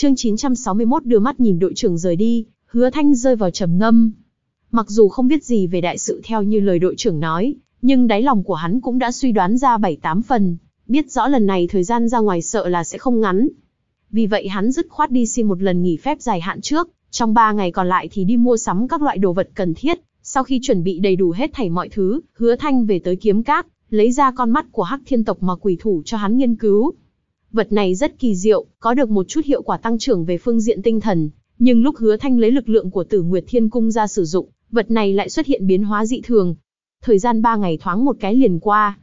Chương 961 đưa mắt nhìn đội trưởng rời đi, hứa thanh rơi vào trầm ngâm. Mặc dù không biết gì về đại sự theo như lời đội trưởng nói, nhưng đáy lòng của hắn cũng đã suy đoán ra 7-8 phần, biết rõ lần này thời gian ra ngoài sợ là sẽ không ngắn. Vì vậy hắn dứt khoát đi xin một lần nghỉ phép dài hạn trước, trong 3 ngày còn lại thì đi mua sắm các loại đồ vật cần thiết, sau khi chuẩn bị đầy đủ hết thảy mọi thứ, hứa thanh về tới kiếm cát, lấy ra con mắt của hắc thiên tộc mà quỷ thủ cho hắn nghiên cứu. Vật này rất kỳ diệu, có được một chút hiệu quả tăng trưởng về phương diện tinh thần, nhưng lúc Hứa Thanh lấy lực lượng của Tử Nguyệt Thiên Cung ra sử dụng, vật này lại xuất hiện biến hóa dị thường. Thời gian 3 ngày thoáng một cái liền qua.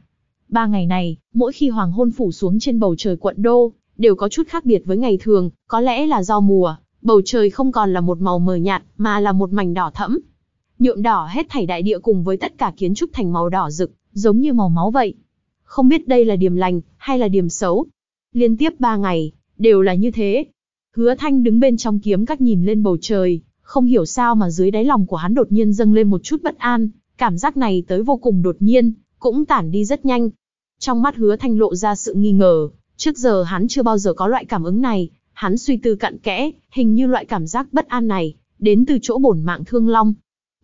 Ba ngày này, mỗi khi hoàng hôn phủ xuống trên bầu trời quận đô, đều có chút khác biệt với ngày thường, có lẽ là do mùa, bầu trời không còn là một màu mờ nhạt, mà là một mảnh đỏ thẫm. Nhuộm đỏ hết thảy đại địa cùng với tất cả kiến trúc thành màu đỏ rực, giống như màu máu vậy. Không biết đây là điểm lành hay là điểm xấu, Liên tiếp ba ngày, đều là như thế. Hứa Thanh đứng bên trong kiếm các nhìn lên bầu trời, không hiểu sao mà dưới đáy lòng của hắn đột nhiên dâng lên một chút bất an, cảm giác này tới vô cùng đột nhiên, cũng tản đi rất nhanh. Trong mắt hứa Thanh lộ ra sự nghi ngờ, trước giờ hắn chưa bao giờ có loại cảm ứng này, hắn suy tư cặn kẽ, hình như loại cảm giác bất an này, đến từ chỗ bổn mạng thương long.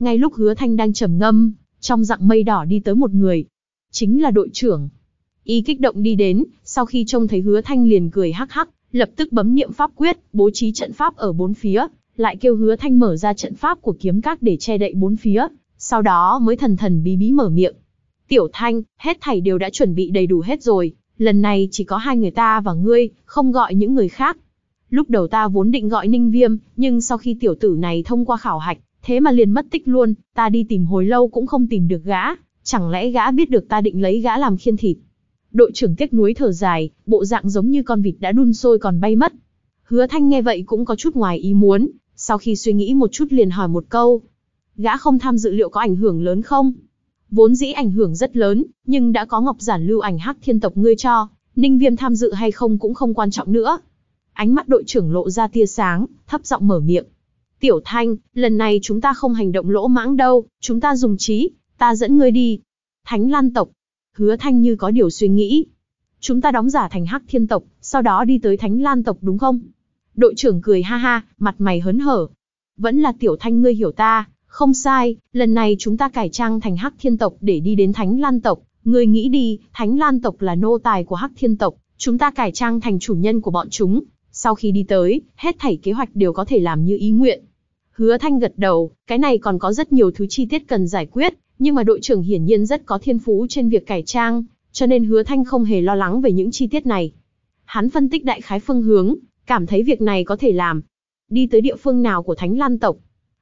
Ngay lúc hứa Thanh đang trầm ngâm, trong dạng mây đỏ đi tới một người, chính là đội trưởng, Y kích động đi đến, sau khi trông thấy hứa thanh liền cười hắc hắc, lập tức bấm niệm pháp quyết, bố trí trận pháp ở bốn phía, lại kêu hứa thanh mở ra trận pháp của kiếm các để che đậy bốn phía, sau đó mới thần thần bí bí mở miệng. Tiểu thanh, hết thảy đều đã chuẩn bị đầy đủ hết rồi, lần này chỉ có hai người ta và ngươi, không gọi những người khác. Lúc đầu ta vốn định gọi ninh viêm, nhưng sau khi tiểu tử này thông qua khảo hạch, thế mà liền mất tích luôn, ta đi tìm hồi lâu cũng không tìm được gã, chẳng lẽ gã biết được ta định lấy gã làm khiên thịt đội trưởng tiếc nuối thở dài, bộ dạng giống như con vịt đã đun sôi còn bay mất. Hứa Thanh nghe vậy cũng có chút ngoài ý muốn, sau khi suy nghĩ một chút liền hỏi một câu. Gã không tham dự liệu có ảnh hưởng lớn không? Vốn dĩ ảnh hưởng rất lớn, nhưng đã có ngọc giản lưu ảnh hắc thiên tộc ngươi cho, ninh viêm tham dự hay không cũng không quan trọng nữa. Ánh mắt đội trưởng lộ ra tia sáng, thấp giọng mở miệng. Tiểu Thanh, lần này chúng ta không hành động lỗ mãng đâu, chúng ta dùng trí, ta dẫn ngươi đi. Thánh Lan tộc, hứa thanh như có điều suy nghĩ. Chúng ta đóng giả thành hắc thiên tộc, sau đó đi tới thánh lan tộc đúng không? Đội trưởng cười ha ha, mặt mày hớn hở. Vẫn là tiểu thanh ngươi hiểu ta, không sai, lần này chúng ta cải trang thành hắc thiên tộc để đi đến thánh lan tộc. Ngươi nghĩ đi, thánh lan tộc là nô tài của hắc thiên tộc, chúng ta cải trang thành chủ nhân của bọn chúng. Sau khi đi tới, hết thảy kế hoạch đều có thể làm như ý nguyện. Hứa Thanh gật đầu, cái này còn có rất nhiều thứ chi tiết cần giải quyết, nhưng mà đội trưởng hiển nhiên rất có thiên phú trên việc cải trang, cho nên hứa thanh không hề lo lắng về những chi tiết này. Hắn phân tích đại khái phương hướng, cảm thấy việc này có thể làm. Đi tới địa phương nào của Thánh Lan tộc?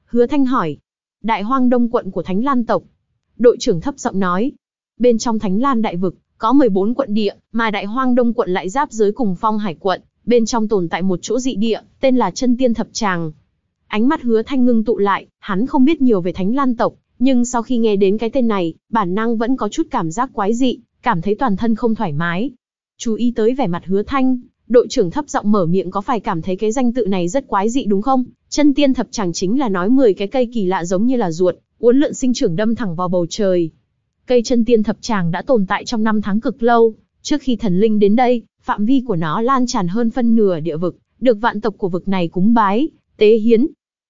Hứa thanh hỏi. Đại hoang đông quận của Thánh Lan tộc. Đội trưởng thấp giọng nói. Bên trong Thánh Lan đại vực, có 14 quận địa, mà đại hoang đông quận lại giáp giới cùng phong hải quận, bên trong tồn tại một chỗ dị địa, tên là chân tiên thập tràng. Ánh mắt hứa thanh ngưng tụ lại, hắn không biết nhiều về thánh lan tộc, nhưng sau khi nghe đến cái tên này, bản năng vẫn có chút cảm giác quái dị, cảm thấy toàn thân không thoải mái. Chú ý tới vẻ mặt hứa thanh, đội trưởng thấp giọng mở miệng có phải cảm thấy cái danh tự này rất quái dị đúng không? Chân tiên thập chẳng chính là nói 10 cái cây kỳ lạ giống như là ruột, uốn lượn sinh trưởng đâm thẳng vào bầu trời. Cây chân tiên thập tràng đã tồn tại trong năm tháng cực lâu, trước khi thần linh đến đây, phạm vi của nó lan tràn hơn phân nửa địa vực, được vạn tộc của vực này cúng bái, tế hiến.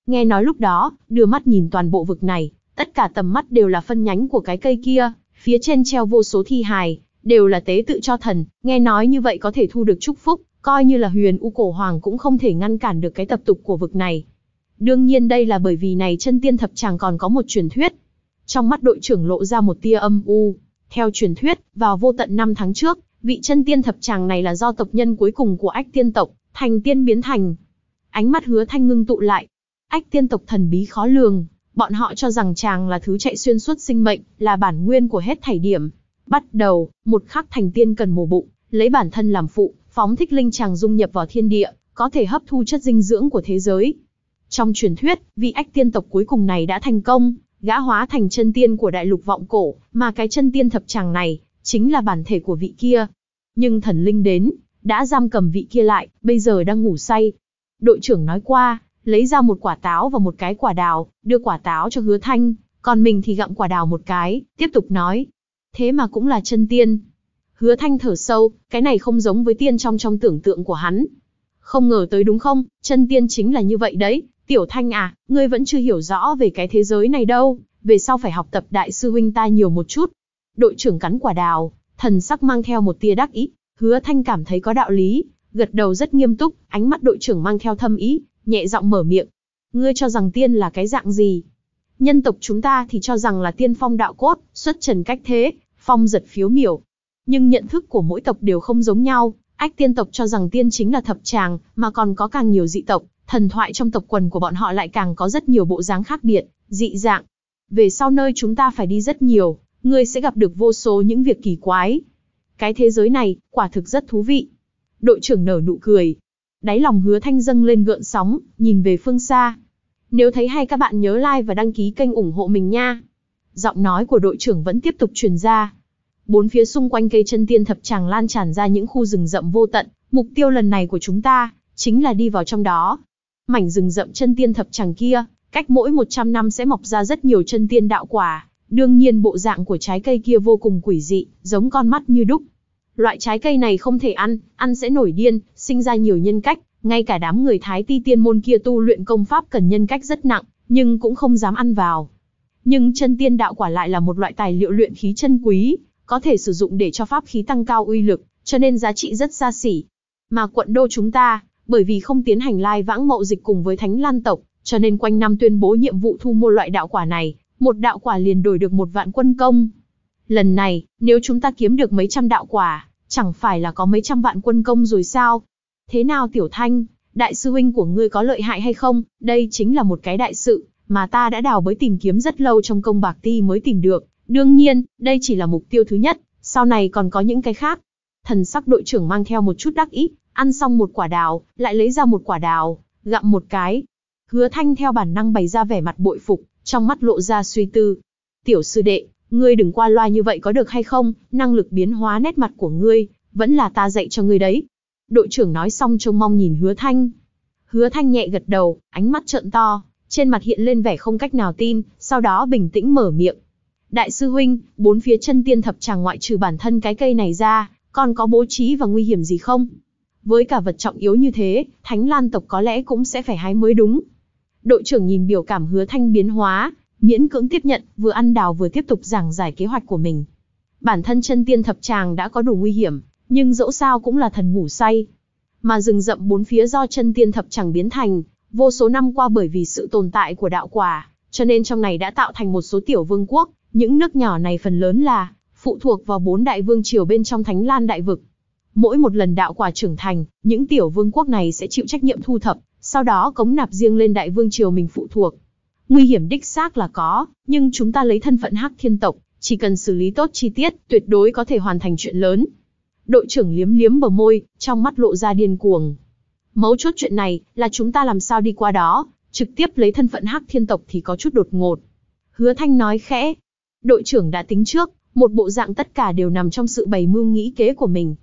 Nghe nói lúc đó, đưa mắt nhìn toàn bộ vực này, Tất cả tầm mắt đều là phân nhánh của cái cây kia, phía trên treo vô số thi hài, đều là tế tự cho thần, nghe nói như vậy có thể thu được chúc phúc, coi như là huyền u cổ hoàng cũng không thể ngăn cản được cái tập tục của vực này. Đương nhiên đây là bởi vì này chân tiên thập chàng còn có một truyền thuyết. Trong mắt đội trưởng lộ ra một tia âm u. Theo truyền thuyết, vào vô tận năm tháng trước, vị chân tiên thập chàng này là do tộc nhân cuối cùng của ách tiên tộc, thành tiên biến thành. Ánh mắt hứa thanh ngưng tụ lại. Ách tiên tộc thần bí khó lường, bọn họ cho rằng chàng là thứ chạy xuyên suốt sinh mệnh, là bản nguyên của hết thảy điểm. Bắt đầu, một khắc thành tiên cần mổ bụng, lấy bản thân làm phụ, phóng thích linh chàng dung nhập vào thiên địa, có thể hấp thu chất dinh dưỡng của thế giới. Trong truyền thuyết, vị ách tiên tộc cuối cùng này đã thành công, gã hóa thành chân tiên của đại lục vọng cổ, mà cái chân tiên thập chàng này, chính là bản thể của vị kia. Nhưng thần linh đến, đã giam cầm vị kia lại, bây giờ đang ngủ say. Đội trưởng nói qua, lấy ra một quả táo và một cái quả đào, đưa quả táo cho hứa thanh, còn mình thì gặm quả đào một cái, tiếp tục nói. Thế mà cũng là chân tiên. Hứa thanh thở sâu, cái này không giống với tiên trong trong tưởng tượng của hắn. Không ngờ tới đúng không, chân tiên chính là như vậy đấy, tiểu thanh à, ngươi vẫn chưa hiểu rõ về cái thế giới này đâu, về sau phải học tập đại sư huynh ta nhiều một chút. Đội trưởng cắn quả đào, thần sắc mang theo một tia đắc ý, hứa thanh cảm thấy có đạo lý, gật đầu rất nghiêm túc, ánh mắt đội trưởng mang theo thâm ý, nhẹ giọng mở miệng. Ngươi cho rằng tiên là cái dạng gì? Nhân tộc chúng ta thì cho rằng là tiên phong đạo cốt, xuất trần cách thế, phong giật phiếu miểu. Nhưng nhận thức của mỗi tộc đều không giống nhau, ách tiên tộc cho rằng tiên chính là thập tràng, mà còn có càng nhiều dị tộc, thần thoại trong tộc quần của bọn họ lại càng có rất nhiều bộ dáng khác biệt, dị dạng. Về sau nơi chúng ta phải đi rất nhiều, ngươi sẽ gặp được vô số những việc kỳ quái. Cái thế giới này, quả thực rất thú vị. Đội trưởng nở nụ cười, đáy lòng hứa thanh dâng lên gợn sóng, nhìn về phương xa. Nếu thấy hay các bạn nhớ like và đăng ký kênh ủng hộ mình nha. Giọng nói của đội trưởng vẫn tiếp tục truyền ra. Bốn phía xung quanh cây chân tiên thập tràng lan tràn ra những khu rừng rậm vô tận, mục tiêu lần này của chúng ta, chính là đi vào trong đó. Mảnh rừng rậm chân tiên thập tràng kia, cách mỗi 100 năm sẽ mọc ra rất nhiều chân tiên đạo quả. Đương nhiên bộ dạng của trái cây kia vô cùng quỷ dị, giống con mắt như đúc. Loại trái cây này không thể ăn, ăn sẽ nổi điên, sinh ra nhiều nhân cách, ngay cả đám người Thái Ti tiên môn kia tu luyện công pháp cần nhân cách rất nặng, nhưng cũng không dám ăn vào. Nhưng chân tiên đạo quả lại là một loại tài liệu luyện khí chân quý, có thể sử dụng để cho pháp khí tăng cao uy lực, cho nên giá trị rất xa xỉ. Mà quận đô chúng ta, bởi vì không tiến hành lai vãng mậu dịch cùng với Thánh Lan tộc, cho nên quanh năm tuyên bố nhiệm vụ thu mua loại đạo quả này, một đạo quả liền đổi được một vạn quân công. Lần này, nếu chúng ta kiếm được mấy trăm đạo quả, chẳng phải là có mấy trăm vạn quân công rồi sao? Thế nào Tiểu Thanh, đại sư huynh của ngươi có lợi hại hay không? Đây chính là một cái đại sự mà ta đã đào bới tìm kiếm rất lâu trong công bạc ti mới tìm được. Đương nhiên, đây chỉ là mục tiêu thứ nhất, sau này còn có những cái khác. Thần sắc đội trưởng mang theo một chút đắc ý, ăn xong một quả đào, lại lấy ra một quả đào, gặm một cái. Hứa Thanh theo bản năng bày ra vẻ mặt bội phục, trong mắt lộ ra suy tư. Tiểu sư đệ, ngươi đừng qua loa như vậy có được hay không, năng lực biến hóa nét mặt của ngươi, vẫn là ta dạy cho ngươi đấy. Đội trưởng nói xong trông mong nhìn hứa thanh. Hứa thanh nhẹ gật đầu, ánh mắt trợn to, trên mặt hiện lên vẻ không cách nào tin, sau đó bình tĩnh mở miệng. Đại sư huynh, bốn phía chân tiên thập tràng ngoại trừ bản thân cái cây này ra, còn có bố trí và nguy hiểm gì không? Với cả vật trọng yếu như thế, thánh lan tộc có lẽ cũng sẽ phải hái mới đúng. Đội trưởng nhìn biểu cảm hứa thanh biến hóa, miễn cưỡng tiếp nhận, vừa ăn đào vừa tiếp tục giảng giải kế hoạch của mình. Bản thân chân tiên thập tràng đã có đủ nguy hiểm, nhưng dẫu sao cũng là thần ngủ say. Mà rừng rậm bốn phía do chân tiên thập chẳng biến thành, vô số năm qua bởi vì sự tồn tại của đạo quả, cho nên trong này đã tạo thành một số tiểu vương quốc, những nước nhỏ này phần lớn là phụ thuộc vào bốn đại vương triều bên trong Thánh Lan đại vực. Mỗi một lần đạo quả trưởng thành, những tiểu vương quốc này sẽ chịu trách nhiệm thu thập, sau đó cống nạp riêng lên đại vương triều mình phụ thuộc. Nguy hiểm đích xác là có, nhưng chúng ta lấy thân phận Hắc Thiên tộc, chỉ cần xử lý tốt chi tiết, tuyệt đối có thể hoàn thành chuyện lớn, Đội trưởng liếm liếm bờ môi, trong mắt lộ ra điên cuồng. Mấu chốt chuyện này là chúng ta làm sao đi qua đó, trực tiếp lấy thân phận hắc thiên tộc thì có chút đột ngột. Hứa Thanh nói khẽ. Đội trưởng đã tính trước, một bộ dạng tất cả đều nằm trong sự bày mưu nghĩ kế của mình.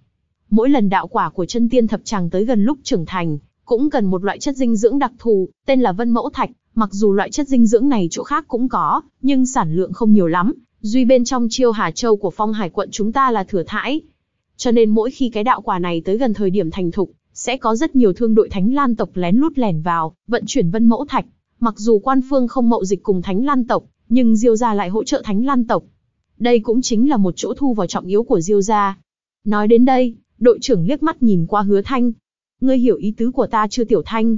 Mỗi lần đạo quả của chân tiên thập tràng tới gần lúc trưởng thành, cũng cần một loại chất dinh dưỡng đặc thù, tên là vân mẫu thạch. Mặc dù loại chất dinh dưỡng này chỗ khác cũng có, nhưng sản lượng không nhiều lắm. Duy bên trong chiêu Hà Châu của phong hải quận chúng ta là thừa thãi, cho nên mỗi khi cái đạo quả này tới gần thời điểm thành thục, sẽ có rất nhiều thương đội Thánh Lan tộc lén lút lẻn vào, vận chuyển vân mẫu thạch. Mặc dù quan phương không mậu dịch cùng Thánh Lan tộc, nhưng Diêu gia lại hỗ trợ Thánh Lan tộc. Đây cũng chính là một chỗ thu vào trọng yếu của Diêu gia. Nói đến đây, đội trưởng liếc mắt nhìn qua Hứa Thanh. Ngươi hiểu ý tứ của ta chưa Tiểu Thanh?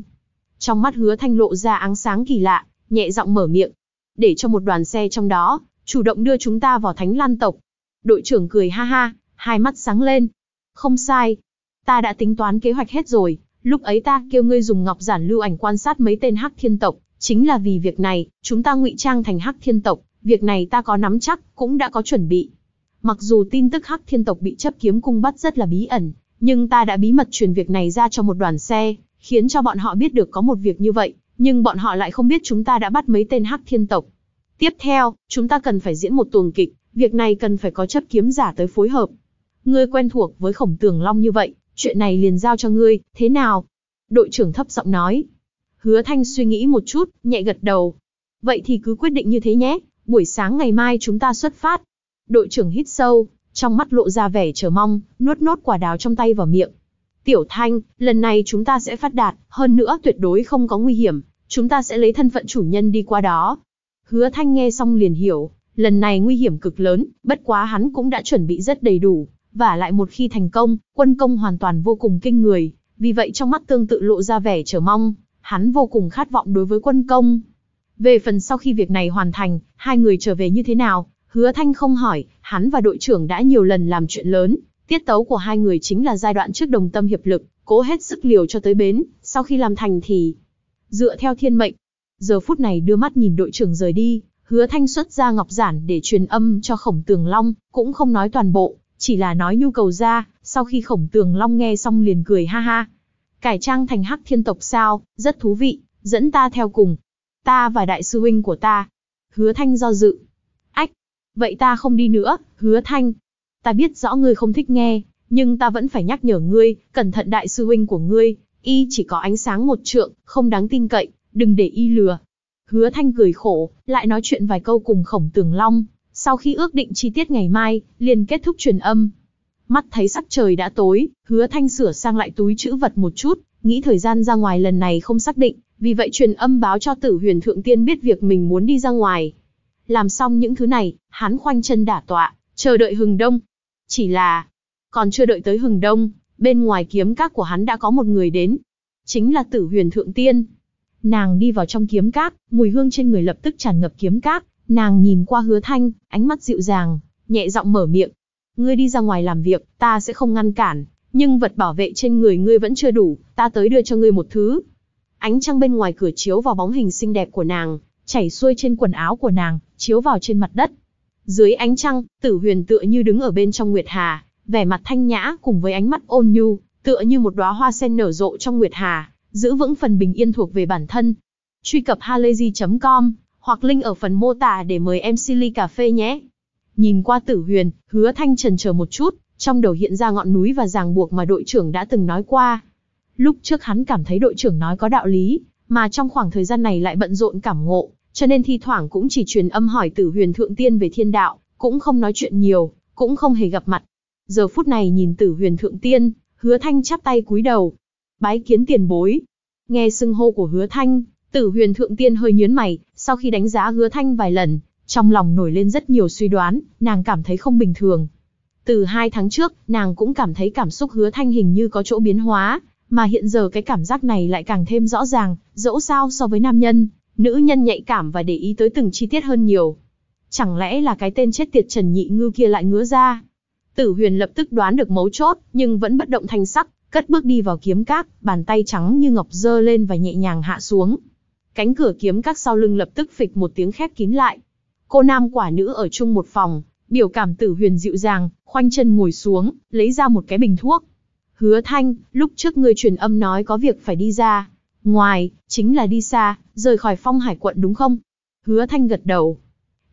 Trong mắt Hứa Thanh lộ ra áng sáng kỳ lạ, nhẹ giọng mở miệng. Để cho một đoàn xe trong đó, chủ động đưa chúng ta vào Thánh Lan tộc. Đội trưởng cười ha ha, hai mắt sáng lên. Không sai, ta đã tính toán kế hoạch hết rồi, lúc ấy ta kêu ngươi dùng ngọc giản lưu ảnh quan sát mấy tên hắc thiên tộc, chính là vì việc này, chúng ta ngụy trang thành hắc thiên tộc, việc này ta có nắm chắc, cũng đã có chuẩn bị. Mặc dù tin tức hắc thiên tộc bị chấp kiếm cung bắt rất là bí ẩn, nhưng ta đã bí mật truyền việc này ra cho một đoàn xe, khiến cho bọn họ biết được có một việc như vậy, nhưng bọn họ lại không biết chúng ta đã bắt mấy tên hắc thiên tộc. Tiếp theo, chúng ta cần phải diễn một tuồng kịch, việc này cần phải có chấp kiếm giả tới phối hợp ngươi quen thuộc với khổng tường long như vậy, chuyện này liền giao cho ngươi, thế nào? Đội trưởng thấp giọng nói. Hứa Thanh suy nghĩ một chút, nhẹ gật đầu. Vậy thì cứ quyết định như thế nhé, buổi sáng ngày mai chúng ta xuất phát. Đội trưởng hít sâu, trong mắt lộ ra vẻ chờ mong, nuốt nốt quả đào trong tay vào miệng. Tiểu Thanh, lần này chúng ta sẽ phát đạt, hơn nữa tuyệt đối không có nguy hiểm, chúng ta sẽ lấy thân phận chủ nhân đi qua đó. Hứa Thanh nghe xong liền hiểu, lần này nguy hiểm cực lớn, bất quá hắn cũng đã chuẩn bị rất đầy đủ, và lại một khi thành công, quân công hoàn toàn vô cùng kinh người, vì vậy trong mắt tương tự lộ ra vẻ chờ mong, hắn vô cùng khát vọng đối với quân công. Về phần sau khi việc này hoàn thành, hai người trở về như thế nào, hứa thanh không hỏi, hắn và đội trưởng đã nhiều lần làm chuyện lớn, tiết tấu của hai người chính là giai đoạn trước đồng tâm hiệp lực, cố hết sức liều cho tới bến, sau khi làm thành thì dựa theo thiên mệnh. Giờ phút này đưa mắt nhìn đội trưởng rời đi, hứa thanh xuất ra ngọc giản để truyền âm cho khổng tường long, cũng không nói toàn bộ, chỉ là nói nhu cầu ra, sau khi khổng tường long nghe xong liền cười ha ha. Cải trang thành hắc thiên tộc sao, rất thú vị, dẫn ta theo cùng. Ta và đại sư huynh của ta. Hứa thanh do dự. Ách, vậy ta không đi nữa, hứa thanh. Ta biết rõ ngươi không thích nghe, nhưng ta vẫn phải nhắc nhở ngươi, cẩn thận đại sư huynh của ngươi, y chỉ có ánh sáng một trượng, không đáng tin cậy, đừng để y lừa. Hứa thanh cười khổ, lại nói chuyện vài câu cùng khổng tường long, sau khi ước định chi tiết ngày mai, liền kết thúc truyền âm. Mắt thấy sắc trời đã tối, hứa thanh sửa sang lại túi chữ vật một chút, nghĩ thời gian ra ngoài lần này không xác định, vì vậy truyền âm báo cho tử huyền thượng tiên biết việc mình muốn đi ra ngoài. Làm xong những thứ này, hắn khoanh chân đả tọa, chờ đợi hừng đông. Chỉ là, còn chưa đợi tới hừng đông, bên ngoài kiếm các của hắn đã có một người đến. Chính là tử huyền thượng tiên. Nàng đi vào trong kiếm các, mùi hương trên người lập tức tràn ngập kiếm các, Nàng nhìn qua hứa thanh, ánh mắt dịu dàng, nhẹ giọng mở miệng. Ngươi đi ra ngoài làm việc, ta sẽ không ngăn cản, nhưng vật bảo vệ trên người ngươi vẫn chưa đủ, ta tới đưa cho ngươi một thứ. Ánh trăng bên ngoài cửa chiếu vào bóng hình xinh đẹp của nàng, chảy xuôi trên quần áo của nàng, chiếu vào trên mặt đất. Dưới ánh trăng, tử huyền tựa như đứng ở bên trong Nguyệt Hà, vẻ mặt thanh nhã cùng với ánh mắt ôn nhu, tựa như một đóa hoa sen nở rộ trong Nguyệt Hà, giữ vững phần bình yên thuộc về bản thân. Truy cập halayzi.com hoặc link ở phần mô tả để mời em Silly Cà Phê nhé. Nhìn qua tử huyền, hứa thanh trần chờ một chút, trong đầu hiện ra ngọn núi và ràng buộc mà đội trưởng đã từng nói qua. Lúc trước hắn cảm thấy đội trưởng nói có đạo lý, mà trong khoảng thời gian này lại bận rộn cảm ngộ, cho nên thi thoảng cũng chỉ truyền âm hỏi tử huyền thượng tiên về thiên đạo, cũng không nói chuyện nhiều, cũng không hề gặp mặt. Giờ phút này nhìn tử huyền thượng tiên, hứa thanh chắp tay cúi đầu. Bái kiến tiền bối. Nghe xưng hô của hứa thanh, tử huyền thượng tiên hơi nhớn mày, sau khi đánh giá hứa thanh vài lần, trong lòng nổi lên rất nhiều suy đoán, nàng cảm thấy không bình thường. Từ hai tháng trước, nàng cũng cảm thấy cảm xúc hứa thanh hình như có chỗ biến hóa, mà hiện giờ cái cảm giác này lại càng thêm rõ ràng, dẫu sao so với nam nhân, nữ nhân nhạy cảm và để ý tới từng chi tiết hơn nhiều. Chẳng lẽ là cái tên chết tiệt Trần Nhị Ngư kia lại ngứa ra? Tử huyền lập tức đoán được mấu chốt, nhưng vẫn bất động thanh sắc, cất bước đi vào kiếm cát, bàn tay trắng như ngọc dơ lên và nhẹ nhàng hạ xuống, Cánh cửa kiếm các sau lưng lập tức phịch một tiếng khép kín lại. Cô nam quả nữ ở chung một phòng, biểu cảm tử huyền dịu dàng, khoanh chân ngồi xuống, lấy ra một cái bình thuốc. Hứa Thanh, lúc trước người truyền âm nói có việc phải đi ra, ngoài, chính là đi xa, rời khỏi phong hải quận đúng không? Hứa Thanh gật đầu.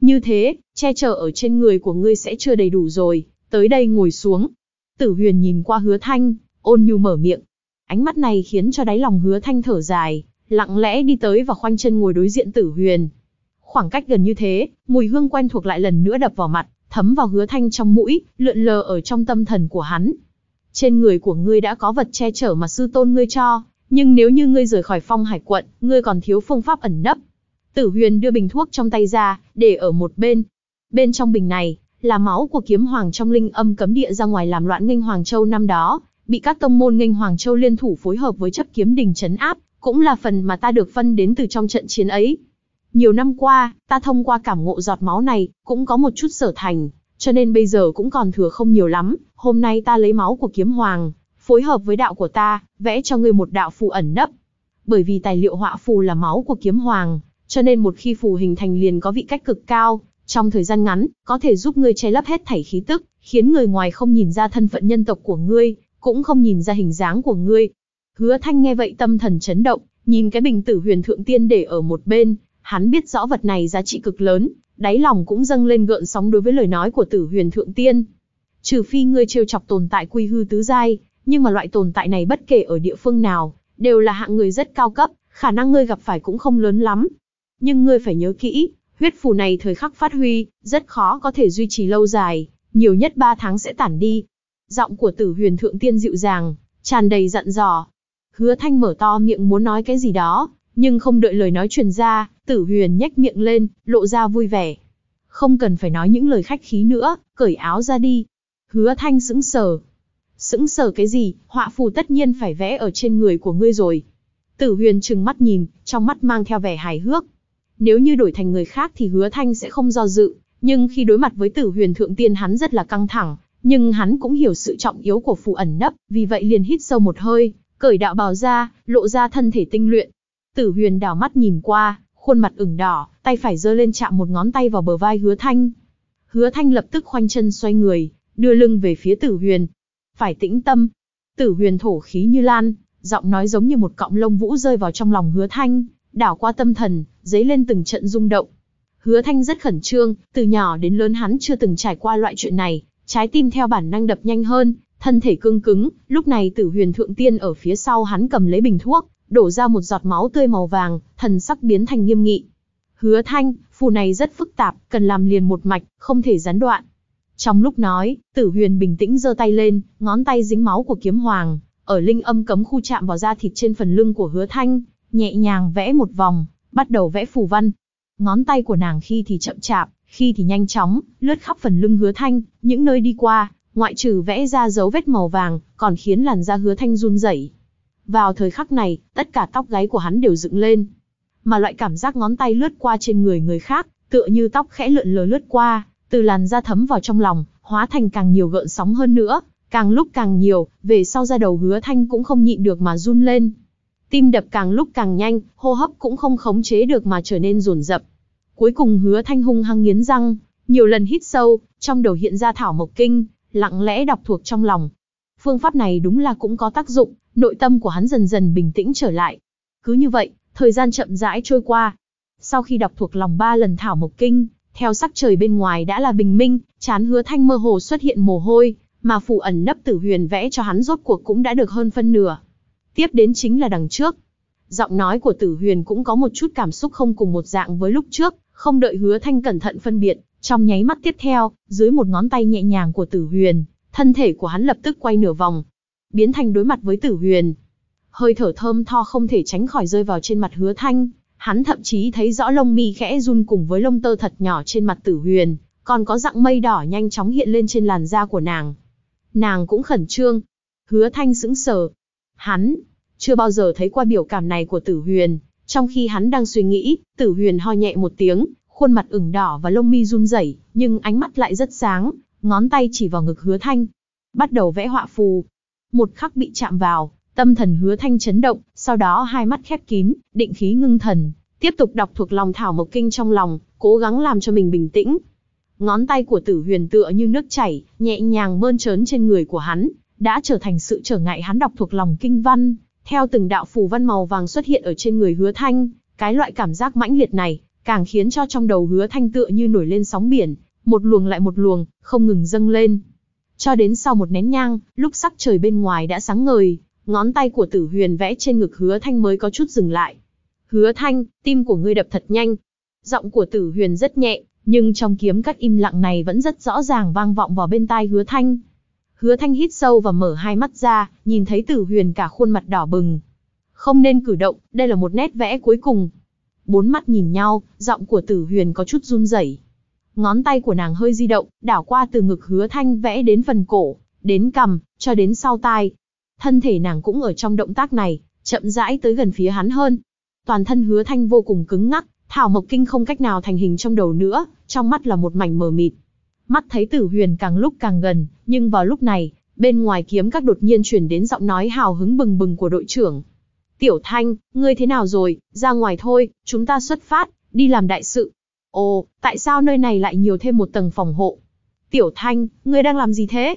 Như thế, che chở ở trên người của ngươi sẽ chưa đầy đủ rồi, tới đây ngồi xuống. Tử huyền nhìn qua hứa Thanh, ôn nhu mở miệng. Ánh mắt này khiến cho đáy lòng hứa Thanh thở dài, lặng lẽ đi tới và khoanh chân ngồi đối diện tử huyền. Khoảng cách gần như thế, mùi hương quen thuộc lại lần nữa đập vào mặt, thấm vào hứa thanh trong mũi, lượn lờ ở trong tâm thần của hắn. Trên người của ngươi đã có vật che chở mà sư tôn ngươi cho, nhưng nếu như ngươi rời khỏi phong hải quận, ngươi còn thiếu phương pháp ẩn nấp. Tử huyền đưa bình thuốc trong tay ra, để ở một bên. Bên trong bình này, là máu của kiếm hoàng trong linh âm cấm địa ra ngoài làm loạn nghênh hoàng châu năm đó, bị các tông môn nghênh hoàng châu liên thủ phối hợp với chấp kiếm đình chấn áp, cũng là phần mà ta được phân đến từ trong trận chiến ấy. Nhiều năm qua, ta thông qua cảm ngộ giọt máu này, cũng có một chút sở thành, cho nên bây giờ cũng còn thừa không nhiều lắm, hôm nay ta lấy máu của kiếm hoàng, phối hợp với đạo của ta, vẽ cho ngươi một đạo phù ẩn nấp. Bởi vì tài liệu họa phù là máu của kiếm hoàng, cho nên một khi phù hình thành liền có vị cách cực cao, trong thời gian ngắn, có thể giúp ngươi che lấp hết thảy khí tức, khiến người ngoài không nhìn ra thân phận nhân tộc của ngươi, cũng không nhìn ra hình dáng của ngươi, Hứa Thanh nghe vậy tâm thần chấn động, nhìn cái bình tử huyền thượng tiên để ở một bên, hắn biết rõ vật này giá trị cực lớn, đáy lòng cũng dâng lên gợn sóng đối với lời nói của tử huyền thượng tiên. Trừ phi ngươi trêu chọc tồn tại quy hư tứ giai, nhưng mà loại tồn tại này bất kể ở địa phương nào, đều là hạng người rất cao cấp, khả năng ngươi gặp phải cũng không lớn lắm. Nhưng ngươi phải nhớ kỹ, huyết phù này thời khắc phát huy, rất khó có thể duy trì lâu dài, nhiều nhất 3 tháng sẽ tản đi. Giọng của tử huyền thượng tiên dịu dàng, tràn đầy dặn dò, Hứa Thanh mở to miệng muốn nói cái gì đó, nhưng không đợi lời nói truyền ra, Tử Huyền nhếch miệng lên, lộ ra vui vẻ. Không cần phải nói những lời khách khí nữa, cởi áo ra đi. Hứa Thanh sững sờ. Sững sờ cái gì, họa phù tất nhiên phải vẽ ở trên người của ngươi rồi. Tử Huyền trừng mắt nhìn, trong mắt mang theo vẻ hài hước. Nếu như đổi thành người khác thì Hứa Thanh sẽ không do dự, nhưng khi đối mặt với Tử Huyền thượng tiên hắn rất là căng thẳng, nhưng hắn cũng hiểu sự trọng yếu của phù ẩn nấp, vì vậy liền hít sâu một hơi, cởi đạo bào ra, lộ ra thân thể tinh luyện. Tử huyền đảo mắt nhìn qua, khuôn mặt ửng đỏ, tay phải giơ lên chạm một ngón tay vào bờ vai hứa thanh. Hứa thanh lập tức khoanh chân xoay người, đưa lưng về phía tử huyền. Phải tĩnh tâm. Tử huyền thổ khí như lan, giọng nói giống như một cọng lông vũ rơi vào trong lòng hứa thanh, đảo qua tâm thần, dấy lên từng trận rung động. Hứa thanh rất khẩn trương, từ nhỏ đến lớn hắn chưa từng trải qua loại chuyện này, trái tim theo bản năng đập nhanh hơn, Thân thể cương cứng, lúc này tử huyền thượng tiên ở phía sau hắn cầm lấy bình thuốc, đổ ra một giọt máu tươi màu vàng, thần sắc biến thành nghiêm nghị. Hứa thanh, phù này rất phức tạp, cần làm liền một mạch, không thể gián đoạn. Trong lúc nói, tử huyền bình tĩnh giơ tay lên, ngón tay dính máu của kiếm hoàng, ở linh âm cấm khu chạm vào da thịt trên phần lưng của hứa thanh, nhẹ nhàng vẽ một vòng, bắt đầu vẽ phù văn. Ngón tay của nàng khi thì chậm chạp, khi thì nhanh chóng, lướt khắp phần lưng hứa thanh, những nơi đi qua, ngoại trừ vẽ ra dấu vết màu vàng, còn khiến làn da hứa thanh run rẩy. Vào thời khắc này, tất cả tóc gáy của hắn đều dựng lên. Mà loại cảm giác ngón tay lướt qua trên người người khác, tựa như tóc khẽ lượn lờ lướt qua, từ làn da thấm vào trong lòng, hóa thành càng nhiều gợn sóng hơn nữa, càng lúc càng nhiều, về sau da đầu hứa thanh cũng không nhịn được mà run lên. Tim đập càng lúc càng nhanh, hô hấp cũng không khống chế được mà trở nên rồn rập. Cuối cùng hứa thanh hung hăng nghiến răng, nhiều lần hít sâu, trong đầu hiện ra thảo mộc kinh, lặng lẽ đọc thuộc trong lòng. Phương pháp này đúng là cũng có tác dụng, nội tâm của hắn dần dần bình tĩnh trở lại. Cứ như vậy, thời gian chậm rãi trôi qua. Sau khi đọc thuộc lòng ba lần thảo mộc kinh, theo sắc trời bên ngoài đã là bình minh, chán hứa thanh mơ hồ xuất hiện mồ hôi, mà phù ẩn nấp tử huyền vẽ cho hắn rốt cuộc cũng đã được hơn phân nửa. Tiếp đến chính là đằng trước. Giọng nói của tử huyền cũng có một chút cảm xúc không cùng một dạng với lúc trước, không đợi hứa thanh cẩn thận phân biệt, trong nháy mắt tiếp theo, dưới một ngón tay nhẹ nhàng của Tử Huyền, thân thể của hắn lập tức quay nửa vòng, biến thành đối mặt với Tử Huyền. Hơi thở thơm tho không thể tránh khỏi rơi vào trên mặt Hứa Thanh, hắn thậm chí thấy rõ lông mi khẽ run cùng với lông tơ thật nhỏ trên mặt Tử Huyền, còn có dạng mây đỏ nhanh chóng hiện lên trên làn da của nàng. Nàng cũng khẩn trương. Hứa Thanh sững sờ. Hắn chưa bao giờ thấy qua biểu cảm này của Tử Huyền, trong khi hắn đang suy nghĩ, Tử Huyền ho nhẹ một tiếng, khuôn mặt ửng đỏ và lông mi run rẩy, nhưng ánh mắt lại rất sáng, ngón tay chỉ vào ngực hứa thanh. Bắt đầu vẽ họa phù. Một khắc bị chạm vào, tâm thần hứa thanh chấn động, sau đó hai mắt khép kín, định khí ngưng thần, tiếp tục đọc thuộc lòng thảo mộc kinh trong lòng, cố gắng làm cho mình bình tĩnh. Ngón tay của tử huyền tựa như nước chảy, nhẹ nhàng mơn trớn trên người của hắn, đã trở thành sự trở ngại hắn đọc thuộc lòng kinh văn. Theo từng đạo phù văn màu vàng xuất hiện ở trên người hứa thanh, cái loại cảm giác mãnh liệt này càng khiến cho trong đầu hứa thanh tựa như nổi lên sóng biển, một luồng lại một luồng, không ngừng dâng lên. Cho đến sau một nén nhang, lúc sắc trời bên ngoài đã sáng ngời, ngón tay của tử huyền vẽ trên ngực hứa thanh mới có chút dừng lại. Hứa thanh, tim của ngươi đập thật nhanh. Giọng của tử huyền rất nhẹ, nhưng trong kiếm cắt im lặng này vẫn rất rõ ràng vang vọng vào bên tai hứa thanh. Hứa thanh hít sâu và mở hai mắt ra, nhìn thấy tử huyền cả khuôn mặt đỏ bừng. Không nên cử động, đây là một nét vẽ cuối cùng, bốn mắt nhìn nhau, giọng của Tử Huyền có chút run rẩy. Ngón tay của nàng hơi di động, đảo qua từ ngực Hứa Thanh vẽ đến phần cổ, đến cằm, cho đến sau tai. Thân thể nàng cũng ở trong động tác này, chậm rãi tới gần phía hắn hơn. Toàn thân Hứa Thanh vô cùng cứng ngắc, Thảo Mộc Kinh không cách nào thành hình trong đầu nữa, trong mắt là một mảnh mờ mịt. Mắt thấy Tử Huyền càng lúc càng gần, nhưng vào lúc này, bên ngoài kiếm các đột nhiên chuyển đến giọng nói hào hứng bừng bừng của đội trưởng, Tiểu Thanh, ngươi thế nào rồi, ra ngoài thôi, chúng ta xuất phát, đi làm đại sự. Ồ, tại sao nơi này lại nhiều thêm một tầng phòng hộ? Tiểu Thanh, ngươi đang làm gì thế?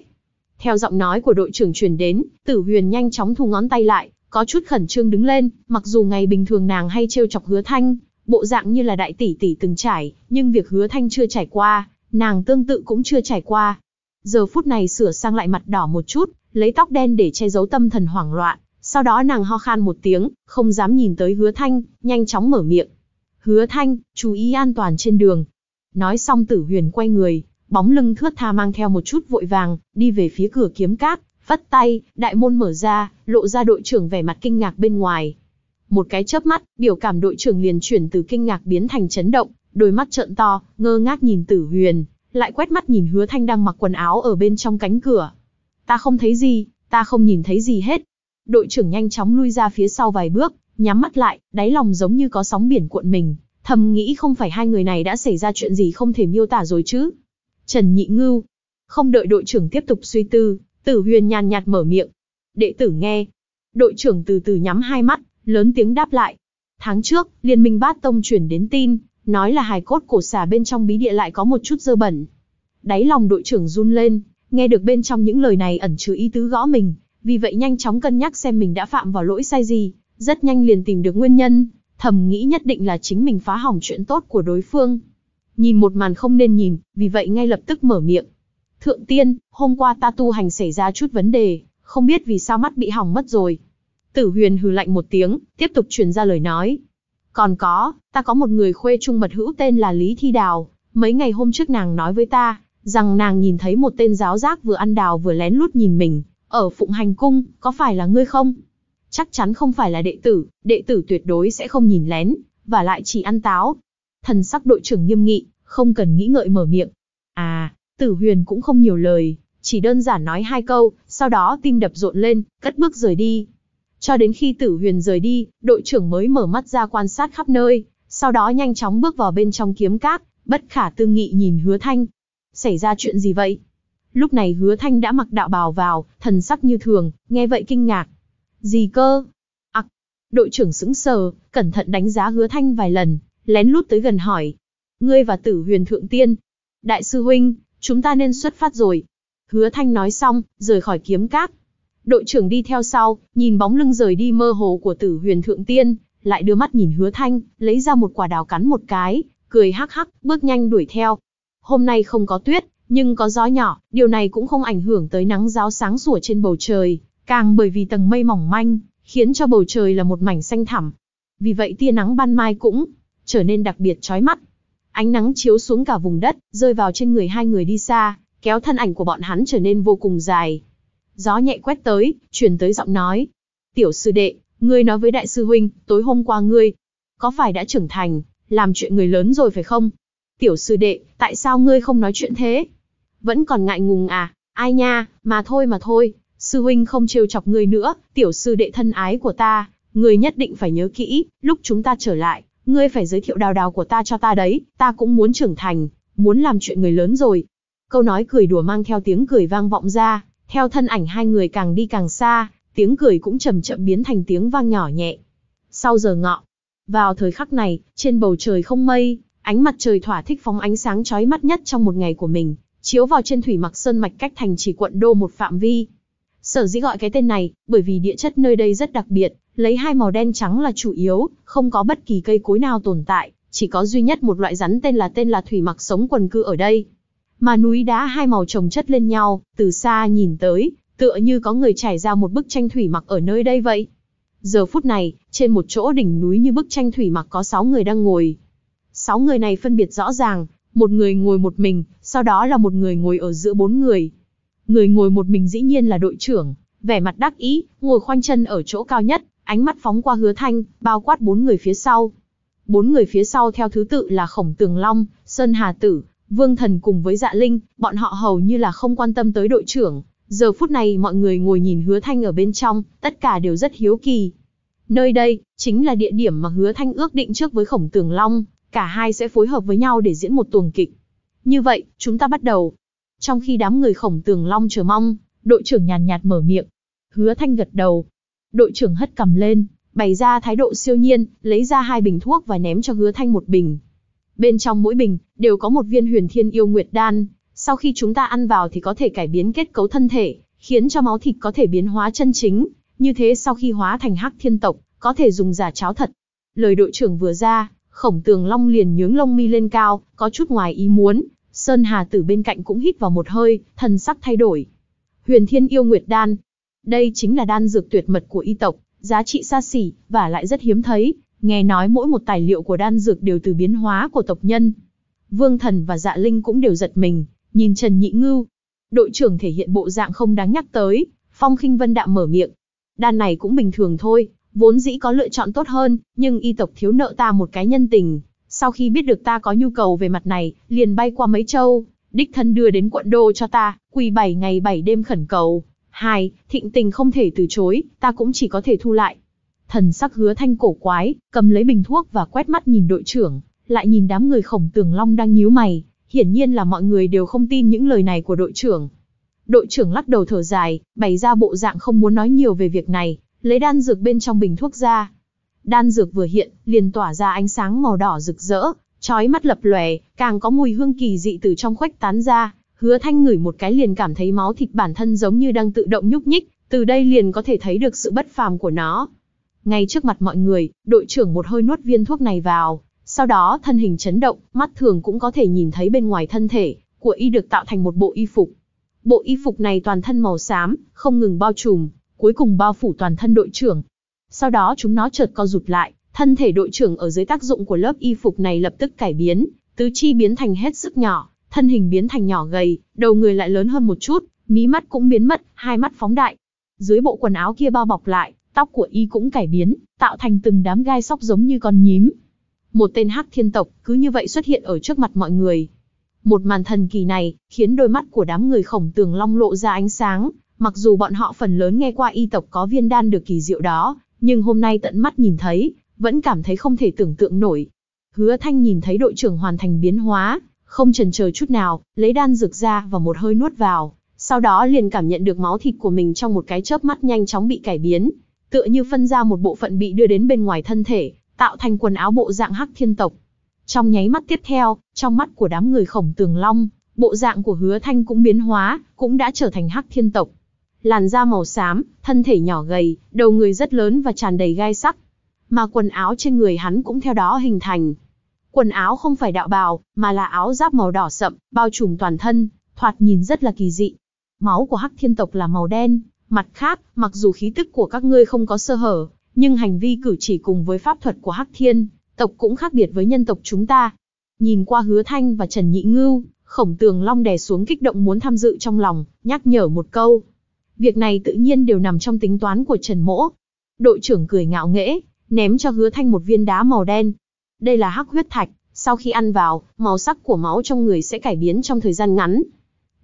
Theo giọng nói của đội trưởng truyền đến, Tử Huyền nhanh chóng thu ngón tay lại, có chút khẩn trương đứng lên, mặc dù ngày bình thường nàng hay trêu chọc Hứa Thanh, bộ dạng như là đại tỷ tỷ từng trải, nhưng việc Hứa Thanh chưa trải qua, nàng tương tự cũng chưa trải qua. Giờ phút này sửa sang lại mặt đỏ một chút, lấy tóc đen để che giấu tâm thần hoảng loạn, sau đó nàng ho khan một tiếng, không dám nhìn tới hứa thanh, nhanh chóng mở miệng. Hứa thanh, chú ý an toàn trên đường. Nói xong tử huyền quay người, bóng lưng thướt tha mang theo một chút vội vàng, đi về phía cửa kiếm cát, vắt tay, đại môn mở ra, lộ ra đội trưởng vẻ mặt kinh ngạc bên ngoài. Một cái chớp mắt, biểu cảm đội trưởng liền chuyển từ kinh ngạc biến thành chấn động, đôi mắt trợn to, ngơ ngác nhìn tử huyền, lại quét mắt nhìn hứa thanh đang mặc quần áo ở bên trong cánh cửa. Ta không thấy gì, ta không nhìn thấy gì hết, Đội trưởng nhanh chóng lui ra phía sau vài bước, nhắm mắt lại, đáy lòng giống như có sóng biển cuộn mình, thầm nghĩ không phải hai người này đã xảy ra chuyện gì không thể miêu tả rồi chứ. Trần Nhị Ngưu. Không đợi đội trưởng tiếp tục suy tư, Tử Huyền nhàn nhạt mở miệng. Đệ tử nghe. Đội trưởng từ từ nhắm hai mắt, lớn tiếng đáp lại. Tháng trước, Liên minh Bát Tông chuyển đến tin, nói là hài cốt cổ xà bên trong bí địa lại có một chút dơ bẩn. Đáy lòng đội trưởng run lên, nghe được bên trong những lời này ẩn chứa ý tứ gõ mình, vì vậy nhanh chóng cân nhắc xem mình đã phạm vào lỗi sai gì, rất nhanh liền tìm được nguyên nhân, thầm nghĩ nhất định là chính mình phá hỏng chuyện tốt của đối phương. Nhìn một màn không nên nhìn, vì vậy ngay lập tức mở miệng. Thượng tiên, hôm qua ta tu hành xảy ra chút vấn đề, không biết vì sao mắt bị hỏng mất rồi. Tử huyền hừ lạnh một tiếng, tiếp tục truyền ra lời nói. Còn có, ta có một người khuê trung mật hữu tên là Lý Thi Đào, mấy ngày hôm trước nàng nói với ta, rằng nàng nhìn thấy một tên giáo giác vừa ăn đào vừa lén lút nhìn mình, ở Phụng Hành Cung, có phải là ngươi không? Chắc chắn không phải là đệ tử, đệ tử tuyệt đối sẽ không nhìn lén, và lại chỉ ăn táo. Thần sắc đội trưởng nghiêm nghị, không cần nghĩ ngợi mở miệng. À, tử huyền cũng không nhiều lời, chỉ đơn giản nói hai câu, sau đó tim đập rộn lên, cất bước rời đi. Cho đến khi tử huyền rời đi, đội trưởng mới mở mắt ra quan sát khắp nơi, sau đó nhanh chóng bước vào bên trong kiếm cát, bất khả tư nghị nhìn hứa thanh. Xảy ra chuyện gì vậy? Lúc này hứa thanh đã mặc đạo bào vào, thần sắc như thường, nghe vậy kinh ngạc. Gì cơ? Ặc! đội trưởng sững sờ, cẩn thận đánh giá hứa thanh vài lần, lén lút tới gần hỏi. Ngươi và tử huyền thượng tiên. Đại sư huynh, chúng ta nên xuất phát rồi. Hứa thanh nói xong, rời khỏi kiếm cát. Đội trưởng đi theo sau, nhìn bóng lưng rời đi mơ hồ của tử huyền thượng tiên, lại đưa mắt nhìn hứa thanh, lấy ra một quả đào cắn một cái, cười hắc hắc, bước nhanh đuổi theo. Hôm nay không có tuyết, nhưng có gió nhỏ, điều này cũng không ảnh hưởng tới nắng giáo sáng sủa trên bầu trời, càng bởi vì tầng mây mỏng manh, khiến cho bầu trời là một mảnh xanh thẳm. Vì vậy tia nắng ban mai cũng trở nên đặc biệt chói mắt. Ánh nắng chiếu xuống cả vùng đất, rơi vào trên người hai người đi xa, kéo thân ảnh của bọn hắn trở nên vô cùng dài. Gió nhẹ quét tới, truyền tới giọng nói. Tiểu sư đệ, ngươi nói với đại sư huynh, tối hôm qua ngươi, có phải đã trưởng thành, làm chuyện người lớn rồi phải không? Tiểu sư đệ, tại sao ngươi không nói chuyện thế? Vẫn còn ngại ngùng à, ai nha, mà thôi mà thôi, sư huynh không trêu chọc người nữa, tiểu sư đệ thân ái của ta, người nhất định phải nhớ kỹ, lúc chúng ta trở lại, ngươi phải giới thiệu đào đào của ta cho ta đấy, ta cũng muốn trưởng thành, muốn làm chuyện người lớn rồi. Câu nói cười đùa mang theo tiếng cười vang vọng ra, theo thân ảnh hai người càng đi càng xa, tiếng cười cũng chậm chậm biến thành tiếng vang nhỏ nhẹ. Sau giờ ngọ, vào thời khắc này, trên bầu trời không mây, ánh mặt trời thỏa thích phóng ánh sáng chói mắt nhất trong một ngày của mình, chiếu vào trên thủy mặc sơn mạch cách thành chỉ quận đô một phạm vi. Sở dĩ gọi cái tên này, bởi vì địa chất nơi đây rất đặc biệt, lấy hai màu đen trắng là chủ yếu, không có bất kỳ cây cối nào tồn tại, chỉ có duy nhất một loại rắn tên là tên là thủy mặc sống quần cư ở đây. Mà núi đá hai màu chồng chất lên nhau, từ xa nhìn tới, tựa như có người trải ra một bức tranh thủy mặc ở nơi đây vậy. Giờ phút này, trên một chỗ đỉnh núi như bức tranh thủy mặc có sáu người đang ngồi. sáu người này phân biệt rõ ràng, một người ngồi một mình, sau đó là một người ngồi ở giữa bốn người. Người ngồi một mình dĩ nhiên là đội trưởng, vẻ mặt đắc ý, ngồi khoanh chân ở chỗ cao nhất, ánh mắt phóng qua hứa thanh, bao quát bốn người phía sau. Bốn người phía sau theo thứ tự là Khổng Tường Long, Sơn Hà Tử, Vương Thần cùng với Dạ Linh, bọn họ hầu như là không quan tâm tới đội trưởng. Giờ phút này mọi người ngồi nhìn hứa thanh ở bên trong, tất cả đều rất hiếu kỳ. Nơi đây, chính là địa điểm mà hứa thanh ước định trước với Khổng Tường Long, cả hai sẽ phối hợp với nhau để diễn một tuồng kịch. Như vậy, chúng ta bắt đầu. Trong khi đám người khổng tường long chờ mong, đội trưởng nhàn nhạt, mở miệng. Hứa Thanh gật đầu. Đội trưởng hất cầm lên, bày ra thái độ siêu nhiên, lấy ra hai bình thuốc và ném cho Hứa Thanh một bình. Bên trong mỗi bình, đều có một viên huyền thiên yêu nguyệt đan. Sau khi chúng ta ăn vào thì có thể cải biến kết cấu thân thể, khiến cho máu thịt có thể biến hóa chân chính. Như thế sau khi hóa thành hắc thiên tộc, có thể dùng giả cháo thật. Lời đội trưởng vừa ra, Khổng Tường Long liền nhướng lông mi lên cao, có chút ngoài ý muốn, Sơn Hà Tử bên cạnh cũng hít vào một hơi, thần sắc thay đổi. Huyền Thiên Yêu Nguyệt Đan. Đây chính là đan dược tuyệt mật của y tộc, giá trị xa xỉ và lại rất hiếm thấy, nghe nói mỗi một tài liệu của đan dược đều từ biến hóa của tộc nhân. Vương Thần và Dạ Linh cũng đều giật mình, nhìn Trần Nhị Ngưu. Đội trưởng thể hiện bộ dạng không đáng nhắc tới, Phong Khinh Vân đạm mở miệng. Đan này cũng bình thường thôi, vốn dĩ có lựa chọn tốt hơn, nhưng y tộc thiếu nợ ta một cái nhân tình. Sau khi biết được ta có nhu cầu về mặt này, liền bay qua mấy châu, đích thân đưa đến quận đô cho ta, quỳ bảy ngày bảy đêm khẩn cầu. Hai, thịnh tình không thể từ chối, ta cũng chỉ có thể thu lại. Thần sắc hứa thanh cổ quái, cầm lấy bình thuốc và quét mắt nhìn đội trưởng, lại nhìn đám người khổng tường long đang nhíu mày. Hiển nhiên là mọi người đều không tin những lời này của đội trưởng. Đội trưởng lắc đầu thở dài, bày ra bộ dạng không muốn nói nhiều về việc này, lấy đan dược bên trong bình thuốc ra. Đan dược vừa hiện, liền tỏa ra ánh sáng màu đỏ rực rỡ, chói mắt lập lòe, càng có mùi hương kỳ dị từ trong khuếch tán ra, Hứa Thanh ngửi một cái liền cảm thấy máu thịt bản thân giống như đang tự động nhúc nhích, từ đây liền có thể thấy được sự bất phàm của nó. Ngay trước mặt mọi người, đội trưởng một hơi nuốt viên thuốc này vào, sau đó thân hình chấn động, mắt thường cũng có thể nhìn thấy bên ngoài thân thể của y được tạo thành một bộ y phục. Bộ y phục này toàn thân màu xám, không ngừng bao trùm, cuối cùng bao phủ toàn thân đội trưởng. Sau đó chúng nó chợt co rụt lại, thân thể đội trưởng ở dưới tác dụng của lớp y phục này lập tức cải biến, tứ chi biến thành hết sức nhỏ, thân hình biến thành nhỏ gầy, đầu người lại lớn hơn một chút, mí mắt cũng biến mất, hai mắt phóng đại. Dưới bộ quần áo kia bao bọc lại, tóc của y cũng cải biến, tạo thành từng đám gai sóc giống như con nhím. Một tên hắc thiên tộc cứ như vậy xuất hiện ở trước mặt mọi người. Một màn thần kỳ này khiến đôi mắt của đám người khổng tường long lộ ra ánh sáng, Mặc dù bọn họ phần lớn nghe qua y tộc có viên đan được kỳ diệu đó, nhưng hôm nay tận mắt nhìn thấy, vẫn cảm thấy không thể tưởng tượng nổi. Hứa Thanh nhìn thấy đội trưởng hoàn thành biến hóa, không chần chờ chút nào, lấy đan dược ra và một hơi nuốt vào, sau đó liền cảm nhận được máu thịt của mình trong một cái chớp mắt nhanh chóng bị cải biến, tựa như phân ra một bộ phận bị đưa đến bên ngoài thân thể, tạo thành quần áo bộ dạng hắc thiên tộc. Trong nháy mắt tiếp theo, trong mắt của đám người khổng tường long, bộ dạng của hứa thanh cũng biến hóa, cũng đã trở thành hắc thiên tộc làn da màu xám, thân thể nhỏ gầy, đầu người rất lớn và tràn đầy gai sắc. Mà quần áo trên người hắn cũng theo đó hình thành. Quần áo không phải đạo bào, mà là áo giáp màu đỏ sậm, bao trùm toàn thân, thoạt nhìn rất là kỳ dị. Máu của hắc thiên tộc là màu đen, mặt khác, mặc dù khí tức của các ngươi không có sơ hở, nhưng hành vi cử chỉ cùng với pháp thuật của hắc thiên, tộc cũng khác biệt với nhân tộc chúng ta. Nhìn qua hứa thanh và Trần Nhị Ngưu, khổng tường long đè xuống kích động muốn tham dự trong lòng, nhắc nhở một câu, Việc này tự nhiên đều nằm trong tính toán của Trần Mỗ. Đội trưởng cười ngạo nghễ, ném cho hứa thanh một viên đá màu đen. Đây là hắc huyết thạch, sau khi ăn vào, màu sắc của máu trong người sẽ cải biến trong thời gian ngắn.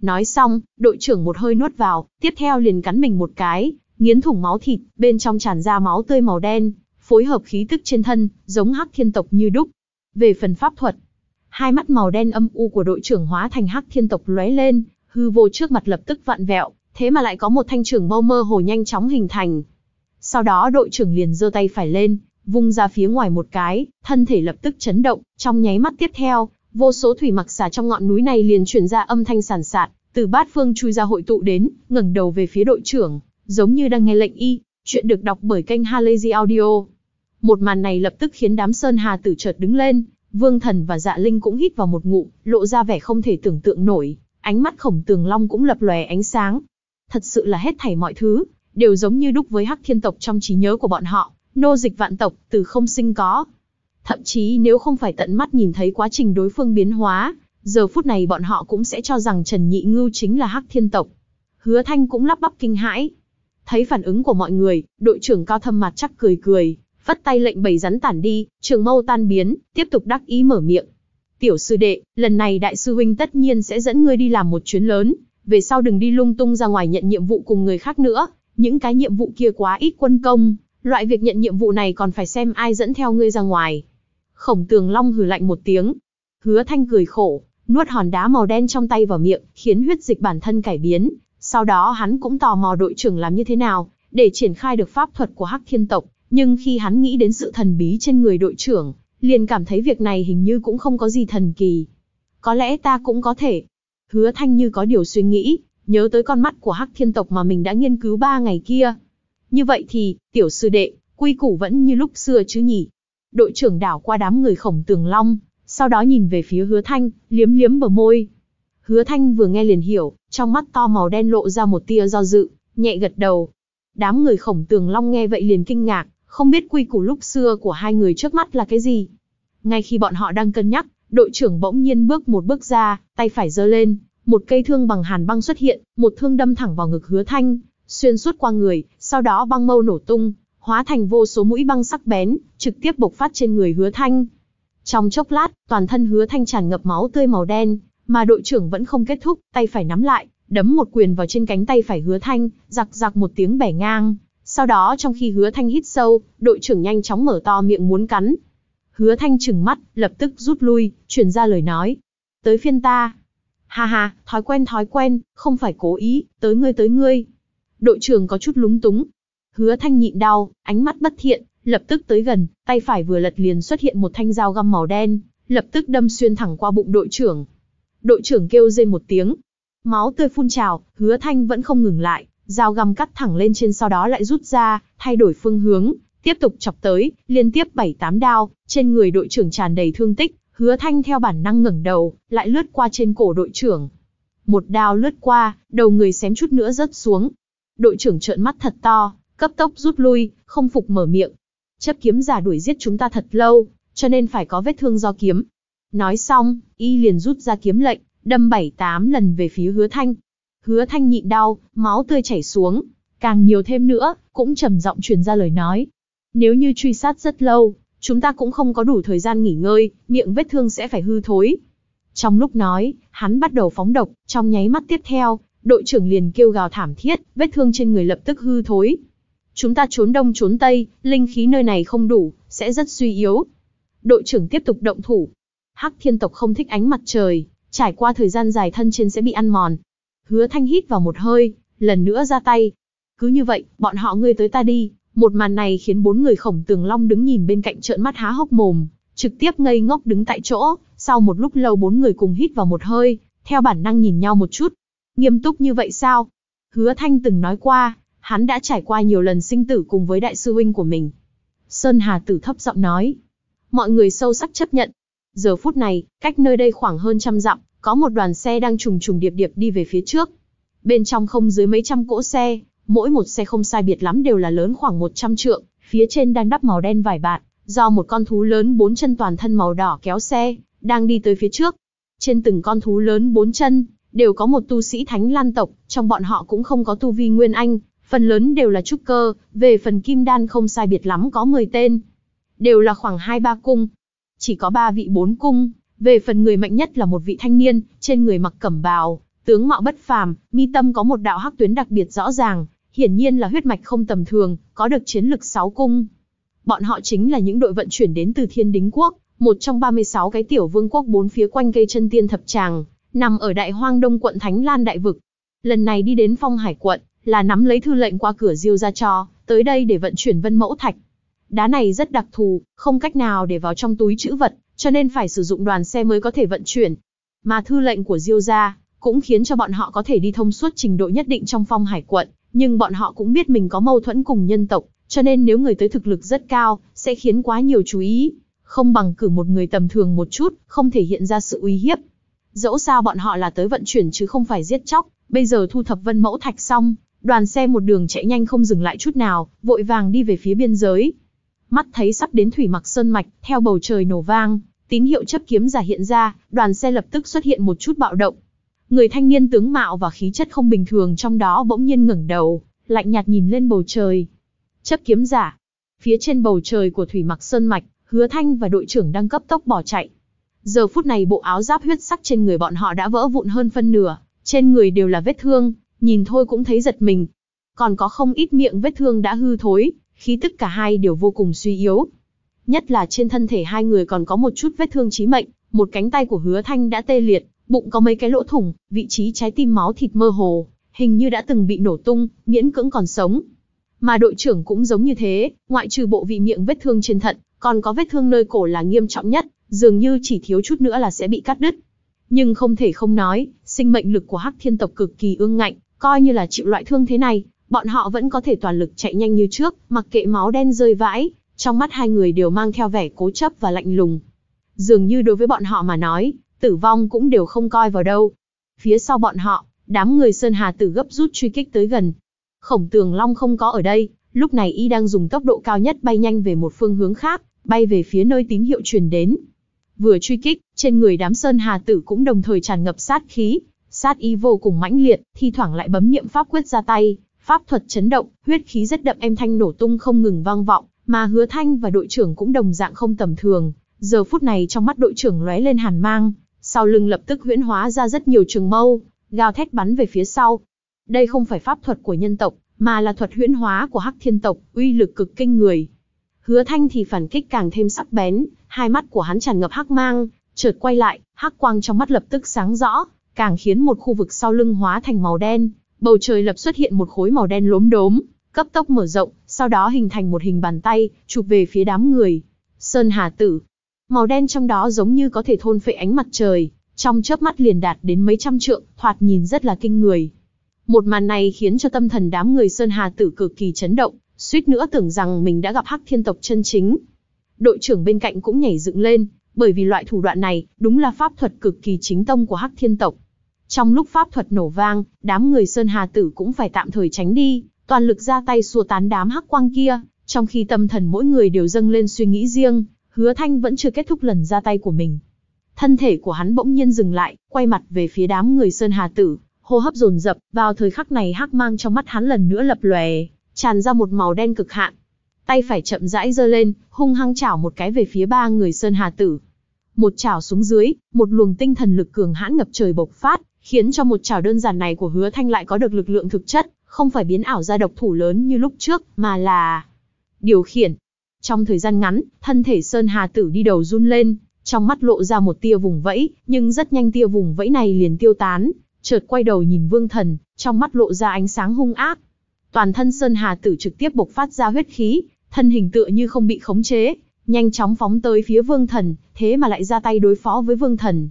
Nói xong, đội trưởng một hơi nuốt vào, tiếp theo liền cắn mình một cái, nghiến thủng máu thịt, bên trong tràn ra máu tươi màu đen, phối hợp khí tức trên thân, giống hắc thiên tộc như đúc. Về phần pháp thuật, hai mắt màu đen âm u của đội trưởng hóa thành hắc thiên tộc lóe lên, hư vô trước mặt lập tức vặn vẹo, thế mà lại có một thanh trưởng mâu mơ hồ nhanh chóng hình thành. Sau đó đội trưởng liền giơ tay phải lên, vung ra phía ngoài một cái, thân thể lập tức chấn động, trong nháy mắt tiếp theo, vô số thủy mặc xà trong ngọn núi này liền chuyển ra âm thanh sản sạt, từ bát phương chui ra hội tụ đến, ngẩng đầu về phía đội trưởng, giống như đang nghe lệnh y, chuyện được đọc bởi kênh Halazy Audio. Một màn này lập tức khiến đám Sơn Hà tử chợt đứng lên, Vương Thần và Dạ Linh cũng hít vào một ngụm, lộ ra vẻ không thể tưởng tượng nổi, ánh mắt khổng tường long cũng lập lòe ánh sáng, thật sự là hết thảy mọi thứ, đều giống như đúc với hắc thiên tộc trong trí nhớ của bọn họ, nô dịch vạn tộc, từ không sinh có. Thậm chí nếu không phải tận mắt nhìn thấy quá trình đối phương biến hóa, giờ phút này bọn họ cũng sẽ cho rằng Trần Nhị Ngưu chính là hắc thiên tộc. Hứa Thanh cũng lắp bắp kinh hãi. Thấy phản ứng của mọi người, đội trưởng cao thâm mặt chắc cười cười, vất tay lệnh bầy rắn tản đi, trường mâu tan biến, tiếp tục đắc ý mở miệng. Tiểu sư đệ, lần này đại sư huynh tất nhiên sẽ dẫn ngươi đi làm một chuyến lớn, về sau đừng đi lung tung ra ngoài nhận nhiệm vụ cùng người khác nữa, những cái nhiệm vụ kia quá ít quân công, loại việc nhận nhiệm vụ này còn phải xem ai dẫn theo ngươi ra ngoài. Khổng tường long hừ lạnh một tiếng, hứa thanh cười khổ, nuốt hòn đá màu đen trong tay vào miệng, khiến huyết dịch bản thân cải biến, sau đó hắn cũng tò mò đội trưởng làm như thế nào, để triển khai được pháp thuật của Hắc Thiên Tộc, nhưng khi hắn nghĩ đến sự thần bí trên người đội trưởng, liền cảm thấy việc này hình như cũng không có gì thần kỳ. Có lẽ ta cũng có thể, Hứa Thanh như có điều suy nghĩ, nhớ tới con mắt của Hắc Thiên tộc mà mình đã nghiên cứu ba ngày kia. Như vậy thì, tiểu sư đệ, quy củ vẫn như lúc xưa chứ nhỉ? Đội trưởng đảo qua đám người khổng tường long, sau đó nhìn về phía Hứa Thanh, liếm liếm bờ môi. Hứa Thanh vừa nghe liền hiểu, trong mắt to màu đen lộ ra một tia do dự, nhẹ gật đầu. Đám người khổng tường long nghe vậy liền kinh ngạc, không biết quy củ lúc xưa của hai người trước mắt là cái gì. Ngay khi bọn họ đang cân nhắc, Đội trưởng bỗng nhiên bước một bước ra, tay phải giơ lên, một cây thương bằng hàn băng xuất hiện, một thương đâm thẳng vào ngực Hứa Thanh, xuyên suốt qua người, sau đó băng mâu nổ tung, hóa thành vô số mũi băng sắc bén, trực tiếp bộc phát trên người Hứa Thanh. Trong chốc lát, toàn thân Hứa Thanh tràn ngập máu tươi màu đen, mà đội trưởng vẫn không kết thúc, tay phải nắm lại, đấm một quyền vào trên cánh tay phải Hứa Thanh, giặc giặc một tiếng bẻ ngang. Sau đó trong khi Hứa Thanh hít sâu, đội trưởng nhanh chóng mở to miệng muốn cắn, Hứa Thanh trừng mắt, lập tức rút lui, chuyển ra lời nói. Tới phiên ta. Ha ha, thói quen thói quen, không phải cố ý, tới ngươi tới ngươi. Đội trưởng có chút lúng túng. Hứa Thanh nhịn đau, ánh mắt bất thiện, lập tức tới gần, tay phải vừa lật liền xuất hiện một thanh dao găm màu đen, lập tức đâm xuyên thẳng qua bụng đội trưởng. Đội trưởng kêu rên một tiếng. Máu tươi phun trào, hứa thanh vẫn không ngừng lại, dao găm cắt thẳng lên trên sau đó lại rút ra, thay đổi phương hướng, tiếp tục chọc tới, liên tiếp 7-8 đao, trên người đội trưởng tràn đầy thương tích, hứa thanh theo bản năng ngẩng đầu, lại lướt qua trên cổ đội trưởng. Một đao lướt qua, đầu người xém chút nữa rớt xuống. Đội trưởng trợn mắt thật to, cấp tốc rút lui, không phục mở miệng. Chấp kiếm giả đuổi giết chúng ta thật lâu, cho nên phải có vết thương do kiếm. Nói xong, y liền rút ra kiếm lệnh, đâm 7-8 lần về phía hứa thanh. Hứa thanh nhịn đau, máu tươi chảy xuống, càng nhiều thêm nữa, cũng trầm giọng truyền ra lời nói, nếu như truy sát rất lâu, chúng ta cũng không có đủ thời gian nghỉ ngơi, miệng vết thương sẽ phải hư thối. Trong lúc nói, hắn bắt đầu phóng độc, trong nháy mắt tiếp theo, đội trưởng liền kêu gào thảm thiết, vết thương trên người lập tức hư thối. Chúng ta trốn đông trốn tây, linh khí nơi này không đủ, sẽ rất suy yếu. Đội trưởng tiếp tục động thủ. Hắc thiên tộc không thích ánh mặt trời, trải qua thời gian dài thân trên sẽ bị ăn mòn. Hứa thanh hít vào một hơi, lần nữa ra tay. Cứ như vậy, bọn họ ngươi tới ta đi, một màn này khiến bốn người khổng tường long đứng nhìn bên cạnh trợn mắt há hốc mồm, trực tiếp ngây ngốc đứng tại chỗ, sau một lúc lâu bốn người cùng hít vào một hơi, theo bản năng nhìn nhau một chút. Nghiêm túc như vậy sao? Hứa Thanh từng nói qua, hắn đã trải qua nhiều lần sinh tử cùng với đại sư huynh của mình. Sơn Hà Tử thấp giọng nói. Mọi người sâu sắc chấp nhận. Giờ phút này, cách nơi đây khoảng hơn trăm dặm, có một đoàn xe đang trùng trùng điệp điệp đi về phía trước. Bên trong không dưới mấy trăm cỗ xe, mỗi một xe không sai biệt lắm đều là lớn khoảng 100 trượng, phía trên đang đắp màu đen vải bạt, do một con thú lớn bốn chân toàn thân màu đỏ kéo xe, đang đi tới phía trước. Trên từng con thú lớn bốn chân, đều có một tu sĩ thánh lan tộc, trong bọn họ cũng không có tu vi nguyên anh, phần lớn đều là trúc cơ, về phần kim đan không sai biệt lắm có 10 tên. Đều là khoảng 2-3 cung, chỉ có 3 vị 4 cung, về phần người mạnh nhất là một vị thanh niên, trên người mặc cẩm bào, tướng mạo bất phàm, mi tâm có một đạo hắc tuyến đặc biệt rõ ràng, hiển nhiên là huyết mạch không tầm thường, có được chiến lực sáu cung. Bọn họ chính là những đội vận chuyển đến từ Thiên Đính Quốc, một trong 36 cái tiểu vương quốc bốn phía quanh cây chân tiên thập tràng, nằm ở đại hoang đông quận Thánh Lan Đại Vực. Lần này đi đến phong hải quận, là nắm lấy thư lệnh qua cửa diêu ra cho, tới đây để vận chuyển vân mẫu thạch. Đá này rất đặc thù, không cách nào để vào trong túi chữ vật, cho nên phải sử dụng đoàn xe mới có thể vận chuyển. Mà thư lệnh của diêu ra, cũng khiến cho bọn họ có thể đi thông suốt trình độ nhất định trong phong hải quận, nhưng bọn họ cũng biết mình có mâu thuẫn cùng nhân tộc, cho nên nếu người tới thực lực rất cao, sẽ khiến quá nhiều chú ý, không bằng cử một người tầm thường một chút, không thể hiện ra sự uy hiếp. Dẫu sao bọn họ là tới vận chuyển chứ không phải giết chóc, bây giờ thu thập vân mẫu thạch xong, đoàn xe một đường chạy nhanh không dừng lại chút nào, vội vàng đi về phía biên giới. Mắt thấy sắp đến thủy mặc sơn mạch, theo bầu trời nổ vang, tín hiệu chấp kiếm giả hiện ra, đoàn xe lập tức xuất hiện một chút bạo động, Người thanh niên tướng mạo và khí chất không bình thường trong đó bỗng nhiên ngẩng đầu, lạnh nhạt nhìn lên bầu trời. Chấp kiếm giả. Phía trên bầu trời của Thủy Mặc Sơn Mạch, Hứa Thanh và đội trưởng đang cấp tốc bỏ chạy. Giờ phút này bộ áo giáp huyết sắc trên người bọn họ đã vỡ vụn hơn phân nửa, trên người đều là vết thương, nhìn thôi cũng thấy giật mình. Còn có không ít miệng vết thương đã hư thối, khí tức cả hai đều vô cùng suy yếu. Nhất là trên thân thể hai người còn có một chút vết thương chí mệnh, một cánh tay của Hứa Thanh đã tê liệt, bụng có mấy cái lỗ thủng, vị trí trái tim máu thịt mơ hồ, hình như đã từng bị nổ tung, miễn cưỡng còn sống. Mà đội trưởng cũng giống như thế, ngoại trừ bộ vị miệng vết thương trên thận, còn có vết thương nơi cổ là nghiêm trọng nhất, dường như chỉ thiếu chút nữa là sẽ bị cắt đứt. Nhưng không thể không nói, sinh mệnh lực của Hắc Thiên tộc cực kỳ ương ngạnh, coi như là chịu loại thương thế này, bọn họ vẫn có thể toàn lực chạy nhanh như trước, mặc kệ máu đen rơi vãi, trong mắt hai người đều mang theo vẻ cố chấp và lạnh lùng. Dường như đối với bọn họ mà nói, tử vong cũng đều không coi vào đâu. Phía sau bọn họ, đám người Sơn Hà Tử gấp rút truy kích tới gần. Khổng Tường Long không có ở đây, lúc này y đang dùng tốc độ cao nhất bay nhanh về một phương hướng khác, bay về phía nơi tín hiệu truyền đến. Vừa truy kích, trên người đám Sơn Hà Tử cũng đồng thời tràn ngập sát khí, sát y vô cùng mãnh liệt, thi thoảng lại bấm niệm pháp quyết ra tay, pháp thuật chấn động, huyết khí rất đậm em thanh nổ tung không ngừng vang vọng, mà Hứa Thanh và đội trưởng cũng đồng dạng không tầm thường, giờ phút này trong mắt đội trưởng lóe lên hàn mang, sau lưng lập tức huyễn hóa ra rất nhiều trường mâu, gào thét bắn về phía sau. Đây không phải pháp thuật của nhân tộc, mà là thuật huyễn hóa của Hắc Thiên tộc, uy lực cực kinh người. Hứa Thanh thì phản kích càng thêm sắc bén, hai mắt của hắn tràn ngập hắc mang, chợt quay lại, hắc quang trong mắt lập tức sáng rõ, càng khiến một khu vực sau lưng hóa thành màu đen, bầu trời lập xuất hiện một khối màu đen lốm đốm, cấp tốc mở rộng, sau đó hình thành một hình bàn tay, chụp về phía đám người. Sơn Hà Tử, Màu đen trong đó giống như có thể thôn phệ ánh mặt trời, trong chớp mắt liền đạt đến mấy trăm trượng, thoạt nhìn rất là kinh người. Một màn này khiến cho tâm thần đám người Sơn Hà Tử cực kỳ chấn động, suýt nữa tưởng rằng mình đã gặp hắc thiên tộc chân chính. Đội trưởng bên cạnh cũng nhảy dựng lên, bởi vì loại thủ đoạn này đúng là pháp thuật cực kỳ chính tông của hắc thiên tộc. Trong lúc pháp thuật nổ vang, đám người Sơn Hà Tử cũng phải tạm thời tránh đi, toàn lực ra tay xua tán đám hắc quang kia, trong khi tâm thần mỗi người đều dâng lên suy nghĩ riêng, Hứa Thanh vẫn chưa kết thúc lần ra tay của mình. Thân thể của hắn bỗng nhiên dừng lại, quay mặt về phía đám người Sơn Hà Tử, hô hấp dồn dập, vào thời khắc này hắc mang trong mắt hắn lần nữa lập lòe, tràn ra một màu đen cực hạn. Tay phải chậm rãi giơ lên, hung hăng chảo một cái về phía ba người Sơn Hà Tử. Một chảo xuống dưới, một luồng tinh thần lực cường hãn ngập trời bộc phát, khiến cho một chảo đơn giản này của Hứa Thanh lại có được lực lượng thực chất, không phải biến ảo ra độc thủ lớn như lúc trước, mà là điều khiển, trong thời gian ngắn, thân thể Sơn Hà Tử đi đầu run lên, trong mắt lộ ra một tia vùng vẫy, nhưng rất nhanh tia vùng vẫy này liền tiêu tán, chợt quay đầu nhìn Vương Thần, trong mắt lộ ra ánh sáng hung ác. Toàn thân Sơn Hà Tử trực tiếp bộc phát ra huyết khí, thân hình tựa như không bị khống chế, nhanh chóng phóng tới phía Vương Thần, thế mà lại ra tay đối phó với Vương Thần.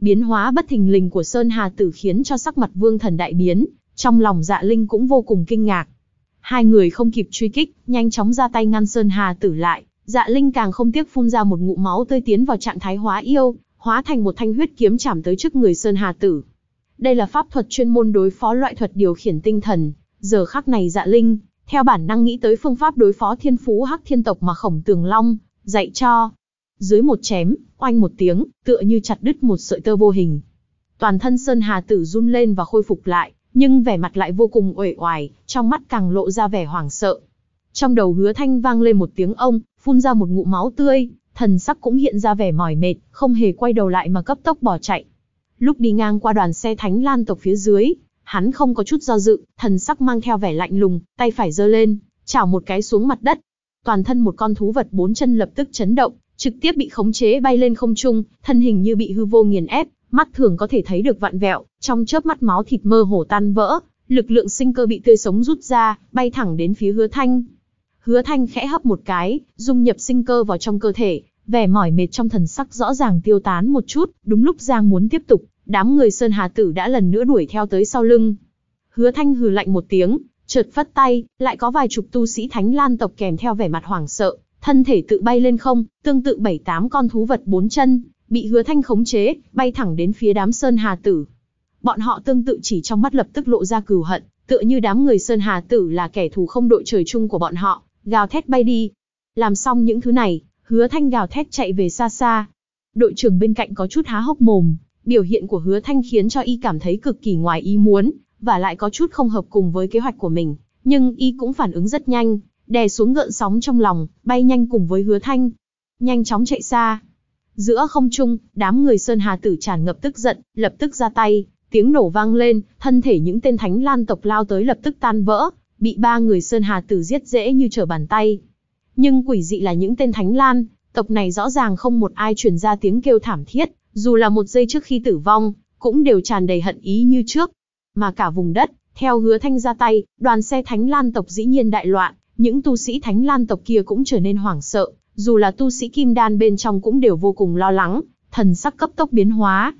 Biến hóa bất thình lình của Sơn Hà Tử khiến cho sắc mặt Vương Thần đại biến, trong lòng Dạ Linh cũng vô cùng kinh ngạc. Hai người không kịp truy kích, nhanh chóng ra tay ngăn Sơn Hà tử lại. Dạ Linh càng không tiếc phun ra một ngụm máu tươi tiến vào trạng thái hóa yêu, hóa thành một thanh huyết kiếm chạm tới trước người Sơn Hà tử. Đây là pháp thuật chuyên môn đối phó loại thuật điều khiển tinh thần. Giờ khắc này Dạ Linh, theo bản năng nghĩ tới phương pháp đối phó thiên phú hắc thiên tộc mà khổng tường long, dạy cho. Dưới một chém, oanh một tiếng, tựa như chặt đứt một sợi tơ vô hình. Toàn thân Sơn Hà tử run lên và khôi phục lại, nhưng vẻ mặt lại vô cùng uể oải, trong mắt càng lộ ra vẻ hoảng sợ. Trong đầu hứa thanh vang lên một tiếng ông, phun ra một ngụm máu tươi, thần sắc cũng hiện ra vẻ mỏi mệt, không hề quay đầu lại mà cấp tốc bỏ chạy. Lúc đi ngang qua đoàn xe thánh lan tộc phía dưới, hắn không có chút do dự, thần sắc mang theo vẻ lạnh lùng, tay phải giơ lên, chảo một cái xuống mặt đất. Toàn thân một con thú vật bốn chân lập tức chấn động, trực tiếp bị khống chế bay lên không trung, thân hình như bị hư vô nghiền ép, mắt thường có thể thấy được vạn vẹo, trong chớp mắt máu thịt mơ hồ tan vỡ, lực lượng sinh cơ bị tươi sống rút ra, bay thẳng đến phía Hứa Thanh. Hứa Thanh khẽ hấp một cái, dung nhập sinh cơ vào trong cơ thể, vẻ mỏi mệt trong thần sắc rõ ràng tiêu tán một chút, đúng lúc Giang muốn tiếp tục, đám người Sơn Hà Tử đã lần nữa đuổi theo tới sau lưng. Hứa Thanh hừ lạnh một tiếng, chợt phất tay, lại có vài chục tu sĩ Thánh Lan tộc kèm theo vẻ mặt hoảng sợ, thân thể tự bay lên không, tương tự bảy tám con thú vật bốn chân, bị hứa thanh khống chế, bay thẳng đến phía đám Sơn Hà Tử. Bọn họ tương tự chỉ trong mắt lập tức lộ ra cừu hận, tựa như đám người Sơn Hà Tử là kẻ thù không đội trời chung của bọn họ, gào thét bay đi. Làm xong những thứ này, hứa thanh gào thét chạy về xa xa. Đội trưởng bên cạnh có chút há hốc mồm, biểu hiện của hứa thanh khiến cho y cảm thấy cực kỳ ngoài ý muốn, và lại có chút không hợp cùng với kế hoạch của mình. Nhưng y cũng phản ứng rất nhanh, đè xuống gợn sóng trong lòng, bay nhanh cùng với hứa thanh. Nhanh chóng chạy xa, Giữa không trung, đám người Sơn Hà Tử tràn ngập tức giận, lập tức ra tay, tiếng nổ vang lên, thân thể những tên thánh lan tộc lao tới lập tức tan vỡ, bị ba người Sơn Hà Tử giết dễ như trở bàn tay. Nhưng quỷ dị là những tên thánh lan, tộc này rõ ràng không một ai truyền ra tiếng kêu thảm thiết, dù là một giây trước khi tử vong, cũng đều tràn đầy hận ý như trước. Mà cả vùng đất, theo hứa thanh ra tay, đoàn xe thánh lan tộc dĩ nhiên đại loạn, những tu sĩ thánh lan tộc kia cũng trở nên hoảng sợ, dù là tu sĩ kim đan bên trong cũng đều vô cùng lo lắng, thần sắc cấp tốc biến hóa.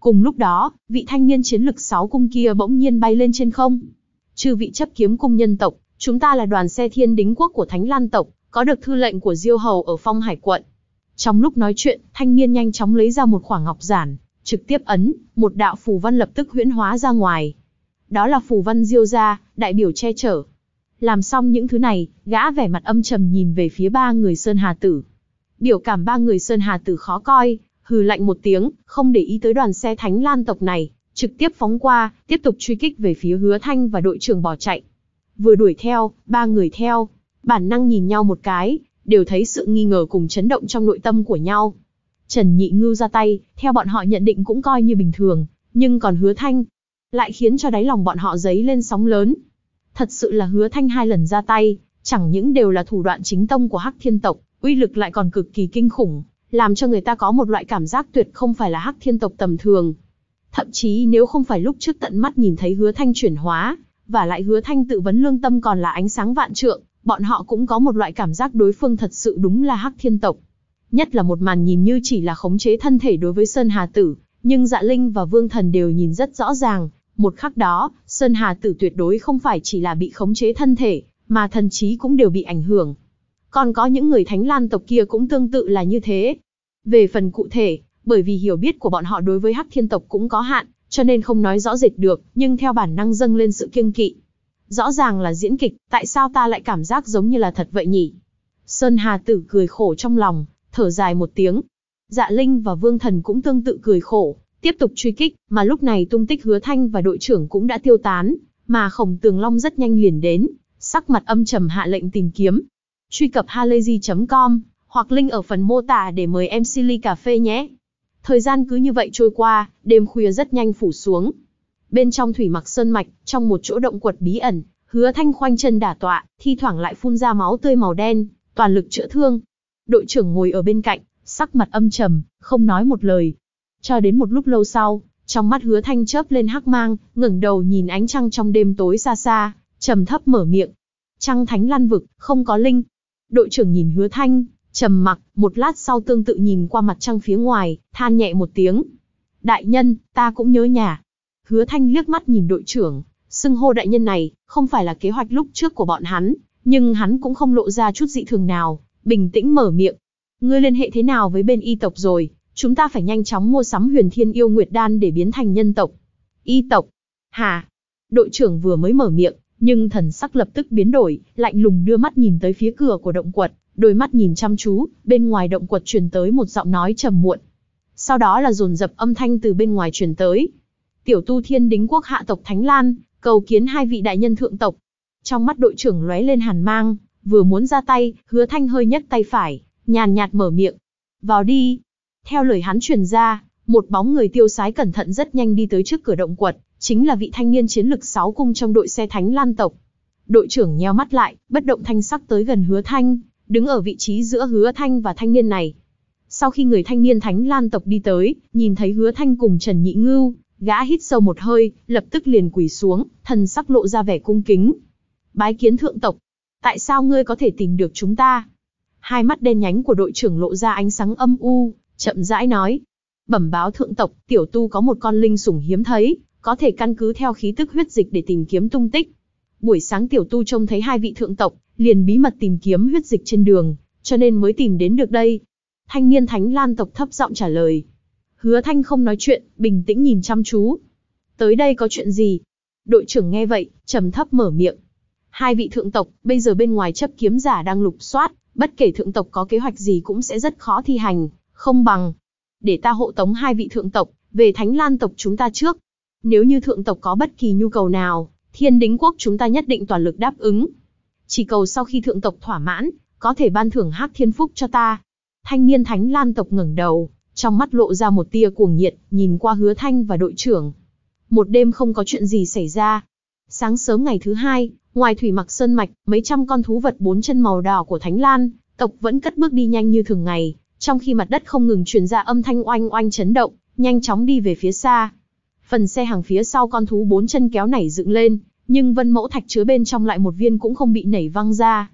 Cùng lúc đó, vị thanh niên chiến lực sáu cung kia bỗng nhiên bay lên trên không. Trừ vị chấp kiếm cung nhân tộc, chúng ta là đoàn xe thiên đính quốc của Thánh Lan tộc, có được thư lệnh của Diêu Hầu ở Phong Hải quận. Trong lúc nói chuyện, thanh niên nhanh chóng lấy ra một khoảng ngọc giản, trực tiếp ấn, một đạo phù văn lập tức huyễn hóa ra ngoài. Đó là phù văn Diêu gia, đại biểu che chở, làm xong những thứ này, gã vẻ mặt âm trầm nhìn về phía ba người Sơn Hà Tử. Biểu cảm ba người Sơn Hà Tử khó coi, hừ lạnh một tiếng, không để ý tới đoàn xe Thánh Lan tộc này, trực tiếp phóng qua, tiếp tục truy kích về phía Hứa Thanh và đội trưởng bỏ chạy. Vừa đuổi theo, ba người theo, bản năng nhìn nhau một cái, đều thấy sự nghi ngờ cùng chấn động trong nội tâm của nhau. Trần Nhị Ngưu ra tay, theo bọn họ nhận định cũng coi như bình thường, nhưng còn Hứa Thanh lại khiến cho đáy lòng bọn họ dấy lên sóng lớn, Thật sự là hứa thanh hai lần ra tay, chẳng những đều là thủ đoạn chính tông của hắc thiên tộc, uy lực lại còn cực kỳ kinh khủng, làm cho người ta có một loại cảm giác tuyệt không phải là hắc thiên tộc tầm thường. Thậm chí nếu không phải lúc trước tận mắt nhìn thấy hứa thanh chuyển hóa, và lại hứa thanh tự vấn lương tâm còn là ánh sáng vạn trượng, bọn họ cũng có một loại cảm giác đối phương thật sự đúng là hắc thiên tộc. Nhất là một màn nhìn như chỉ là khống chế thân thể đối với Sơn Hà Tử, nhưng Dạ Linh và Vương Thần đều nhìn rất rõ ràng, một khắc đó, Sơn Hà Tử tuyệt đối không phải chỉ là bị khống chế thân thể, mà thần trí cũng đều bị ảnh hưởng. Còn có những người Thánh Lan tộc kia cũng tương tự là như thế. Về phần cụ thể, bởi vì hiểu biết của bọn họ đối với Hắc Thiên tộc cũng có hạn, cho nên không nói rõ rệt được, nhưng theo bản năng dâng lên sự kiêng kỵ. Rõ ràng là diễn kịch, tại sao ta lại cảm giác giống như là thật vậy nhỉ? Sơn Hà Tử cười khổ trong lòng, thở dài một tiếng. Dạ Linh và Vương Thần cũng tương tự cười khổ, tiếp tục truy kích, mà lúc này tung tích hứa thanh và đội trưởng cũng đã tiêu tán, mà khổng tường long rất nhanh liền đến, sắc mặt âm trầm hạ lệnh tìm kiếm. Truy cập halayzi.com hoặc link ở phần mô tả để mời em Silly Cà Phê nhé. Thời gian cứ như vậy trôi qua, đêm khuya rất nhanh phủ xuống. Bên trong thủy mặc sơn mạch, trong một chỗ động quật bí ẩn, hứa thanh khoanh chân đả tọa, thi thoảng lại phun ra máu tươi màu đen, toàn lực chữa thương. Đội trưởng ngồi ở bên cạnh, sắc mặt âm trầm, không nói một lời, cho đến một lúc lâu sau, trong mắt hứa thanh chớp lên hắc mang, ngẩng đầu nhìn ánh trăng trong đêm tối xa xa, trầm thấp mở miệng. Trăng thánh lan vực, không có linh. Đội trưởng nhìn hứa thanh, trầm mặc, một lát sau tương tự nhìn qua mặt trăng phía ngoài, than nhẹ một tiếng. Đại nhân, ta cũng nhớ nhà. Hứa thanh liếc mắt nhìn đội trưởng, xưng hô đại nhân này, không phải là kế hoạch lúc trước của bọn hắn, nhưng hắn cũng không lộ ra chút dị thường nào, bình tĩnh mở miệng. Ngươi liên hệ thế nào với bên y tộc rồi? Chúng ta phải nhanh chóng mua sắm huyền thiên yêu nguyệt đan để biến thành nhân tộc. Y tộc. Hà. Đội trưởng vừa mới mở miệng, nhưng thần sắc lập tức biến đổi, lạnh lùng đưa mắt nhìn tới phía cửa của động quật, đôi mắt nhìn chăm chú, bên ngoài động quật truyền tới một giọng nói trầm muộn. Sau đó là dồn dập âm thanh từ bên ngoài truyền tới. Tiểu tu thiên đính quốc hạ tộc Thánh Lan, cầu kiến hai vị đại nhân thượng tộc. Trong mắt đội trưởng lóe lên hàn mang, vừa muốn ra tay, hứa thanh hơi nhấc tay phải, nhàn nhạt mở miệng. Vào đi. Theo lời hắn truyền ra, một bóng người tiêu sái cẩn thận rất nhanh đi tới trước cửa động quật, chính là vị thanh niên chiến lực sáu cung trong đội xe thánh lan tộc. Đội trưởng nheo mắt lại, bất động thanh sắc tới gần hứa thanh, đứng ở vị trí giữa hứa thanh và thanh niên này. Sau khi người thanh niên thánh lan tộc đi tới, nhìn thấy hứa thanh cùng Trần Nhị Ngưu, gã hít sâu một hơi, lập tức liền quỳ xuống, thần sắc lộ ra vẻ cung kính. Bái kiến thượng tộc, tại sao ngươi có thể tìm được chúng ta? Hai mắt đen nhánh của đội trưởng lộ ra ánh sáng âm u, chậm rãi nói. Bẩm báo thượng tộc, tiểu tu có một con linh sủng hiếm thấy, có thể căn cứ theo khí tức huyết dịch để tìm kiếm tung tích. Buổi sáng tiểu tu trông thấy hai vị thượng tộc, liền bí mật tìm kiếm huyết dịch trên đường, cho nên mới tìm đến được đây. Thanh niên thánh lan tộc thấp giọng trả lời. Hứa thanh không nói chuyện, bình tĩnh nhìn chăm chú. Tới đây có chuyện gì? Đội trưởng nghe vậy, trầm thấp mở miệng. Hai vị thượng tộc, bây giờ bên ngoài chấp kiếm giả đang lục soát, bất kể thượng tộc có kế hoạch gì cũng sẽ rất khó thi hành không bằng. Để ta hộ tống hai vị thượng tộc, về Thánh Lan tộc chúng ta trước. Nếu như thượng tộc có bất kỳ nhu cầu nào, thiên đính quốc chúng ta nhất định toàn lực đáp ứng. Chỉ cầu sau khi thượng tộc thỏa mãn, có thể ban thưởng hắc thiên phúc cho ta. Thanh niên Thánh Lan tộc ngẩng đầu, trong mắt lộ ra một tia cuồng nhiệt, nhìn qua hứa thanh và đội trưởng. Một đêm không có chuyện gì xảy ra. Sáng sớm ngày thứ hai, ngoài thủy mặc sơn mạch, mấy trăm con thú vật bốn chân màu đỏ của Thánh Lan, tộc vẫn cất bước đi nhanh như thường ngày, trong khi mặt đất không ngừng truyền ra âm thanh oanh oanh chấn động, nhanh chóng đi về phía xa. Phần xe hàng phía sau con thú bốn chân kéo nảy dựng lên, nhưng vân mẫu thạch chứa bên trong lại một viên cũng không bị nảy văng ra.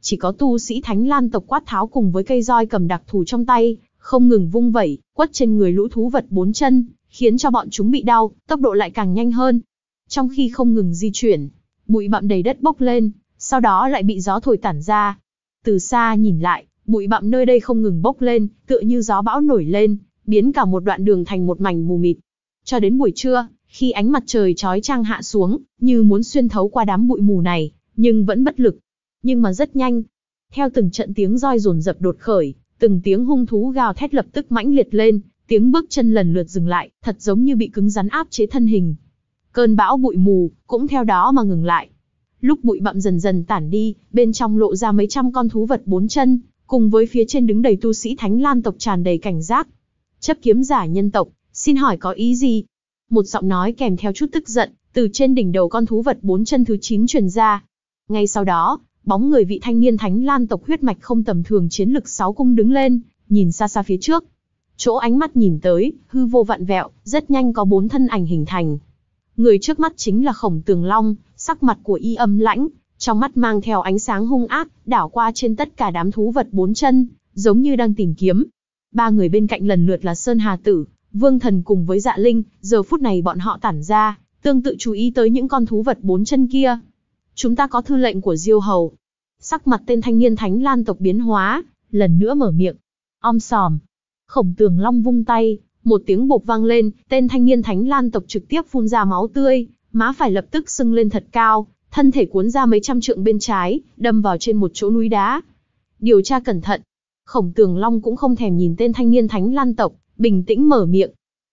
Chỉ có tu sĩ thánh lan tộc quát tháo cùng với cây roi cầm đặc thù trong tay, không ngừng vung vẩy, quất trên người lũ thú vật bốn chân, khiến cho bọn chúng bị đau, tốc độ lại càng nhanh hơn. Trong khi không ngừng di chuyển, bụi bặm đầy đất bốc lên, sau đó lại bị gió thổi tản ra. Từ xa nhìn lại, Bụi bặm nơi đây không ngừng bốc lên, tựa như gió bão nổi lên, biến cả một đoạn đường thành một mảnh mù mịt. Cho đến buổi trưa, khi ánh mặt trời chói chang hạ xuống, như muốn xuyên thấu qua đám bụi mù này, nhưng vẫn bất lực. Nhưng mà rất nhanh, theo từng trận tiếng roi rồn rập đột khởi, từng tiếng hung thú gào thét lập tức mãnh liệt lên, tiếng bước chân lần lượt dừng lại, thật giống như bị cứng rắn áp chế thân hình. Cơn bão bụi mù cũng theo đó mà ngừng lại. Lúc bụi bặm dần dần tản đi, bên trong lộ ra mấy trăm con thú vật bốn chân, Cùng với phía trên đứng đầy tu sĩ Thánh Lan tộc tràn đầy cảnh giác. Chấp kiếm giả nhân tộc, xin hỏi có ý gì? Một giọng nói kèm theo chút tức giận, từ trên đỉnh đầu con thú vật bốn chân thứ chín truyền ra. Ngay sau đó, bóng người vị thanh niên Thánh Lan tộc huyết mạch không tầm thường chiến lực sáu cung đứng lên, nhìn xa xa phía trước. Chỗ ánh mắt nhìn tới, hư vô vạn vẹo, rất nhanh có bốn thân ảnh hình thành. Người trước mắt chính là Khổng Tường Long, sắc mặt của y âm lãnh, trong mắt mang theo ánh sáng hung ác, đảo qua trên tất cả đám thú vật bốn chân, giống như đang tìm kiếm. Ba người bên cạnh lần lượt là Sơn Hà Tử, Vương Thần cùng với Dạ Linh, giờ phút này bọn họ tản ra, tương tự chú ý tới những con thú vật bốn chân kia. Chúng ta có thư lệnh của Diêu Hầu. Sắc mặt tên thanh niên Thánh Lan tộc biến hóa, lần nữa mở miệng. Om sòm. Khổng tường long vung tay, một tiếng bột vang lên, tên thanh niên Thánh Lan tộc trực tiếp phun ra máu tươi, má phải lập tức sưng lên thật cao, thân thể cuốn ra mấy trăm trượng bên trái, đâm vào trên một chỗ núi đá. Điều tra cẩn thận. Khổng Tường Long cũng không thèm nhìn tên thanh niên Thánh Lan tộc, bình tĩnh mở miệng.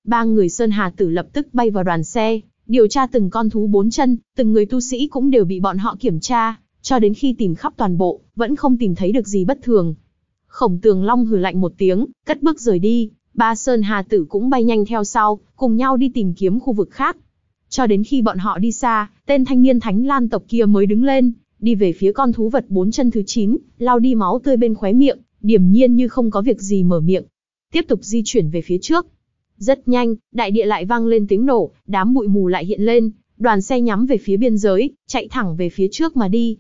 Ba người Sơn Hà Tử lập tức bay vào đoàn xe, điều tra từng con thú bốn chân, từng người tu sĩ cũng đều bị bọn họ kiểm tra, cho đến khi tìm khắp toàn bộ, vẫn không tìm thấy được gì bất thường. Khổng Tường Long hừ lạnh một tiếng, cất bước rời đi, ba Sơn Hà Tử cũng bay nhanh theo sau, cùng nhau đi tìm kiếm khu vực khác. Cho đến khi bọn họ đi xa, tên thanh niên thánh lan tộc kia mới đứng lên, đi về phía con thú vật bốn chân thứ chín, lau đi máu tươi bên khóe miệng, điểm nhiên như không có việc gì mở miệng. Tiếp tục di chuyển về phía trước. Rất nhanh, đại địa lại vang lên tiếng nổ, đám bụi mù lại hiện lên, đoàn xe nhắm về phía biên giới, chạy thẳng về phía trước mà đi.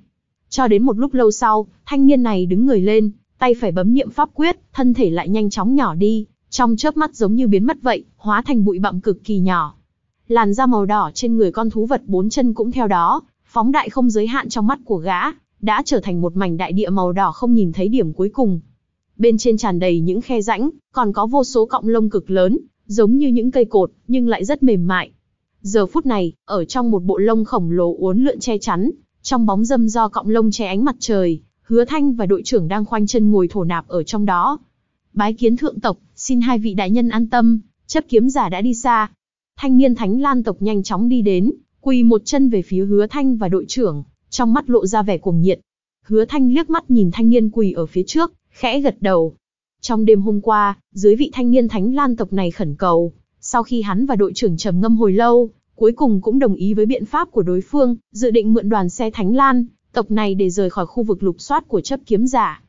Cho đến một lúc lâu sau, thanh niên này đứng người lên, tay phải bấm niệm pháp quyết, thân thể lại nhanh chóng nhỏ đi, trong chớp mắt giống như biến mất vậy, hóa thành bụi bặm cực kỳ nhỏ, làn da màu đỏ trên người con thú vật bốn chân cũng theo đó, phóng đại không giới hạn trong mắt của gã, đã trở thành một mảnh đại địa màu đỏ không nhìn thấy điểm cuối cùng. Bên trên tràn đầy những khe rãnh, còn có vô số cọng lông cực lớn, giống như những cây cột, nhưng lại rất mềm mại. Giờ phút này, ở trong một bộ lông khổng lồ uốn lượn che chắn, trong bóng dâm do cọng lông che ánh mặt trời, Hứa Thanh và đội trưởng đang khoanh chân ngồi thổ nạp ở trong đó. Bái kiến thượng tộc, xin hai vị đại nhân an tâm, chấp kiếm giả đã đi xa, thanh niên Thánh Lan tộc nhanh chóng đi đến, quỳ một chân về phía Hứa Thanh và đội trưởng, trong mắt lộ ra vẻ cuồng nhiệt. Hứa Thanh liếc mắt nhìn thanh niên quỳ ở phía trước, khẽ gật đầu. Trong đêm hôm qua, dưới vị thanh niên Thánh Lan tộc này khẩn cầu, sau khi hắn và đội trưởng trầm ngâm hồi lâu, cuối cùng cũng đồng ý với biện pháp của đối phương, dự định mượn đoàn xe Thánh Lan tộc này để rời khỏi khu vực lục soát của chấp kiếm giả.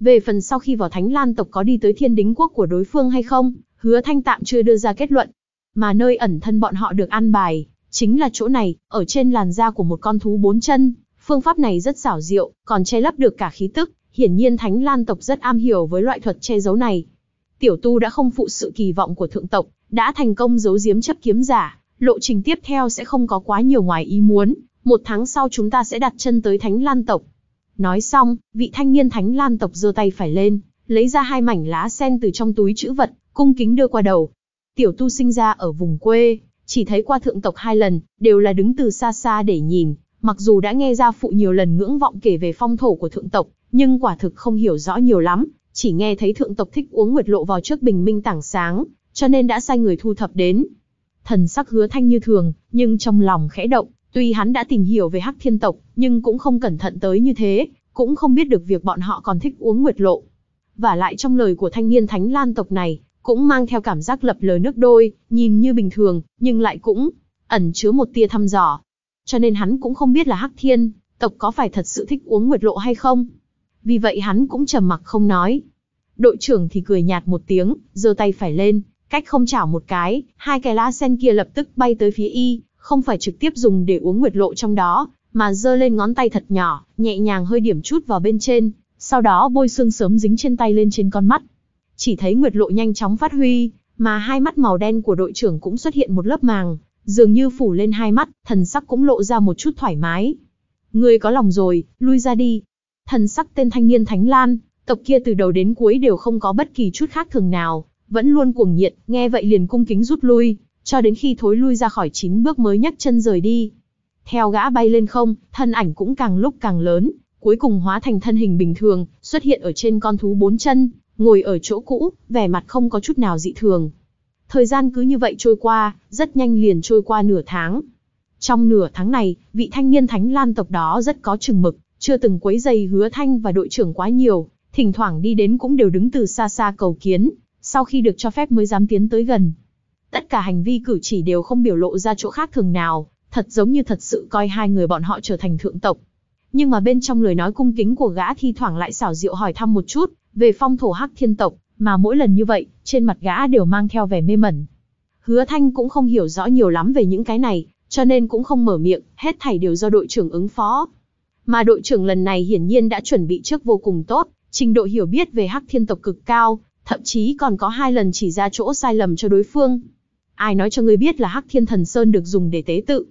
Về phần sau khi vào Thánh Lan tộc có đi tới thiên đính quốc của đối phương hay không, hứa thanh tạm chưa đưa ra kết luận, mà nơi ẩn thân bọn họ được an bài, chính là chỗ này, ở trên làn da của một con thú bốn chân. Phương pháp này rất xảo diệu, còn che lấp được cả khí tức, hiển nhiên Thánh Lan tộc rất am hiểu với loại thuật che giấu này. Tiểu tu đã không phụ sự kỳ vọng của thượng tộc, đã thành công giấu giếm chấp kiếm giả, lộ trình tiếp theo sẽ không có quá nhiều ngoài ý muốn, một tháng sau chúng ta sẽ đặt chân tới Thánh Lan tộc. Nói xong, vị thanh niên Thánh Lan tộc giơ tay phải lên, lấy ra hai mảnh lá sen từ trong túi chữ vật, cung kính đưa qua đầu, Tiểu tu sinh ra ở vùng quê, chỉ thấy qua thượng tộc hai lần, đều là đứng từ xa xa để nhìn, mặc dù đã nghe gia phụ nhiều lần ngưỡng vọng kể về phong thổ của thượng tộc, nhưng quả thực không hiểu rõ nhiều lắm, chỉ nghe thấy thượng tộc thích uống nguyệt lộ vào trước bình minh tảng sáng, cho nên đã sai người thu thập đến. Thần sắc hứa thanh như thường, nhưng trong lòng khẽ động, tuy hắn đã tìm hiểu về hắc thiên tộc, nhưng cũng không cẩn thận tới như thế, cũng không biết được việc bọn họ còn thích uống nguyệt lộ. Và lại trong lời của thanh niên thánh lan tộc này, cũng mang theo cảm giác lập lờ nước đôi, nhìn như bình thường, nhưng lại cũng ẩn chứa một tia thăm dò. Cho nên hắn cũng không biết là Hắc Thiên tộc có phải thật sự thích uống nguyệt lộ hay không. Vì vậy hắn cũng trầm mặc không nói. Đội trưởng thì cười nhạt một tiếng, giơ tay phải lên, cách không chảo một cái, hai cái lá sen kia lập tức bay tới phía y, không phải trực tiếp dùng để uống nguyệt lộ trong đó, mà giơ lên ngón tay thật nhỏ, nhẹ nhàng hơi điểm chút vào bên trên, sau đó bôi xương sớm dính trên tay lên trên con mắt. Chỉ thấy Nguyệt Lộ nhanh chóng phát huy, mà hai mắt màu đen của đội trưởng cũng xuất hiện một lớp màng, dường như phủ lên hai mắt, thần sắc cũng lộ ra một chút thoải mái. người có lòng rồi, lui ra đi. Thần sắc tên thanh niên Thánh Lan, tộc kia từ đầu đến cuối đều không có bất kỳ chút khác thường nào, vẫn luôn cuồng nhiệt, nghe vậy liền cung kính rút lui, cho đến khi thối lui ra khỏi chín bước mới nhấc chân rời đi. Theo gã bay lên không, thân ảnh cũng càng lúc càng lớn, cuối cùng hóa thành thân hình bình thường, xuất hiện ở trên con thú bốn chân, ngồi ở chỗ cũ, vẻ mặt không có chút nào dị thường. Thời gian cứ như vậy trôi qua, rất nhanh liền trôi qua nửa tháng. Trong nửa tháng này, vị thanh niên thánh lan tộc đó rất có chừng mực, chưa từng quấy dày hứa thanh và đội trưởng quá nhiều, thỉnh thoảng đi đến cũng đều đứng từ xa xa cầu kiến, sau khi được cho phép mới dám tiến tới gần. Tất cả hành vi cử chỉ đều không biểu lộ ra chỗ khác thường nào, thật giống như thật sự coi hai người bọn họ trở thành thượng tộc, nhưng mà bên trong lời nói cung kính của gã thi thoảng lại xảo diệu hỏi thăm một chút về phong thổ hắc thiên tộc, mà mỗi lần như vậy, trên mặt gã đều mang theo vẻ mê mẩn. Hứa Thanh cũng không hiểu rõ nhiều lắm về những cái này, cho nên cũng không mở miệng, hết thảy đều do đội trưởng ứng phó. Mà đội trưởng lần này hiển nhiên đã chuẩn bị trước vô cùng tốt, trình độ hiểu biết về hắc thiên tộc cực cao, thậm chí còn có hai lần chỉ ra chỗ sai lầm cho đối phương. Ai nói cho ngươi biết là hắc thiên thần sơn được dùng để tế tự,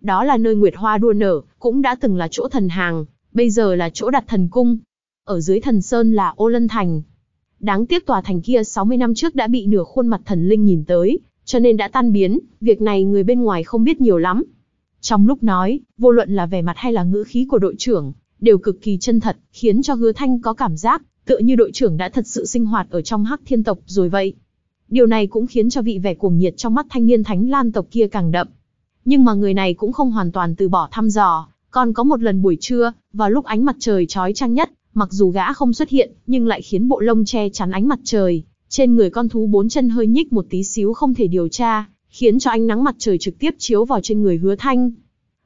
đó là nơi Nguyệt Hoa đua nở, cũng đã từng là chỗ thần hàng, bây giờ là chỗ đặt thần cung. Ở dưới thần sơn là Ô Lân Thành. Đáng tiếc tòa thành kia 60 năm trước đã bị nửa khuôn mặt thần linh nhìn tới, cho nên đã tan biến, việc này người bên ngoài không biết nhiều lắm. Trong lúc nói, vô luận là vẻ mặt hay là ngữ khí của đội trưởng, đều cực kỳ chân thật, khiến cho hứa thanh có cảm giác, tựa như đội trưởng đã thật sự sinh hoạt ở trong hắc thiên tộc rồi vậy. Điều này cũng khiến cho vị vẻ cuồng nhiệt trong mắt thanh niên thánh lan tộc kia càng đậm, nhưng mà người này cũng không hoàn toàn từ bỏ thăm dò, còn có một lần buổi trưa, vào lúc ánh mặt trời chói chang nhất, mặc dù gã không xuất hiện, nhưng lại khiến bộ lông che chắn ánh mặt trời, trên người con thú bốn chân hơi nhích một tí xíu không thể điều tra, khiến cho ánh nắng mặt trời trực tiếp chiếu vào trên người Hứa Thanh.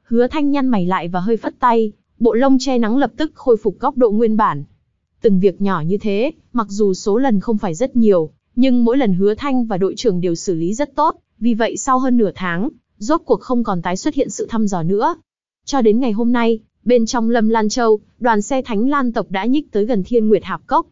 Hứa Thanh nhăn mày lại và hơi phất tay, bộ lông che nắng lập tức khôi phục góc độ nguyên bản. Từng việc nhỏ như thế, mặc dù số lần không phải rất nhiều, nhưng mỗi lần Hứa Thanh và đội trưởng đều xử lý rất tốt, vì vậy sau hơn nửa tháng, rốt cuộc không còn tái xuất hiện sự thăm dò nữa. Cho đến ngày hôm nay, bên trong Lâm Lan Châu, đoàn xe Thánh Lan tộc đã nhích tới gần Thiên Nguyệt Hạp Cốc.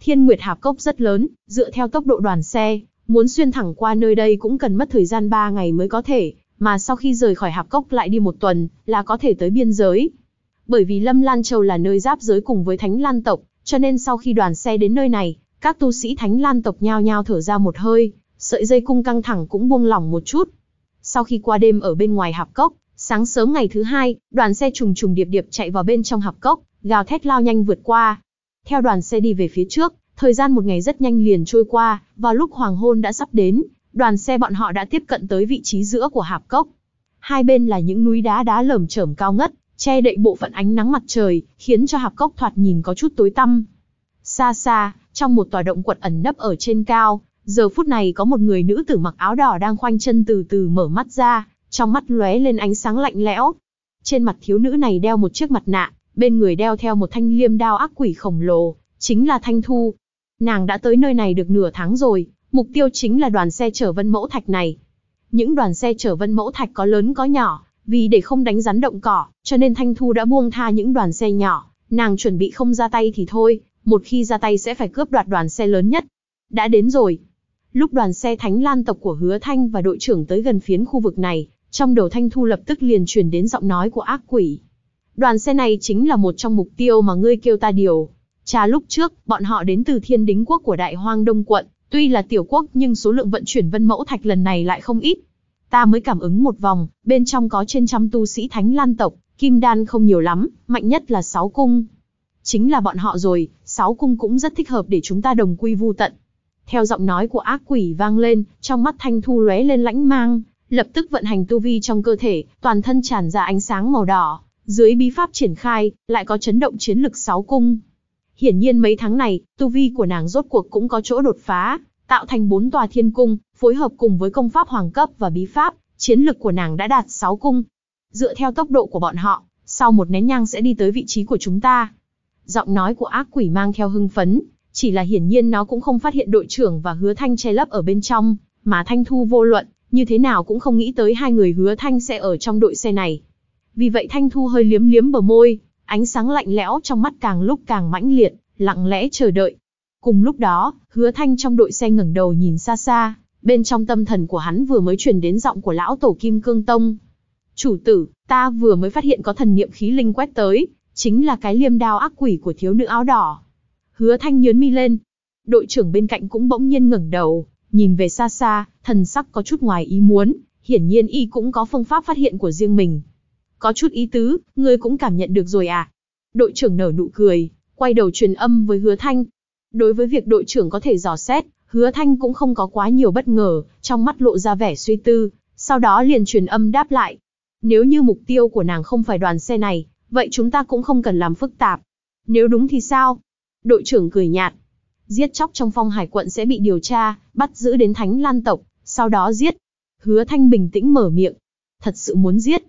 Thiên Nguyệt Hạp Cốc rất lớn, dựa theo tốc độ đoàn xe, muốn xuyên thẳng qua nơi đây cũng cần mất thời gian 3 ngày mới có thể, mà sau khi rời khỏi Hạp Cốc lại đi một tuần là có thể tới biên giới. Bởi vì Lâm Lan Châu là nơi giáp giới cùng với Thánh Lan tộc, cho nên sau khi đoàn xe đến nơi này, các tu sĩ Thánh Lan tộc nhao nhao thở ra một hơi, sợi dây cung căng thẳng cũng buông lỏng một chút. Sau khi qua đêm ở bên ngoài hạp cốc, sáng sớm ngày thứ hai, đoàn xe trùng trùng điệp điệp chạy vào bên trong hạp cốc, gào thét lao nhanh vượt qua. Theo đoàn xe đi về phía trước, thời gian một ngày rất nhanh liền trôi qua, vào lúc hoàng hôn đã sắp đến, đoàn xe bọn họ đã tiếp cận tới vị trí giữa của hạp cốc. Hai bên là những núi đá đá lởm chởm cao ngất, che đậy bộ phận ánh nắng mặt trời, khiến cho hạp cốc thoạt nhìn có chút tối tăm. Xa xa, trong một tòa động quật ẩn nấp ở trên cao, Giờ phút này có một người nữ tử mặc áo đỏ đang khoanh chân từ từ mở mắt ra, trong mắt lóe lên ánh sáng lạnh lẽo. Trên mặt thiếu nữ này đeo một chiếc mặt nạ, bên người đeo theo một thanh liêm đao ác quỷ khổng lồ, chính là Thanh Thu. Nàng đã tới nơi này được nửa tháng rồi, mục tiêu chính là đoàn xe chở vân mẫu thạch này. Những đoàn xe chở vân mẫu thạch có lớn có nhỏ, vì để không đánh rắn động cỏ, cho nên Thanh Thu đã buông tha những đoàn xe nhỏ, nàng chuẩn bị không ra tay thì thôi, một khi ra tay sẽ phải cướp đoạt đoàn xe lớn nhất. Đã đến rồi, Lúc đoàn xe Thánh Lan tộc của Hứa Thanh và đội trưởng tới gần phiến khu vực này, trong đầu Thanh Thu lập tức liền truyền đến giọng nói của ác quỷ. Đoàn xe này chính là một trong mục tiêu mà ngươi kêu ta điều. Trà lúc trước, bọn họ đến từ thiên đính quốc của Đại Hoang Đông Quận, tuy là tiểu quốc nhưng số lượng vận chuyển vân mẫu thạch lần này lại không ít. Ta mới cảm ứng một vòng, bên trong có trên trăm tu sĩ Thánh Lan tộc, kim đan không nhiều lắm, mạnh nhất là sáu cung. Chính là bọn họ rồi, sáu cung cũng rất thích hợp để chúng ta đồng quy vu tận. Theo giọng nói của ác quỷ vang lên, trong mắt Thanh Thu lóe lên lãnh mang, lập tức vận hành tu vi trong cơ thể, toàn thân tràn ra ánh sáng màu đỏ, dưới bí pháp triển khai, lại có chấn động chiến lực sáu cung. Hiển nhiên mấy tháng này, tu vi của nàng rốt cuộc cũng có chỗ đột phá, tạo thành bốn tòa thiên cung, phối hợp cùng với công pháp hoàng cấp và bí pháp, chiến lực của nàng đã đạt sáu cung. Dựa theo tốc độ của bọn họ, sau một nén nhang sẽ đi tới vị trí của chúng ta. Giọng nói của ác quỷ mang theo hưng phấn, chỉ là hiển nhiên nó cũng không phát hiện đội trưởng và hứa thanh che lấp ở bên trong, mà thanh thu vô luận, như thế nào cũng không nghĩ tới hai người hứa thanh sẽ ở trong đội xe này. Vì vậy thanh thu hơi liếm liếm bờ môi, ánh sáng lạnh lẽo trong mắt càng lúc càng mãnh liệt, lặng lẽ chờ đợi. Cùng lúc đó, hứa thanh trong đội xe ngẩng đầu nhìn xa xa, bên trong tâm thần của hắn vừa mới truyền đến giọng của lão tổ kim cương tông. Chủ tử, ta vừa mới phát hiện có thần niệm khí linh quét tới, chính là cái liêm đao ác quỷ của thiếu nữ áo đỏ. Hứa Thanh nhướng mi lên. Đội trưởng bên cạnh cũng bỗng nhiên ngẩng đầu, nhìn về xa xa, thần sắc có chút ngoài ý muốn, hiển nhiên y cũng có phương pháp phát hiện của riêng mình. Có chút ý tứ, ngươi cũng cảm nhận được rồi à? Đội trưởng nở nụ cười, quay đầu truyền âm với Hứa Thanh. Đối với việc đội trưởng có thể dò xét, Hứa Thanh cũng không có quá nhiều bất ngờ, trong mắt lộ ra vẻ suy tư, sau đó liền truyền âm đáp lại. Nếu như mục tiêu của nàng không phải đoàn xe này, vậy chúng ta cũng không cần làm phức tạp. Nếu đúng thì sao? Đội trưởng cười nhạt. Giết chóc trong phong hải quận sẽ bị điều tra, bắt giữ đến thánh lan tộc, sau đó giết. Hứa Thanh bình tĩnh mở miệng. Thật sự muốn giết.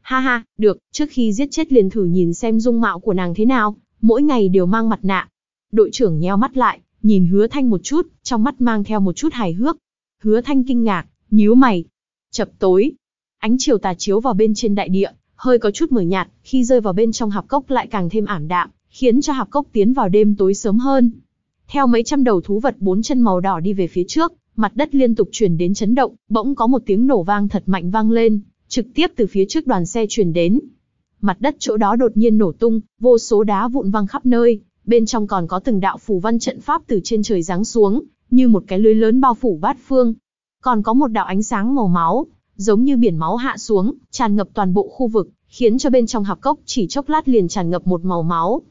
Ha ha, được, trước khi giết chết liền thử nhìn xem dung mạo của nàng thế nào, mỗi ngày đều mang mặt nạ. Đội trưởng nheo mắt lại, nhìn hứa thanh một chút, trong mắt mang theo một chút hài hước. Hứa thanh kinh ngạc, nhíu mày. Chập tối, ánh chiều tà chiếu vào bên trên đại địa, hơi có chút mở nhạt, khi rơi vào bên trong hạp cốc lại càng thêm ảm đạm, khiến cho hạp cốc tiến vào đêm tối sớm hơn. Theo mấy trăm đầu thú vật bốn chân màu đỏ đi về phía trước, mặt đất liên tục chuyển đến chấn động, bỗng có một tiếng nổ vang thật mạnh vang lên, trực tiếp từ phía trước đoàn xe truyền đến. Mặt đất chỗ đó đột nhiên nổ tung, vô số đá vụn văng khắp nơi, bên trong còn có từng đạo phù văn trận pháp từ trên trời giáng xuống, như một cái lưới lớn bao phủ bát phương. Còn có một đạo ánh sáng màu máu, giống như biển máu hạ xuống, tràn ngập toàn bộ khu vực, khiến cho bên trong hạp cốc chỉ chốc lát liền tràn ngập một màu máu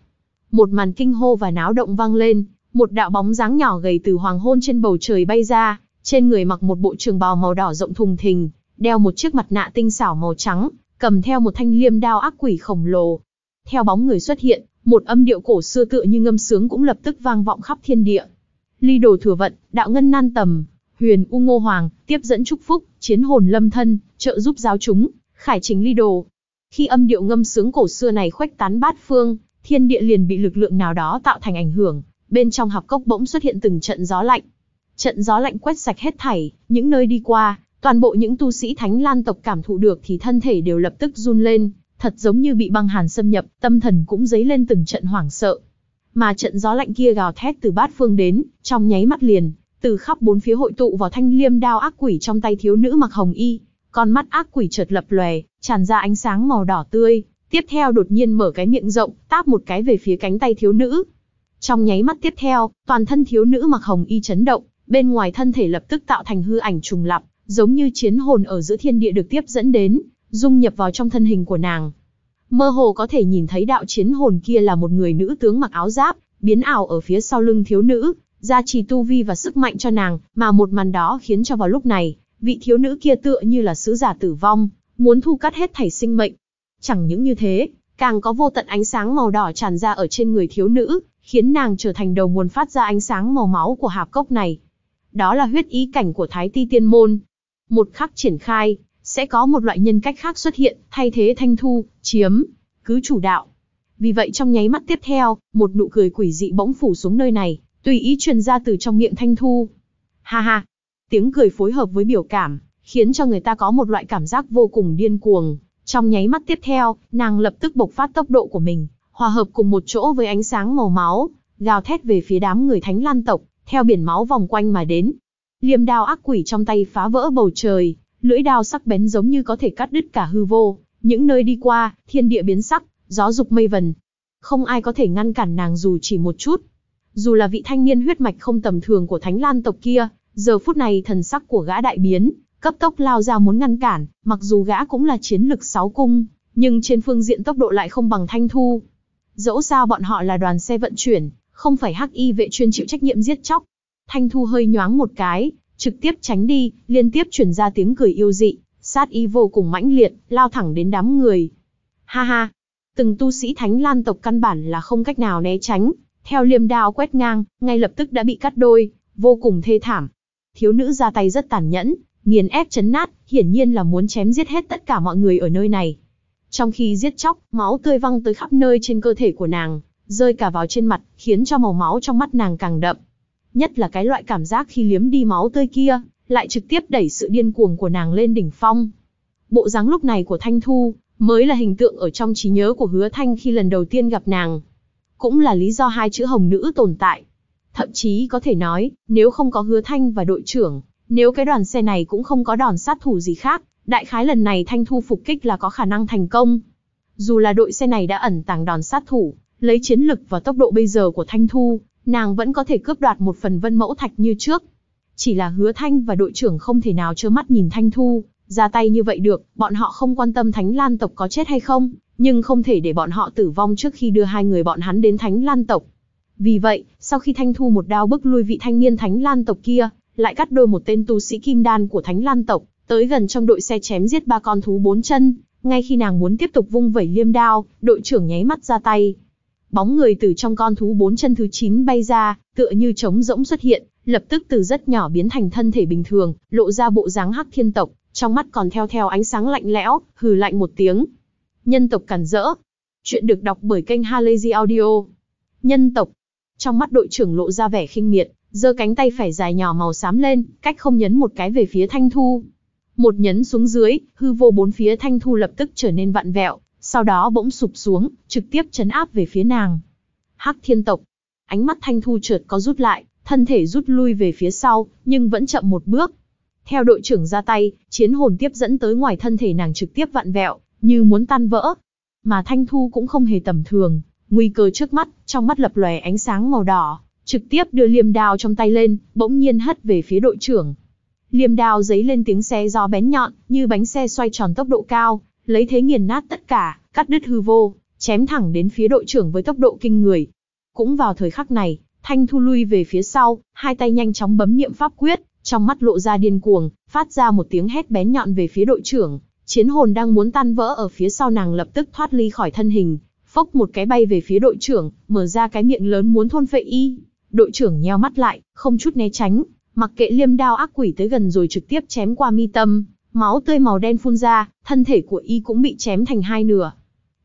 một màn kinh hô và náo động vang lên, một đạo bóng dáng nhỏ gầy từ hoàng hôn trên bầu trời bay ra, trên người mặc một bộ trường bào màu đỏ rộng thùng thình, đeo một chiếc mặt nạ tinh xảo màu trắng, cầm theo một thanh liêm đao ác quỷ khổng lồ. Theo bóng người xuất hiện, một âm điệu cổ xưa tựa như ngâm sướng cũng lập tức vang vọng khắp thiên địa. Ly đồ thừa vận, đạo ngân nan tầm, huyền u ngô hoàng, tiếp dẫn chúc phúc, chiến hồn lâm thân, trợ giúp giáo chúng, khải chính ly đồ. Khi âm điệu ngâm sướng cổ xưa này khuếch tán bát phương, thiên địa liền bị lực lượng nào đó tạo thành ảnh hưởng, bên trong hạp cốc bỗng xuất hiện từng trận gió lạnh. Trận gió lạnh quét sạch hết thảy, những nơi đi qua, toàn bộ những tu sĩ Thánh Lan tộc cảm thụ được thì thân thể đều lập tức run lên, thật giống như bị băng hàn xâm nhập, tâm thần cũng dấy lên từng trận hoảng sợ. Mà trận gió lạnh kia gào thét từ bát phương đến, trong nháy mắt liền, từ khắp bốn phía hội tụ vào thanh liêm đao ác quỷ trong tay thiếu nữ mặc hồng y, con mắt ác quỷ chợt lập lòe, tràn ra ánh sáng màu đỏ tươi, Tiếp theo đột nhiên mở cái miệng rộng, táp một cái về phía cánh tay thiếu nữ. Trong nháy mắt tiếp theo, toàn thân thiếu nữ mặc hồng y chấn động, bên ngoài thân thể lập tức tạo thành hư ảnh trùng lập, giống như chiến hồn ở giữa thiên địa được tiếp dẫn đến, dung nhập vào trong thân hình của nàng. Mơ hồ có thể nhìn thấy đạo chiến hồn kia là một người nữ tướng mặc áo giáp, biến ảo ở phía sau lưng thiếu nữ, gia trì tu vi và sức mạnh cho nàng, mà một màn đó khiến cho vào lúc này, vị thiếu nữ kia tựa như là sứ giả tử vong, muốn thu cắt hết thảy sinh mệnh, Chẳng những như thế, càng có vô tận ánh sáng màu đỏ tràn ra ở trên người thiếu nữ, khiến nàng trở thành đầu nguồn phát ra ánh sáng màu máu của hạp cốc này. Đó là huyết ý cảnh của Thái Ti Tiên Môn. Một khắc triển khai, sẽ có một loại nhân cách khác xuất hiện, thay thế thanh thu, chiếm, cứ chủ đạo. Vì vậy trong nháy mắt tiếp theo, một nụ cười quỷ dị bỗng phủ xuống nơi này, tùy ý truyền ra từ trong miệng thanh thu. Ha ha, tiếng cười phối hợp với biểu cảm, khiến cho người ta có một loại cảm giác vô cùng điên cuồng, trong nháy mắt tiếp theo, nàng lập tức bộc phát tốc độ của mình, hòa hợp cùng một chỗ với ánh sáng màu máu, gào thét về phía đám người thánh lan tộc, theo biển máu vòng quanh mà đến. Liềm đao ác quỷ trong tay phá vỡ bầu trời, lưỡi đao sắc bén giống như có thể cắt đứt cả hư vô, những nơi đi qua, thiên địa biến sắc, gió dục mây vần. Không ai có thể ngăn cản nàng dù chỉ một chút. Dù là vị thanh niên huyết mạch không tầm thường của thánh lan tộc kia, giờ phút này thần sắc của gã đại biến, cấp tốc lao ra muốn ngăn cản, mặc dù gã cũng là chiến lực sáu cung, nhưng trên phương diện tốc độ lại không bằng Thanh Thu. Dẫu sao bọn họ là đoàn xe vận chuyển, không phải hắc y vệ chuyên chịu trách nhiệm giết chóc. Thanh Thu hơi nhoáng một cái, trực tiếp tránh đi, liên tiếp chuyển ra tiếng cười yêu dị, sát y vô cùng mãnh liệt, lao thẳng đến đám người. Ha ha, từng tu sĩ thánh lan tộc căn bản là không cách nào né tránh, theo liềm đao quét ngang, ngay lập tức đã bị cắt đôi, vô cùng thê thảm. Thiếu nữ ra tay rất tàn nhẫn, nghiền ép chấn nát, hiển nhiên là muốn chém giết hết tất cả mọi người ở nơi này. Trong khi giết chóc, máu tươi văng tới khắp nơi trên cơ thể của nàng, rơi cả vào trên mặt, khiến cho màu máu trong mắt nàng càng đậm. Nhất là cái loại cảm giác khi liếm đi máu tươi kia, lại trực tiếp đẩy sự điên cuồng của nàng lên đỉnh phong. Bộ dáng lúc này của Thanh Thu, mới là hình tượng ở trong trí nhớ của Hứa Thanh khi lần đầu tiên gặp nàng. Cũng là lý do hai chữ hồng nữ tồn tại. Thậm chí có thể nói, nếu không có Hứa Thanh và đội trưởng, nếu cái đoàn xe này cũng không có đòn sát thủ gì khác, đại khái lần này Thanh Thu phục kích là có khả năng thành công. Dù là đội xe này đã ẩn tàng đòn sát thủ, lấy chiến lực và tốc độ bây giờ của Thanh Thu, nàng vẫn có thể cướp đoạt một phần vân mẫu thạch như trước. Chỉ là hứa thanh và đội trưởng không thể nào trơ mắt nhìn Thanh Thu, ra tay như vậy được, bọn họ không quan tâm Thánh Lan tộc có chết hay không, nhưng không thể để bọn họ tử vong trước khi đưa hai người bọn hắn đến Thánh Lan tộc. Vì vậy, sau khi Thanh Thu một đao bức lui vị thanh niên Thánh Lan tộc kia, lại cắt đôi một tên tu sĩ kim đan của Thánh Lan tộc, tới gần trong đội xe chém giết ba con thú bốn chân, ngay khi nàng muốn tiếp tục vung vẩy liêm đao, đội trưởng nháy mắt ra tay. Bóng người từ trong con thú bốn chân thứ 9 bay ra, tựa như trống rỗng xuất hiện, lập tức từ rất nhỏ biến thành thân thể bình thường, lộ ra bộ dáng hắc thiên tộc, trong mắt còn theo theo ánh sáng lạnh lẽo, hừ lạnh một tiếng. Nhân tộc cản rỡ. Chuyện được đọc bởi kênh Halazy Audio. Nhân tộc. Trong mắt đội trưởng lộ ra vẻ khinh miệt, giơ cánh tay phải dài nhỏ màu xám lên, cách không nhấn một cái về phía Thanh Thu. Một nhấn xuống dưới, hư vô bốn phía Thanh Thu lập tức trở nên vặn vẹo, sau đó bỗng sụp xuống, trực tiếp chấn áp về phía nàng. Hắc thiên tộc. Ánh mắt Thanh Thu chợt có rút lại, thân thể rút lui về phía sau, nhưng vẫn chậm một bước. Theo đội trưởng ra tay, chiến hồn tiếp dẫn tới ngoài thân thể nàng trực tiếp vặn vẹo, như muốn tan vỡ. Mà Thanh Thu cũng không hề tầm thường, nguy cơ trước mắt, trong mắt lập lòe ánh sáng màu đỏ, trực tiếp đưa liềm đào trong tay lên, bỗng nhiên hất về phía đội trưởng. Liềm đào giấy lên tiếng xe gió bén nhọn, như bánh xe xoay tròn tốc độ cao, lấy thế nghiền nát tất cả, cắt đứt hư vô, chém thẳng đến phía đội trưởng với tốc độ kinh người. Cũng vào thời khắc này, Thanh Thu lui về phía sau, hai tay nhanh chóng bấm niệm pháp quyết, trong mắt lộ ra điên cuồng, phát ra một tiếng hét bén nhọn về phía đội trưởng, chiến hồn đang muốn tan vỡ ở phía sau nàng lập tức thoát ly khỏi thân hình, phốc một cái bay về phía đội trưởng, mở ra cái miệng lớn muốn thôn phệ y đội trưởng nheo mắt lại, không chút né tránh, mặc kệ liêm đao ác quỷ tới gần rồi trực tiếp chém qua mi tâm, máu tươi màu đen phun ra, thân thể của y cũng bị chém thành hai nửa.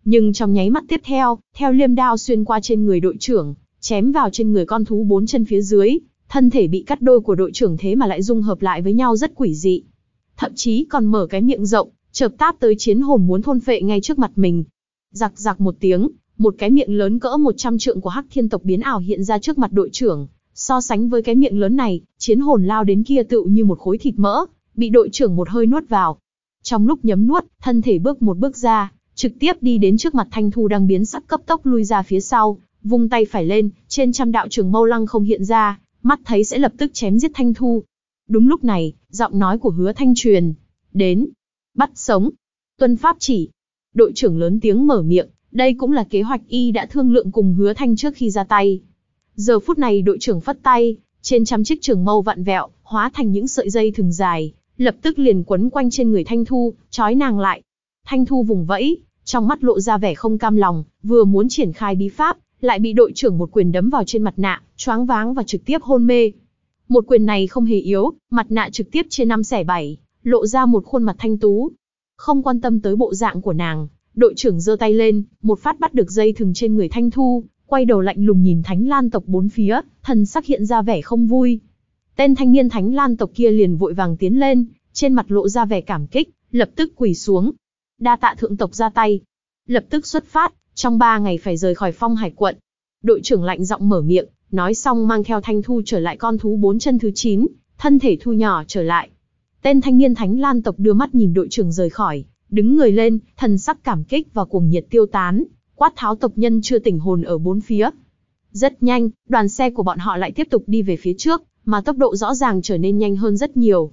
Nhưng trong nháy mắt tiếp theo, theo liêm đao xuyên qua trên người đội trưởng, chém vào trên người con thú bốn chân phía dưới, thân thể bị cắt đôi của đội trưởng thế mà lại dung hợp lại với nhau rất quỷ dị. Thậm chí còn mở cái miệng rộng, chợp táp tới chiến hồn muốn thôn phệ ngay trước mặt mình. Giặc giặc một tiếng, một cái miệng lớn cỡ 100 trượng của hắc thiên tộc biến ảo hiện ra trước mặt đội trưởng, so sánh với cái miệng lớn này, chiến hồn lao đến kia tựu như một khối thịt mỡ, bị đội trưởng một hơi nuốt vào. Trong lúc nhấm nuốt, thân thể bước một bước ra, trực tiếp đi đến trước mặt Thanh Thu đang biến sắc cấp tốc lui ra phía sau, vung tay phải lên, trên trăm đạo trường mâu lăng không hiện ra, mắt thấy sẽ lập tức chém giết Thanh Thu. Đúng lúc này, giọng nói của hứa Thanh truyền, đến, bắt sống, tuân pháp chỉ. Đội trưởng lớn tiếng mở miệng, đây cũng là kế hoạch y đã thương lượng cùng hứa thanh trước khi ra tay. Giờ phút này đội trưởng phất tay, trên trăm chiếc trường mâu vặn vẹo, hóa thành những sợi dây thừng dài, lập tức liền quấn quanh trên người Thanh Thu, trói nàng lại. Thanh Thu vùng vẫy, trong mắt lộ ra vẻ không cam lòng, vừa muốn triển khai bí pháp, lại bị đội trưởng một quyền đấm vào trên mặt nạ, choáng váng và trực tiếp hôn mê. Một quyền này không hề yếu, mặt nạ trực tiếp trên năm xẻ bảy, lộ ra một khuôn mặt thanh tú. Không quan tâm tới bộ dạng của nàng, Đội trưởng giơ tay lên, một phát bắt được dây thừng trên người Thanh Thu, quay đầu lạnh lùng nhìn Thánh Lan tộc bốn phía, thần sắc hiện ra vẻ không vui. Tên thanh niên Thánh Lan tộc kia liền vội vàng tiến lên, trên mặt lộ ra vẻ cảm kích, lập tức quỳ xuống. Đa tạ thượng tộc ra tay. Lập tức xuất phát, trong ba ngày phải rời khỏi phong hải quận. Đội trưởng lạnh giọng mở miệng, nói xong mang theo Thanh Thu trở lại con thú bốn chân thứ chín, thân thể thu nhỏ trở lại. Tên thanh niên Thánh Lan tộc đưa mắt nhìn đội trưởng rời khỏi, đứng người lên, thần sắc cảm kích và cuồng nhiệt tiêu tán, quát tháo tộc nhân chưa tỉnh hồn ở bốn phía. Rất nhanh, đoàn xe của bọn họ lại tiếp tục đi về phía trước, mà tốc độ rõ ràng trở nên nhanh hơn rất nhiều.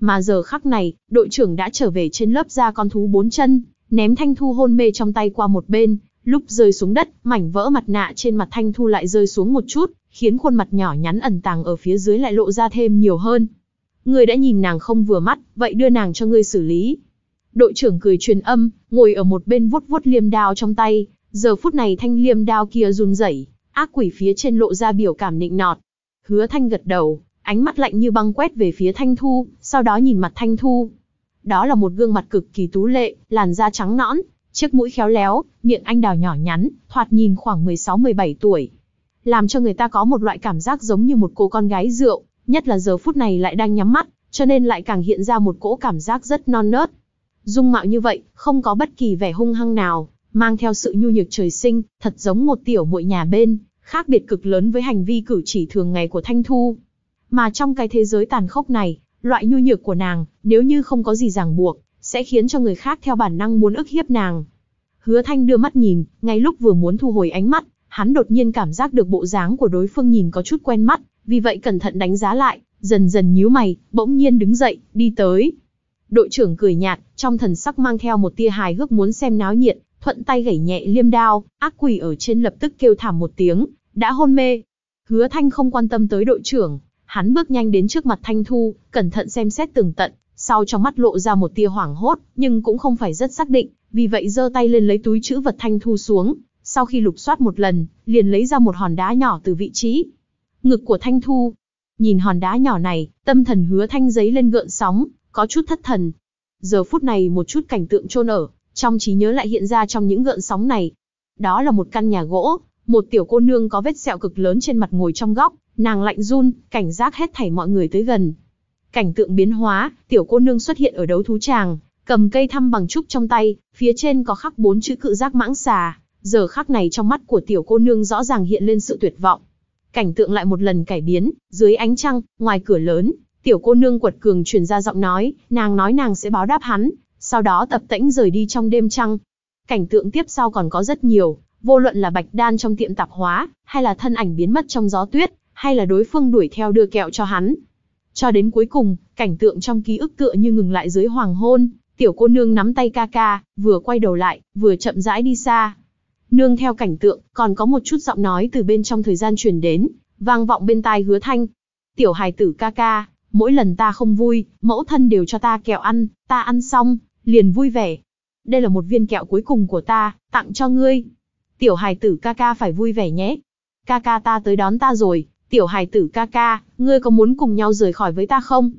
Mà giờ khắc này, đội trưởng đã trở về trên lớp da con thú bốn chân, ném Thanh Thu hôn mê trong tay qua một bên, lúc rơi xuống đất, mảnh vỡ mặt nạ trên mặt Thanh Thu lại rơi xuống một chút, khiến khuôn mặt nhỏ nhắn ẩn tàng ở phía dưới lại lộ ra thêm nhiều hơn. người đã nhìn nàng không vừa mắt, vậy đưa nàng cho ngươi xử lý, Đội trưởng cười truyền âm, ngồi ở một bên vuốt vuốt liêm đao trong tay, giờ phút này thanh liêm đao kia run rẩy, ác quỷ phía trên lộ ra biểu cảm nịnh nọt. Hứa Thanh gật đầu, ánh mắt lạnh như băng quét về phía Thanh Thu, sau đó nhìn mặt Thanh Thu. Đó là một gương mặt cực kỳ tú lệ, làn da trắng nõn, chiếc mũi khéo léo, miệng anh đào nhỏ nhắn, thoạt nhìn khoảng 16-17 tuổi. Làm cho người ta có một loại cảm giác giống như một cô con gái rượu, nhất là giờ phút này lại đang nhắm mắt, cho nên lại càng hiện ra một cỗ cảm giác rất non nớt, Dung mạo như vậy, không có bất kỳ vẻ hung hăng nào, mang theo sự nhu nhược trời sinh, thật giống một tiểu muội nhà bên, khác biệt cực lớn với hành vi cử chỉ thường ngày của Thanh Thu. Mà trong cái thế giới tàn khốc này, loại nhu nhược của nàng, nếu như không có gì ràng buộc, sẽ khiến cho người khác theo bản năng muốn ức hiếp nàng. Hứa Thanh đưa mắt nhìn, ngay lúc vừa muốn thu hồi ánh mắt, hắn đột nhiên cảm giác được bộ dáng của đối phương nhìn có chút quen mắt, vì vậy cẩn thận đánh giá lại, dần dần nhíu mày, bỗng nhiên đứng dậy, đi tới. Đội trưởng cười nhạt, trong thần sắc mang theo một tia hài hước muốn xem náo nhiệt, thuận tay gảy nhẹ liêm đao, ác quỷ ở trên lập tức kêu thảm một tiếng, đã hôn mê. Hứa Thanh không quan tâm tới đội trưởng, hắn bước nhanh đến trước mặt Thanh Thu, cẩn thận xem xét tường tận, sau trong mắt lộ ra một tia hoảng hốt, nhưng cũng không phải rất xác định, vì vậy giơ tay lên lấy túi chữ vật Thanh Thu xuống, sau khi lục soát một lần, liền lấy ra một hòn đá nhỏ từ vị trí ngực của Thanh Thu. Nhìn hòn đá nhỏ này, tâm thần Hứa Thanh giấy lên gợn sóng, có chút thất thần. Giờ phút này một chút cảnh tượng chôn ở, trong trí nhớ lại hiện ra trong những gợn sóng này. Đó là một căn nhà gỗ, một tiểu cô nương có vết sẹo cực lớn trên mặt ngồi trong góc, nàng lạnh run, cảnh giác hết thảy mọi người tới gần. Cảnh tượng biến hóa, tiểu cô nương xuất hiện ở đấu thú tràng, cầm cây thăm bằng trúc trong tay, phía trên có khắc bốn chữ cự giác mãng xà, giờ khắc này trong mắt của tiểu cô nương rõ ràng hiện lên sự tuyệt vọng. Cảnh tượng lại một lần cải biến, dưới ánh trăng, ngoài cửa lớn, Tiểu cô nương quật cường truyền ra giọng nói, nàng nói nàng sẽ báo đáp hắn, sau đó tập tễnh rời đi trong đêm trăng. Cảnh tượng tiếp sau còn có rất nhiều, vô luận là bạch đan trong tiệm tạp hóa, hay là thân ảnh biến mất trong gió tuyết, hay là đối phương đuổi theo đưa kẹo cho hắn. Cho đến cuối cùng, cảnh tượng trong ký ức tựa như ngừng lại dưới hoàng hôn, tiểu cô nương nắm tay ca ca, vừa quay đầu lại, vừa chậm rãi đi xa. Nương theo cảnh tượng, còn có một chút giọng nói từ bên trong thời gian truyền đến, vang vọng bên tai hứa thanh. Tiểu hài tử ca ca, mỗi lần ta không vui, mẫu thân đều cho ta kẹo ăn, ta ăn xong, liền vui vẻ. Đây là một viên kẹo cuối cùng của ta, tặng cho ngươi. Tiểu hài tử ca ca phải vui vẻ nhé. Ca ca ta tới đón ta rồi, tiểu hài tử ca ca, ngươi có muốn cùng nhau rời khỏi với ta không?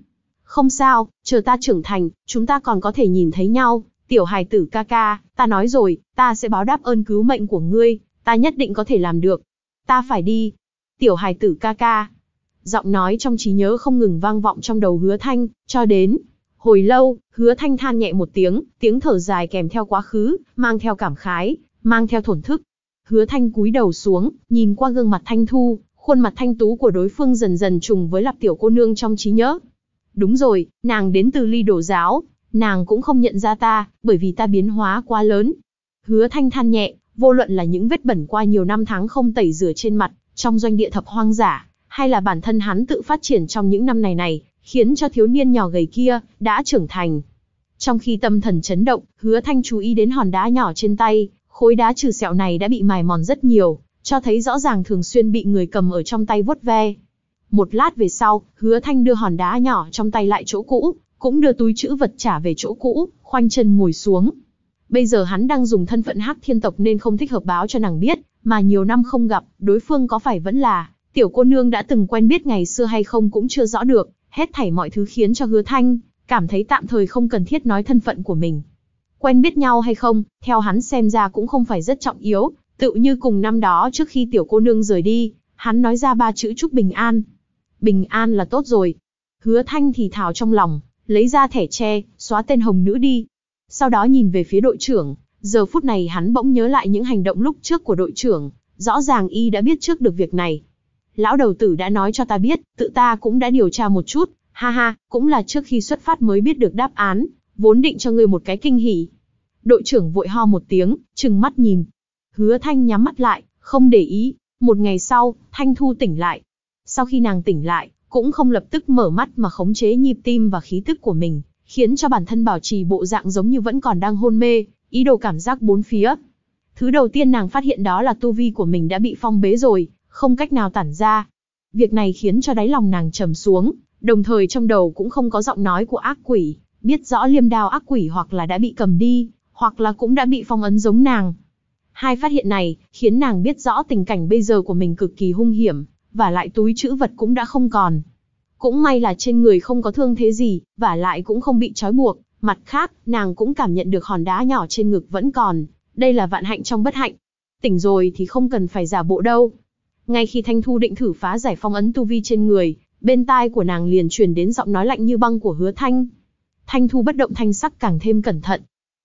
Không sao, chờ ta trưởng thành, chúng ta còn có thể nhìn thấy nhau. Tiểu hài tử ca ca, ta nói rồi, ta sẽ báo đáp ơn cứu mệnh của ngươi, ta nhất định có thể làm được. Ta phải đi. Tiểu hài tử ca ca, Giọng nói trong trí nhớ không ngừng vang vọng trong đầu hứa thanh, cho đến. Hồi lâu, hứa thanh than nhẹ một tiếng, tiếng thở dài kèm theo quá khứ, mang theo cảm khái, mang theo thổn thức. Hứa thanh cúi đầu xuống, nhìn qua gương mặt thanh thu, khuôn mặt thanh tú của đối phương dần dần trùng với lạp tiểu cô nương trong trí nhớ. Đúng rồi, nàng đến từ ly đổ giáo, nàng cũng không nhận ra ta, bởi vì ta biến hóa quá lớn. Hứa thanh than nhẹ, vô luận là những vết bẩn qua nhiều năm tháng không tẩy rửa trên mặt, trong doanh địa thập hoang giả, hay là bản thân hắn tự phát triển trong những năm này này, khiến cho thiếu niên nhỏ gầy kia đã trưởng thành. Trong khi tâm thần chấn động, Hứa Thanh chú ý đến hòn đá nhỏ trên tay, khối đá trừ sẹo này đã bị mài mòn rất nhiều, cho thấy rõ ràng thường xuyên bị người cầm ở trong tay vuốt ve. Một lát về sau, Hứa Thanh đưa hòn đá nhỏ trong tay lại chỗ cũ, cũng đưa túi chữ vật trả về chỗ cũ, khoanh chân ngồi xuống. Bây giờ hắn đang dùng thân phận hắc thiên tộc nên không thích hợp báo cho nàng biết, mà nhiều năm không gặp, đối phương có phải vẫn là Tiểu cô nương đã từng quen biết ngày xưa hay không cũng chưa rõ được, hết thảy mọi thứ khiến cho hứa thanh, cảm thấy tạm thời không cần thiết nói thân phận của mình. Quen biết nhau hay không, theo hắn xem ra cũng không phải rất trọng yếu, tự như cùng năm đó trước khi tiểu cô nương rời đi, hắn nói ra ba chữ chúc bình an. Bình an là tốt rồi. Hứa thanh thì thào trong lòng, lấy ra thẻ tre, xóa tên hồng nữ đi. Sau đó nhìn về phía đội trưởng, giờ phút này hắn bỗng nhớ lại những hành động lúc trước của đội trưởng, rõ ràng y đã biết trước được việc này, lão đầu tử đã nói cho ta biết, tự ta cũng đã điều tra một chút, ha ha, cũng là trước khi xuất phát mới biết được đáp án, vốn định cho ngươi một cái kinh hỉ. Đội trưởng vội ho một tiếng, trừng mắt nhìn. Hứa Thanh nhắm mắt lại, không để ý. Một ngày sau, Thanh Thu tỉnh lại. Sau khi nàng tỉnh lại, cũng không lập tức mở mắt mà khống chế nhịp tim và khí tức của mình, khiến cho bản thân bảo trì bộ dạng giống như vẫn còn đang hôn mê, ý đồ cảm giác bốn phía. Thứ đầu tiên nàng phát hiện đó là tu vi của mình đã bị phong bế rồi, không cách nào tản ra. Việc này khiến cho đáy lòng nàng trầm xuống, đồng thời trong đầu cũng không có giọng nói của ác quỷ, biết rõ liêm đao ác quỷ hoặc là đã bị cầm đi, hoặc là cũng đã bị phong ấn giống nàng. Hai phát hiện này khiến nàng biết rõ tình cảnh bây giờ của mình cực kỳ hung hiểm, và lại túi chữ vật cũng đã không còn. Cũng may là trên người không có thương thế gì, và lại cũng không bị trói buộc. Mặt khác, nàng cũng cảm nhận được hòn đá nhỏ trên ngực vẫn còn. Đây là vạn hạnh trong bất hạnh. Tỉnh rồi thì không cần phải giả bộ đâu. Ngay khi Thanh Thu định thử phá giải phong ấn tu vi trên người, bên tai của nàng liền truyền đến giọng nói lạnh như băng của Hứa Thanh. Thanh Thu bất động thanh sắc càng thêm cẩn thận.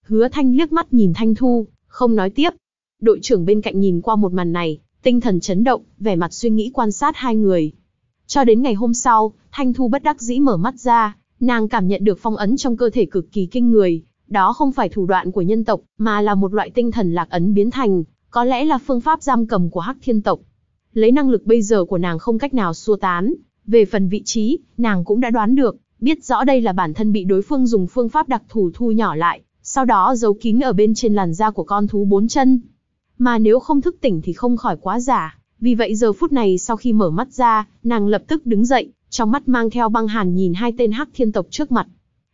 Hứa Thanh liếc mắt nhìn Thanh Thu, không nói tiếp. Đội trưởng bên cạnh nhìn qua một màn này, tinh thần chấn động, vẻ mặt suy nghĩ quan sát hai người. Cho đến ngày hôm sau, Thanh Thu bất đắc dĩ mở mắt ra, nàng cảm nhận được phong ấn trong cơ thể cực kỳ kinh người. Đó không phải thủ đoạn của nhân tộc, mà là một loại tinh thần lạc ấn biến thành, có lẽ là phương pháp giam cầm của Hắc Thiên tộc lấy năng lực bây giờ của nàng không cách nào xua tán. Về phần vị trí, nàng cũng đã đoán được, biết rõ đây là bản thân bị đối phương dùng phương pháp đặc thù thu nhỏ lại, sau đó giấu kín ở bên trên làn da của con thú bốn chân. Mà nếu không thức tỉnh thì không khỏi quá giả, vì vậy giờ phút này sau khi mở mắt ra, nàng lập tức đứng dậy, trong mắt mang theo băng hàn nhìn hai tên hắc thiên tộc trước mặt.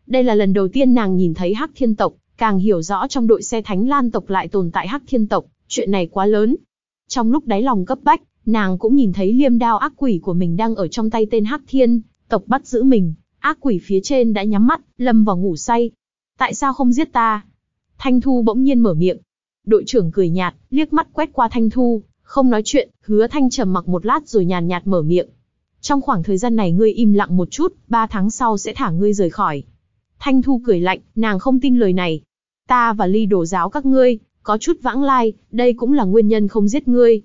Đây là lần đầu tiên nàng nhìn thấy hắc thiên tộc, càng hiểu rõ trong đội xe thánh lan tộc lại tồn tại hắc thiên tộc, chuyện này quá lớn. Trong lúc đáy lòng cấp bách, Nàng cũng nhìn thấy liêm đao ác quỷ của mình đang ở trong tay tên Hắc Thiên, tộc bắt giữ mình, ác quỷ phía trên đã nhắm mắt, lâm vào ngủ say. Tại sao không giết ta? Thanh Thu bỗng nhiên mở miệng. Đội trưởng cười nhạt, liếc mắt quét qua Thanh Thu, không nói chuyện, hứa Thanh trầm mặc một lát rồi nhàn nhạt mở miệng. Trong khoảng thời gian này ngươi im lặng một chút, ba tháng sau sẽ thả ngươi rời khỏi. Thanh Thu cười lạnh, nàng không tin lời này. Ta và ly đồ giáo các ngươi, có chút vãng lai, đây cũng là nguyên nhân không giết ngươi.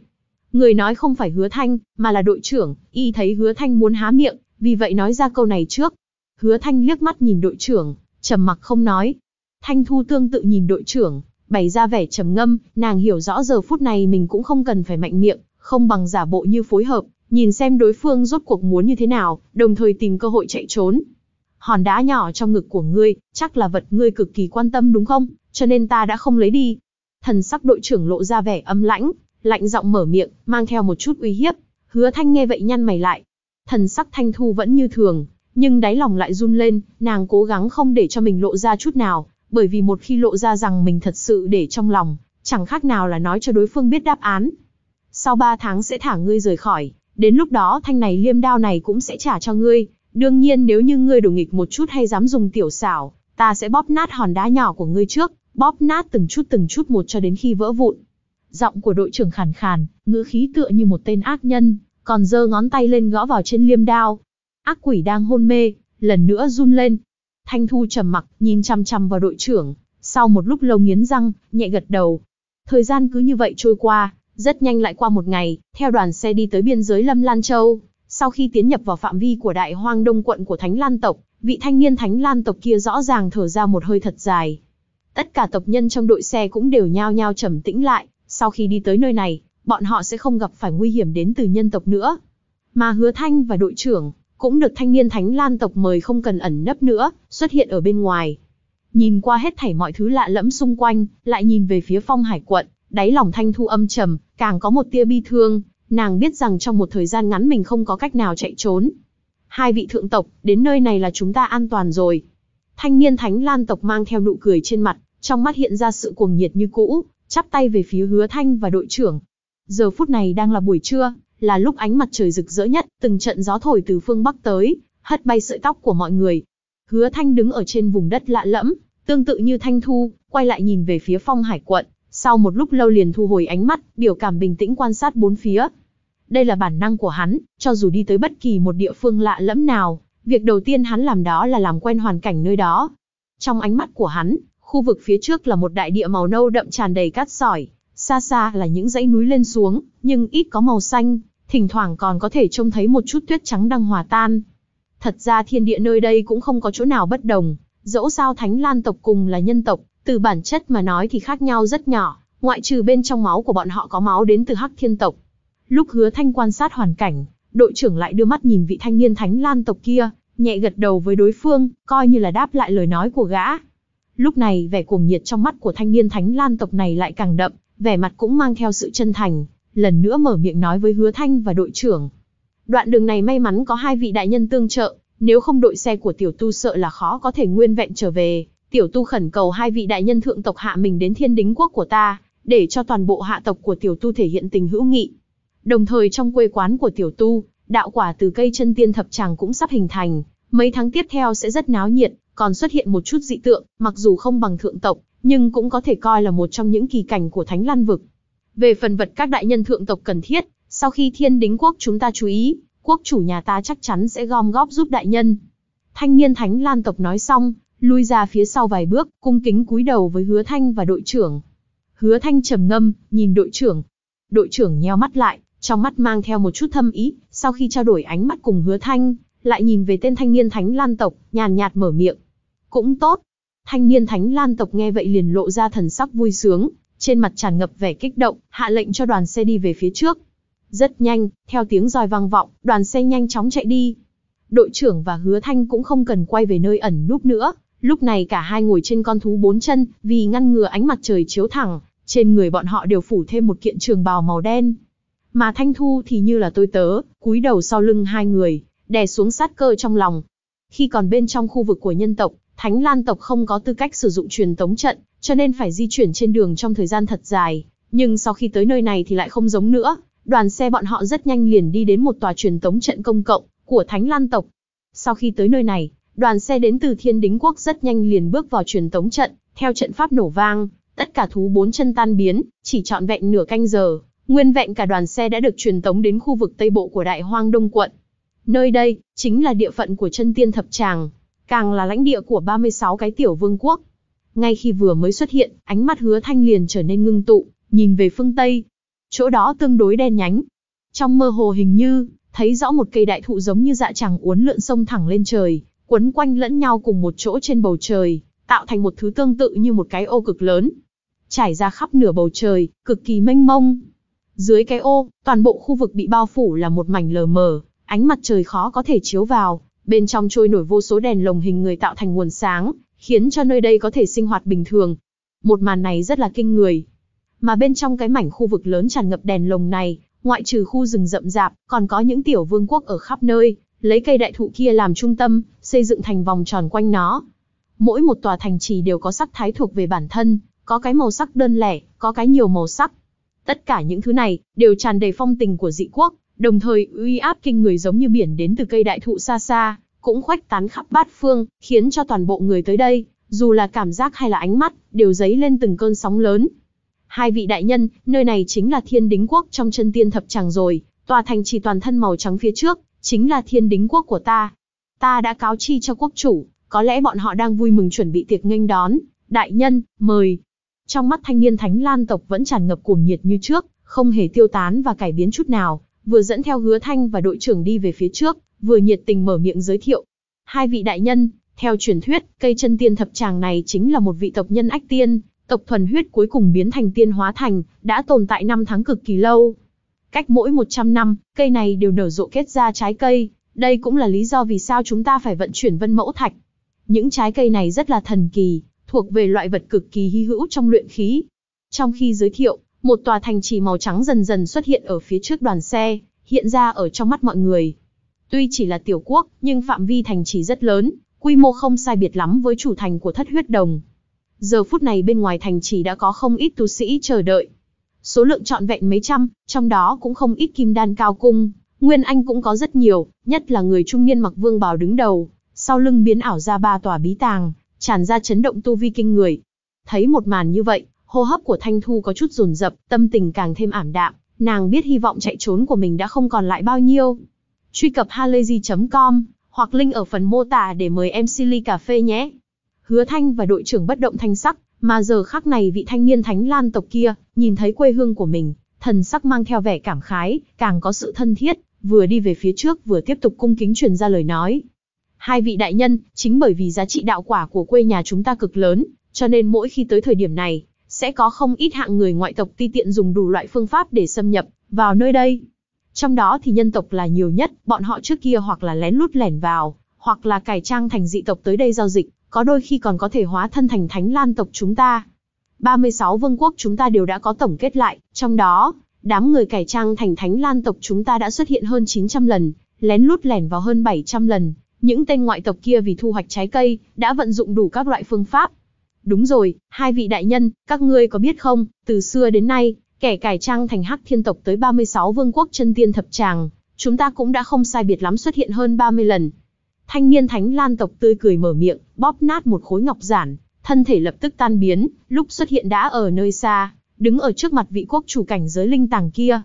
Người nói không phải hứa thanh, mà là đội trưởng, y thấy hứa thanh muốn há miệng, vì vậy nói ra câu này trước. Hứa thanh liếc mắt nhìn đội trưởng, trầm mặc không nói. Thanh thu tương tự nhìn đội trưởng, bày ra vẻ trầm ngâm, nàng hiểu rõ giờ phút này mình cũng không cần phải mạnh miệng, không bằng giả bộ như phối hợp, nhìn xem đối phương rốt cuộc muốn như thế nào, đồng thời tìm cơ hội chạy trốn. Hòn đá nhỏ trong ngực của ngươi, chắc là vật ngươi cực kỳ quan tâm đúng không, cho nên ta đã không lấy đi. Thần sắc đội trưởng lộ ra vẻ âm lãnh, lạnh giọng mở miệng, mang theo một chút uy hiếp. Hứa Thanh nghe vậy nhăn mày lại. Thần sắc Thanh Thu vẫn như thường, nhưng đáy lòng lại run lên, nàng cố gắng không để cho mình lộ ra chút nào, bởi vì một khi lộ ra rằng mình thật sự để trong lòng, chẳng khác nào là nói cho đối phương biết đáp án. Sau 3 tháng sẽ thả ngươi rời khỏi, đến lúc đó thanh này liêm đao này cũng sẽ trả cho ngươi, đương nhiên nếu như ngươi đủ nghịch một chút hay dám dùng tiểu xảo, ta sẽ bóp nát hòn đá nhỏ của ngươi trước, bóp nát từng chút từng chút một cho đến khi vỡ vụn. Giọng của đội trưởng khàn khàn, ngữ khí tựa như một tên ác nhân, còn giơ ngón tay lên gõ vào trên liêm đao. Ác quỷ đang hôn mê, lần nữa run lên. Thanh Thu trầm mặc, nhìn chăm chăm vào đội trưởng, sau một lúc lâu nghiến răng, nhẹ gật đầu. Thời gian cứ như vậy trôi qua, rất nhanh lại qua một ngày, theo đoàn xe đi tới biên giới Lâm Lan Châu, sau khi tiến nhập vào phạm vi của đại hoang đông quận của Thánh Lan tộc, vị thanh niên Thánh Lan tộc kia rõ ràng thở ra một hơi thật dài. Tất cả tộc nhân trong đội xe cũng đều nhao nhao trầm tĩnh lại, sau khi đi tới nơi này, bọn họ sẽ không gặp phải nguy hiểm đến từ nhân tộc nữa. Mà Hứa Thanh và đội trưởng cũng được thanh niên Thánh Lan tộc mời không cần ẩn nấp nữa, xuất hiện ở bên ngoài. Nhìn qua hết thảy mọi thứ lạ lẫm xung quanh, lại nhìn về phía Phong Hải quận, đáy lòng Thanh Thu âm trầm, càng có một tia bi thương, nàng biết rằng trong một thời gian ngắn mình không có cách nào chạy trốn. Hai vị thượng tộc, đến nơi này là chúng ta an toàn rồi. Thanh niên Thánh Lan tộc mang theo nụ cười trên mặt, trong mắt hiện ra sự cuồng nhiệt như cũ, chắp tay về phía hứa thanh và đội trưởng. Giờ phút này đang là buổi trưa, là lúc ánh mặt trời rực rỡ nhất, từng trận gió thổi từ phương Bắc tới, hất bay sợi tóc của mọi người. Hứa thanh đứng ở trên vùng đất lạ lẫm, tương tự như thanh thu, quay lại nhìn về phía phong hải quận, sau một lúc lâu liền thu hồi ánh mắt, biểu cảm bình tĩnh quan sát bốn phía. Đây là bản năng của hắn, cho dù đi tới bất kỳ một địa phương lạ lẫm nào, việc đầu tiên hắn làm đó là làm quen hoàn cảnh nơi đó. Trong ánh mắt của hắn, Khu vực phía trước là một đại địa màu nâu đậm tràn đầy cát sỏi, xa xa là những dãy núi lên xuống, nhưng ít có màu xanh, thỉnh thoảng còn có thể trông thấy một chút tuyết trắng đang hòa tan. Thật ra thiên địa nơi đây cũng không có chỗ nào bất đồng, dẫu sao Thánh Lan tộc cùng là nhân tộc, từ bản chất mà nói thì khác nhau rất nhỏ, ngoại trừ bên trong máu của bọn họ có máu đến từ Hắc Thiên tộc. Lúc Hứa Thanh quan sát hoàn cảnh, đội trưởng lại đưa mắt nhìn vị thanh niên Thánh Lan tộc kia, nhẹ gật đầu với đối phương, coi như là đáp lại lời nói của gã. Lúc này vẻ cuồng nhiệt trong mắt của thanh niên thánh lan tộc này lại càng đậm, vẻ mặt cũng mang theo sự chân thành, lần nữa mở miệng nói với hứa thanh và đội trưởng. Đoạn đường này may mắn có hai vị đại nhân tương trợ, nếu không đội xe của tiểu tu sợ là khó có thể nguyên vẹn trở về. Tiểu tu khẩn cầu hai vị đại nhân thượng tộc hạ mình đến thiên đính quốc của ta, để cho toàn bộ hạ tộc của tiểu tu thể hiện tình hữu nghị. Đồng thời trong quê quán của tiểu tu, đạo quả từ cây chân tiên thập tràng cũng sắp hình thành, mấy tháng tiếp theo sẽ rất náo nhiệt, còn xuất hiện một chút dị tượng, mặc dù không bằng thượng tộc, nhưng cũng có thể coi là một trong những kỳ cảnh của Thánh Lan Vực. Về phần vật các đại nhân thượng tộc cần thiết, sau khi thiên đính quốc chúng ta chú ý, quốc chủ nhà ta chắc chắn sẽ gom góp giúp đại nhân. Thanh niên Thánh Lan tộc nói xong, lui ra phía sau vài bước, cung kính cúi đầu với Hứa Thanh và đội trưởng. Hứa Thanh trầm ngâm, nhìn đội trưởng. Đội trưởng nheo mắt lại, trong mắt mang theo một chút thâm ý, sau khi trao đổi ánh mắt cùng Hứa Thanh, lại nhìn về tên thanh niên Thánh Lan tộc, nhàn nhạt mở miệng, cũng tốt. Thanh niên Thánh Lan tộc nghe vậy liền lộ ra thần sắc vui sướng, trên mặt tràn ngập vẻ kích động, hạ lệnh cho đoàn xe đi về phía trước. Rất nhanh, theo tiếng roi vang vọng, đoàn xe nhanh chóng chạy đi. Đội trưởng và Hứa Thanh cũng không cần quay về nơi ẩn núp nữa, lúc này cả hai ngồi trên con thú bốn chân, vì ngăn ngừa ánh mặt trời chiếu thẳng, trên người bọn họ đều phủ thêm một kiện trường bào màu đen. Mà Thanh Thu thì như là tôi tớ, cúi đầu sau lưng hai người, đè xuống sát cơ trong lòng. Khi còn bên trong khu vực của nhân tộc, Thánh Lan tộc không có tư cách sử dụng truyền tống trận, cho nên phải di chuyển trên đường trong thời gian thật dài. Nhưng sau khi tới nơi này thì lại không giống nữa. Đoàn xe bọn họ rất nhanh liền đi đến một tòa truyền tống trận công cộng của Thánh Lan tộc. Sau khi tới nơi này, đoàn xe đến từ Thiên Đính Quốc rất nhanh liền bước vào truyền tống trận, theo trận pháp nổ vang, tất cả thú bốn chân tan biến, chỉ trọn vẹn nửa canh giờ, nguyên vẹn cả đoàn xe đã được truyền tống đến khu vực Tây Bộ của Đại Hoang Đông Quận. Nơi đây, chính là địa phận của chân tiên thập tràng, càng là lãnh địa của 36 cái tiểu vương quốc. Ngay khi vừa mới xuất hiện, ánh mắt hứa thanh liền trở nên ngưng tụ, nhìn về phương Tây. Chỗ đó tương đối đen nhánh. Trong mơ hồ hình như, thấy rõ một cây đại thụ giống như dạ chẳng uốn lượn sông thẳng lên trời, quấn quanh lẫn nhau cùng một chỗ trên bầu trời, tạo thành một thứ tương tự như một cái ô cực lớn. Trải ra khắp nửa bầu trời, cực kỳ mênh mông. Dưới cái ô, toàn bộ khu vực bị bao phủ là một mảnh lờ mờ, ánh mặt trời khó có thể chiếu vào, bên trong trôi nổi vô số đèn lồng hình người tạo thành nguồn sáng, khiến cho nơi đây có thể sinh hoạt bình thường. Một màn này rất là kinh người. Mà bên trong cái mảnh khu vực lớn tràn ngập đèn lồng này, ngoại trừ khu rừng rậm rạp, còn có những tiểu vương quốc ở khắp nơi, lấy cây đại thụ kia làm trung tâm, xây dựng thành vòng tròn quanh nó. Mỗi một tòa thành trì đều có sắc thái thuộc về bản thân, có cái màu sắc đơn lẻ, có cái nhiều màu sắc. Tất cả những thứ này đều tràn đầy phong tình của dị quốc, đồng thời uy áp kinh người giống như biển đến từ cây đại thụ xa xa, cũng khoách tán khắp bát phương, khiến cho toàn bộ người tới đây, dù là cảm giác hay là ánh mắt, đều dấy lên từng cơn sóng lớn. Hai vị đại nhân, nơi này chính là thiên đính quốc trong chân tiên thập tràng rồi, tòa thành chỉ toàn thân màu trắng phía trước, chính là thiên đính quốc của ta. Ta đã cáo chi cho quốc chủ, có lẽ bọn họ đang vui mừng chuẩn bị tiệc nghênh đón. Đại nhân, mời. Trong mắt thanh niên thánh lan tộc vẫn tràn ngập cuồng nhiệt như trước, không hề tiêu tán và cải biến chút nào, vừa dẫn theo hứa thanh và đội trưởng đi về phía trước, vừa nhiệt tình mở miệng giới thiệu. Hai vị đại nhân, theo truyền thuyết, cây chân tiên thập tràng này chính là một vị tộc nhân ách tiên, tộc thuần huyết cuối cùng biến thành tiên hóa thành, đã tồn tại năm tháng cực kỳ lâu. Cách mỗi 100 năm, cây này đều nở rộ kết ra trái cây, đây cũng là lý do vì sao chúng ta phải vận chuyển vân mẫu thạch. Những trái cây này rất là thần kỳ, thuộc về loại vật cực kỳ hy hữu trong luyện khí. Trong khi giới thiệu, một tòa thành trì màu trắng dần dần xuất hiện ở phía trước đoàn xe, hiện ra ở trong mắt mọi người. Tuy chỉ là tiểu quốc, nhưng phạm vi thành trì rất lớn, quy mô không sai biệt lắm với chủ thành của thất huyết đồng. Giờ phút này bên ngoài thành trì đã có không ít tu sĩ chờ đợi. Số lượng trọn vẹn mấy trăm, trong đó cũng không ít kim đan cao cung. Nguyên Anh cũng có rất nhiều, nhất là người trung niên mặc vương bào đứng đầu, sau lưng biến ảo ra ba tòa bí tàng, tràn ra chấn động tu vi kinh người. Thấy một màn như vậy, hô hấp của Thanh Thu có chút rồn rập, tâm tình càng thêm ảm đạm, nàng biết hy vọng chạy trốn của mình đã không còn lại bao nhiêu. Truy cập halayzi.com hoặc link ở phần mô tả để mời em Silly Cà Phê nhé. Hứa Thanh và đội trưởng bất động thanh sắc, mà giờ khắc này vị thanh niên thánh lan tộc kia, nhìn thấy quê hương của mình, thần sắc mang theo vẻ cảm khái, càng có sự thân thiết, vừa đi về phía trước vừa tiếp tục cung kính truyền ra lời nói. Hai vị đại nhân, chính bởi vì giá trị đạo quả của quê nhà chúng ta cực lớn, cho nên mỗi khi tới thời điểm này, sẽ có không ít hạng người ngoại tộc ti tiện dùng đủ loại phương pháp để xâm nhập vào nơi đây. Trong đó thì nhân tộc là nhiều nhất, bọn họ trước kia hoặc là lén lút lẻn vào, hoặc là cải trang thành dị tộc tới đây giao dịch, có đôi khi còn có thể hóa thân thành thánh lan tộc chúng ta. 36 vương quốc chúng ta đều đã có tổng kết lại, trong đó, đám người cải trang thành thánh lan tộc chúng ta đã xuất hiện hơn 900 lần, lén lút lẻn vào hơn 700 lần. Những tên ngoại tộc kia vì thu hoạch trái cây, đã vận dụng đủ các loại phương pháp, Đúng rồi, hai vị đại nhân, các ngươi có biết không, từ xưa đến nay, kẻ cải trang thành hắc thiên tộc tới 36 vương quốc chân tiên thập tràng, chúng ta cũng đã không sai biệt lắm xuất hiện hơn 30 lần. Thanh niên thánh lan tộc tươi cười mở miệng, bóp nát một khối ngọc giản, thân thể lập tức tan biến, lúc xuất hiện đã ở nơi xa, đứng ở trước mặt vị quốc chủ cảnh giới linh tàng kia.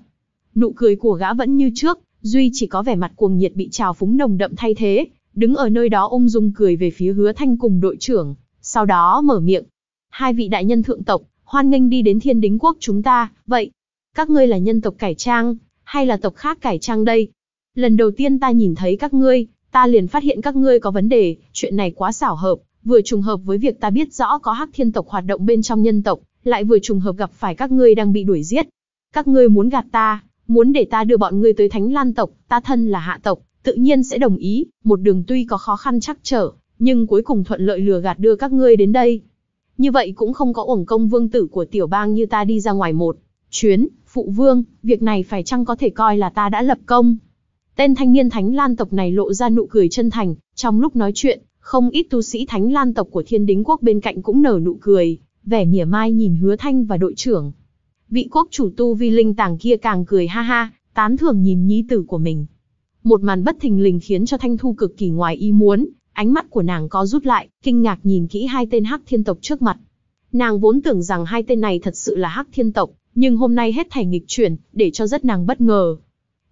Nụ cười của gã vẫn như trước, duy chỉ có vẻ mặt cuồng nhiệt bị trào phúng nồng đậm thay thế, đứng ở nơi đó ung dung cười về phía hứa thanh cùng đội trưởng, sau đó mở miệng. Hai vị đại nhân thượng tộc, hoan nghênh đi đến thiên đính quốc chúng ta, vậy, các ngươi là nhân tộc cải trang, hay là tộc khác cải trang đây? Lần đầu tiên ta nhìn thấy các ngươi, ta liền phát hiện các ngươi có vấn đề, chuyện này quá xảo hợp, vừa trùng hợp với việc ta biết rõ có hắc thiên tộc hoạt động bên trong nhân tộc, lại vừa trùng hợp gặp phải các ngươi đang bị đuổi giết. Các ngươi muốn gạt ta, muốn để ta đưa bọn ngươi tới thánh lan tộc, ta thân là hạ tộc, tự nhiên sẽ đồng ý, một đường tuy có khó khăn chắc trở, nhưng cuối cùng thuận lợi lừa gạt đưa các ngươi đến đây. Như vậy cũng không có uổng công vương tử của tiểu bang như ta đi ra ngoài một chuyến, phụ vương, việc này phải chăng có thể coi là ta đã lập công. Tên thanh niên thánh lan tộc này lộ ra nụ cười chân thành, trong lúc nói chuyện, không ít tu sĩ thánh lan tộc của thiên đính quốc bên cạnh cũng nở nụ cười, vẻ mỉa mai nhìn hứa thanh và đội trưởng. Vị quốc chủ tu vi linh tàng kia càng cười ha ha, tán thưởng nhìn nhi tử của mình. Một màn bất thình lình khiến cho thanh thu cực kỳ ngoài ý muốn, Ánh mắt của nàng có rút lại, kinh ngạc nhìn kỹ hai tên hắc thiên tộc trước mặt. Nàng vốn tưởng rằng hai tên này thật sự là hắc thiên tộc, nhưng hôm nay hết thảy nghịch chuyển, để cho rất nàng bất ngờ.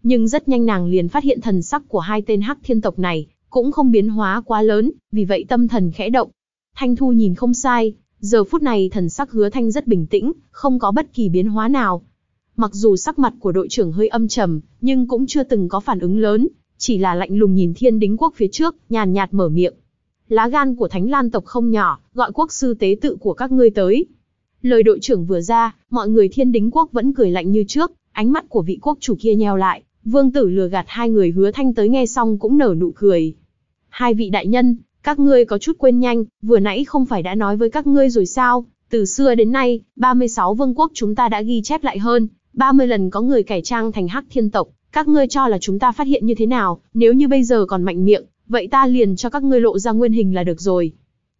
Nhưng rất nhanh nàng liền phát hiện thần sắc của hai tên hắc thiên tộc này, cũng không biến hóa quá lớn, vì vậy tâm thần khẽ động. Thanh Thu nhìn không sai, giờ phút này thần sắc hứa thanh rất bình tĩnh, không có bất kỳ biến hóa nào. Mặc dù sắc mặt của đội trưởng hơi âm trầm, nhưng cũng chưa từng có phản ứng lớn, chỉ là lạnh lùng nhìn thiên đính quốc phía trước, nhàn nhạt mở miệng. Lá gan của thánh lan tộc không nhỏ, gọi quốc sư tế tự của các ngươi tới. Lời đội trưởng vừa ra, mọi người thiên đính quốc vẫn cười lạnh như trước, ánh mắt của vị quốc chủ kia nheo lại, vương tử lừa gạt hai người hứa thanh tới nghe xong cũng nở nụ cười. Hai vị đại nhân, các ngươi có chút quên nhanh, vừa nãy không phải đã nói với các ngươi rồi sao, từ xưa đến nay, 36 vương quốc chúng ta đã ghi chép lại hơn, 30 lần có người cải trang thành hắc thiên tộc, các ngươi cho là chúng ta phát hiện như thế nào, nếu như bây giờ còn mạnh miệng, vậy ta liền cho các ngươi lộ ra nguyên hình là được rồi.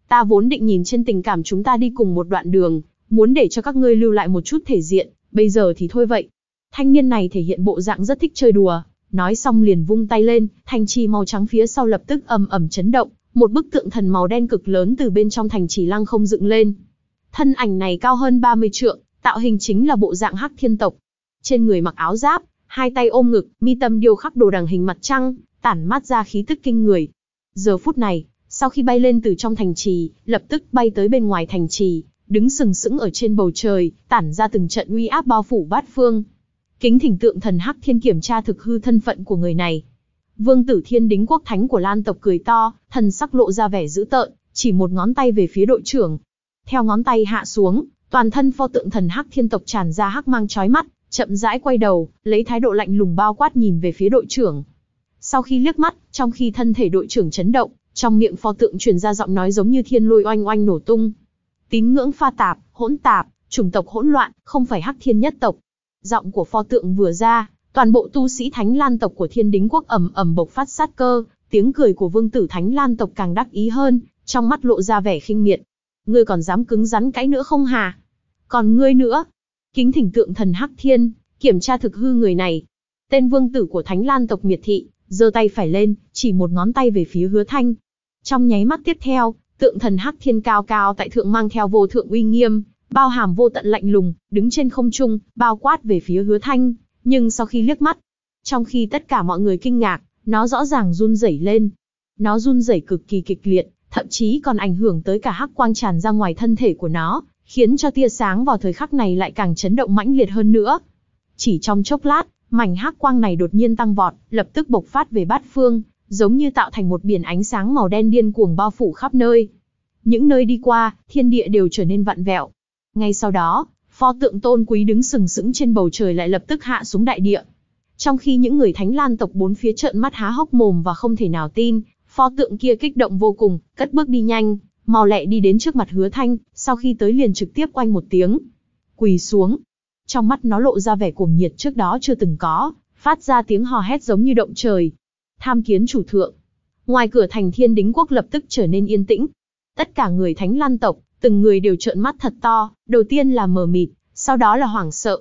Ta vốn định nhìn trên tình cảm chúng ta đi cùng một đoạn đường, muốn để cho các ngươi lưu lại một chút thể diện, bây giờ thì thôi vậy. Thanh niên này thể hiện bộ dạng rất thích chơi đùa, nói xong liền vung tay lên, thành trì màu trắng phía sau lập tức ầm ầm chấn động, một bức tượng thần màu đen cực lớn từ bên trong thành trì lăng không dựng lên. Thân ảnh này cao hơn 30 trượng, tạo hình chính là bộ dạng hắc thiên tộc. Trên người mặc áo giáp, hai tay ôm ngực, mi tâm điêu khắc đồ đằng hình mặt trăng, tản mát ra khí tức kinh người. Giờ phút này, sau khi bay lên từ trong thành trì, lập tức bay tới bên ngoài thành trì, đứng sừng sững ở trên bầu trời, tản ra từng trận uy áp bao phủ bát phương. Kính thỉnh tượng thần Hắc Thiên kiểm tra thực hư thân phận của người này. Vương Tử Thiên đính quốc thánh của Lan tộc cười to, thần sắc lộ ra vẻ dữ tợn, chỉ một ngón tay về phía đội trưởng. Theo ngón tay hạ xuống, toàn thân pho tượng thần Hắc Thiên tộc tràn ra hắc mang chói mắt, chậm rãi quay đầu, lấy thái độ lạnh lùng bao quát nhìn về phía đội trưởng. Sau khi liếc mắt, trong khi thân thể đội trưởng chấn động, trong miệng pho tượng truyền ra giọng nói giống như thiên lôi oanh oanh nổ tung. Tín ngưỡng pha tạp, hỗn tạp, chủng tộc hỗn loạn, không phải hắc thiên nhất tộc. Giọng của pho tượng vừa ra, toàn bộ tu sĩ thánh lan tộc của thiên đính quốc ầm ầm bộc phát sát cơ, tiếng cười của vương tử thánh lan tộc càng đắc ý hơn, trong mắt lộ ra vẻ khinh miệt. Ngươi còn dám cứng rắn cãi nữa không hà? Còn ngươi nữa, kính thỉnh tượng thần Hắc Thiên, kiểm tra thực hư người này. Tên vương tử của Thánh Lan tộc Miệt Thị, giơ tay phải lên, chỉ một ngón tay về phía hứa thanh. Trong nháy mắt tiếp theo, tượng thần Hắc Thiên cao cao tại thượng mang theo vô thượng uy nghiêm, bao hàm vô tận lạnh lùng, đứng trên không trung, bao quát về phía hứa thanh, nhưng sau khi liếc mắt, trong khi tất cả mọi người kinh ngạc, nó rõ ràng run rẩy lên. Nó run rẩy cực kỳ kịch liệt, thậm chí còn ảnh hưởng tới cả hắc quang tràn ra ngoài thân thể của nó, khiến cho tia sáng vào thời khắc này lại càng chấn động mãnh liệt hơn nữa. Chỉ trong chốc lát, mảnh hắc quang này đột nhiên tăng vọt, lập tức bộc phát về bát phương, giống như tạo thành một biển ánh sáng màu đen điên cuồng bao phủ khắp nơi. Những nơi đi qua, thiên địa đều trở nên vặn vẹo. Ngay sau đó, pho tượng tôn quý đứng sừng sững trên bầu trời lại lập tức hạ xuống đại địa. Trong khi những người thánh lan tộc bốn phía trợn mắt há hốc mồm và không thể nào tin, pho tượng kia kích động vô cùng, cất bước đi nhanh, mau lẹ đi đến trước mặt hứa thanh, sau khi tới liền trực tiếp quanh một tiếng. Quỳ xuống. Trong mắt nó lộ ra vẻ cuồng nhiệt trước đó chưa từng có, phát ra tiếng hò hét giống như động trời. Tham kiến chủ thượng. Ngoài cửa thành thiên đính quốc lập tức trở nên yên tĩnh. Tất cả người thánh lan tộc, từng người đều trợn mắt thật to, đầu tiên là mờ mịt, sau đó là hoảng sợ.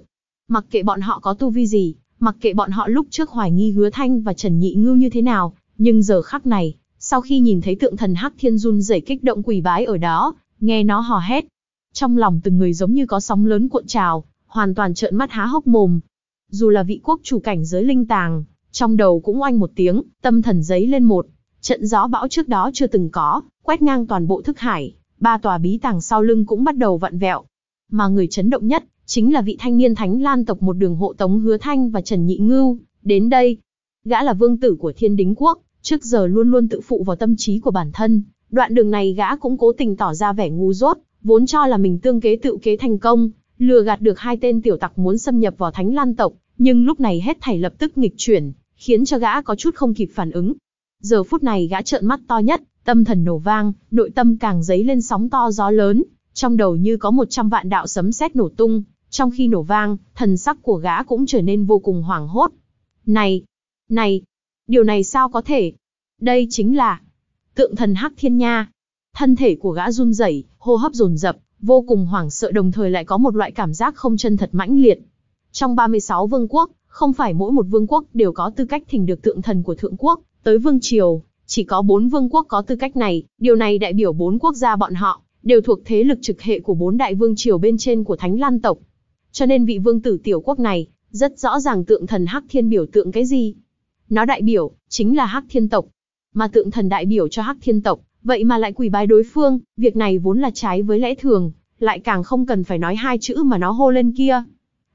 Mặc kệ bọn họ có tu vi gì, mặc kệ bọn họ lúc trước hoài nghi hứa thanh và Trần Nhị Ngưu như thế nào, nhưng giờ khắc này, sau khi nhìn thấy tượng thần Hắc Thiên run rẩy kích động quỳ bái ở đó, nghe nó hò hét. Trong lòng từng người giống như có sóng lớn cuộn trào, hoàn toàn trợn mắt há hốc mồm. Dù là vị quốc chủ cảnh giới linh tàng, trong đầu cũng oanh một tiếng, tâm thần giấy lên một. Trận gió bão trước đó chưa từng có, quét ngang toàn bộ thức hải, ba tòa bí tàng sau lưng cũng bắt đầu vặn vẹo. Mà người chấn động nhất, chính là vị thanh niên thánh lan tộc một đường hộ tống hứa thanh và Trần Nhị Ngưu, đến đây. Gã là vương tử của thiên đính quốc, Trước giờ luôn luôn tự phụ vào tâm trí của bản thân, đoạn đường này gã cũng cố tình tỏ ra vẻ ngu dốt, vốn cho là mình tương kế tự kế thành công, lừa gạt được hai tên tiểu tặc muốn xâm nhập vào Thánh Lan tộc, nhưng lúc này hết thảy lập tức nghịch chuyển, khiến cho gã có chút không kịp phản ứng. Giờ phút này gã trợn mắt to nhất, tâm thần nổ vang, nội tâm càng dấy lên sóng to gió lớn, trong đầu như có một trăm vạn đạo sấm sét nổ tung, trong khi nổ vang, thần sắc của gã cũng trở nên vô cùng hoảng hốt. Này, này, Điều này sao có thể? Đây chính là tượng thần Hắc Thiên Nha. Thân thể của gã run rẩy, hô hấp dồn dập, vô cùng hoảng sợ đồng thời lại có một loại cảm giác không chân thật mãnh liệt. Trong 36 vương quốc, không phải mỗi một vương quốc đều có tư cách thỉnh được tượng thần của thượng quốc, tới vương triều, chỉ có 4 vương quốc có tư cách này, điều này đại biểu 4 quốc gia bọn họ đều thuộc thế lực trực hệ của 4 đại vương triều bên trên của Thánh Lan tộc. Cho nên vị vương tử tiểu quốc này rất rõ ràng tượng thần Hắc Thiên biểu tượng cái gì. Nó đại biểu, chính là hắc thiên tộc. Mà tượng thần đại biểu cho hắc thiên tộc, vậy mà lại quỷ bái đối phương, việc này vốn là trái với lẽ thường, lại càng không cần phải nói hai chữ mà nó hô lên kia.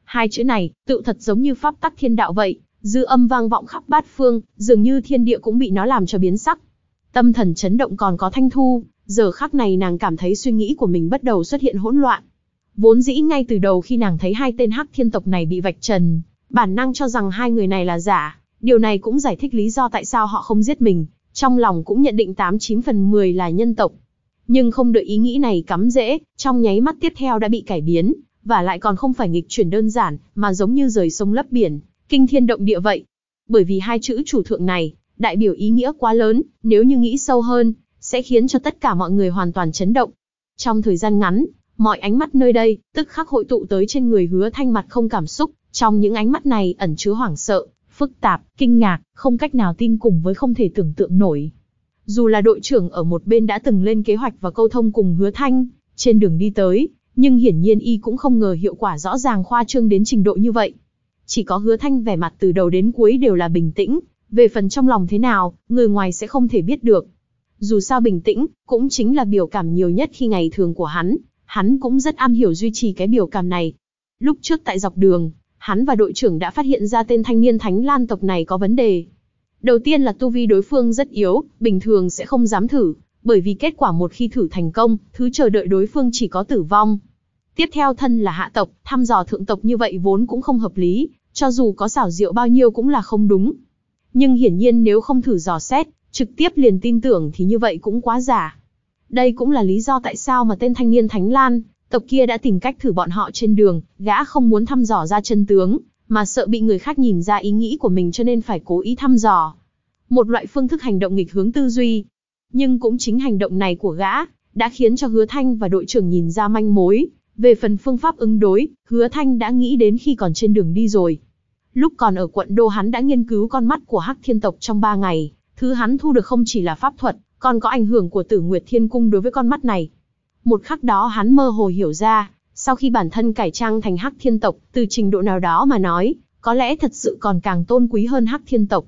Hai chữ này, tự thật giống như pháp tắc thiên đạo vậy, dư âm vang vọng khắp bát phương, dường như thiên địa cũng bị nó làm cho biến sắc. Tâm thần chấn động còn có thanh thu, giờ khắc này nàng cảm thấy suy nghĩ của mình bắt đầu xuất hiện hỗn loạn. Vốn dĩ ngay từ đầu khi nàng thấy hai tên hắc thiên tộc này bị vạch trần, bản năng cho rằng hai người này là giả, Điều này cũng giải thích lý do tại sao họ không giết mình, trong lòng cũng nhận định 89 phần 10 là nhân tộc. Nhưng không đợi ý nghĩ này cắm dễ trong nháy mắt tiếp theo đã bị cải biến, và lại còn không phải nghịch chuyển đơn giản, mà giống như rời sông lấp biển, kinh thiên động địa vậy. Bởi vì hai chữ chủ thượng này, đại biểu ý nghĩa quá lớn, nếu như nghĩ sâu hơn, sẽ khiến cho tất cả mọi người hoàn toàn chấn động. Trong thời gian ngắn, mọi ánh mắt nơi đây, tức khắc hội tụ tới trên người hứa thanh mặt không cảm xúc, trong những ánh mắt này ẩn chứa hoảng sợ, phức tạp, kinh ngạc, không cách nào tin cùng với không thể tưởng tượng nổi. Dù là đội trưởng ở một bên đã từng lên kế hoạch và câu thông cùng hứa thanh, trên đường đi tới, nhưng hiển nhiên y cũng không ngờ hiệu quả rõ ràng khoa trương đến trình độ như vậy. Chỉ có hứa thanh vẻ mặt từ đầu đến cuối đều là bình tĩnh, về phần trong lòng thế nào, người ngoài sẽ không thể biết được. Dù sao bình tĩnh, cũng chính là biểu cảm nhiều nhất khi ngày thường của hắn, hắn cũng rất am hiểu duy trì cái biểu cảm này. Lúc trước tại dọc đường, hắn và đội trưởng đã phát hiện ra tên thanh niên Thánh Lan tộc này có vấn đề. Đầu tiên là tu vi đối phương rất yếu, bình thường sẽ không dám thử, bởi vì kết quả một khi thử thành công, thứ chờ đợi đối phương chỉ có tử vong. Tiếp theo thân là hạ tộc, thăm dò thượng tộc như vậy vốn cũng không hợp lý, cho dù có xảo diệu bao nhiêu cũng là không đúng. Nhưng hiển nhiên nếu không thử dò xét, trực tiếp liền tin tưởng thì như vậy cũng quá giả. Đây cũng là lý do tại sao mà tên thanh niên Thánh Lan Tộc kia đã tìm cách thử bọn họ trên đường, gã không muốn thăm dò ra chân tướng, mà sợ bị người khác nhìn ra ý nghĩ của mình cho nên phải cố ý thăm dò. Một loại phương thức hành động nghịch hướng tư duy. Nhưng cũng chính hành động này của gã, đã khiến cho Hứa Thanh và đội trưởng nhìn ra manh mối. Về phần phương pháp ứng đối, Hứa Thanh đã nghĩ đến khi còn trên đường đi rồi. Lúc còn ở quận Đô hắn đã nghiên cứu con mắt của Hắc Thiên Tộc trong 3 ngày, thứ hắn thu được không chỉ là pháp thuật, còn có ảnh hưởng của Tử Nguyệt Thiên Cung đối với con mắt này. Một khắc đó hắn mơ hồ hiểu ra, sau khi bản thân cải trang thành hắc thiên tộc, từ trình độ nào đó mà nói, có lẽ thật sự còn càng tôn quý hơn hắc thiên tộc.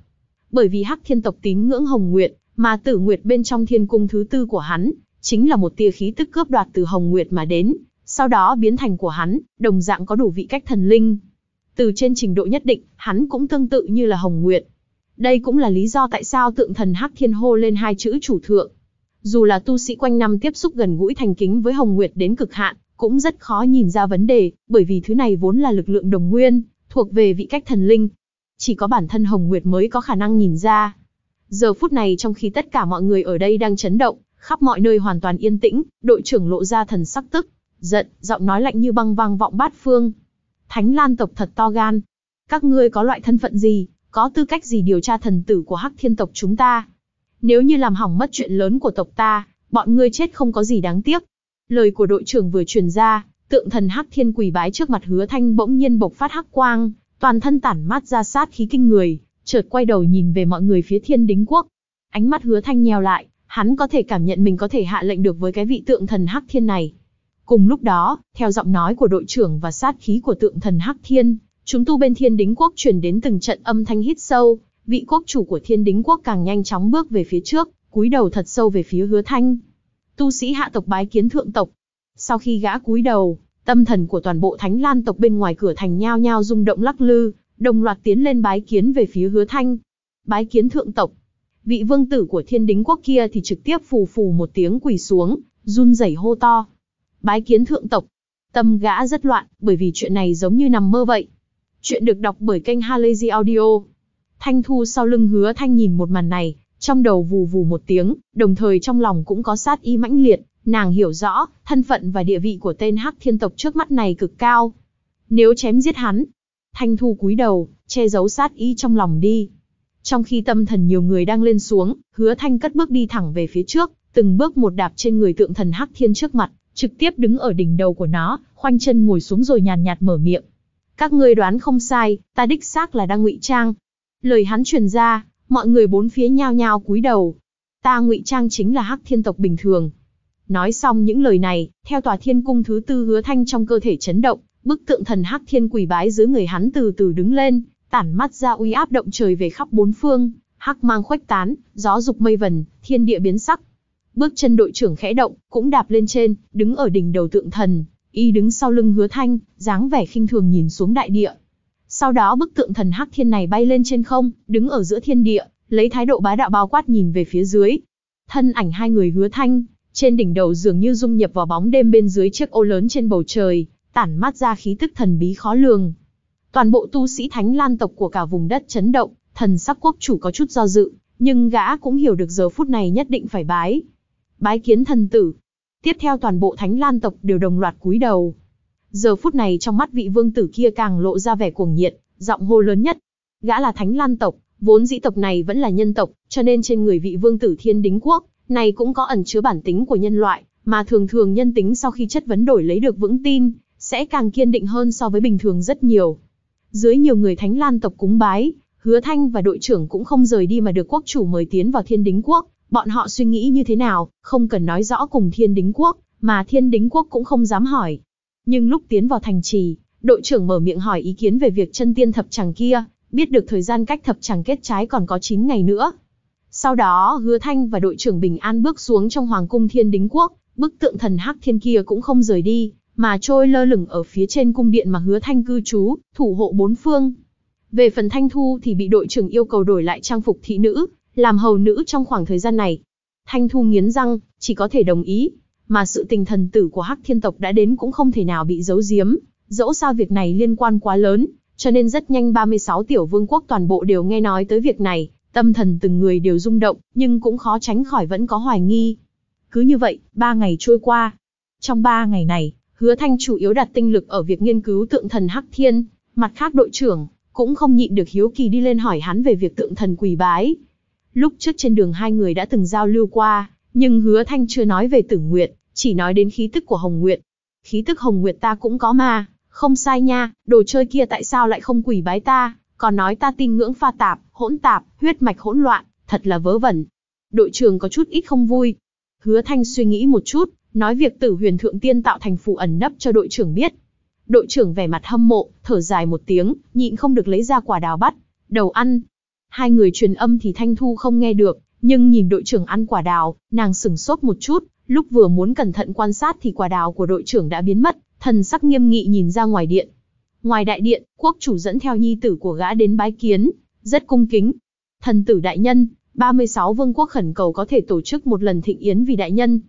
Bởi vì hắc thiên tộc tín ngưỡng hồng nguyệt, mà tử nguyệt bên trong thiên cung thứ tư của hắn, chính là một tia khí tức cướp đoạt từ hồng nguyệt mà đến, sau đó biến thành của hắn, đồng dạng có đủ vị cách thần linh. Từ trên trình độ nhất định, hắn cũng tương tự như là hồng nguyệt. Đây cũng là lý do tại sao tượng thần hắc thiên hô lên hai chữ chủ thượng, dù là tu sĩ quanh năm tiếp xúc gần gũi thành kính với Hồng Nguyệt đến cực hạn, cũng rất khó nhìn ra vấn đề, bởi vì thứ này vốn là lực lượng đồng nguyên, thuộc về vị cách thần linh. Chỉ có bản thân Hồng Nguyệt mới có khả năng nhìn ra. Giờ phút này trong khi tất cả mọi người ở đây đang chấn động, khắp mọi nơi hoàn toàn yên tĩnh, đội trưởng lộ ra thần sắc tức, giận, giọng nói lạnh như băng vang vọng bát phương. Thánh Lan tộc thật to gan. Các ngươi có loại thân phận gì, có tư cách gì điều tra thần tử của Hắc Thiên tộc chúng ta? Nếu như làm hỏng mất chuyện lớn của tộc ta, bọn ngươi chết không có gì đáng tiếc. Lời của đội trưởng vừa truyền ra, tượng thần Hắc Thiên quỳ bái trước mặt Hứa Thanh bỗng nhiên bộc phát hắc quang, toàn thân tản mát ra sát khí kinh người, chợt quay đầu nhìn về mọi người phía Thiên Đính Quốc. Ánh mắt Hứa Thanh nheo lại, hắn có thể cảm nhận mình có thể hạ lệnh được với cái vị tượng thần Hắc Thiên này. Cùng lúc đó, theo giọng nói của đội trưởng và sát khí của tượng thần Hắc Thiên, chúng tu bên Thiên Đính Quốc truyền đến từng trận âm thanh hít sâu, vị quốc chủ của thiên đính quốc càng nhanh chóng bước về phía trước, cúi đầu thật sâu về phía hứa thanh. Tu sĩ hạ tộc bái kiến thượng tộc. Sau khi gã cúi đầu, tâm thần của toàn bộ thánh lan tộc bên ngoài cửa thành nhao nhao rung động lắc lư, đồng loạt tiến lên bái kiến về phía hứa thanh. Bái kiến thượng tộc. Vị vương tử của thiên đính quốc kia thì trực tiếp phù phù một tiếng quỳ xuống, run rẩy hô to. Bái kiến thượng tộc. Tâm gã rất loạn, bởi vì chuyện này giống như nằm mơ vậy. Chuyện được đọc bởi kênh Halazy Audio. Thanh Thu sau lưng hứa thanh nhìn một màn này, trong đầu vù vù một tiếng, đồng thời trong lòng cũng có sát y mãnh liệt, nàng hiểu rõ, thân phận và địa vị của tên hắc thiên tộc trước mắt này cực cao. Nếu chém giết hắn, Thanh Thu cúi đầu, che giấu sát y trong lòng đi. Trong khi tâm thần nhiều người đang lên xuống, hứa thanh cất bước đi thẳng về phía trước, từng bước một đạp trên người tượng thần hắc thiên trước mặt, trực tiếp đứng ở đỉnh đầu của nó, khoanh chân ngồi xuống rồi nhàn nhạt mở miệng. Các ngươi đoán không sai, ta đích xác là đang ngụy trang, Lời hắn truyền ra, mọi người bốn phía nhao nhao cúi đầu. Ta ngụy trang chính là hắc thiên tộc bình thường. Nói xong những lời này, theo tòa thiên cung thứ tư hứa thanh trong cơ thể chấn động, bức tượng thần hắc thiên quỳ bái dưới người hắn từ từ đứng lên, tản mắt ra uy áp động trời về khắp bốn phương, hắc mang khuếch tán, gió dục mây vần, thiên địa biến sắc. Bước chân đội trưởng khẽ động, cũng đạp lên trên, đứng ở đỉnh đầu tượng thần, y đứng sau lưng hứa thanh, dáng vẻ khinh thường nhìn xuống đại địa. Sau đó bức tượng thần hắc thiên này bay lên trên không, đứng ở giữa thiên địa, lấy thái độ bá đạo bao quát nhìn về phía dưới. Thân ảnh hai người hứa thanh, trên đỉnh đầu dường như dung nhập vào bóng đêm bên dưới chiếc ô lớn trên bầu trời, tản mát ra khí tức thần bí khó lường. Toàn bộ tu sĩ thánh lan tộc của cả vùng đất chấn động, thần sắc quốc chủ có chút do dự, nhưng gã cũng hiểu được giờ phút này nhất định phải bái. Bái kiến thần tử. Tiếp theo toàn bộ thánh lan tộc đều đồng loạt cúi đầu, Giờ phút này trong mắt vị vương tử kia càng lộ ra vẻ cuồng nhiệt, giọng hô lớn nhất. Gã là Thánh Lan tộc, vốn dĩ tộc này vẫn là nhân tộc, cho nên trên người vị vương tử Thiên Đính Quốc, này cũng có ẩn chứa bản tính của nhân loại, mà thường thường nhân tính sau khi chất vấn đổi lấy được vững tin, sẽ càng kiên định hơn so với bình thường rất nhiều. Dưới nhiều người Thánh Lan tộc cúng bái, Hứa Thanh và đội trưởng cũng không rời đi mà được quốc chủ mời tiến vào Thiên Đính Quốc, bọn họ suy nghĩ như thế nào, không cần nói rõ cùng Thiên Đính Quốc, mà Thiên Đính Quốc cũng không dám hỏi. Nhưng lúc tiến vào thành trì, đội trưởng mở miệng hỏi ý kiến về việc chân tiên thập chàng kia, biết được thời gian cách thập chàng kết trái còn có 9 ngày nữa. Sau đó Hứa Thanh và đội trưởng Bình An bước xuống trong Hoàng cung Thiên Đính Quốc, bức tượng thần Hắc Thiên kia cũng không rời đi, mà trôi lơ lửng ở phía trên cung điện mà Hứa Thanh cư trú, thủ hộ bốn phương. Về phần Thanh Thu thì bị đội trưởng yêu cầu đổi lại trang phục thị nữ, làm hầu nữ trong khoảng thời gian này. Thanh Thu nghiến răng, chỉ có thể đồng ý mà sự tình thần tử của Hắc Thiên tộc đã đến cũng không thể nào bị giấu giếm, dẫu sao việc này liên quan quá lớn, cho nên rất nhanh 36 tiểu vương quốc toàn bộ đều nghe nói tới việc này, tâm thần từng người đều rung động, nhưng cũng khó tránh khỏi vẫn có hoài nghi. Cứ như vậy, 3 ngày trôi qua. Trong 3 ngày này, Hứa Thanh chủ yếu đặt tinh lực ở việc nghiên cứu tượng thần Hắc Thiên, mặt khác đội trưởng cũng không nhịn được hiếu kỳ đi lên hỏi hắn về việc tượng thần quỳ bái. Lúc trước trên đường hai người đã từng giao lưu qua, nhưng hứa thanh chưa nói về tử Nguyệt, chỉ nói đến khí tức của Hồng Nguyệt. Khí tức Hồng Nguyệt ta cũng có mà, không sai nha, đồ chơi kia tại sao lại không quỷ bái ta, còn nói ta tin ngưỡng pha tạp, hỗn tạp, huyết mạch hỗn loạn, thật là vớ vẩn. Đội trưởng có chút ít không vui. Hứa Thanh suy nghĩ một chút, nói việc tử huyền thượng tiên tạo thành phù ẩn nấp cho đội trưởng biết. Đội trưởng vẻ mặt hâm mộ, thở dài một tiếng, nhịn không được lấy ra quả đào bắt, đầu ăn. Hai người truyền âm thì Thanh Thu không nghe được, nhưng nhìn đội trưởng ăn quả đào, nàng sửng sốt một chút, lúc vừa muốn cẩn thận quan sát thì quả đào của đội trưởng đã biến mất, thần sắc nghiêm nghị nhìn ra ngoài điện. Ngoài đại điện, quốc chủ dẫn theo nhi tử của gã đến bái kiến, rất cung kính. Thần tử đại nhân, 36 vương quốc khẩn cầu có thể tổ chức một lần thịnh yến vì đại nhân.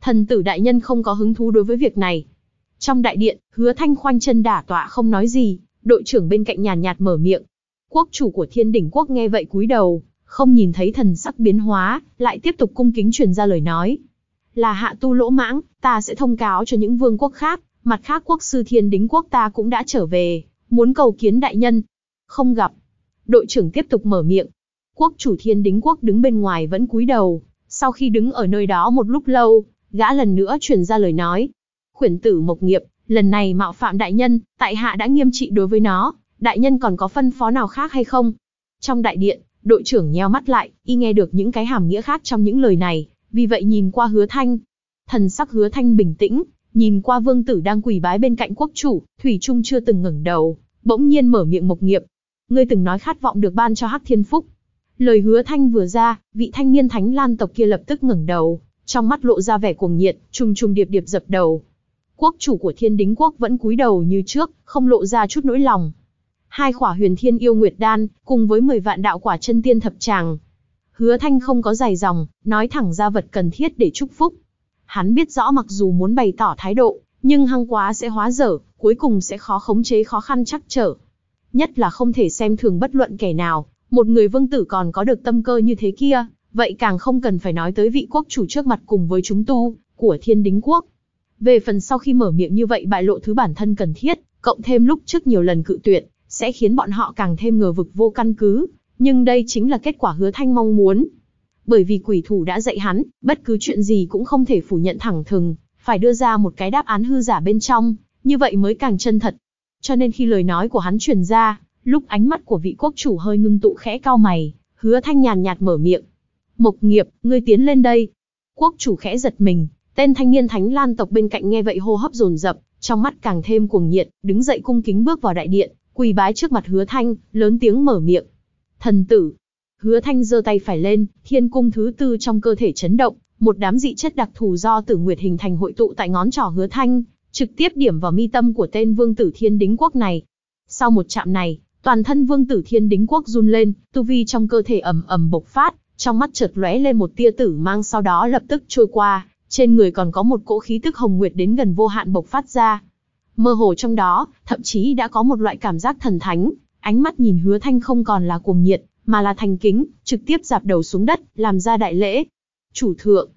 Thần tử đại nhân không có hứng thú đối với việc này. Trong đại điện, hứa thanh khoanh chân đả tọa không nói gì, đội trưởng bên cạnh nhàn nhạt mở miệng. Quốc chủ của thiên đỉnh quốc nghe vậy cúi đầu, không nhìn thấy thần sắc biến hóa, lại tiếp tục cung kính truyền ra lời nói. Là hạ tu lỗ mãng, ta sẽ thông cáo cho những vương quốc khác, mặt khác quốc sư thiên đính quốc ta cũng đã trở về, muốn cầu kiến đại nhân. Không gặp. Đội trưởng tiếp tục mở miệng. Quốc chủ thiên đính quốc đứng bên ngoài vẫn cúi đầu, sau khi đứng ở nơi đó một lúc lâu, gã lần nữa truyền ra lời nói. Khuyển tử mộc nghiệp, lần này mạo phạm đại nhân, tại hạ đã nghiêm trị đối với nó, đại nhân còn có phân phó nào khác hay không? Trong đại điện, Đội trưởng nheo mắt lại, y nghe được những cái hàm nghĩa khác trong những lời này, vì vậy nhìn qua hứa thanh. Thần sắc hứa thanh bình tĩnh, nhìn qua vương tử đang quỳ bái bên cạnh quốc chủ, Thủy Trung chưa từng ngẩng đầu, bỗng nhiên mở miệng mộc nghiệp. Ngươi từng nói khát vọng được ban cho Hắc Thiên Phúc. Lời hứa thanh vừa ra, vị thanh niên thánh lan tộc kia lập tức ngẩng đầu, trong mắt lộ ra vẻ cuồng nhiệt, trùng trùng điệp điệp dập đầu. Quốc chủ của thiên đính quốc vẫn cúi đầu như trước, không lộ ra chút nỗi lòng hai khỏa huyền thiên yêu nguyệt đan, cùng với 10 vạn đạo quả chân tiên thập tràng. Hứa Thanh không có dài dòng, nói thẳng ra vật cần thiết để chúc phúc. Hắn biết rõ mặc dù muốn bày tỏ thái độ, nhưng hăng quá sẽ hóa dở, cuối cùng sẽ khó khống chế khó khăn chắc trở. Nhất là không thể xem thường bất luận kẻ nào, một người vương tử còn có được tâm cơ như thế kia, vậy càng không cần phải nói tới vị quốc chủ trước mặt cùng với chúng tu, của thiên đính quốc. Về phần sau khi mở miệng như vậy bại lộ thứ bản thân cần thiết, cộng thêm lúc trước nhiều lần cự tuyệt, sẽ khiến bọn họ càng thêm ngờ vực vô căn cứ, nhưng đây chính là kết quả hứa thanh mong muốn. Bởi vì quỷ thủ đã dạy hắn, bất cứ chuyện gì cũng không thể phủ nhận thẳng thừng, phải đưa ra một cái đáp án hư giả bên trong, như vậy mới càng chân thật. Cho nên khi lời nói của hắn truyền ra, lúc ánh mắt của vị quốc chủ hơi ngưng tụ khẽ cao mày, hứa thanh nhàn nhạt mở miệng. Mộc nghiệp, ngươi tiến lên đây. Quốc chủ khẽ giật mình, tên thanh niên thánh lan tộc bên cạnh nghe vậy hô hấp dồn dập, trong mắt càng thêm cuồng nhiệt, đứng dậy cung kính bước vào đại điện, quỳ bái trước mặt hứa thanh, lớn tiếng mở miệng. Thần tử. Hứa thanh giơ tay phải lên, thiên cung thứ tư trong cơ thể chấn động, một đám dị chất đặc thù do tử nguyệt hình thành hội tụ tại ngón trỏ hứa thanh, trực tiếp điểm vào mi tâm của tên vương tử thiên đính quốc này. Sau một chạm này, toàn thân vương tử thiên đính quốc run lên, tu vi trong cơ thể ầm ầm bộc phát, trong mắt chợt lóe lên một tia tử mang sau đó lập tức trôi qua, trên người còn có một cỗ khí tức hồng nguyệt đến gần vô hạn bộc phát ra, Mơ hồ trong đó, thậm chí đã có một loại cảm giác thần thánh, ánh mắt nhìn hứa thanh không còn là cuồng nhiệt, mà là thành kính, trực tiếp dạp đầu xuống đất, làm ra đại lễ. Chủ thượng,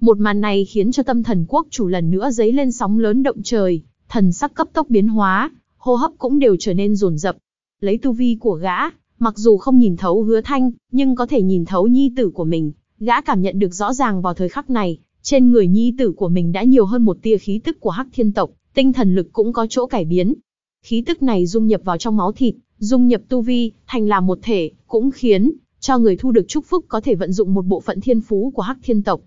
một màn này khiến cho tâm thần quốc chủ lần nữa dấy lên sóng lớn động trời, thần sắc cấp tốc biến hóa, hô hấp cũng đều trở nên rồn rập. Lấy tu vi của gã, mặc dù không nhìn thấu hứa thanh, nhưng có thể nhìn thấu nhi tử của mình. Gã cảm nhận được rõ ràng vào thời khắc này, trên người nhi tử của mình đã nhiều hơn một tia khí tức của hắc thiên tộc tinh thần lực cũng có chỗ cải biến. Khí tức này dung nhập vào trong máu thịt, dung nhập tu vi, thành là một thể, cũng khiến cho người thu được chúc phúc có thể vận dụng một bộ phận thiên phú của Hắc Thiên tộc.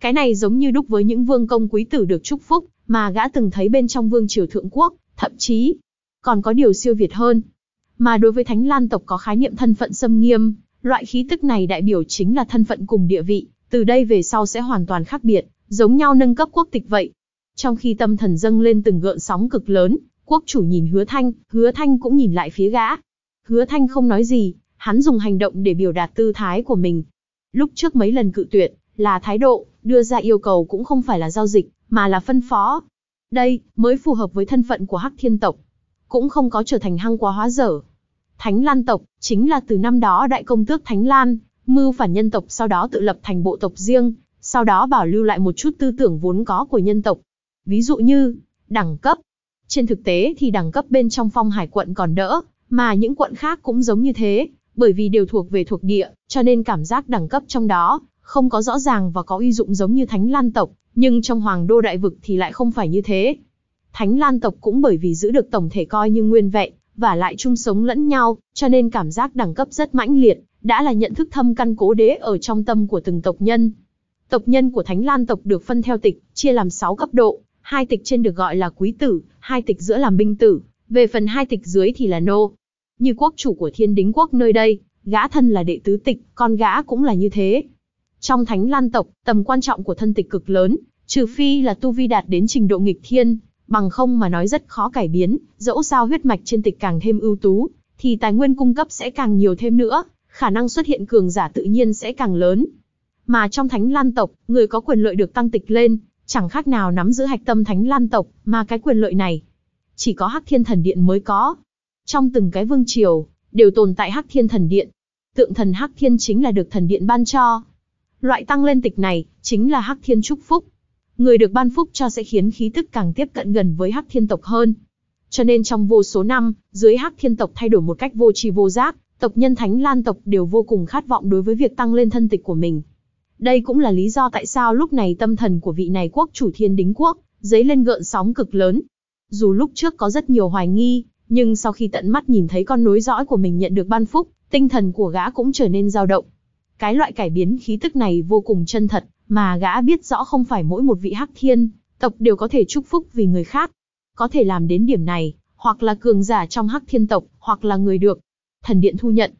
Cái này giống như đúc với những vương công quý tử được chúc phúc mà gã từng thấy bên trong vương triều thượng quốc, thậm chí còn có điều siêu việt hơn. Mà đối với Thánh Lan tộc có khái niệm thân phận xâm nghiêm, loại khí tức này đại biểu chính là thân phận cùng địa vị, từ đây về sau sẽ hoàn toàn khác biệt, giống nhau nâng cấp quốc tịch vậy. Trong khi tâm thần dâng lên từng gợn sóng cực lớn, quốc chủ nhìn hứa thanh, hứa thanh cũng nhìn lại phía gã. Hứa thanh không nói gì, hắn dùng hành động để biểu đạt tư thái của mình. Lúc trước mấy lần cự tuyệt, là thái độ, đưa ra yêu cầu cũng không phải là giao dịch, mà là phân phó. Đây, mới phù hợp với thân phận của Hắc Thiên Tộc. Cũng không có trở thành hăng quá hóa dở. Thánh Lan Tộc, chính là từ năm đó đại công tước Thánh Lan, mưu phản nhân tộc sau đó tự lập thành bộ tộc riêng, sau đó bảo lưu lại một chút tư tưởng vốn có của nhân tộc, ví dụ như đẳng cấp. Trên thực tế thì đẳng cấp bên trong phong hải quận còn đỡ, mà những quận khác cũng giống như thế, bởi vì đều thuộc về thuộc địa, cho nên cảm giác đẳng cấp trong đó không có rõ ràng và có uy dụng giống như Thánh Lan tộc, nhưng trong Hoàng đô đại vực thì lại không phải như thế. Thánh Lan tộc cũng bởi vì giữ được tổng thể coi như nguyên vẹn, và lại chung sống lẫn nhau, cho nên cảm giác đẳng cấp rất mãnh liệt, đã là nhận thức thâm căn cố đế ở trong tâm của từng tộc nhân. Tộc nhân của Thánh Lan tộc được phân theo tịch, chia làm 6 cấp độ, hai tịch trên được gọi là quý tử, hai tịch giữa làm binh tử, về phần hai tịch dưới thì là nô. Như quốc chủ của thiên đính quốc nơi đây, gã thân là đệ tứ tịch, con gã cũng là như thế. Trong thánh lan tộc, tầm quan trọng của thân tịch cực lớn, trừ phi là tu vi đạt đến trình độ nghịch thiên, bằng không mà nói rất khó cải biến, dẫu sao huyết mạch trên tịch càng thêm ưu tú, thì tài nguyên cung cấp sẽ càng nhiều thêm nữa, khả năng xuất hiện cường giả tự nhiên sẽ càng lớn. Mà trong thánh lan tộc, người có quyền lợi được tăng tịch lên, Chẳng khác nào nắm giữ hạch tâm thánh lan tộc, mà cái quyền lợi này, chỉ có Hắc Thiên Thần Điện mới có. Trong từng cái vương triều, đều tồn tại Hắc Thiên Thần Điện. Tượng thần Hắc Thiên chính là được thần điện ban cho. Loại tăng lên tịch này, chính là Hắc Thiên chúc Phúc. Người được ban phúc cho sẽ khiến khí tức càng tiếp cận gần với Hắc Thiên tộc hơn. Cho nên trong vô số năm, dưới Hắc Thiên tộc thay đổi một cách vô tri vô giác, tộc nhân Thánh Lan tộc đều vô cùng khát vọng đối với việc tăng lên thân tịch của mình. Đây cũng là lý do tại sao lúc này tâm thần của vị này quốc chủ thiên đính quốc, dấy lên gợn sóng cực lớn. Dù lúc trước có rất nhiều hoài nghi, nhưng sau khi tận mắt nhìn thấy con nối dõi của mình nhận được ban phúc, tinh thần của gã cũng trở nên dao động. Cái loại cải biến khí tức này vô cùng chân thật, mà gã biết rõ không phải mỗi một vị hắc thiên, tộc đều có thể chúc phúc vì người khác. Có thể làm đến điểm này, hoặc là cường giả trong hắc thiên tộc, hoặc là người được. Thần điện thu nhận.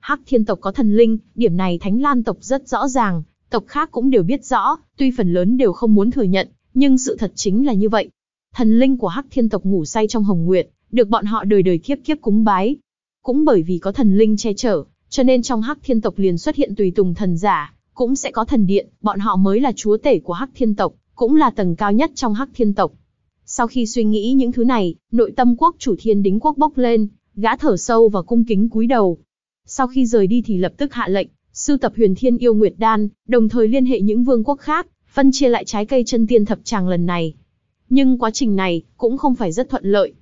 Hắc thiên tộc có thần linh, điểm này thánh lan tộc rất rõ ràng, tộc khác cũng đều biết rõ, tuy phần lớn đều không muốn thừa nhận, nhưng sự thật chính là như vậy. Thần linh của Hắc Thiên tộc ngủ say trong Hồng Nguyệt, được bọn họ đời đời kiếp kiếp cúng bái. Cũng bởi vì có thần linh che chở, cho nên trong Hắc Thiên tộc liền xuất hiện tùy tùng thần giả, cũng sẽ có thần điện, bọn họ mới là chúa tể của Hắc Thiên tộc, cũng là tầng cao nhất trong Hắc Thiên tộc. Sau khi suy nghĩ những thứ này, nội tâm quốc chủ Thiên Đính quốc bốc lên, gã thở sâu và cung kính cúi đầu. Sau khi rời đi thì lập tức hạ lệnh, sưu tập huyền thiên yêu nguyệt đan, đồng thời liên hệ những vương quốc khác, phân chia lại trái cây chân tiên thập tràng lần này. Nhưng quá trình này cũng không phải rất thuận lợi.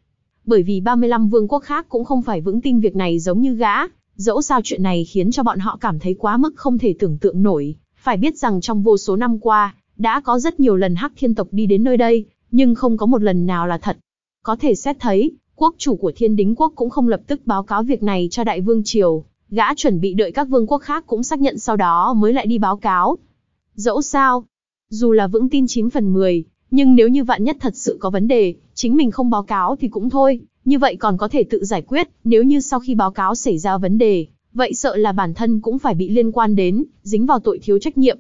Bởi vì 35 vương quốc khác cũng không phải vững tin việc này giống như gã, dẫu sao chuyện này khiến cho bọn họ cảm thấy quá mức không thể tưởng tượng nổi. Phải biết rằng trong vô số năm qua, đã có rất nhiều lần hắc thiên tộc đi đến nơi đây, nhưng không có một lần nào là thật. Có thể xét thấy, quốc chủ của thiên đính quốc cũng không lập tức báo cáo việc này cho đại vương triều, Gã chuẩn bị đợi các vương quốc khác cũng xác nhận sau đó mới lại đi báo cáo. Dẫu sao, dù là vững tin 9 phần 10, nhưng nếu như vạn nhất thật sự có vấn đề, chính mình không báo cáo thì cũng thôi, như vậy còn có thể tự giải quyết, nếu như sau khi báo cáo xảy ra vấn đề, vậy sợ là bản thân cũng phải bị liên quan đến, dính vào tội thiếu trách nhiệm.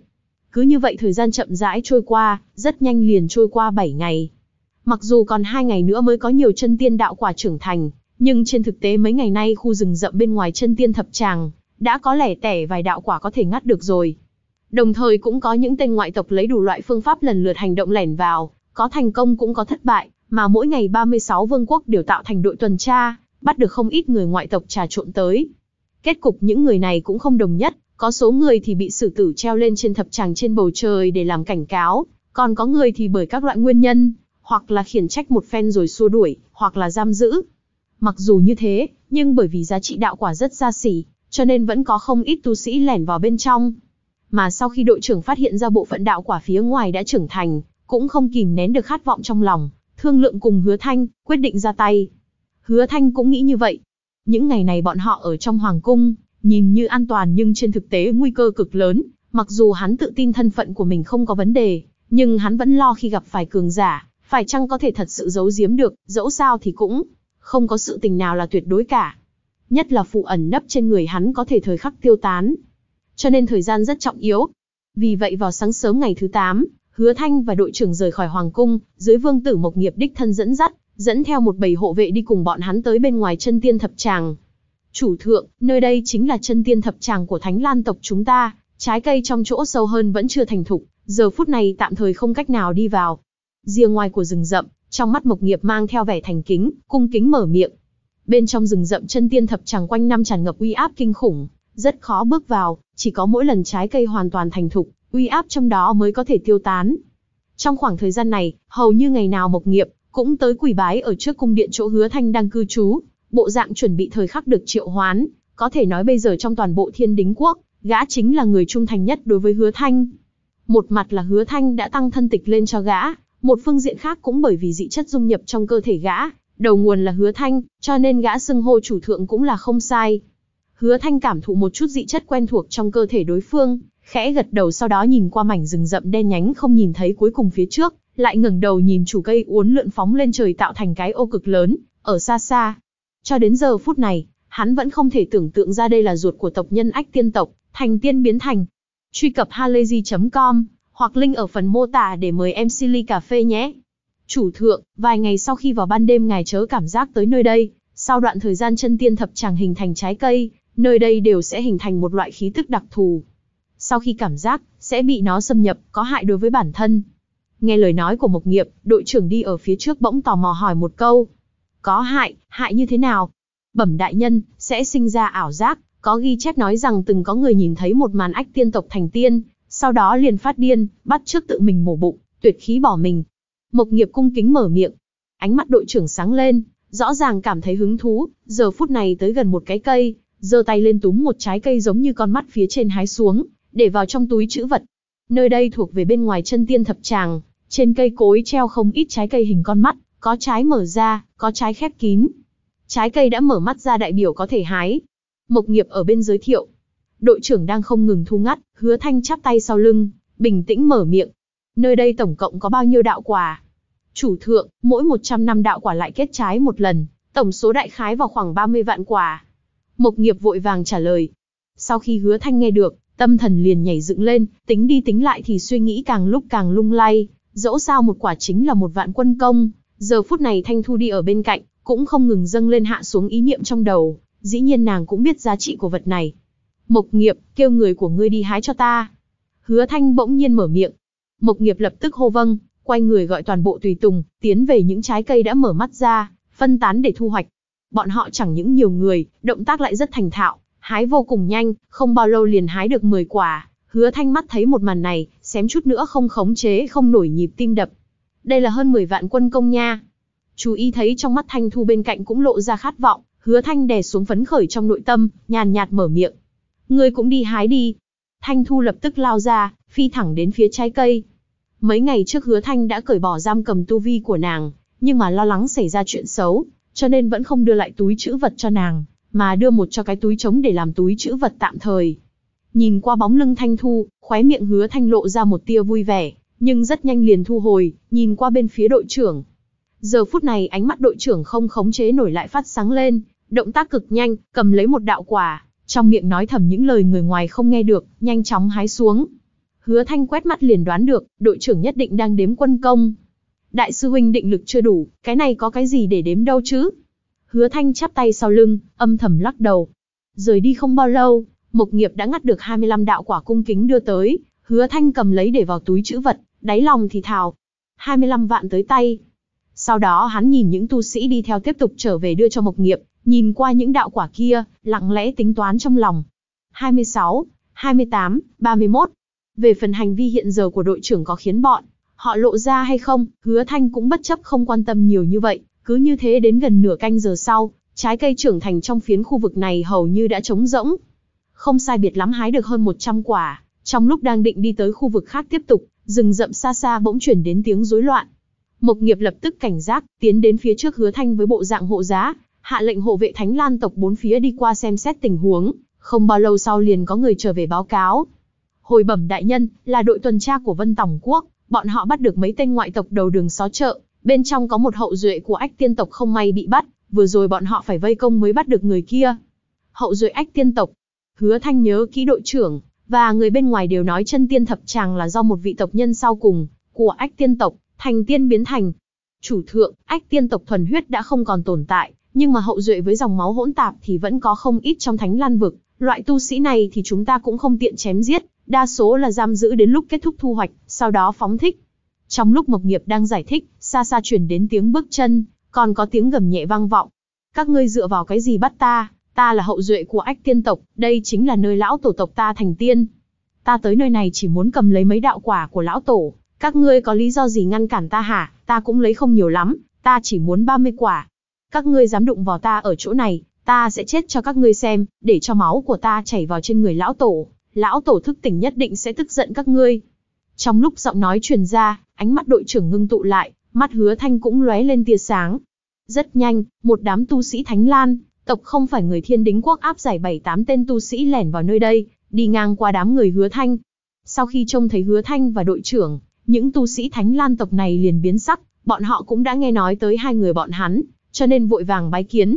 Cứ như vậy thời gian chậm rãi trôi qua, rất nhanh liền trôi qua 7 ngày. Mặc dù còn 2 ngày nữa mới có nhiều chân tiên đạo quả trưởng thành, nhưng trên thực tế mấy ngày nay khu rừng rậm bên ngoài chân tiên thập tràng, đã có lẻ tẻ vài đạo quả có thể ngắt được rồi. Đồng thời cũng có những tên ngoại tộc lấy đủ loại phương pháp lần lượt hành động lẻn vào, có thành công cũng có thất bại, mà mỗi ngày 36 vương quốc đều tạo thành đội tuần tra, bắt được không ít người ngoại tộc trà trộn tới. Kết cục những người này cũng không đồng nhất, có số người thì bị xử tử treo lên trên thập tràng trên bầu trời để làm cảnh cáo, còn có người thì bởi các loại nguyên nhân, hoặc là khiển trách một phen rồi xua đuổi, hoặc là giam giữ, Mặc dù như thế, nhưng bởi vì giá trị đạo quả rất xa xỉ, cho nên vẫn có không ít tu sĩ lẻn vào bên trong. Mà sau khi đội trưởng phát hiện ra bộ phận đạo quả phía ngoài đã trưởng thành, cũng không kìm nén được khát vọng trong lòng, thương lượng cùng hứa thanh, quyết định ra tay. Hứa thanh cũng nghĩ như vậy. Những ngày này bọn họ ở trong hoàng cung, nhìn như an toàn nhưng trên thực tế nguy cơ cực lớn, mặc dù hắn tự tin thân phận của mình không có vấn đề, nhưng hắn vẫn lo khi gặp phải cường giả, phải chăng có thể thật sự giấu giếm được, dẫu sao thì cũng không có sự tình nào là tuyệt đối cả. Nhất là phụ ẩn nấp trên người hắn có thể thời khắc tiêu tán. Cho nên thời gian rất trọng yếu. Vì vậy vào sáng sớm ngày thứ 8, Hứa Thanh và đội trưởng rời khỏi Hoàng Cung, dưới vương tử Mộc Nghiệp đích thân dẫn dắt, dẫn theo một bầy hộ vệ đi cùng bọn hắn tới bên ngoài chân tiên thập tràng. Chủ thượng, nơi đây chính là chân tiên thập tràng của Thánh Lan tộc chúng ta, trái cây trong chỗ sâu hơn vẫn chưa thành thục, giờ phút này tạm thời không cách nào đi vào. Rìa ngoài của rừng rậm, trong mắt Mộc Nghiệp mang theo vẻ thành kính, cung kính mở miệng. Bên trong rừng rậm chân tiên thập chẳng quanh năm tràn ngập uy áp kinh khủng, rất khó bước vào, chỉ có mỗi lần trái cây hoàn toàn thành thục, uy áp trong đó mới có thể tiêu tán. Trong khoảng thời gian này, hầu như ngày nào Mộc Nghiệp cũng tới quỳ bái ở trước cung điện chỗ Hứa Thanh đang cư trú, bộ dạng chuẩn bị thời khắc được triệu hoán, có thể nói bây giờ trong toàn bộ Thiên Đính quốc, gã chính là người trung thành nhất đối với Hứa Thanh. Một mặt là Hứa Thanh đã tăng thân tịch lên cho gã, một phương diện khác cũng bởi vì dị chất dung nhập trong cơ thể gã, đầu nguồn là hứa thanh, cho nên gã xưng hô chủ thượng cũng là không sai. Hứa thanh cảm thụ một chút dị chất quen thuộc trong cơ thể đối phương, khẽ gật đầu sau đó nhìn qua mảnh rừng rậm đen nhánh không nhìn thấy cuối cùng phía trước, lại ngẩng đầu nhìn chủ cây uốn lượn phóng lên trời tạo thành cái ô cực lớn, ở xa xa. Cho đến giờ phút này, hắn vẫn không thể tưởng tượng ra đây là ruột của tộc nhân ách tiên tộc, thành tiên biến thành. Truy cập halayzi.com hoặc link ở phần mô tả để mời em Silly Cà Phê nhé. Chủ thượng, vài ngày sau khi vào ban đêm ngài chớ cảm giác tới nơi đây, sau đoạn thời gian chân tiên thập chẳng hình thành trái cây, nơi đây đều sẽ hình thành một loại khí tức đặc thù. Sau khi cảm giác, sẽ bị nó xâm nhập, có hại đối với bản thân. Nghe lời nói của Mộc Nghiệp, đội trưởng đi ở phía trước bỗng tò mò hỏi một câu. Có hại, hại như thế nào? Bẩm đại nhân, sẽ sinh ra ảo giác, có ghi chép nói rằng từng có người nhìn thấy một màn ách tiên tộc thành tiên, sau đó liền phát điên, bắt trước tự mình mổ bụng, tuyệt khí bỏ mình. Mộc nghiệp cung kính mở miệng, ánh mắt đội trưởng sáng lên, rõ ràng cảm thấy hứng thú, giờ phút này tới gần một cái cây, giơ tay lên túm một trái cây giống như con mắt phía trên hái xuống, để vào trong túi chữ vật. Nơi đây thuộc về bên ngoài chân tiên thập tràng, trên cây cối treo không ít trái cây hình con mắt, có trái mở ra, có trái khép kín. Trái cây đã mở mắt ra đại biểu có thể hái. Mộc nghiệp ở bên giới thiệu, đội trưởng đang không ngừng thu ngắt, hứa thanh chắp tay sau lưng, bình tĩnh mở miệng. Nơi đây tổng cộng có bao nhiêu đạo quả? Chủ thượng, mỗi 100 năm đạo quả lại kết trái một lần, tổng số đại khái vào khoảng 30 vạn quả. Mộc nghiệp vội vàng trả lời. Sau khi hứa thanh nghe được, tâm thần liền nhảy dựng lên, tính đi tính lại thì suy nghĩ càng lúc càng lung lay, dẫu sao một quả chính là một vạn quân công. Giờ phút này Thanh Thu đi ở bên cạnh, cũng không ngừng dâng lên hạ xuống ý niệm trong đầu, dĩ nhiên nàng cũng biết giá trị của vật này. Mộc Nghiệp, kêu người của ngươi đi hái cho ta. Hứa Thanh bỗng nhiên mở miệng. Mộc Nghiệp lập tức hô vâng, quay người gọi toàn bộ tùy tùng, tiến về những trái cây đã mở mắt ra, phân tán để thu hoạch. Bọn họ chẳng những nhiều người, động tác lại rất thành thạo, hái vô cùng nhanh, không bao lâu liền hái được 10 quả. Hứa Thanh mắt thấy một màn này, xém chút nữa không khống chế không nổi nhịp tim đập. Đây là hơn 10 vạn quân công nha. Chú ý thấy trong mắt Thanh Thu bên cạnh cũng lộ ra khát vọng, Hứa Thanh đè xuống phấn khởi trong nội tâm, nhàn nhạt mở miệng, Ngươi cũng đi hái đi. Thanh Thu lập tức lao ra, phi thẳng đến phía trái cây. Mấy ngày trước hứa Thanh đã cởi bỏ giam cầm tu vi của nàng, nhưng mà lo lắng xảy ra chuyện xấu, cho nên vẫn không đưa lại túi chữ vật cho nàng, mà đưa một cho cái túi trống để làm túi chữ vật tạm thời. Nhìn qua bóng lưng Thanh Thu, khóe miệng hứa Thanh lộ ra một tia vui vẻ, nhưng rất nhanh liền thu hồi, nhìn qua bên phía đội trưởng. Giờ phút này ánh mắt đội trưởng không khống chế nổi lại phát sáng lên, động tác cực nhanh, cầm lấy một đạo quả, trong miệng nói thầm những lời người ngoài không nghe được, nhanh chóng hái xuống. Hứa Thanh quét mắt liền đoán được, đội trưởng nhất định đang đếm quân công. Đại sư huynh định lực chưa đủ, cái này có cái gì để đếm đâu chứ? Hứa Thanh chắp tay sau lưng, âm thầm lắc đầu. Rời đi không bao lâu, Mộc Nghiệp đã ngắt được 25 đạo quả cung kính đưa tới, Hứa Thanh cầm lấy để vào túi trữ vật, đáy lòng thì thào. 25 vạn tới tay. Sau đó hắn nhìn những tu sĩ đi theo tiếp tục trở về đưa cho Mộc Nghiệp, nhìn qua những đạo quả kia, lặng lẽ tính toán trong lòng. 26, 28, 31. Về phần hành vi hiện giờ của đội trưởng có khiến bọn họ lộ ra hay không, hứa thanh cũng bất chấp không quan tâm nhiều như vậy, cứ như thế đến gần nửa canh giờ sau, trái cây trưởng thành trong phiến khu vực này hầu như đã trống rỗng. Không sai biệt lắm hái được hơn 100 quả, trong lúc đang định đi tới khu vực khác tiếp tục, rừng rậm xa xa bỗng chuyển đến tiếng rối loạn. Mộc nghiệp lập tức cảnh giác, tiến đến phía trước hứa thanh với bộ dạng hộ giá, hạ lệnh hộ vệ Thánh Lan tộc bốn phía đi qua xem xét tình huống, không bao lâu sau liền có người trở về báo cáo. Hồi bẩm đại nhân, là đội tuần tra của Vân Tổng Quốc, bọn họ bắt được mấy tên ngoại tộc đầu đường xó chợ, bên trong có một hậu duệ của ách tiên tộc không may bị bắt, vừa rồi bọn họ phải vây công mới bắt được người kia. Hậu duệ ách tiên tộc, hứa thanh nhớ kỹ đội trưởng, và người bên ngoài đều nói chân tiên thập tràng là do một vị tộc nhân sau cùng, của ách tiên tộc, thành tiên biến thành. Chủ thượng, ách tiên tộc thuần huyết đã không còn tồn tại, nhưng mà hậu duệ với dòng máu hỗn tạp thì vẫn có không ít trong thánh lan vực, loại tu sĩ này thì chúng ta cũng không tiện chém giết, đa số là giam giữ đến lúc kết thúc thu hoạch, sau đó phóng thích. Trong lúc Mộc Nghiệp đang giải thích, xa xa truyền đến tiếng bước chân, còn có tiếng gầm nhẹ vang vọng. Các ngươi dựa vào cái gì bắt ta, ta là hậu duệ của ách tiên tộc, đây chính là nơi lão tổ tộc ta thành tiên. Ta tới nơi này chỉ muốn cầm lấy mấy đạo quả của lão tổ, các ngươi có lý do gì ngăn cản ta hả, ta cũng lấy không nhiều lắm, ta chỉ muốn ba mươi quả các ngươi dám đụng vào ta ở chỗ này, ta sẽ chết cho các ngươi xem, để cho máu của ta chảy vào trên người lão tổ, lão tổ thức tỉnh nhất định sẽ tức giận các ngươi. Trong lúc giọng nói truyền ra, ánh mắt đội trưởng ngưng tụ lại, mắt hứa thanh cũng lóe lên tia sáng. Rất nhanh, một đám tu sĩ thánh lan, tộc không phải người thiên đính quốc áp giải bảy tám tên tu sĩ lẻn vào nơi đây, đi ngang qua đám người hứa thanh. Sau khi trông thấy hứa thanh và đội trưởng, những tu sĩ thánh lan tộc này liền biến sắc, bọn họ cũng đã nghe nói tới hai người bọn hắn, cho nên vội vàng bái kiến.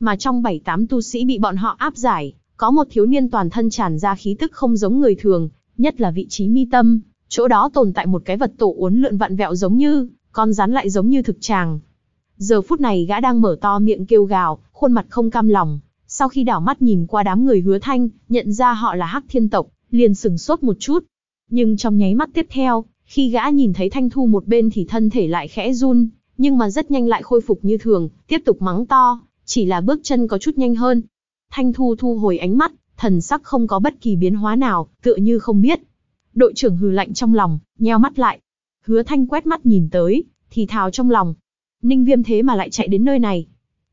Mà trong bảy tám tu sĩ bị bọn họ áp giải, có một thiếu niên toàn thân tràn ra khí tức không giống người thường, nhất là vị trí mi tâm, chỗ đó tồn tại một cái vật tổ uốn lượn vặn vẹo giống như, con rắn lại giống như thực tràng. Giờ phút này gã đang mở to miệng kêu gào, khuôn mặt không cam lòng, sau khi đảo mắt nhìn qua đám người hứa thanh, nhận ra họ là hắc thiên tộc, liền sừng sốt một chút. Nhưng trong nháy mắt tiếp theo, khi gã nhìn thấy thanh thu một bên thì thân thể lại khẽ run, nhưng mà rất nhanh lại khôi phục như thường, tiếp tục mắng to, chỉ là bước chân có chút nhanh hơn. Thanh Thu thu hồi ánh mắt, thần sắc không có bất kỳ biến hóa nào, tựa như không biết. Đội trưởng hừ lạnh trong lòng, nheo mắt lại. Hứa Thanh quét mắt nhìn tới, thì thào trong lòng. Ninh Viêm thế mà lại chạy đến nơi này.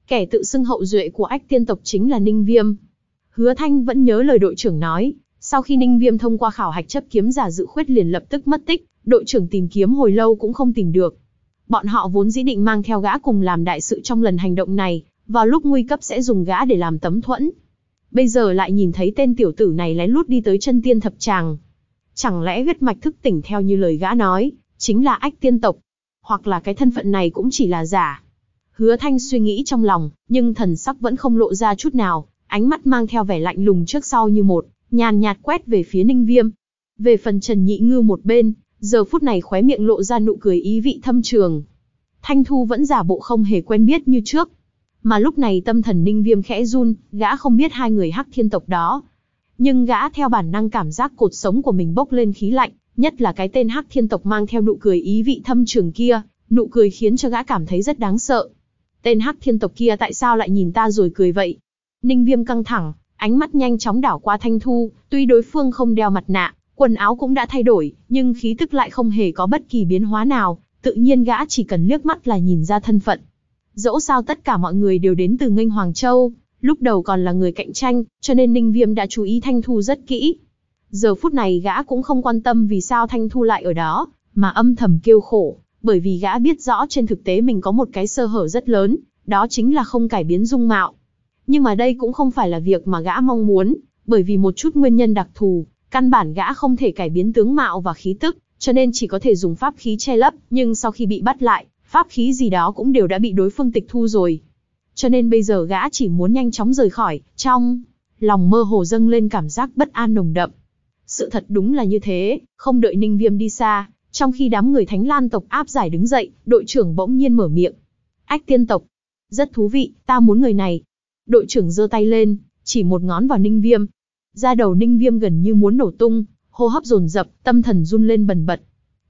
Kẻ tự xưng hậu duệ của ách tiên tộc chính là Ninh Viêm. Hứa Thanh vẫn nhớ lời đội trưởng nói, sau khi Ninh Viêm thông qua khảo hạch chấp kiếm giả dự khuyết liền lập tức mất tích, đội trưởng tìm kiếm hồi lâu cũng không tìm được. Bọn họ vốn dĩ định mang theo gã cùng làm đại sự trong lần hành động này, vào lúc nguy cấp sẽ dùng gã để làm tấm thuẫn. Bây giờ lại nhìn thấy tên tiểu tử này lén lút đi tới chân tiên thập tràng. Chẳng lẽ huyết mạch thức tỉnh theo như lời gã nói, chính là ách tiên tộc, hoặc là cái thân phận này cũng chỉ là giả. Hứa Thanh suy nghĩ trong lòng, nhưng thần sắc vẫn không lộ ra chút nào, ánh mắt mang theo vẻ lạnh lùng trước sau như một, nhàn nhạt quét về phía Ninh Viêm. Về phần Trần Nhị Ngư một bên, giờ phút này khóe miệng lộ ra nụ cười ý vị thâm trường. Thanh Thu vẫn giả bộ không hề quen biết như trước. Mà lúc này tâm thần ninh viêm khẽ run, gã không biết hai người hắc thiên tộc đó. Nhưng gã theo bản năng cảm giác cột sống của mình bốc lên khí lạnh, nhất là cái tên hắc thiên tộc mang theo nụ cười ý vị thâm trường kia, nụ cười khiến cho gã cảm thấy rất đáng sợ. Tên hắc thiên tộc kia tại sao lại nhìn ta rồi cười vậy? Ninh viêm căng thẳng, ánh mắt nhanh chóng đảo qua Thanh Thu, tuy đối phương không đeo mặt nạ, Quần áo cũng đã thay đổi, nhưng khí tức lại không hề có bất kỳ biến hóa nào, tự nhiên gã chỉ cần liếc mắt là nhìn ra thân phận. Dẫu sao tất cả mọi người đều đến từ Nghênh Hoàng Châu, lúc đầu còn là người cạnh tranh, cho nên Ninh Viêm đã chú ý Thanh Thu rất kỹ. Giờ phút này gã cũng không quan tâm vì sao Thanh Thu lại ở đó, mà âm thầm kêu khổ, bởi vì gã biết rõ trên thực tế mình có một cái sơ hở rất lớn, đó chính là không cải biến dung mạo. Nhưng mà đây cũng không phải là việc mà gã mong muốn, bởi vì một chút nguyên nhân đặc thù, Căn bản gã không thể cải biến tướng mạo và khí tức, cho nên chỉ có thể dùng pháp khí che lấp, nhưng sau khi bị bắt lại, pháp khí gì đó cũng đều đã bị đối phương tịch thu rồi. Cho nên bây giờ gã chỉ muốn nhanh chóng rời khỏi, trong lòng mơ hồ dâng lên cảm giác bất an nồng đậm. Sự thật đúng là như thế, không đợi Ninh Viêm đi xa, trong khi đám người Thánh Lan tộc áp giải đứng dậy, đội trưởng bỗng nhiên mở miệng. Ách tiên tộc, rất thú vị, ta muốn người này. Đội trưởng giơ tay lên, chỉ một ngón vào Ninh Viêm, da đầu ninh viêm gần như muốn nổ tung, hô hấp dồn dập, tâm thần run lên bần bật.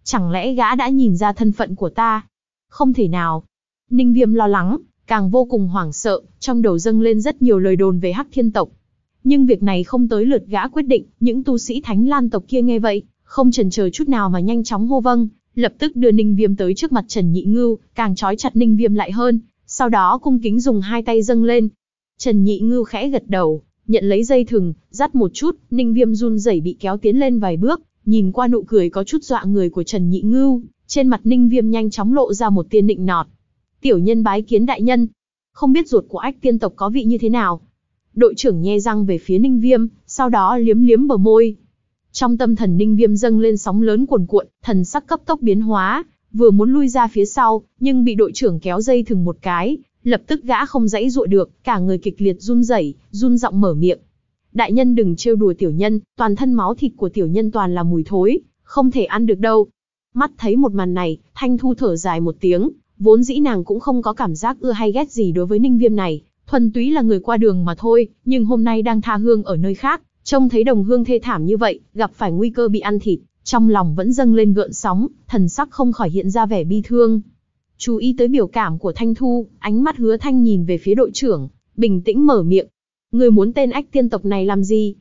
Chẳng lẽ gã đã nhìn ra thân phận của ta? Không thể nào. Ninh viêm lo lắng, càng vô cùng hoảng sợ, trong đầu dâng lên rất nhiều lời đồn về hắc thiên tộc. Nhưng việc này không tới lượt gã quyết định, những tu sĩ thánh lan tộc kia nghe vậy, không chần chờ chút nào mà nhanh chóng hô vâng, lập tức đưa Ninh Viêm tới trước mặt Trần Nhị Ngưu, càng trói chặt Ninh Viêm lại hơn, sau đó cung kính dùng hai tay dâng lên. Trần Nhị Ngưu khẽ gật đầu, nhận lấy dây thừng, dắt một chút, Ninh Viêm run rẩy bị kéo tiến lên vài bước, nhìn qua nụ cười có chút dọa người của Trần Nhị Ngưu, trên mặt Ninh Viêm nhanh chóng lộ ra một tiên định nọt. "Tiểu nhân bái kiến đại nhân." Không biết ruột của ách tiên tộc có vị như thế nào. Đội trưởng nhe răng về phía Ninh Viêm, sau đó liếm liếm bờ môi. Trong tâm thần Ninh Viêm dâng lên sóng lớn cuồn cuộn, thần sắc cấp tốc biến hóa, vừa muốn lui ra phía sau, nhưng bị đội trưởng kéo dây thừng một cái, Lập tức gã không dãy dụa được, cả người kịch liệt run rẩy, run giọng mở miệng. Đại nhân đừng trêu đùa tiểu nhân, toàn thân máu thịt của tiểu nhân toàn là mùi thối, không thể ăn được đâu. Mắt thấy một màn này, Thanh Thu thở dài một tiếng, vốn dĩ nàng cũng không có cảm giác ưa hay ghét gì đối với Ninh Viêm này, thuần túy là người qua đường mà thôi, nhưng hôm nay đang tha hương ở nơi khác, trông thấy đồng hương thê thảm như vậy, gặp phải nguy cơ bị ăn thịt, trong lòng vẫn dâng lên gợn sóng, thần sắc không khỏi hiện ra vẻ bi thương. Chú ý tới biểu cảm của Thanh Thu, ánh mắt hứa thanh nhìn về phía đội trưởng, bình tĩnh mở miệng. Người muốn tên ách tiên tộc này làm gì?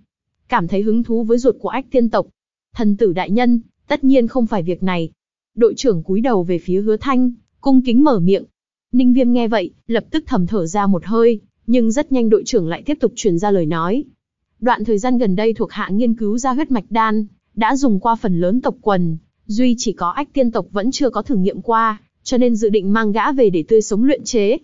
Cảm thấy hứng thú với ruột của ách tiên tộc. Thần tử đại nhân, tất nhiên không phải việc này. Đội trưởng cúi đầu về phía hứa thanh, cung kính mở miệng. Ninh viêm nghe vậy, lập tức thầm thở ra một hơi, nhưng rất nhanh đội trưởng lại tiếp tục truyền ra lời nói. Đoạn thời gian gần đây thuộc hạ nghiên cứu ra huyết mạch đan, đã dùng qua phần lớn tộc quần, duy chỉ có ách tiên tộc vẫn chưa có thử nghiệm qua cho nên dự định mang gã về để tươi sống luyện chế.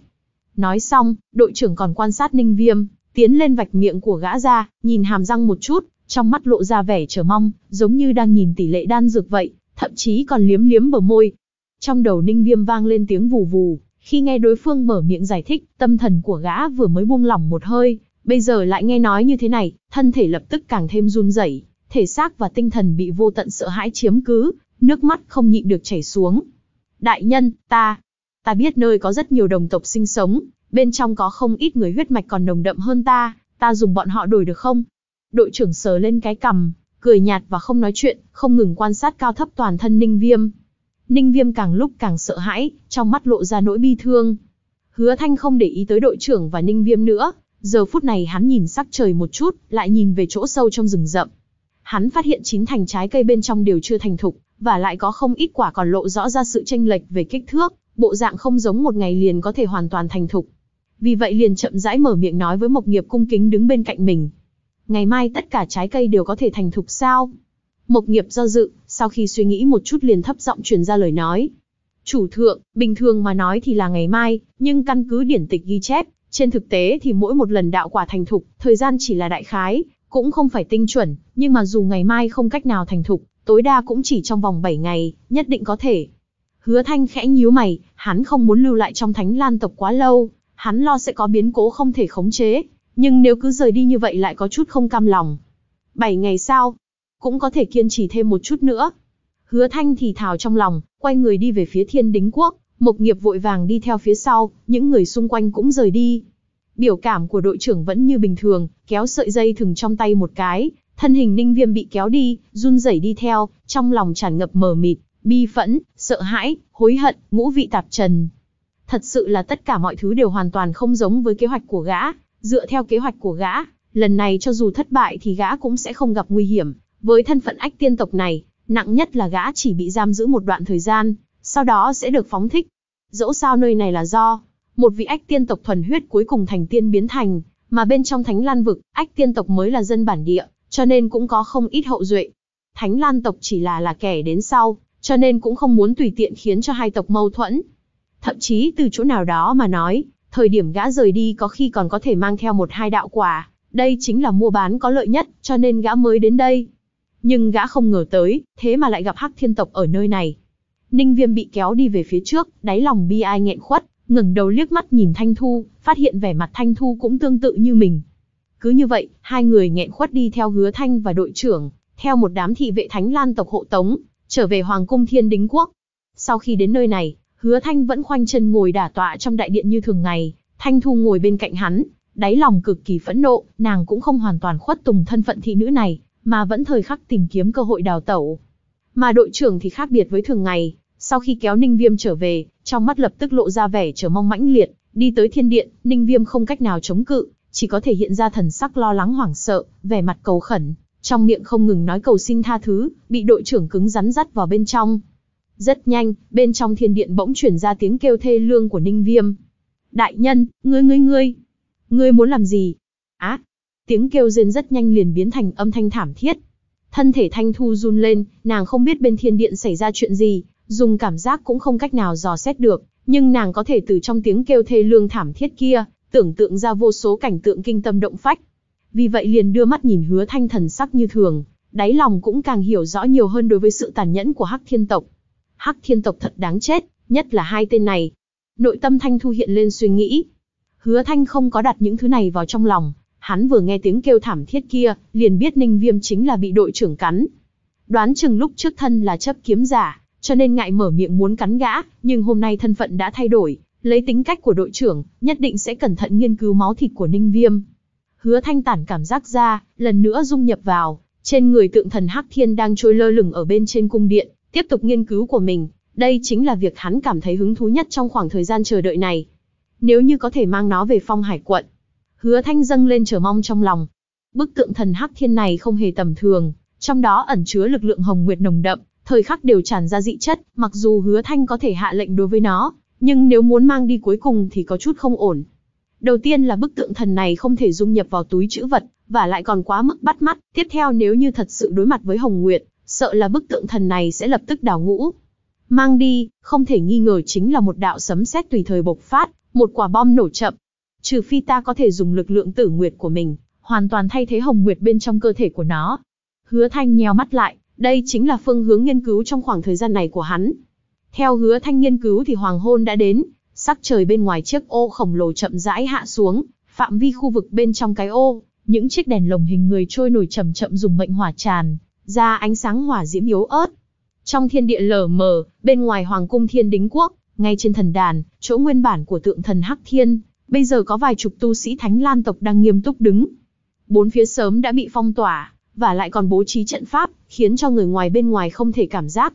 Nói xong, đội trưởng còn quan sát Ninh Viêm, tiến lên vạch miệng của gã ra, nhìn hàm răng một chút, trong mắt lộ ra vẻ chờ mong, giống như đang nhìn tỷ lệ đan dược vậy, thậm chí còn liếm liếm bờ môi. Trong đầu Ninh Viêm vang lên tiếng vù vù, khi nghe đối phương mở miệng giải thích, tâm thần của gã vừa mới buông lỏng một hơi, bây giờ lại nghe nói như thế này, thân thể lập tức càng thêm run rẩy, thể xác và tinh thần bị vô tận sợ hãi chiếm cứ, nước mắt không nhịn được chảy xuống. Đại nhân, ta, ta biết nơi có rất nhiều đồng tộc sinh sống, bên trong có không ít người huyết mạch còn nồng đậm hơn ta, ta dùng bọn họ đổi được không? Đội trưởng sờ lên cái cằm, cười nhạt và không nói chuyện, không ngừng quan sát cao thấp toàn thân Ninh Viêm. Ninh Viêm càng lúc càng sợ hãi, trong mắt lộ ra nỗi bi thương. Hứa Thanh không để ý tới đội trưởng và Ninh Viêm nữa, giờ phút này hắn nhìn sắc trời một chút, lại nhìn về chỗ sâu trong rừng rậm. Hắn phát hiện chín thành trái cây bên trong đều chưa thành thục, và lại có không ít quả còn lộ rõ ra sự tranh lệch về kích thước, bộ dạng không giống một ngày liền có thể hoàn toàn thành thục. Vì vậy liền chậm rãi mở miệng nói với Mộc Nghiệp cung kính đứng bên cạnh mình. Ngày mai tất cả trái cây đều có thể thành thục sao? Mộc Nghiệp do dự, sau khi suy nghĩ một chút liền thấp giọng truyền ra lời nói. Chủ thượng, bình thường mà nói thì là ngày mai, nhưng căn cứ điển tịch ghi chép, trên thực tế thì mỗi một lần đạo quả thành thục, thời gian chỉ là đại khái, cũng không phải tinh chuẩn, nhưng mà dù ngày mai không cách nào thành thục, tối đa cũng chỉ trong vòng 7 ngày, nhất định có thể. Hứa Thanh khẽ nhíu mày, hắn không muốn lưu lại trong Thánh Lan tộc quá lâu, hắn lo sẽ có biến cố không thể khống chế, nhưng nếu cứ rời đi như vậy lại có chút không cam lòng. 7 ngày sau, cũng có thể kiên trì thêm một chút nữa. Hứa Thanh thì thào trong lòng, quay người đi về phía Thiên Đính Quốc, Mộc Nghiệp vội vàng đi theo phía sau, những người xung quanh cũng rời đi. Biểu cảm của đội trưởng vẫn như bình thường, kéo sợi dây thừng trong tay một cái, Thân hình ninh viêm bị kéo đi, run rẩy đi theo, trong lòng tràn ngập mờ mịt, bi phẫn, sợ hãi, hối hận, ngũ vị tạp trần. Thật sự là tất cả mọi thứ đều hoàn toàn không giống với kế hoạch của gã, dựa theo kế hoạch của gã, lần này cho dù thất bại thì gã cũng sẽ không gặp nguy hiểm. Với thân phận ách tiên tộc này, nặng nhất là gã chỉ bị giam giữ một đoạn thời gian, sau đó sẽ được phóng thích. Dẫu sao nơi này là do một vị ách tiên tộc thuần huyết cuối cùng thành tiên biến thành, mà bên trong thánh lan vực, ách tiên tộc mới là dân bản địa, cho nên cũng có không ít hậu duệ. Thánh Lan tộc chỉ là là kẻ đến sau, cho nên cũng không muốn tùy tiện khiến cho hai tộc mâu thuẫn. Thậm chí từ chỗ nào đó mà nói, thời điểm gã rời đi có khi còn có thể mang theo một hai đạo quả, đây chính là mua bán có lợi nhất, cho nên gã mới đến đây. Nhưng gã không ngờ tới, thế mà lại gặp Hắc Thiên tộc ở nơi này. Ninh Viêm bị kéo đi về phía trước, đáy lòng bi ai nghẹn khuất, ngẩng đầu liếc mắt nhìn Thanh Thu, phát hiện vẻ mặt Thanh Thu cũng tương tự như mình, cứ như vậy, hai người nghẹn khuất đi theo hứa thanh và đội trưởng, theo một đám thị vệ thánh lan tộc hộ tống, trở về Hoàng cung Thiên Đính Quốc. Sau khi đến nơi này, hứa thanh vẫn khoanh chân ngồi đả tọa trong đại điện như thường ngày, Thanh Thu ngồi bên cạnh hắn, đáy lòng cực kỳ phẫn nộ, nàng cũng không hoàn toàn khuất tùng thân phận thị nữ này, mà vẫn thời khắc tìm kiếm cơ hội đào tẩu. Mà đội trưởng thì khác biệt với thường ngày, sau khi kéo Ninh Viêm trở về, trong mắt lập tức lộ ra vẻ chờ mong mãnh liệt, đi tới thiên điện, Ninh Viêm không cách nào chống cự, chỉ có thể hiện ra thần sắc lo lắng hoảng sợ, vẻ mặt cầu khẩn, trong miệng không ngừng nói cầu xin tha thứ, bị đội trưởng cứng rắn dắt vào bên trong. Rất nhanh, bên trong thiên điện bỗng chuyển ra tiếng kêu thê lương của Ninh Viêm. Đại nhân, ngươi ngươi ngươi, ngươi muốn làm gì? Á! tiếng kêu rên rất nhanh liền biến thành âm thanh thảm thiết. Thân thể Thanh Thu run lên, nàng không biết bên thiên điện xảy ra chuyện gì, dùng cảm giác cũng không cách nào dò xét được, nhưng nàng có thể từ trong tiếng kêu thê lương thảm thiết kia, tưởng tượng ra vô số cảnh tượng kinh tâm động phách. Vì vậy liền đưa mắt nhìn hứa thanh thần sắc như thường, đáy lòng cũng càng hiểu rõ nhiều hơn đối với sự tàn nhẫn của hắc thiên tộc. Hắc thiên tộc thật đáng chết, nhất là hai tên này. Nội tâm thanh thu hiện lên suy nghĩ. Hứa thanh không có đặt những thứ này vào trong lòng, hắn vừa nghe tiếng kêu thảm thiết kia, liền biết ninh viêm chính là bị đội trưởng cắn. Đoán chừng lúc trước thân là chấp kiếm giả, cho nên ngại mở miệng muốn cắn gã, nhưng hôm nay thân phận đã thay đổi, Lấy tính cách của đội trưởng, nhất định sẽ cẩn thận nghiên cứu máu thịt của Ninh Viêm. Hứa Thanh tản cảm giác ra, lần nữa dung nhập vào, trên người tượng thần Hắc Thiên đang trôi lơ lửng ở bên trên cung điện, tiếp tục nghiên cứu của mình. Đây chính là việc hắn cảm thấy hứng thú nhất trong khoảng thời gian chờ đợi này. Nếu như có thể mang nó về phong hải quận, hứa thanh dâng lên chờ mong trong lòng. Bức tượng thần Hắc Thiên này không hề tầm thường, trong đó ẩn chứa lực lượng hồng nguyệt nồng đậm, thời khắc đều tràn ra dị chất, mặc dù hứa thanh có thể hạ lệnh đối với nó, nhưng nếu muốn mang đi cuối cùng thì có chút không ổn. Đầu tiên là bức tượng thần này không thể dung nhập vào túi chữ vật, và lại còn quá mức bắt mắt. Tiếp theo nếu như thật sự đối mặt với Hồng Nguyệt, sợ là bức tượng thần này sẽ lập tức đào ngũ. Mang đi, không thể nghi ngờ chính là một đạo sấm sét tùy thời bộc phát, một quả bom nổ chậm. Trừ phi ta có thể dùng lực lượng tử nguyệt của mình, hoàn toàn thay thế Hồng Nguyệt bên trong cơ thể của nó. Hứa Thanh nheo mắt lại, đây chính là phương hướng nghiên cứu trong khoảng thời gian này của hắn. Theo hứa thanh nghiên cứu thì hoàng hôn đã đến, sắc trời bên ngoài chiếc ô khổng lồ chậm rãi hạ xuống, phạm vi khu vực bên trong cái ô, những chiếc đèn lồng hình người trôi nổi chậm chậm dùng mệnh hỏa tràn, ra ánh sáng hỏa diễm yếu ớt. Trong thiên địa lờ mờ, bên ngoài hoàng cung thiên đính quốc, ngay trên thần đàn, chỗ nguyên bản của tượng thần Hắc Thiên, bây giờ có vài chục tu sĩ thánh lan tộc đang nghiêm túc đứng. Bốn phía sớm đã bị phong tỏa, và lại còn bố trí trận pháp, khiến cho người ngoài bên ngoài không thể cảm giác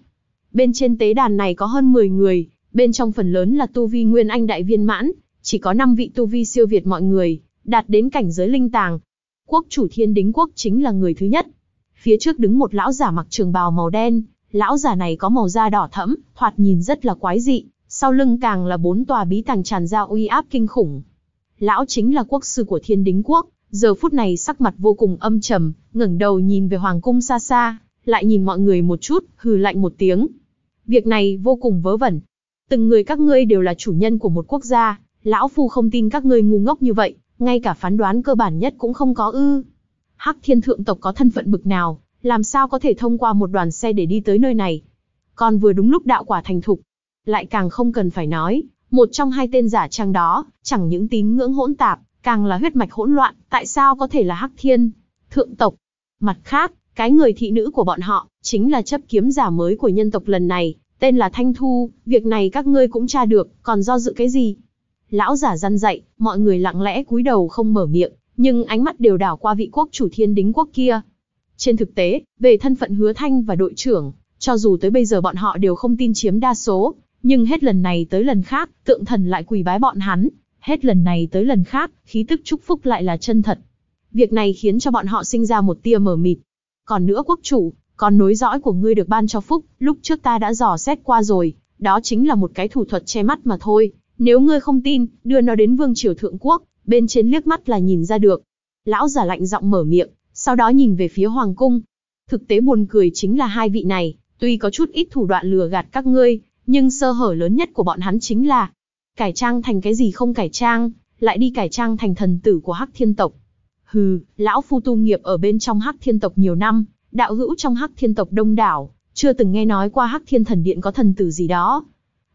Bên trên tế đàn này có hơn 10 người, bên trong phần lớn là tu vi nguyên anh đại viên mãn, chỉ có 5 vị tu vi siêu việt mọi người, đạt đến cảnh giới linh tàng. Quốc chủ thiên đính quốc chính là người thứ nhất. Phía trước đứng một lão giả mặc trường bào màu đen, lão giả này có màu da đỏ thẫm, thoạt nhìn rất là quái dị, sau lưng càng là bốn tòa bí tàng tràn ra uy áp kinh khủng. Lão chính là quốc sư của thiên đính quốc, giờ phút này sắc mặt vô cùng âm trầm, ngẩng đầu nhìn về hoàng cung xa xa, lại nhìn mọi người một chút, hừ lạnh một tiếng. Việc này vô cùng vớ vẩn. Từng người các ngươi đều là chủ nhân của một quốc gia, lão phu không tin các ngươi ngu ngốc như vậy, ngay cả phán đoán cơ bản nhất cũng không có ư. Hắc thiên thượng tộc có thân phận bực nào, làm sao có thể thông qua một đoàn xe để đi tới nơi này. Còn vừa đúng lúc đạo quả thành thục. Lại càng không cần phải nói, một trong hai tên giả trang đó, chẳng những tín ngưỡng hỗn tạp, càng là huyết mạch hỗn loạn, tại sao có thể là hắc thiên, thượng tộc. Mặt khác, cái người thị nữ của bọn họ, chính là chấp kiếm giả mới của nhân tộc lần này, tên là Thanh Thu, việc này các ngươi cũng tra được, còn do dự cái gì? Lão giả răn dạy, mọi người lặng lẽ cúi đầu không mở miệng, nhưng ánh mắt đều đảo qua vị quốc chủ thiên đính quốc kia. Trên thực tế, về thân phận hứa thanh và đội trưởng, cho dù tới bây giờ bọn họ đều không tin chiếm đa số, nhưng hết lần này tới lần khác, tượng thần lại quỳ bái bọn hắn, hết lần này tới lần khác, khí tức chúc phúc lại là chân thật. Việc này khiến cho bọn họ sinh ra một tia mờ mịt, còn nữa quốc chủ, con nối dõi của ngươi được ban cho phúc, lúc trước ta đã dò xét qua rồi, đó chính là một cái thủ thuật che mắt mà thôi. Nếu ngươi không tin, đưa nó đến vương triều thượng quốc, bên trên liếc mắt là nhìn ra được. Lão giả lạnh giọng mở miệng, sau đó nhìn về phía hoàng cung. Thực tế buồn cười chính là hai vị này, tuy có chút ít thủ đoạn lừa gạt các ngươi, nhưng sơ hở lớn nhất của bọn hắn chính là cải trang thành cái gì không cải trang, lại đi cải trang thành thần tử của Hắc Thiên tộc. Hừ, lão phu tu nghiệp ở bên trong Hắc Thiên tộc nhiều năm, đạo hữu trong Hắc Thiên tộc đông đảo, chưa từng nghe nói qua Hắc Thiên thần điện có thần tử gì đó.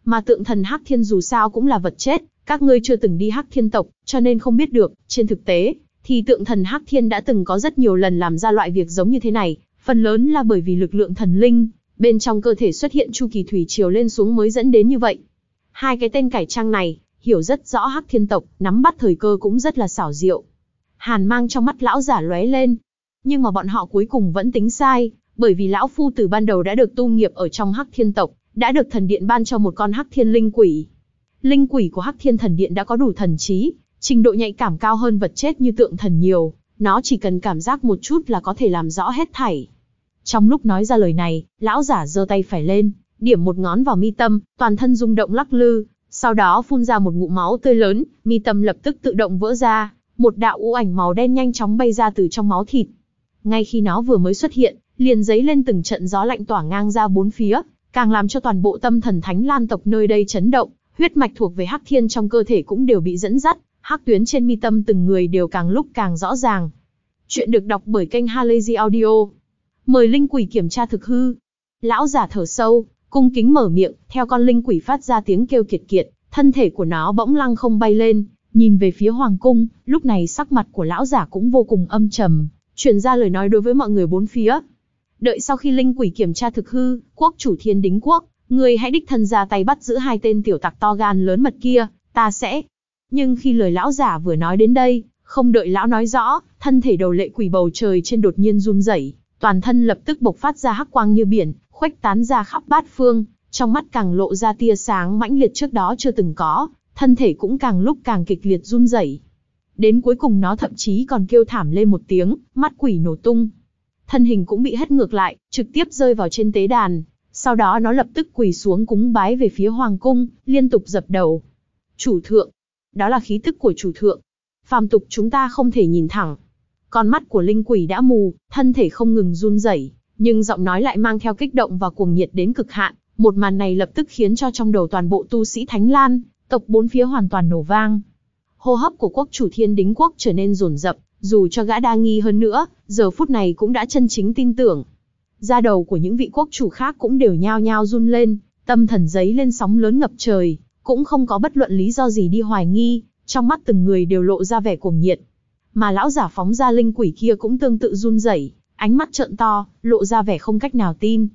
Mà tượng thần Hắc Thiên dù sao cũng là vật chết, các ngươi chưa từng đi Hắc Thiên tộc, cho nên không biết được, trên thực tế thì tượng thần Hắc Thiên đã từng có rất nhiều lần làm ra loại việc giống như thế này, phần lớn là bởi vì lực lượng thần linh bên trong cơ thể xuất hiện chu kỳ thủy triều lên xuống mới dẫn đến như vậy. Hai cái tên cải trang này, hiểu rất rõ Hắc Thiên tộc, nắm bắt thời cơ cũng rất là xảo diệu hàn mang trong mắt lão giả lóe lên. Nhưng mà bọn họ cuối cùng vẫn tính sai, bởi vì lão phu từ ban đầu đã được tu nghiệp ở trong hắc thiên tộc, đã được thần điện ban cho một con hắc thiên linh quỷ. Linh quỷ của hắc thiên thần điện đã có đủ thần trí, trình độ nhạy cảm cao hơn vật chết như tượng thần nhiều, nó chỉ cần cảm giác một chút là có thể làm rõ hết thảy. Trong lúc nói ra lời này, lão giả giơ tay phải lên, điểm một ngón vào mi tâm, toàn thân rung động lắc lư, sau đó phun ra một ngụm máu tươi lớn, mi tâm lập tức tự động vỡ ra, một đạo u ảnh màu đen nhanh chóng bay ra từ trong máu thịt. Ngay khi nó vừa mới xuất hiện, liền giấy lên từng trận gió lạnh tỏa ngang ra bốn phía, càng làm cho toàn bộ tâm thần thánh lan tộc nơi đây chấn động, huyết mạch thuộc về hắc thiên trong cơ thể cũng đều bị dẫn dắt, hắc tuyến trên mi tâm từng người đều càng lúc càng rõ ràng. Chuyện được đọc bởi kênh Halazy Audio. Mời linh quỷ kiểm tra thực hư. Lão giả thở sâu, cung kính mở miệng, theo con linh quỷ phát ra tiếng kêu kiệt kiệt, thân thể của nó bỗng lăng không bay lên, Nhìn về phía hoàng cung, lúc này sắc mặt của lão giả cũng vô cùng âm trầm, truyền ra lời nói đối với mọi người bốn phía. Đợi sau khi linh quỷ kiểm tra thực hư, quốc chủ thiên đính quốc, người hãy đích thân ra tay bắt giữ hai tên tiểu tặc to gan lớn mật kia, ta sẽ. Nhưng khi lời lão giả vừa nói đến đây, không đợi lão nói rõ, thân thể đầu lệ quỷ bầu trời trên đột nhiên run rẩy, toàn thân lập tức bộc phát ra hắc quang như biển, khuếch tán ra khắp bát phương, trong mắt càng lộ ra tia sáng mãnh liệt trước đó chưa từng có, thân thể cũng càng lúc càng kịch liệt run rẩy. Đến cuối cùng nó thậm chí còn kêu thảm lên một tiếng, mắt quỷ nổ tung. Thân hình cũng bị hất ngược lại, trực tiếp rơi vào trên tế đàn, sau đó nó lập tức quỳ xuống cúng bái về phía hoàng cung, liên tục dập đầu. Chủ thượng, đó là khí tức của chủ thượng. Phàm tục chúng ta không thể nhìn thẳng. Con mắt của linh quỷ đã mù, thân thể không ngừng run rẩy, nhưng giọng nói lại mang theo kích động và cuồng nhiệt đến cực hạn, một màn này lập tức khiến cho trong đầu toàn bộ tu sĩ Thánh Lan tộc bốn phía hoàn toàn nổ vang. Hô hấp của quốc chủ thiên đính quốc trở nên rồn rập, dù cho gã đa nghi hơn nữa, giờ phút này cũng đã chân chính tin tưởng. Da đầu của những vị quốc chủ khác cũng đều nhao nhao run lên, tâm thần giấy lên sóng lớn ngập trời, cũng không có bất luận lý do gì đi hoài nghi, trong mắt từng người đều lộ ra vẻ cuồng nhiệt. Mà lão giả phóng ra linh quỷ kia cũng tương tự run rẩy, ánh mắt trợn to, lộ ra vẻ không cách nào tin.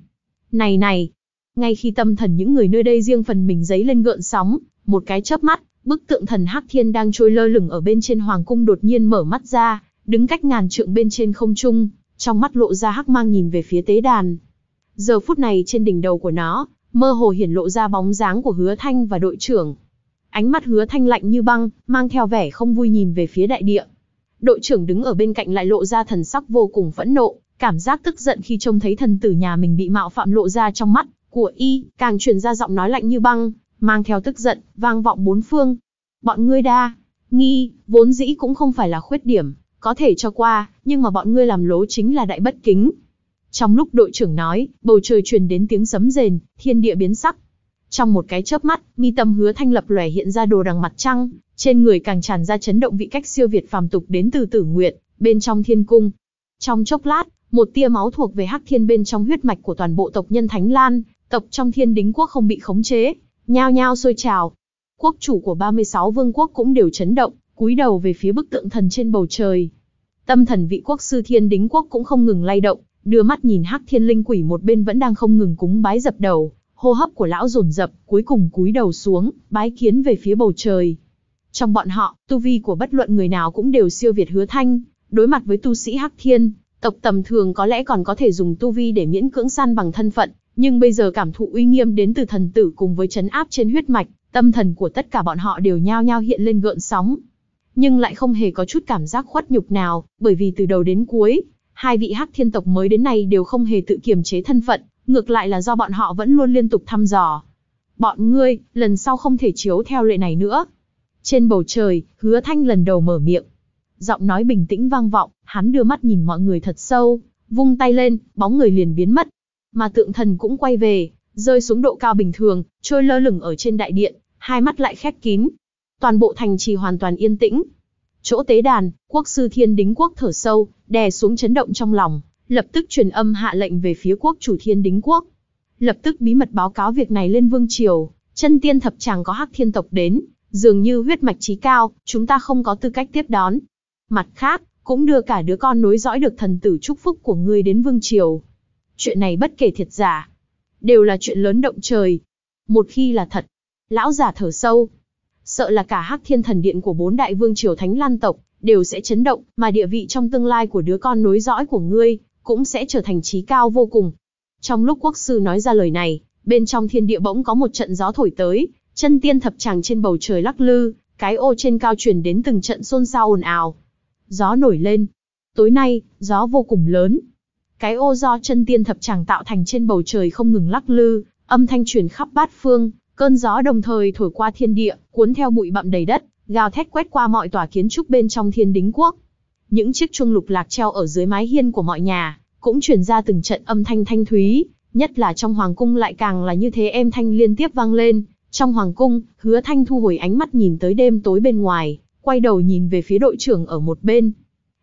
Này này, ngay khi tâm thần những người nơi đây riêng phần mình giấy lên gợn sóng, một cái chớp mắt, bức tượng thần Hắc Thiên đang trôi lơ lửng ở bên trên hoàng cung đột nhiên mở mắt ra, đứng cách ngàn trượng bên trên không trung, trong mắt lộ ra hắc mang nhìn về phía tế đàn. Giờ phút này trên đỉnh đầu của nó, mơ hồ hiển lộ ra bóng dáng của Hứa Thanh và đội trưởng. Ánh mắt Hứa Thanh lạnh như băng, mang theo vẻ không vui nhìn về phía đại địa. Đội trưởng đứng ở bên cạnh lại lộ ra thần sắc vô cùng phẫn nộ, cảm giác tức giận khi trông thấy thần tử nhà mình bị mạo phạm lộ ra trong mắt của y, càng truyền ra giọng nói lạnh như băng, mang theo tức giận, vang vọng bốn phương. Bọn ngươi đa, nghi, vốn dĩ cũng không phải là khuyết điểm, có thể cho qua, nhưng mà bọn ngươi làm lố chính là đại bất kính. Trong lúc đội trưởng nói, bầu trời truyền đến tiếng sấm rền, thiên địa biến sắc. Trong một cái chớp mắt, mi tâm hứa thanh lập lòe hiện ra đồ đằng mặt trăng, trên người càng tràn ra chấn động vị cách siêu việt phàm tục đến từ tử nguyện, bên trong thiên cung. Trong chốc lát, một tia máu thuộc về hắc thiên bên trong huyết mạch của toàn bộ tộc nhân Thánh Lan, tộc trong thiên đính quốc không bị khống chế, nhao nhao sôi trào. Quốc chủ của 36 vương quốc cũng đều chấn động, cúi đầu về phía bức tượng thần trên bầu trời. Tâm thần vị quốc sư thiên đính quốc cũng không ngừng lay động, đưa mắt nhìn hắc thiên linh quỷ một bên vẫn đang không ngừng cúng bái dập đầu, hô hấp của lão dồn dập, cuối cùng cúi đầu xuống, bái kiến về phía bầu trời. Trong bọn họ, tu vi của bất luận người nào cũng đều siêu việt hứa thanh, đối mặt với tu sĩ hắc thiên, tộc tầm thường có lẽ còn có thể dùng tu vi để miễn cưỡng săn bằng thân phận, nhưng bây giờ cảm thụ uy nghiêm đến từ thần tử cùng với chấn áp trên huyết mạch, tâm thần của tất cả bọn họ đều nhao nhao hiện lên gợn sóng. Nhưng lại không hề có chút cảm giác khuất nhục nào, bởi vì từ đầu đến cuối, hai vị hắc thiên tộc mới đến nay đều không hề tự kiềm chế thân phận, ngược lại là do bọn họ vẫn luôn liên tục thăm dò. Bọn ngươi, lần sau không thể chiếu theo lệ này nữa. Trên bầu trời, hứa thanh lần đầu mở miệng. Giọng nói bình tĩnh vang vọng, hắn đưa mắt nhìn mọi người thật sâu, vung tay lên, bóng người liền biến mất, mà tượng thần cũng quay về, rơi xuống độ cao bình thường, trôi lơ lửng ở trên đại điện, hai mắt lại khép kín. Toàn bộ thành trì hoàn toàn yên tĩnh. Chỗ tế đàn, quốc sư thiên đính quốc thở sâu, đè xuống chấn động trong lòng, lập tức truyền âm hạ lệnh về phía quốc chủ thiên đính quốc. Lập tức bí mật báo cáo việc này lên vương triều, chân tiên thập chàng có hắc thiên tộc đến, dường như huyết mạch trí cao, chúng ta không có tư cách tiếp đón. Mặt khác, cũng đưa cả đứa con nối dõi được thần tử chúc phúc của ngươi đến vương triều, chuyện này bất kể thiệt giả, đều là chuyện lớn động trời. Một khi là thật, lão giả thở sâu, sợ là cả Hắc Thiên Thần Điện của bốn đại vương triều Thánh Lan tộc đều sẽ chấn động, mà địa vị trong tương lai của đứa con nối dõi của ngươi cũng sẽ trở thành trí cao vô cùng. Trong lúc quốc sư nói ra lời này, bên trong thiên địa bỗng có một trận gió thổi tới, chân tiên thập tràng trên bầu trời lắc lư, cái ô trên cao truyền đến từng trận xôn xao ồn ào. Gió nổi lên. Tối nay, gió vô cùng lớn, cái ô do chân tiên thập chẳng tạo thành trên bầu trời không ngừng lắc lư, âm thanh truyền khắp bát phương, cơn gió đồng thời thổi qua thiên địa, cuốn theo bụi bặm đầy đất, gào thét quét qua mọi tòa kiến trúc bên trong thiên đính quốc. Những chiếc chuông lục lạc treo ở dưới mái hiên của mọi nhà, cũng truyền ra từng trận âm thanh thanh thúy, nhất là trong hoàng cung lại càng là như thế em thanh liên tiếp vang lên. Trong hoàng cung, hứa thanh thu hồi ánh mắt nhìn tới đêm tối bên ngoài, quay đầu nhìn về phía đội trưởng ở một bên,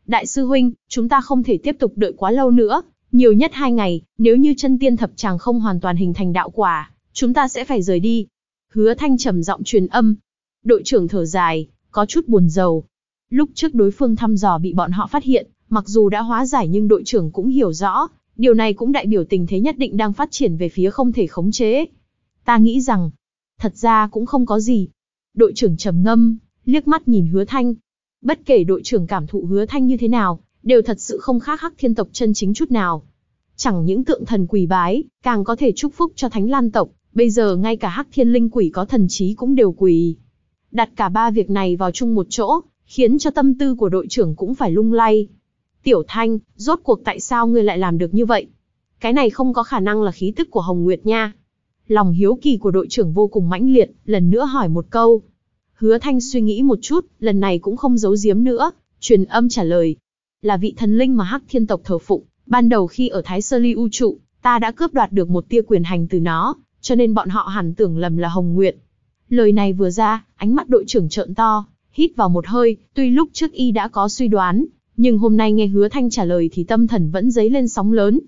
đại sư huynh, chúng ta không thể tiếp tục đợi quá lâu nữa, nhiều nhất hai ngày, nếu như chân tiên thập tràng không hoàn toàn hình thành đạo quả, chúng ta sẽ phải rời đi. Hứa thanh trầm giọng truyền âm. Đội trưởng thở dài, có chút buồn rầu. Lúc trước đối phương thăm dò bị bọn họ phát hiện, mặc dù đã hóa giải nhưng đội trưởng cũng hiểu rõ, điều này cũng đại biểu tình thế nhất định đang phát triển về phía không thể khống chế. Ta nghĩ rằng, thật ra cũng không có gì. Đội trưởng trầm ngâm, liếc mắt nhìn hứa thanh, Bất kể đội trưởng cảm thụ hứa thanh như thế nào, đều thật sự không khác hắc thiên tộc chân chính chút nào. Chẳng những tượng thần quỳ bái, càng có thể chúc phúc cho thánh lan tộc, bây giờ ngay cả hắc thiên linh quỷ có thần trí cũng đều quỳ. Đặt cả ba việc này vào chung một chỗ, khiến cho tâm tư của đội trưởng cũng phải lung lay. Tiểu Thanh, rốt cuộc tại sao ngươi lại làm được như vậy? Cái này không có khả năng là khí tức của Hồng Nguyệt nha. Lòng hiếu kỳ của đội trưởng vô cùng mãnh liệt, lần nữa hỏi một câu, Hứa Thanh suy nghĩ một chút, lần này cũng không giấu giếm nữa, truyền âm trả lời. Là vị thần linh mà Hắc Thiên tộc thờ phụng, ban đầu khi ở Thái Sơ Ly U trụ, ta đã cướp đoạt được một tia quyền hành từ nó, cho nên bọn họ hẳn tưởng lầm là Hồng Nguyệt. Lời này vừa ra, ánh mắt đội trưởng trợn to, hít vào một hơi, tuy lúc trước y đã có suy đoán, nhưng hôm nay nghe Hứa Thanh trả lời thì tâm thần vẫn dấy lên sóng lớn.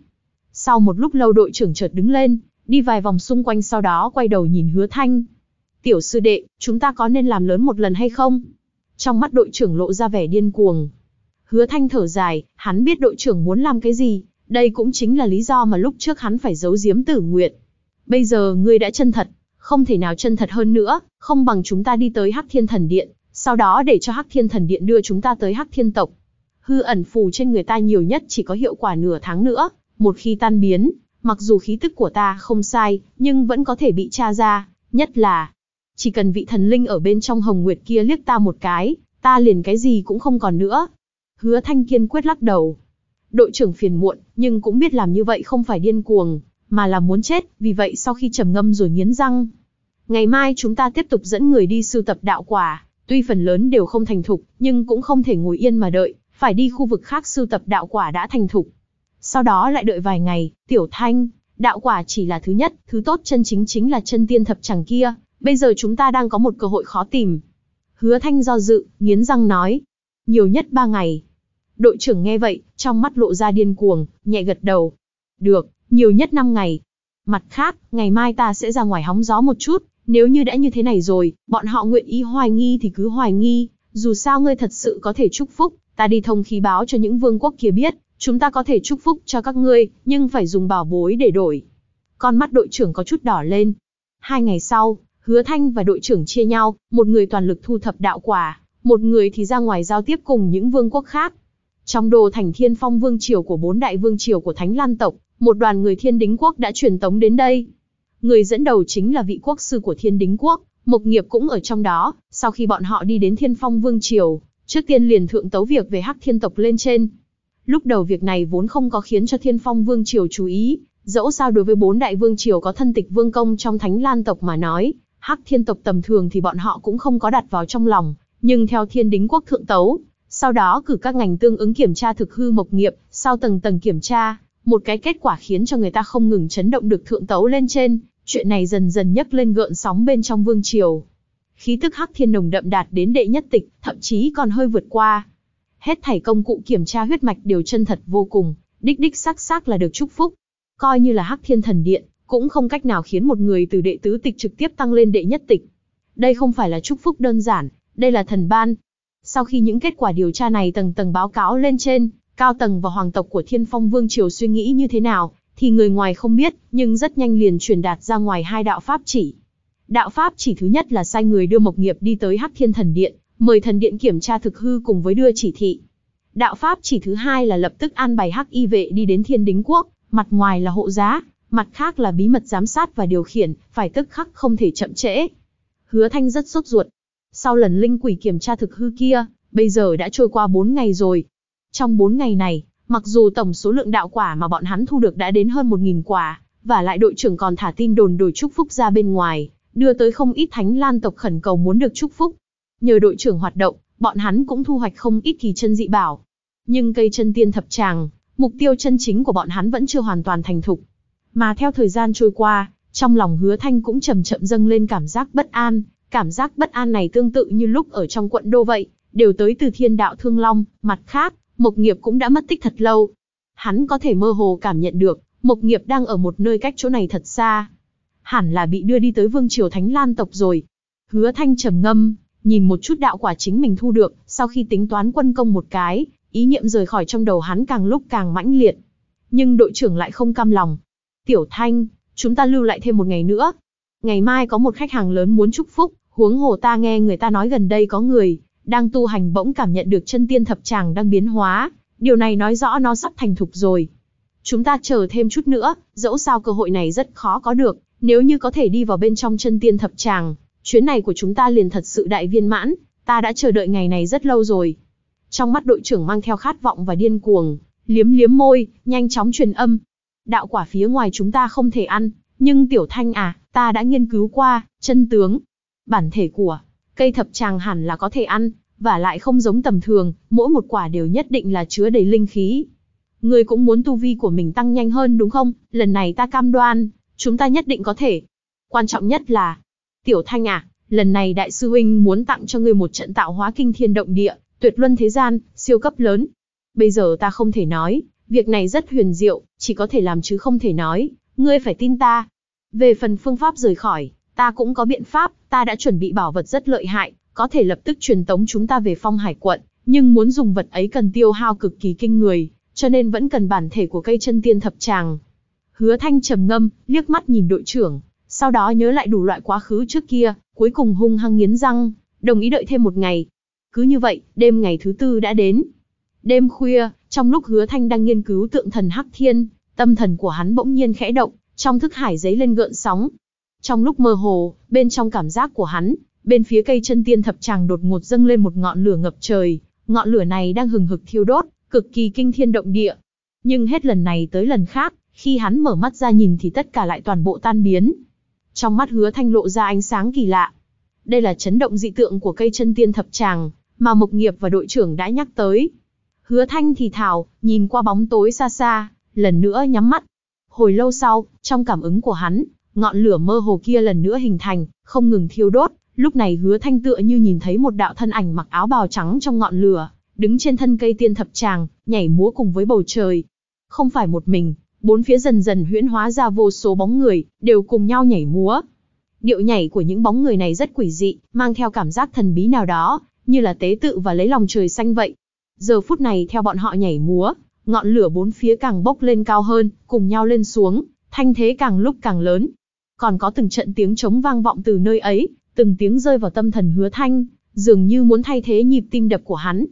Sau một lúc lâu đội trưởng chợt đứng lên, đi vài vòng xung quanh sau đó quay đầu nhìn Hứa Thanh, tiểu sư đệ, chúng ta có nên làm lớn một lần hay không? Trong mắt đội trưởng lộ ra vẻ điên cuồng. Hứa thanh thở dài, hắn biết đội trưởng muốn làm cái gì, đây cũng chính là lý do mà lúc trước hắn phải giấu giếm tử nguyện. Bây giờ ngươi đã chân thật, không thể nào chân thật hơn nữa, không bằng chúng ta đi tới Hắc Thiên Thần Điện, sau đó để cho Hắc Thiên Thần Điện đưa chúng ta tới Hắc Thiên Tộc. Hư ẩn phù trên người ta nhiều nhất chỉ có hiệu quả nửa tháng nữa, một khi tan biến, mặc dù khí tức của ta không sai, nhưng vẫn có thể bị tra ra, nhất là chỉ cần vị thần linh ở bên trong hồng nguyệt kia liếc ta một cái, ta liền cái gì cũng không còn nữa. Hứa Thanh kiên quyết lắc đầu. Đội trưởng phiền muộn, nhưng cũng biết làm như vậy không phải điên cuồng, mà là muốn chết, vì vậy sau khi trầm ngâm rồi nghiến răng. Ngày mai chúng ta tiếp tục dẫn người đi sưu tập đạo quả, tuy phần lớn đều không thành thục, nhưng cũng không thể ngồi yên mà đợi, phải đi khu vực khác sưu tập đạo quả đã thành thục. Sau đó lại đợi vài ngày, tiểu thanh, đạo quả chỉ là thứ nhất, thứ tốt chân chính chính là chân tiên thập chẳng kia, bây giờ chúng ta đang có một cơ hội khó tìm. Hứa Thanh do dự, nghiến răng nói. Nhiều nhất ba ngày. Đội trưởng nghe vậy, trong mắt lộ ra điên cuồng, nhẹ gật đầu. Được, nhiều nhất năm ngày. Mặt khác, ngày mai ta sẽ ra ngoài hóng gió một chút, nếu như đã như thế này rồi, bọn họ nguyện ý hoài nghi thì cứ hoài nghi, dù sao ngươi thật sự có thể chúc phúc, ta đi thông khí báo cho những vương quốc kia biết, chúng ta có thể chúc phúc cho các ngươi, nhưng phải dùng bảo bối để đổi. Con mắt đội trưởng có chút đỏ lên. Hai ngày sau, Hứa Thanh và đội trưởng chia nhau, một người toàn lực thu thập đạo quả, một người thì ra ngoài giao tiếp cùng những vương quốc khác. Trong đồ thành thiên phong vương triều của bốn đại vương triều của Thánh Lan tộc, một đoàn người thiên đính quốc đã truyền tống đến đây. Người dẫn đầu chính là vị quốc sư của thiên đính quốc, Mộc Nghiệp cũng ở trong đó, sau khi bọn họ đi đến thiên phong vương triều, trước tiên liền thượng tấu việc về hắc thiên tộc lên trên. Lúc đầu việc này vốn không có khiến cho thiên phong vương triều chú ý, dẫu sao đối với bốn đại vương triều có thân tịch vương công trong thánh lan tộc mà nói, Hắc thiên tộc tầm thường thì bọn họ cũng không có đặt vào trong lòng, nhưng theo thiên đính quốc thượng tấu, sau đó cử các ngành tương ứng kiểm tra thực hư mộc nghiệp, sau tầng tầng kiểm tra, một cái kết quả khiến cho người ta không ngừng chấn động được thượng tấu lên trên, chuyện này dần dần nhấc lên gợn sóng bên trong vương triều. Khí tức hắc thiên nồng đậm đạt đến đệ nhất tịch, thậm chí còn hơi vượt qua. Hết thảy công cụ kiểm tra huyết mạch đều chân thật vô cùng, đích đích xác xác là được chúc phúc. Coi như là hắc thiên thần điện, cũng không cách nào khiến một người từ đệ tứ tịch trực tiếp tăng lên đệ nhất tịch. Đây không phải là chúc phúc đơn giản, đây là thần ban. Sau khi những kết quả điều tra này tầng tầng báo cáo lên trên, cao tầng và hoàng tộc của Thiên Phong Vương Triều suy nghĩ như thế nào, thì người ngoài không biết, nhưng rất nhanh liền truyền đạt ra ngoài hai đạo pháp chỉ. Đạo pháp chỉ thứ nhất là sai người đưa Mộc Nghiệp đi tới Hắc Thiên Thần Điện, mời thần điện kiểm tra thực hư cùng với đưa chỉ thị. Đạo pháp chỉ thứ hai là lập tức an bài Hắc Y vệ đi đến Thiên Đính Quốc, mặt ngoài là hộ giá, mặt khác là bí mật giám sát và điều khiển, phải tức khắc không thể chậm trễ. Hứa Thanh rất sốt ruột. Sau lần linh quỷ kiểm tra thực hư kia, bây giờ đã trôi qua 4 ngày rồi. Trong 4 ngày này, mặc dù tổng số lượng đạo quả mà bọn hắn thu được đã đến hơn 1.000 quả, và lại đội trưởng còn thả tin đồn đổi chúc phúc ra bên ngoài, đưa tới không ít thánh lan tộc khẩn cầu muốn được chúc phúc. Nhờ đội trưởng hoạt động, bọn hắn cũng thu hoạch không ít kỳ chân dị bảo. Nhưng cây chân tiên thập tràng, mục tiêu chân chính của bọn hắn vẫn chưa hoàn toàn thành thục, mà theo thời gian trôi qua, trong lòng hứa thanh cũng chậm chậm dâng lên cảm giác bất an, cảm giác bất an này tương tự như lúc ở trong quận đô vậy, đều tới từ thiên đạo thương long, mặt khác, mộc nghiệp cũng đã mất tích thật lâu. Hắn có thể mơ hồ cảm nhận được, mộc nghiệp đang ở một nơi cách chỗ này thật xa. Hẳn là bị đưa đi tới vương triều thánh lan tộc rồi. Hứa thanh trầm ngâm, nhìn một chút đạo quả chính mình thu được, sau khi tính toán quân công một cái, ý niệm rời khỏi trong đầu hắn càng lúc càng mãnh liệt. Nhưng đội trưởng lại không cam lòng, Tiểu Thanh, chúng ta lưu lại thêm một ngày nữa. Ngày mai có một khách hàng lớn muốn chúc phúc, huống hồ ta nghe người ta nói gần đây có người, đang tu hành bỗng cảm nhận được chân tiên thập tràng đang biến hóa, điều này nói rõ nó sắp thành thục rồi. Chúng ta chờ thêm chút nữa, dẫu sao cơ hội này rất khó có được, nếu như có thể đi vào bên trong chân tiên thập tràng, chuyến này của chúng ta liền thật sự đại viên mãn, ta đã chờ đợi ngày này rất lâu rồi. Trong mắt đội trưởng mang theo khát vọng và điên cuồng, liếm liếm môi, nhanh chóng truyền âm, đạo quả phía ngoài chúng ta không thể ăn, nhưng tiểu thanh à, ta đã nghiên cứu qua, chân tướng. Bản thể của cây thập tràng hẳn là có thể ăn, và lại không giống tầm thường, mỗi một quả đều nhất định là chứa đầy linh khí. người cũng muốn tu vi của mình tăng nhanh hơn đúng không? Lần này ta cam đoan, chúng ta nhất định có thể. Quan trọng nhất là, tiểu thanh à, lần này đại sư huynh muốn tặng cho người một trận tạo hóa kinh thiên động địa, tuyệt luân thế gian, siêu cấp lớn. Bây giờ ta không thể nói, việc này rất huyền diệu, chỉ có thể làm chứ không thể nói, ngươi phải tin ta. Về phần phương pháp rời khỏi, ta cũng có biện pháp, ta đã chuẩn bị bảo vật rất lợi hại, có thể lập tức truyền tống chúng ta về phong hải quận, nhưng muốn dùng vật ấy cần tiêu hao cực kỳ kinh người, cho nên vẫn cần bản thể của cây chân tiên thập tràng. Hứa Thanh trầm ngâm, liếc mắt nhìn đội trưởng, sau đó nhớ lại đủ loại quá khứ trước kia, cuối cùng hung hăng nghiến răng, đồng ý đợi thêm một ngày. Cứ như vậy, đêm ngày thứ tư đã đến. Đêm khuya, trong lúc Hứa Thanh đang nghiên cứu tượng thần Hắc Thiên, tâm thần của hắn bỗng nhiên khẽ động, trong thức hải giấy lên gợn sóng. Trong lúc mơ hồ, bên trong cảm giác của hắn, bên phía cây chân tiên thập tràng đột ngột dâng lên một ngọn lửa ngập trời, ngọn lửa này đang hừng hực thiêu đốt, cực kỳ kinh thiên động địa. Nhưng hết lần này tới lần khác, khi hắn mở mắt ra nhìn thì tất cả lại toàn bộ tan biến. Trong mắt Hứa Thanh lộ ra ánh sáng kỳ lạ. Đây là chấn động dị tượng của cây chân tiên thập tràng, mà Mộc Nghiệp và đội trưởng đã nhắc tới. Hứa Thanh thì thào, nhìn qua bóng tối xa xa, lần nữa nhắm mắt. Hồi lâu sau, trong cảm ứng của hắn, ngọn lửa mơ hồ kia lần nữa hình thành, không ngừng thiêu đốt. Lúc này Hứa Thanh tựa như nhìn thấy một đạo thân ảnh mặc áo bào trắng trong ngọn lửa, đứng trên thân cây tiên thập tràng, nhảy múa cùng với bầu trời. Không phải một mình, bốn phía dần dần huyễn hóa ra vô số bóng người, đều cùng nhau nhảy múa. Điệu nhảy của những bóng người này rất quỷ dị, mang theo cảm giác thần bí nào đó, như là tế tự và lấy lòng trời xanh vậy. Giờ phút này theo bọn họ nhảy múa, ngọn lửa bốn phía càng bốc lên cao hơn, cùng nhau lên xuống, thanh thế càng lúc càng lớn. Còn có từng trận tiếng trống vang vọng từ nơi ấy, từng tiếng rơi vào tâm thần hứa thanh, dường như muốn thay thế nhịp tim đập của hắn.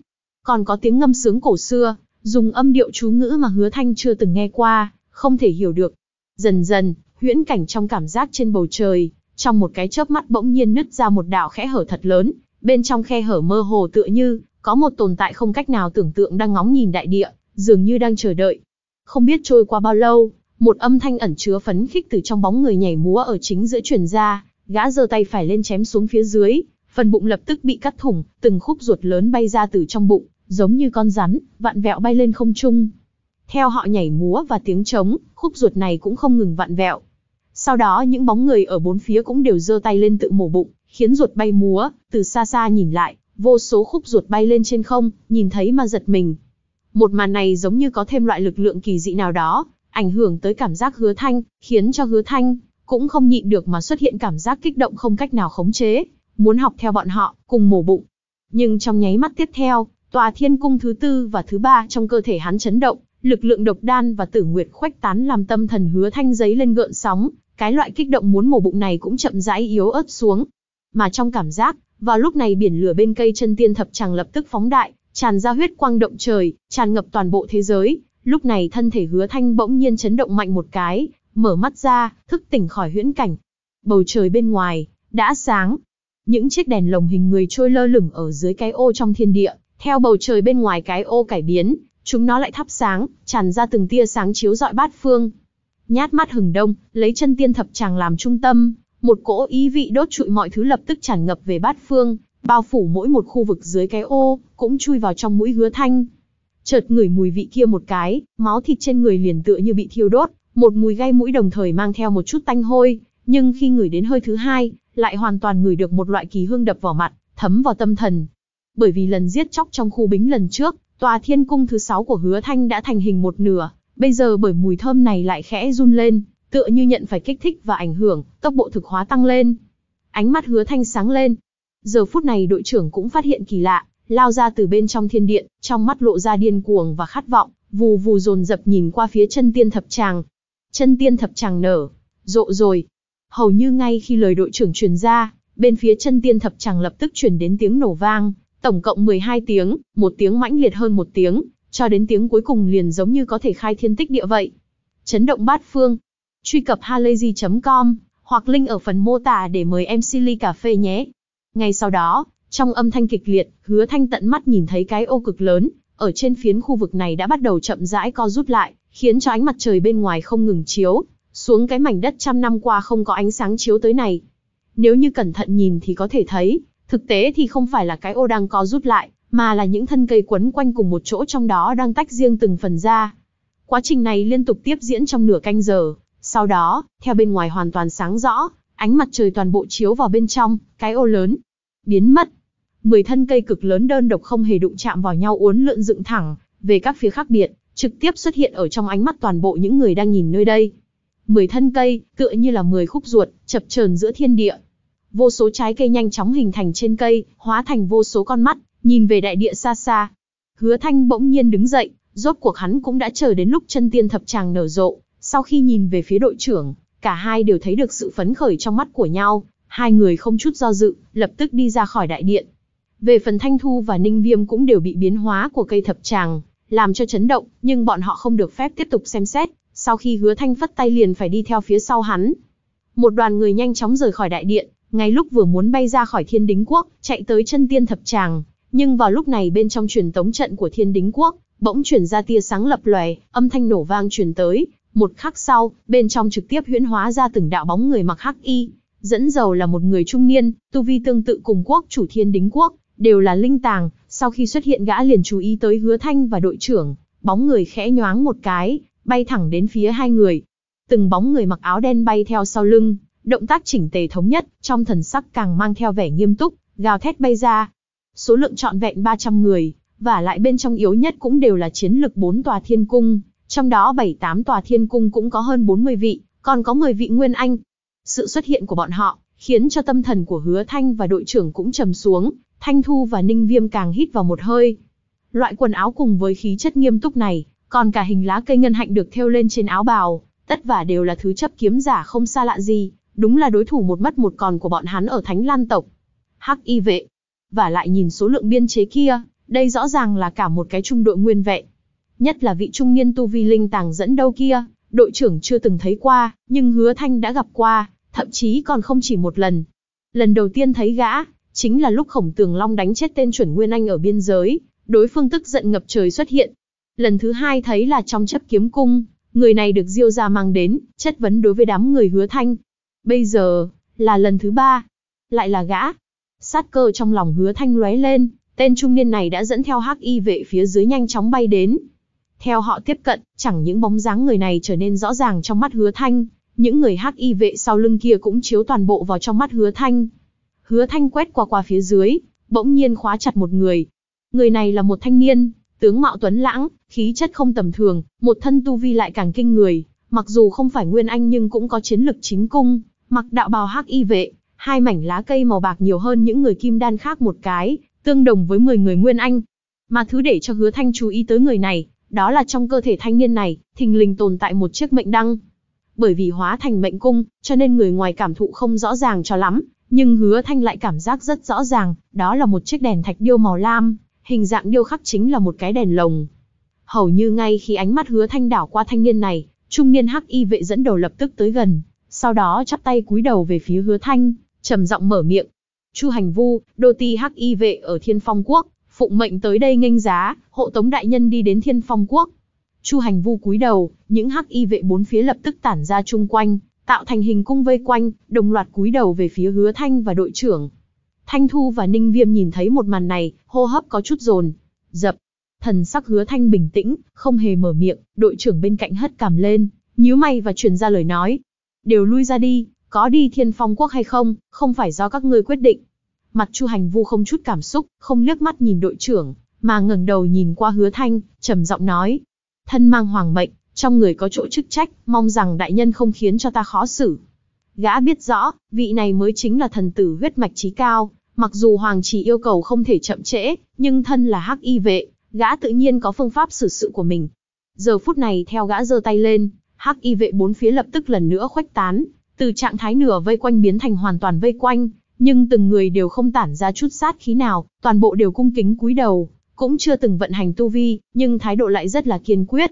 Còn có tiếng ngâm sướng cổ xưa, dùng âm điệu chú ngữ mà hứa thanh chưa từng nghe qua, không thể hiểu được. Dần dần, huyễn cảnh trong cảm giác trên bầu trời, trong một cái chớp mắt bỗng nhiên nứt ra một đạo khẽ hở thật lớn, bên trong khe hở mơ hồ tựa như có một tồn tại không cách nào tưởng tượng đang ngóng nhìn đại địa, dường như đang chờ đợi. Không biết trôi qua bao lâu, một âm thanh ẩn chứa phấn khích từ trong bóng người nhảy múa ở chính giữa truyền ra, gã giơ tay phải lên chém xuống phía dưới, phần bụng lập tức bị cắt thủng, từng khúc ruột lớn bay ra từ trong bụng, giống như con rắn, vặn vẹo bay lên không trung. Theo họ nhảy múa và tiếng trống, khúc ruột này cũng không ngừng vặn vẹo. Sau đó những bóng người ở bốn phía cũng đều giơ tay lên tự mổ bụng, khiến ruột bay múa, từ xa xa nhìn lại, vô số khúc ruột bay lên trên không, nhìn thấy mà giật mình. Một màn này giống như có thêm loại lực lượng kỳ dị nào đó, ảnh hưởng tới cảm giác hứa thanh, khiến cho hứa thanh cũng không nhịn được mà xuất hiện cảm giác kích động không cách nào khống chế, muốn học theo bọn họ, cùng mổ bụng. Nhưng trong nháy mắt tiếp theo, tòa thiên cung thứ tư và thứ ba trong cơ thể hắn chấn động, lực lượng độc đan và tử nguyệt khoách tán làm tâm thần hứa thanh giấy lên gợn sóng, cái loại kích động muốn mổ bụng này cũng chậm rãi yếu ớt xuống. Mà trong cảm giác, vào lúc này biển lửa bên cây chân tiên thập chàng lập tức phóng đại, tràn ra huyết quang động trời, tràn ngập toàn bộ thế giới. Lúc này thân thể hứa thanh bỗng nhiên chấn động mạnh một cái, mở mắt ra, thức tỉnh khỏi huyễn cảnh. Bầu trời bên ngoài, đã sáng. Những chiếc đèn lồng hình người trôi lơ lửng ở dưới cái ô trong thiên địa, theo bầu trời bên ngoài cái ô cải biến, chúng nó lại thắp sáng, tràn ra từng tia sáng chiếu rọi bát phương. Nhát mắt hừng đông, lấy chân tiên thập chàng làm trung tâm, một cỗ ý vị đốt trụi mọi thứ lập tức tràn ngập về bát phương, bao phủ mỗi một khu vực dưới cái ô, cũng chui vào trong mũi hứa thanh. Chợt ngửi mùi vị kia một cái, máu thịt trên người liền tựa như bị thiêu đốt, một mùi gay mũi đồng thời mang theo một chút tanh hôi, nhưng khi ngửi đến hơi thứ hai, lại hoàn toàn ngửi được một loại kỳ hương đập vào mặt, thấm vào tâm thần. Bởi vì lần giết chóc trong khu bính lần trước, tòa thiên cung thứ sáu của hứa thanh đã thành hình một nửa, bây giờ bởi mùi thơm này lại khẽ run lên, tựa như nhận phải kích thích và ảnh hưởng, tốc độ thực hóa tăng lên. Ánh mắt hứa thanh sáng lên. Giờ phút này đội trưởng cũng phát hiện kỳ lạ, lao ra từ bên trong thiên điện, trong mắt lộ ra điên cuồng và khát vọng, vù vù dồn dập nhìn qua phía chân tiên thập tràng. Chân tiên thập tràng nở, rộ rồi. Hầu như ngay khi lời đội trưởng truyền ra, bên phía chân tiên thập tràng lập tức truyền đến tiếng nổ vang, tổng cộng 12 tiếng, một tiếng mãnh liệt hơn một tiếng, cho đến tiếng cuối cùng liền giống như có thể khai thiên tích địa vậy. Chấn động bát phương, truy cập halayzi.com hoặc link ở phần mô tả để mời em Silly Cà Phê nhé. Ngay sau đó, trong âm thanh kịch liệt, hứa thanh tận mắt nhìn thấy cái ô cực lớn, ở trên phiến khu vực này đã bắt đầu chậm rãi co rút lại, khiến cho ánh mặt trời bên ngoài không ngừng chiếu, xuống cái mảnh đất trăm năm qua không có ánh sáng chiếu tới này. Nếu như cẩn thận nhìn thì có thể thấy, thực tế thì không phải là cái ô đang co rút lại, mà là những thân cây quấn quanh cùng một chỗ trong đó đang tách riêng từng phần ra. Quá trình này liên tục tiếp diễn trong nửa canh giờ, sau đó, theo bên ngoài hoàn toàn sáng rõ, ánh mặt trời toàn bộ chiếu vào bên trong, cái ô lớn biến mất. Mười thân cây cực lớn đơn độc không hề đụng chạm vào nhau uốn lượn dựng thẳng về các phía khác biệt, trực tiếp xuất hiện ở trong ánh mắt toàn bộ những người đang nhìn nơi đây. Mười thân cây, tựa như là mười khúc ruột, chập chờn giữa thiên địa. Vô số trái cây nhanh chóng hình thành trên cây, hóa thành vô số con mắt, nhìn về đại địa xa xa. Hứa Thanh bỗng nhiên đứng dậy, rốt cuộc hắn cũng đã chờ đến lúc chân tiên thập tràng nở rộ, sau khi nhìn về phía đội trưởng, cả hai đều thấy được sự phấn khởi trong mắt của nhau, hai người không chút do dự, lập tức đi ra khỏi đại điện. Về phần Thanh Thu và Ninh Viêm cũng đều bị biến hóa của cây thập tràng, làm cho chấn động, nhưng bọn họ không được phép tiếp tục xem xét, sau khi hứa Thanh phất tay liền phải đi theo phía sau hắn. Một đoàn người nhanh chóng rời khỏi đại điện, ngay lúc vừa muốn bay ra khỏi thiên đính quốc, chạy tới chân tiên thập tràng, nhưng vào lúc này bên trong truyền tống trận của thiên đính quốc, bỗng chuyển ra tia sáng lập lòe, âm thanh nổ vang truyền tới, một khắc sau, bên trong trực tiếp huyễn hóa ra từng đạo bóng người mặc hắc y, dẫn dầu là một người trung niên, tu vi tương tự cùng quốc chủ thiên đính quốc, đều là linh tàng, sau khi xuất hiện gã liền chú ý tới hứa thanh và đội trưởng, bóng người khẽ nhoáng một cái, bay thẳng đến phía hai người. Từng bóng người mặc áo đen bay theo sau lưng, động tác chỉnh tề thống nhất, trong thần sắc càng mang theo vẻ nghiêm túc, gào thét bay ra. Số lượng trọn vẹn 300 người, và lại bên trong yếu nhất cũng đều là chiến lực bốn tòa thiên cung, trong đó 7-8 tòa thiên cung cũng có hơn 40 vị, còn có 10 vị nguyên anh. Sự xuất hiện của bọn họ khiến cho tâm thần của Hứa Thanh và đội trưởng cũng trầm xuống, Thanh Thu và Ninh Viêm càng hít vào một hơi. Loại quần áo cùng với khí chất nghiêm túc này, còn cả hình lá cây ngân hạnh được theo lên trên áo bào, tất vả đều là thứ chấp kiếm giả không xa lạ gì, đúng là đối thủ một mất một còn của bọn hắn ở Thánh Lan tộc. Hắc y vệ, và lại nhìn số lượng biên chế kia, đây rõ ràng là cả một cái trung đội nguyên vẹn nhất là vị trung niên tu vi linh tàng dẫn đâu kia, đội trưởng chưa từng thấy qua, nhưng hứa thanh đã gặp qua, thậm chí còn không chỉ một lần. Lần đầu tiên thấy gã, chính là lúc khổng tường long đánh chết tên chuẩn nguyên anh ở biên giới, đối phương tức giận ngập trời xuất hiện. Lần thứ hai thấy là trong chấp kiếm cung, người này được diêu ra mang đến, chất vấn đối với đám người hứa thanh. Bây giờ, là lần thứ ba, lại là gã. Sát cơ trong lòng hứa thanh lóe lên, tên trung niên này đã dẫn theo hắc y vệ phía dưới nhanh chóng bay đến, theo họ tiếp cận, chẳng những bóng dáng người này trở nên rõ ràng trong mắt hứa thanh, những người hắc y vệ sau lưng kia cũng chiếu toàn bộ vào trong mắt hứa thanh. Hứa thanh quét qua qua phía dưới, bỗng nhiên khóa chặt một người. Người này là một thanh niên, tướng mạo tuấn lãng, khí chất không tầm thường, một thân tu vi lại càng kinh người, mặc dù không phải nguyên anh nhưng cũng có chiến lực chính cung, mặc đạo bào hắc y vệ, hai mảnh lá cây màu bạc nhiều hơn những người kim đan khác một cái, tương đồng với 10 người nguyên anh. Mà thứ để cho hứa thanh chú ý tới người này, đó là trong cơ thể thanh niên này, thình lình tồn tại một chiếc mệnh đăng. Bởi vì hóa thành mệnh cung, cho nên người ngoài cảm thụ không rõ ràng cho lắm, nhưng hứa thanh lại cảm giác rất rõ ràng, đó là một chiếc đèn thạch điêu màu lam, hình dạng điêu khắc chính là một cái đèn lồng. Hầu như ngay khi ánh mắt hứa thanh đảo qua thanh niên này, trung niên hắc y vệ dẫn đầu lập tức tới gần, sau đó chắp tay cúi đầu về phía hứa thanh, trầm giọng mở miệng. Chu hành vu, đô ti hắc y vệ ở thiên phong quốc, phụng mệnh tới đây nghênh giá, hộ tống đại nhân đi đến thiên phong quốc. Chu hành vu cúi đầu, những hắc y vệ bốn phía lập tức tản ra chung quanh, tạo thành hình cung vây quanh, đồng loạt cúi đầu về phía hứa thanh và đội trưởng. Thanh Thu và Ninh Viêm nhìn thấy một màn này, hô hấp có chút dồn, dập. Thần sắc hứa thanh bình tĩnh, không hề mở miệng, đội trưởng bên cạnh hất cảm lên, nhíu mày và truyền ra lời nói. Đều lui ra đi, có đi thiên phong quốc hay không, không phải do các ngươi quyết định. Mặt Chu Hành Vu không chút cảm xúc, không liếc mắt nhìn đội trưởng, mà ngẩng đầu nhìn qua Hứa Thanh, trầm giọng nói: "Thân mang hoàng mệnh, trong người có chỗ chức trách, mong rằng đại nhân không khiến cho ta khó xử." Gã biết rõ, vị này mới chính là thần tử huyết mạch trí cao, mặc dù hoàng chỉ yêu cầu không thể chậm trễ, nhưng thân là hắc y vệ, gã tự nhiên có phương pháp xử sự của mình. Giờ phút này theo gã giơ tay lên, hắc y vệ bốn phía lập tức lần nữa khuếch tán, từ trạng thái nửa vây quanh biến thành hoàn toàn vây quanh, nhưng từng người đều không tản ra chút sát khí nào, toàn bộ đều cung kính cúi đầu, cũng chưa từng vận hành tu vi, nhưng thái độ lại rất là kiên quyết.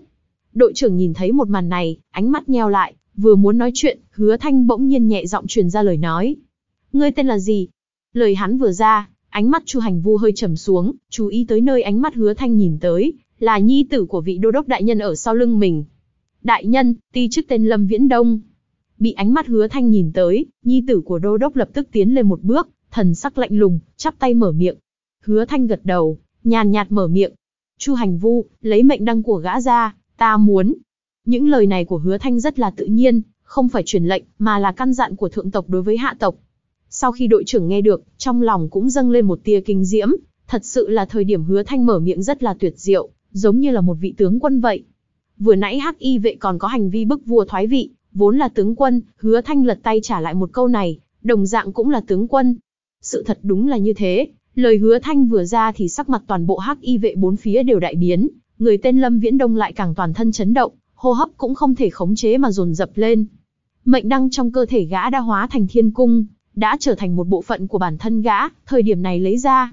Đội trưởng nhìn thấy một màn này, ánh mắt nheo lại, vừa muốn nói chuyện, hứa thanh bỗng nhiên nhẹ giọng truyền ra lời nói. Ngươi tên là gì? Lời hắn vừa ra, ánh mắt chu hành vu hơi trầm xuống, chú ý tới nơi ánh mắt hứa thanh nhìn tới, là nhi tử của vị đô đốc đại nhân ở sau lưng mình. Đại nhân, ti chức tên Lâm Viễn Đông, bị ánh mắt hứa thanh nhìn tới, nhi tử của đô đốc lập tức tiến lên một bước, thần sắc lạnh lùng, chắp tay mở miệng. Hứa thanh gật đầu, nhàn nhạt mở miệng. Chu hành vu, lấy mệnh đăng của gã ra, ta muốn. Những lời này của hứa thanh rất là tự nhiên, không phải truyền lệnh, mà là căn dặn của thượng tộc đối với hạ tộc. Sau khi đội trưởng nghe được, trong lòng cũng dâng lên một tia kinh diễm, thật sự là thời điểm hứa thanh mở miệng rất là tuyệt diệu, giống như là một vị tướng quân vậy. Vừa nãy hắc y vệ còn có hành vi bức vua thoái vị, vốn là tướng quân, hứa thanh lật tay trả lại một câu này, đồng dạng cũng là tướng quân. Sự thật đúng là như thế, lời hứa thanh vừa ra thì sắc mặt toàn bộ hắc y vệ bốn phía đều đại biến, người tên Lâm Viễn Đông lại càng toàn thân chấn động, hô hấp cũng không thể khống chế mà dồn dập lên. Mệnh đăng trong cơ thể gã đã hóa thành thiên cung, đã trở thành một bộ phận của bản thân gã, thời điểm này lấy ra.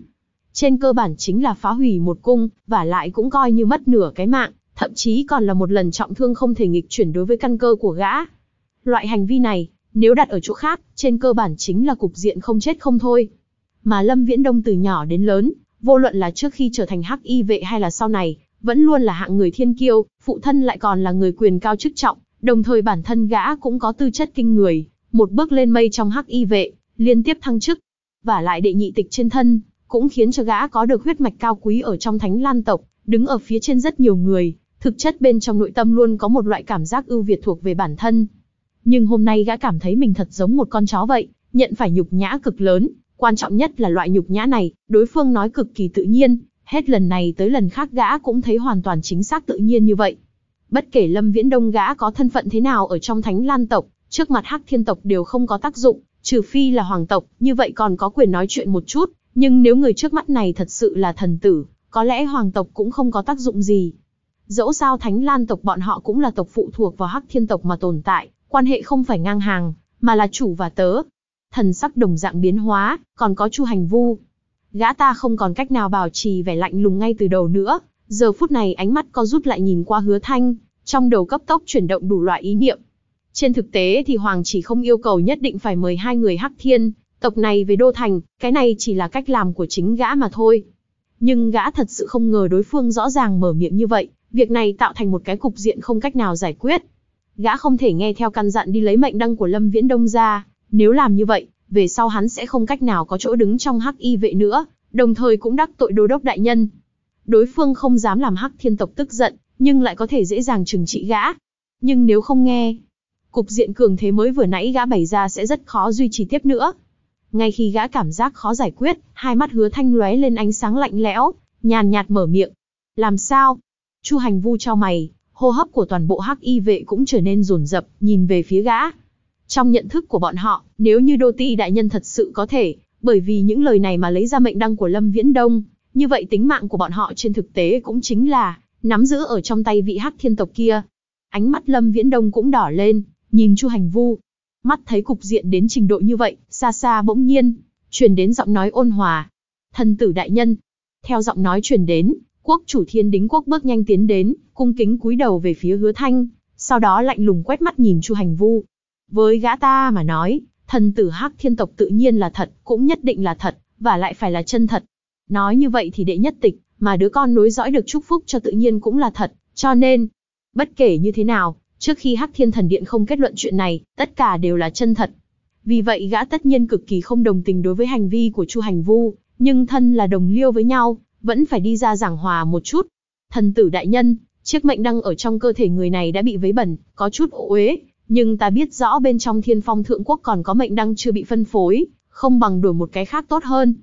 Trên cơ bản chính là phá hủy một cung, và lại cũng coi như mất nửa cái mạng thậm chí còn là một lần trọng thương không thể nghịch chuyển đối với căn cơ của gã. Loại hành vi này, nếu đặt ở chỗ khác, trên cơ bản chính là cục diện không chết không thôi. Mà Lâm Viễn Đông từ nhỏ đến lớn, vô luận là trước khi trở thành hắc y vệ hay là sau này, vẫn luôn là hạng người thiên kiêu, phụ thân lại còn là người quyền cao chức trọng, đồng thời bản thân gã cũng có tư chất kinh người, một bước lên mây trong hắc y vệ, liên tiếp thăng chức, và lại đệ nhị tịch trên thân, cũng khiến cho gã có được huyết mạch cao quý ở trong thánh lan tộc, đứng ở phía trên rất nhiều người, Thực chất bên trong nội tâm luôn có một loại cảm giác ưu việt thuộc về bản thân. Nhưng hôm nay gã cảm thấy mình thật giống một con chó vậy, nhận phải nhục nhã cực lớn, quan trọng nhất là loại nhục nhã này, đối phương nói cực kỳ tự nhiên, hết lần này tới lần khác gã cũng thấy hoàn toàn chính xác tự nhiên như vậy. Bất kể Lâm Viễn Đông gã có thân phận thế nào ở trong Thánh Lan tộc, trước mặt Hắc Thiên tộc đều không có tác dụng, trừ phi là hoàng tộc, như vậy còn có quyền nói chuyện một chút, nhưng nếu người trước mắt này thật sự là thần tử, có lẽ hoàng tộc cũng không có tác dụng gì. Dẫu sao Thánh Lan tộc bọn họ cũng là tộc phụ thuộc vào Hắc Thiên tộc mà tồn tại, quan hệ không phải ngang hàng, mà là chủ và tớ. Thần sắc đồng dạng biến hóa, còn có Chu Hành Vu. Gã ta không còn cách nào bảo trì vẻ lạnh lùng ngay từ đầu nữa, giờ phút này ánh mắt co rút lại nhìn qua Hứa Thanh, trong đầu cấp tốc chuyển động đủ loại ý niệm. Trên thực tế thì Hoàng chỉ không yêu cầu nhất định phải mời hai người Hắc Thiên, tộc này về Đô Thành, cái này chỉ là cách làm của chính gã mà thôi. Nhưng gã thật sự không ngờ đối phương rõ ràng mở miệng như vậy, Việc này tạo thành một cái cục diện không cách nào giải quyết. Gã không thể nghe theo căn dặn đi lấy mệnh đăng của Lâm Viễn Đông ra, nếu làm như vậy, về sau hắn sẽ không cách nào có chỗ đứng trong hắc y vệ nữa, đồng thời cũng đắc tội đô đốc đại nhân. Đối phương không dám làm hắc thiên tộc tức giận, nhưng lại có thể dễ dàng trừng trị gã. Nhưng nếu không nghe, cục diện cường thế mới vừa nãy gã bày ra sẽ rất khó duy trì tiếp nữa. Ngay khi gã cảm giác khó giải quyết, hai mắt hứa thanh lóe lên ánh sáng lạnh lẽo, nhàn nhạt mở miệng. Làm sao? Chu Hành Vu cho mày, hô hấp của toàn bộ hắc y vệ cũng trở nên rồn rập, nhìn về phía gã. Trong nhận thức của bọn họ, nếu như Đô Ti đại nhân thật sự có thể, bởi vì những lời này mà lấy ra mệnh đăng của Lâm Viễn Đông, như vậy tính mạng của bọn họ trên thực tế cũng chính là nắm giữ ở trong tay vị hắc thiên tộc kia. Ánh mắt Lâm Viễn Đông cũng đỏ lên, nhìn Chu Hành Vu. Mắt thấy cục diện đến trình độ như vậy, xa xa bỗng nhiên truyền đến giọng nói ôn hòa. Thần tử đại nhân. Theo giọng nói truyền đến, quốc chủ thiên đính quốc bước nhanh tiến đến, cung kính cúi đầu về phía hứa thanh, sau đó lạnh lùng quét mắt nhìn Chu Hành Vu. Với gã ta mà nói, thần tử hắc thiên tộc tự nhiên là thật, cũng nhất định là thật, và lại phải là chân thật. Nói như vậy thì đệ nhất tịch, mà đứa con nối dõi được chúc phúc cho tự nhiên cũng là thật, cho nên, bất kể như thế nào, trước khi hắc thiên thần điện không kết luận chuyện này, tất cả đều là chân thật. Vì vậy gã tất nhiên cực kỳ không đồng tình đối với hành vi của Chu Hành Vu, nhưng thân là đồng liêu với nhau, vẫn phải đi ra giảng hòa một chút. Thần tử đại nhân, chiếc mệnh đăng ở trong cơ thể người này đã bị vấy bẩn, có chút ố uế, nhưng ta biết rõ bên trong thiên phong thượng quốc còn có mệnh đăng chưa bị phân phối, không bằng đổi một cái khác tốt hơn.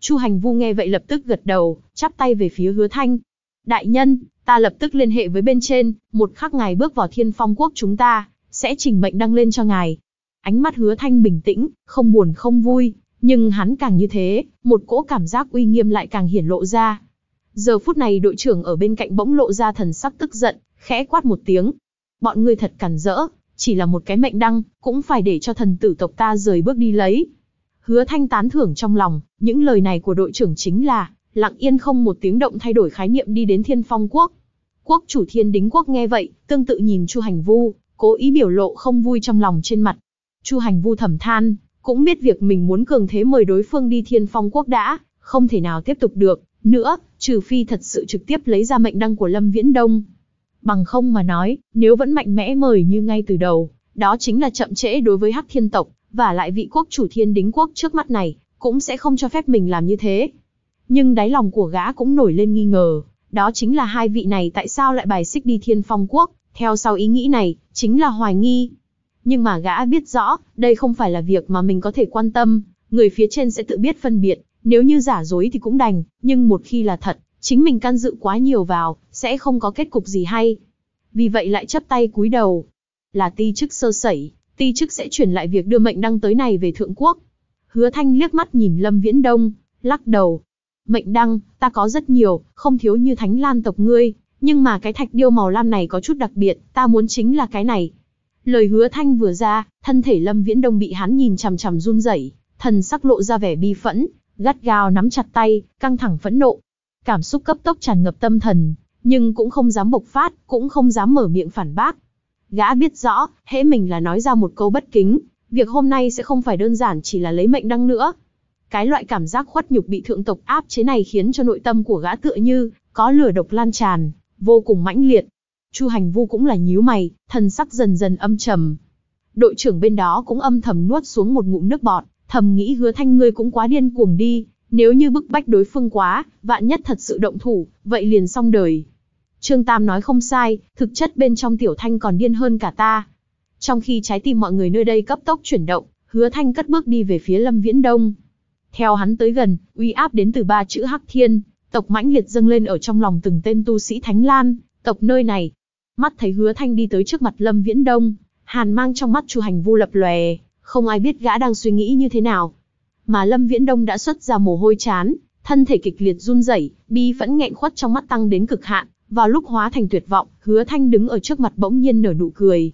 Chu Hành Vu nghe vậy lập tức gật đầu, chắp tay về phía hứa thanh. Đại nhân, ta lập tức liên hệ với bên trên, một khắc ngài bước vào thiên phong quốc chúng ta, sẽ chỉnh mệnh đăng lên cho ngài. Ánh mắt hứa thanh bình tĩnh, không buồn không vui, nhưng hắn càng như thế, một cỗ cảm giác uy nghiêm lại càng hiển lộ ra. Giờ phút này đội trưởng ở bên cạnh bỗng lộ ra thần sắc tức giận, khẽ quát một tiếng. Bọn ngươi thật cản rỡ, chỉ là một cái mệnh đăng, cũng phải để cho thần tử tộc ta rời bước đi lấy. Hứa thanh tán thưởng trong lòng, những lời này của đội trưởng chính là, lặng yên không một tiếng động thay đổi khái niệm đi đến thiên phong quốc. Quốc chủ thiên đính quốc nghe vậy, tương tự nhìn Chu Hành Vu, cố ý biểu lộ không vui trong lòng trên mặt. Chu Hành Vu thầm than, cũng biết việc mình muốn cường thế mời đối phương đi thiên phong quốc đã, không thể nào tiếp tục được, nữa, trừ phi thật sự trực tiếp lấy ra mệnh đăng của Lâm Viễn Đông. Bằng không mà nói, nếu vẫn mạnh mẽ mời như ngay từ đầu, đó chính là chậm trễ đối với Hắc Thiên Tộc, và lại vị quốc chủ thiên đính quốc trước mắt này, cũng sẽ không cho phép mình làm như thế. Nhưng đáy lòng của gã cũng nổi lên nghi ngờ, đó chính là hai vị này tại sao lại bài xích đi thiên phong quốc, theo sau ý nghĩ này, chính là hoài nghi nhưng mà gã biết rõ, đây không phải là việc mà mình có thể quan tâm, người phía trên sẽ tự biết phân biệt, nếu như giả dối thì cũng đành, nhưng một khi là thật, chính mình can dự quá nhiều vào, sẽ không có kết cục gì hay. Vì vậy lại chấp tay cúi đầu, là ti chức sơ sẩy, ti chức sẽ chuyển lại việc đưa mệnh đăng tới này về Thượng Quốc. Hứa Thanh liếc mắt nhìn Lâm Viễn Đông, lắc đầu. Mệnh đăng, ta có rất nhiều, không thiếu như thánh lan tộc ngươi, nhưng mà cái thạch điêu màu lam này có chút đặc biệt, ta muốn chính là cái này, Lời hứa thanh vừa ra, thân thể Lâm Viễn Đông bị hắn nhìn chằm chằm run rẩy, thần sắc lộ ra vẻ bi phẫn, gắt gao nắm chặt tay, căng thẳng phẫn nộ. Cảm xúc cấp tốc tràn ngập tâm thần, nhưng cũng không dám bộc phát, cũng không dám mở miệng phản bác. Gã biết rõ, hễ mình là nói ra một câu bất kính, việc hôm nay sẽ không phải đơn giản chỉ là lấy mệnh đăng nữa. Cái loại cảm giác khuất nhục bị thượng tộc áp chế này khiến cho nội tâm của gã tựa như có lửa độc lan tràn, vô cùng mãnh liệt, Chu Hành Vu cũng là nhíu mày, thần sắc dần dần âm trầm. Đội trưởng bên đó cũng âm thầm nuốt xuống một ngụm nước bọt, thầm nghĩ hứa thanh ngươi cũng quá điên cuồng đi, nếu như bức bách đối phương quá, vạn nhất thật sự động thủ, vậy liền xong đời. Trương Tam nói không sai, thực chất bên trong tiểu thanh còn điên hơn cả ta. Trong khi trái tim mọi người nơi đây cấp tốc chuyển động, hứa thanh cất bước đi về phía lâm viễn đông. Theo hắn tới gần, uy áp đến từ ba chữ Hắc Thiên, tộc mãnh liệt dâng lên ở trong lòng từng tên tu sĩ Thánh Lan, tộc nơi này, Mắt thấy hứa thanh đi tới trước mặt Lâm Viễn Đông, hàn mang trong mắt Chu Hành Vu lập lòe, không ai biết gã đang suy nghĩ như thế nào. Mà Lâm Viễn Đông đã xuất ra mồ hôi chán, thân thể kịch liệt run rẩy, bi vẫn nghẹn khuất trong mắt tăng đến cực hạn, vào lúc hóa thành tuyệt vọng, hứa thanh đứng ở trước mặt bỗng nhiên nở nụ cười.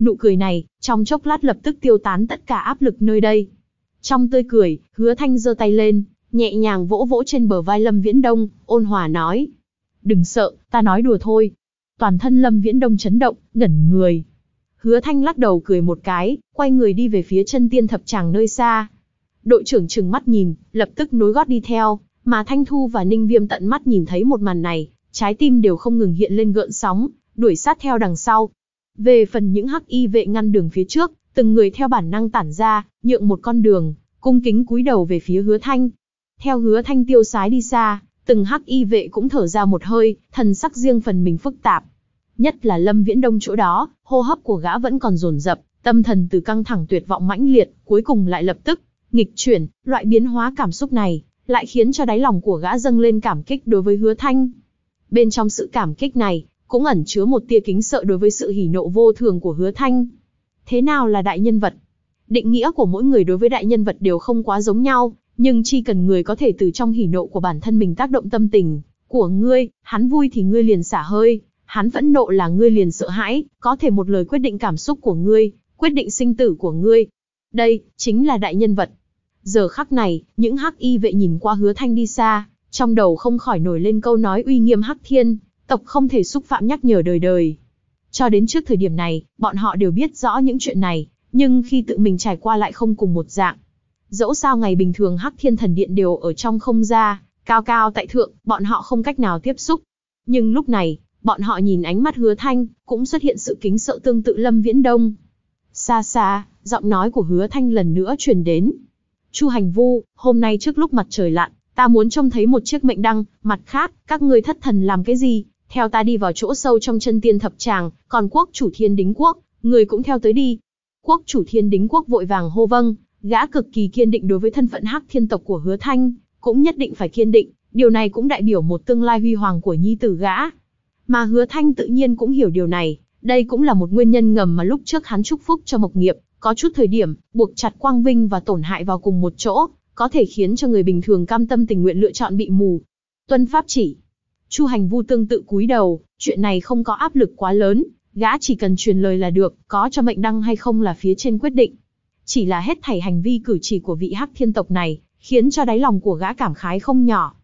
Nụ cười này, trong chốc lát lập tức tiêu tán tất cả áp lực nơi đây. Trong tươi cười, hứa thanh giơ tay lên, nhẹ nhàng vỗ vỗ trên bờ vai Lâm Viễn Đông, ôn hòa nói. Đừng sợ, ta nói đùa thôi, toàn thân Lâm Viễn Đông chấn động, ngẩn người. Hứa Thanh lắc đầu cười một cái, quay người đi về phía chân tiên thập tràng nơi xa. Đội trưởng trừng mắt nhìn, lập tức nối gót đi theo, mà Thanh Thu và Ninh Viêm tận mắt nhìn thấy một màn này, trái tim đều không ngừng hiện lên gợn sóng, đuổi sát theo đằng sau. Về phần những hắc y vệ ngăn đường phía trước, từng người theo bản năng tản ra, nhượng một con đường, cung kính cúi đầu về phía Hứa Thanh. Theo Hứa Thanh tiêu sái đi xa, từng hắc y vệ cũng thở ra một hơi, thần sắc riêng phần mình phức tạp. Nhất là Lâm Viễn Đông chỗ đó, hô hấp của gã vẫn còn dồn dập, tâm thần từ căng thẳng tuyệt vọng mãnh liệt, cuối cùng lại lập tức nghịch chuyển, loại biến hóa cảm xúc này lại khiến cho đáy lòng của gã dâng lên cảm kích đối với Hứa Thanh. Bên trong sự cảm kích này, cũng ẩn chứa một tia kính sợ đối với sự hỉ nộ vô thường của Hứa Thanh. Thế nào là đại nhân vật? Định nghĩa của mỗi người đối với đại nhân vật đều không quá giống nhau, nhưng chỉ cần người có thể từ trong hỉ nộ của bản thân mình tác động tâm tình của ngươi, hắn vui thì ngươi liền xả hơi, hắn vẫn nộ là ngươi liền sợ hãi, có thể một lời quyết định cảm xúc của ngươi, quyết định sinh tử của ngươi. Đây, chính là đại nhân vật. Giờ khắc này, những hắc y vệ nhìn qua hứa thanh đi xa, trong đầu không khỏi nổi lên câu nói uy nghiêm hắc thiên, tộc không thể xúc phạm nhắc nhở đời đời. Cho đến trước thời điểm này, bọn họ đều biết rõ những chuyện này, nhưng khi tự mình trải qua lại không cùng một dạng. Dẫu sao ngày bình thường hắc thiên thần điện đều ở trong không gia, cao cao tại thượng, bọn họ không cách nào tiếp xúc. Nhưng lúc này, Bọn họ nhìn ánh mắt hứa thanh, cũng xuất hiện sự kính sợ tương tự Lâm Viễn Đông. Xa xa, giọng nói của hứa thanh lần nữa truyền đến. Chu hành vu, hôm nay trước lúc mặt trời lặn, ta muốn trông thấy một chiếc mệnh đăng, mặt khác, các ngươi thất thần làm cái gì, theo ta đi vào chỗ sâu trong chân tiên thập tràng, còn quốc chủ thiên đính quốc, người cũng theo tới đi. Quốc chủ thiên đính quốc vội vàng hô vâng, gã cực kỳ kiên định đối với thân phận hắc thiên tộc của hứa thanh, cũng nhất định phải kiên định, điều này cũng đại biểu một tương lai huy hoàng của nhi tử gã, mà hứa thanh tự nhiên cũng hiểu điều này, đây cũng là một nguyên nhân ngầm mà lúc trước hắn chúc phúc cho Mộc Nghiệp, có chút thời điểm, buộc chặt quang vinh và tổn hại vào cùng một chỗ, có thể khiến cho người bình thường cam tâm tình nguyện lựa chọn bị mù. Tuân pháp chỉ. Chu Hành Vu tương tự cúi đầu, chuyện này không có áp lực quá lớn, gã chỉ cần truyền lời là được, có cho mệnh đăng hay không là phía trên quyết định. Chỉ là hết thảy hành vi cử chỉ của vị hắc thiên tộc này, khiến cho đáy lòng của gã cảm khái không nhỏ.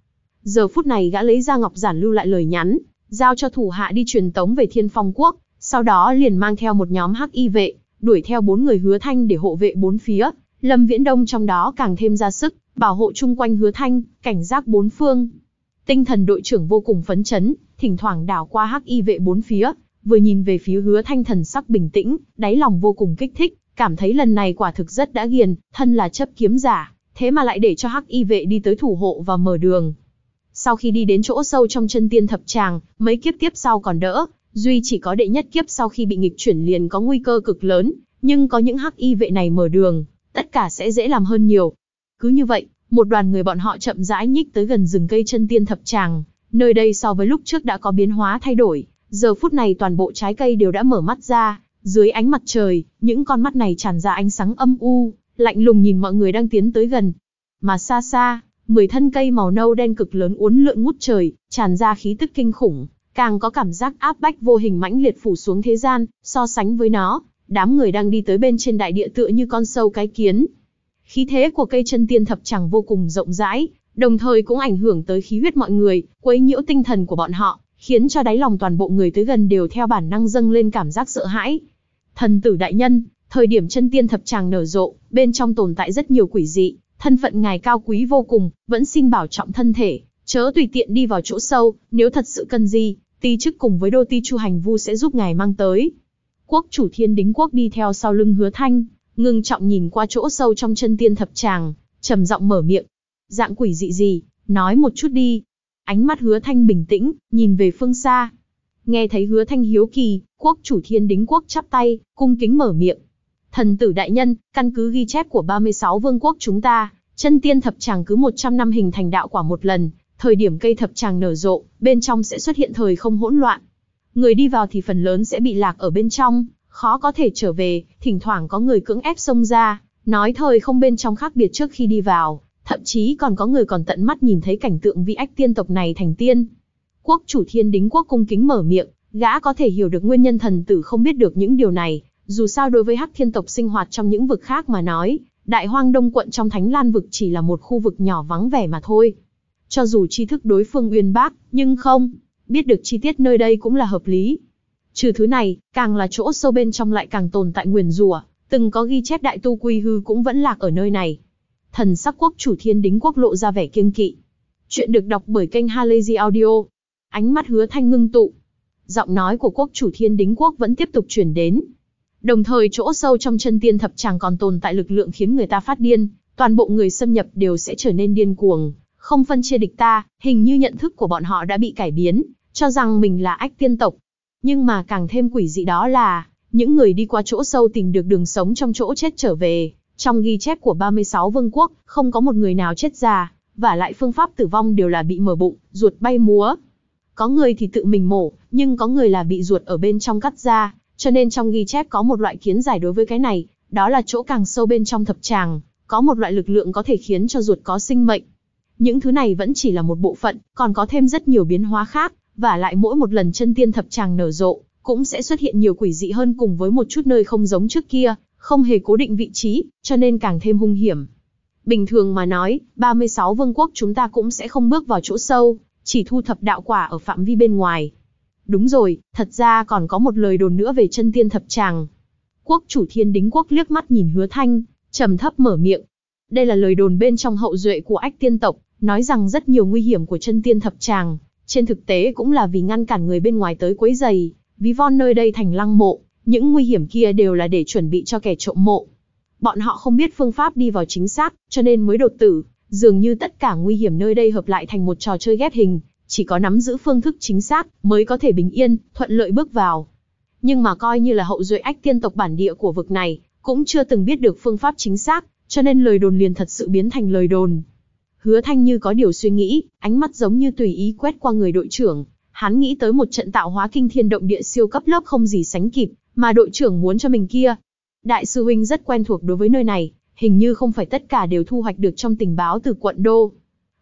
Giờ phút này gã lấy ra ngọc giản lưu lại lời nhắn, giao cho thủ hạ đi truyền tống về Thiên Phong Quốc, sau đó liền mang theo một nhóm hắc y vệ, đuổi theo bốn người hứa thanh để hộ vệ bốn phía, Lâm Viễn Đông trong đó càng thêm ra sức, bảo hộ chung quanh hứa thanh, cảnh giác bốn phương. Tinh thần đội trưởng vô cùng phấn chấn, thỉnh thoảng đảo qua hắc y vệ bốn phía, vừa nhìn về phía hứa thanh thần sắc bình tĩnh, đáy lòng vô cùng kích thích, cảm thấy lần này quả thực rất đã ghiền, thân là chấp kiếm giả, thế mà lại để cho hắc y vệ đi tới thủ hộ và mở đường, sau khi đi đến chỗ sâu trong chân tiên thập tràng, mấy kiếp tiếp sau còn đỡ, duy chỉ có đệ nhất kiếp sau khi bị nghịch chuyển liền có nguy cơ cực lớn, nhưng có những hắc y vệ này mở đường, tất cả sẽ dễ làm hơn nhiều. Cứ như vậy, một đoàn người bọn họ chậm rãi nhích tới gần rừng cây chân tiên thập tràng, nơi đây so với lúc trước đã có biến hóa thay đổi, giờ phút này toàn bộ trái cây đều đã mở mắt ra, dưới ánh mặt trời, những con mắt này tràn ra ánh sáng âm u, lạnh lùng nhìn mọi người đang tiến tới gần. Mà xa xa, mười thân cây màu nâu đen cực lớn uốn lượn ngút trời, tràn ra khí tức kinh khủng, càng có cảm giác áp bách vô hình mãnh liệt phủ xuống thế gian, so sánh với nó, đám người đang đi tới bên trên đại địa tựa như con sâu cái kiến. Khí thế của cây chân tiên thập chẳng vô cùng rộng rãi, đồng thời cũng ảnh hưởng tới khí huyết mọi người, quấy nhiễu tinh thần của bọn họ, khiến cho đáy lòng toàn bộ người tới gần đều theo bản năng dâng lên cảm giác sợ hãi. Thần tử đại nhân, thời điểm chân tiên thập tràng nở rộ, bên trong tồn tại rất nhiều quỷ dị, thân phận ngài cao quý vô cùng, vẫn xin bảo trọng thân thể, chớ tùy tiện đi vào chỗ sâu, nếu thật sự cần gì, ti chức cùng với đô ti chu hành vu sẽ giúp ngài mang tới. Quốc chủ thiên đính quốc đi theo sau lưng hứa thanh, ngưng trọng nhìn qua chỗ sâu trong chân tiên thập tràng, trầm giọng mở miệng. Dạng quỷ dị gì, nói một chút đi. Ánh mắt hứa thanh bình tĩnh, nhìn về phương xa. Nghe thấy hứa thanh hiếu kỳ, quốc chủ thiên đính quốc chắp tay, cung kính mở miệng. Thần tử đại nhân, căn cứ ghi chép của 36 vương quốc chúng ta, chân tiên thập tràng cứ 100 năm hình thành đạo quả một lần, thời điểm cây thập tràng nở rộ, bên trong sẽ xuất hiện thời không hỗn loạn. Người đi vào thì phần lớn sẽ bị lạc ở bên trong, khó có thể trở về, thỉnh thoảng có người cưỡng ép xông ra, nói thời không bên trong khác biệt trước khi đi vào, thậm chí còn có người còn tận mắt nhìn thấy cảnh tượng vị ách tiên tộc này thành tiên. Quốc chủ thiên đính quốc cung kính mở miệng, gã có thể hiểu được nguyên nhân thần tử không biết được những điều này, dù sao đối với Hắc Thiên tộc sinh hoạt trong những vực khác mà nói, Đại Hoang Đông quận trong Thánh Lan vực chỉ là một khu vực nhỏ vắng vẻ mà thôi. Cho dù tri thức đối phương uyên bác, nhưng không, biết được chi tiết nơi đây cũng là hợp lý. Trừ thứ này, càng là chỗ sâu bên trong lại càng tồn tại nguyền rủa, từng có ghi chép đại tu quy hư cũng vẫn lạc ở nơi này. Thần sắc quốc chủ thiên đính quốc lộ ra vẻ kiêng kỵ. Chuyện được đọc bởi kênh Halazy Audio. Ánh mắt hứa thanh ngưng tụ. Giọng nói của quốc chủ thiên đính quốc vẫn tiếp tục chuyển đến, Đồng thời chỗ sâu trong chân tiên thập chàng còn tồn tại lực lượng khiến người ta phát điên, toàn bộ người xâm nhập đều sẽ trở nên điên cuồng, không phân chia địch ta, hình như nhận thức của bọn họ đã bị cải biến, cho rằng mình là ách tiên tộc. Nhưng mà càng thêm quỷ dị đó là, những người đi qua chỗ sâu tìm được đường sống trong chỗ chết trở về, trong ghi chép của 36 vương quốc, không có một người nào chết già, và lại phương pháp tử vong đều là bị mở bụng, ruột bay múa. Có người thì tự mình mổ, nhưng có người là bị ruột ở bên trong cắt ra, cho nên trong ghi chép có một loại kiến giải đối với cái này, đó là chỗ càng sâu bên trong thập tràng, có một loại lực lượng có thể khiến cho ruột có sinh mệnh. Những thứ này vẫn chỉ là một bộ phận, còn có thêm rất nhiều biến hóa khác, và lại mỗi một lần chân tiên thập tràng nở rộ, cũng sẽ xuất hiện nhiều quỷ dị hơn cùng với một chút nơi không giống trước kia, không hề cố định vị trí, cho nên càng thêm hung hiểm. Bình thường mà nói, 36 vương quốc chúng ta cũng sẽ không bước vào chỗ sâu, chỉ thu thập đạo quả ở phạm vi bên ngoài. Đúng rồi, thật ra còn có một lời đồn nữa về chân tiên thập tràng. Quốc chủ thiên đính quốc liếc mắt nhìn hứa thanh, trầm thấp mở miệng. Đây là lời đồn bên trong hậu duệ của ách tiên tộc, nói rằng rất nhiều nguy hiểm của chân tiên thập tràng. Trên thực tế cũng là vì ngăn cản người bên ngoài tới quấy giày, ví von nơi đây thành lăng mộ, những nguy hiểm kia đều là để chuẩn bị cho kẻ trộm mộ. Bọn họ không biết phương pháp đi vào chính xác, cho nên mới đột tử, dường như tất cả nguy hiểm nơi đây hợp lại thành một trò chơi ghép hình, chỉ có nắm giữ phương thức chính xác mới có thể bình yên, thuận lợi bước vào. Nhưng mà coi như là hậu duệ ách tiên tộc bản địa của vực này, cũng chưa từng biết được phương pháp chính xác, cho nên lời đồn liền thật sự biến thành lời đồn. Hứa Thanh như có điều suy nghĩ, ánh mắt giống như tùy ý quét qua người đội trưởng, hắn nghĩ tới một trận tạo hóa kinh thiên động địa siêu cấp lớp không gì sánh kịp, mà đội trưởng muốn cho mình kia. Đại sư huynh rất quen thuộc đối với nơi này, hình như không phải tất cả đều thu hoạch được trong tình báo từ quận đô.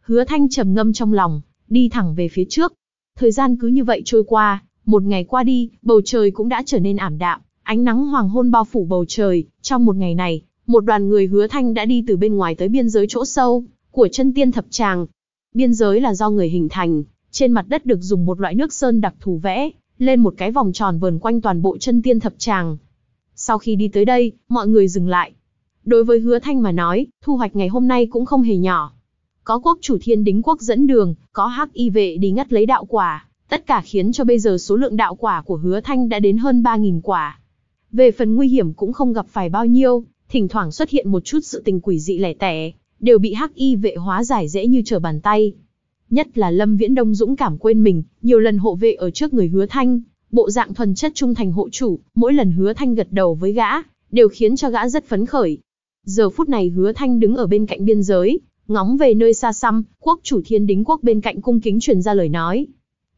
Hứa Thanh trầm ngâm trong lòng, đi thẳng về phía trước. Thời gian cứ như vậy trôi qua, một ngày qua đi, bầu trời cũng đã trở nên ảm đạm, ánh nắng hoàng hôn bao phủ bầu trời, trong một ngày này, một đoàn người hứa thanh đã đi từ bên ngoài tới biên giới chỗ sâu, của chân tiên thập tràng. Biên giới là do người hình thành, trên mặt đất được dùng một loại nước sơn đặc thù vẽ, lên một cái vòng tròn vờn quanh toàn bộ chân tiên thập tràng. Sau khi đi tới đây, mọi người dừng lại. Đối với hứa thanh mà nói, thu hoạch ngày hôm nay cũng không hề nhỏ. Có quốc chủ thiên đính quốc dẫn đường, có hắc y vệ đi ngắt lấy đạo quả, tất cả khiến cho bây giờ số lượng đạo quả của hứa thanh đã đến hơn 3.000 quả. Về phần nguy hiểm cũng không gặp phải bao nhiêu, thỉnh thoảng xuất hiện một chút sự tình quỷ dị lẻ tẻ, đều bị hắc y vệ hóa giải dễ như trở bàn tay. Nhất là Lâm Viễn Đông dũng cảm quên mình, nhiều lần hộ vệ ở trước người hứa thanh, bộ dạng thuần chất trung thành hộ chủ, mỗi lần hứa thanh gật đầu với gã, đều khiến cho gã rất phấn khởi. Giờ phút này hứa thanh đứng ở bên cạnh biên giới, ngóng về nơi xa xăm, quốc chủ thiên đính quốc bên cạnh cung kính truyền ra lời nói.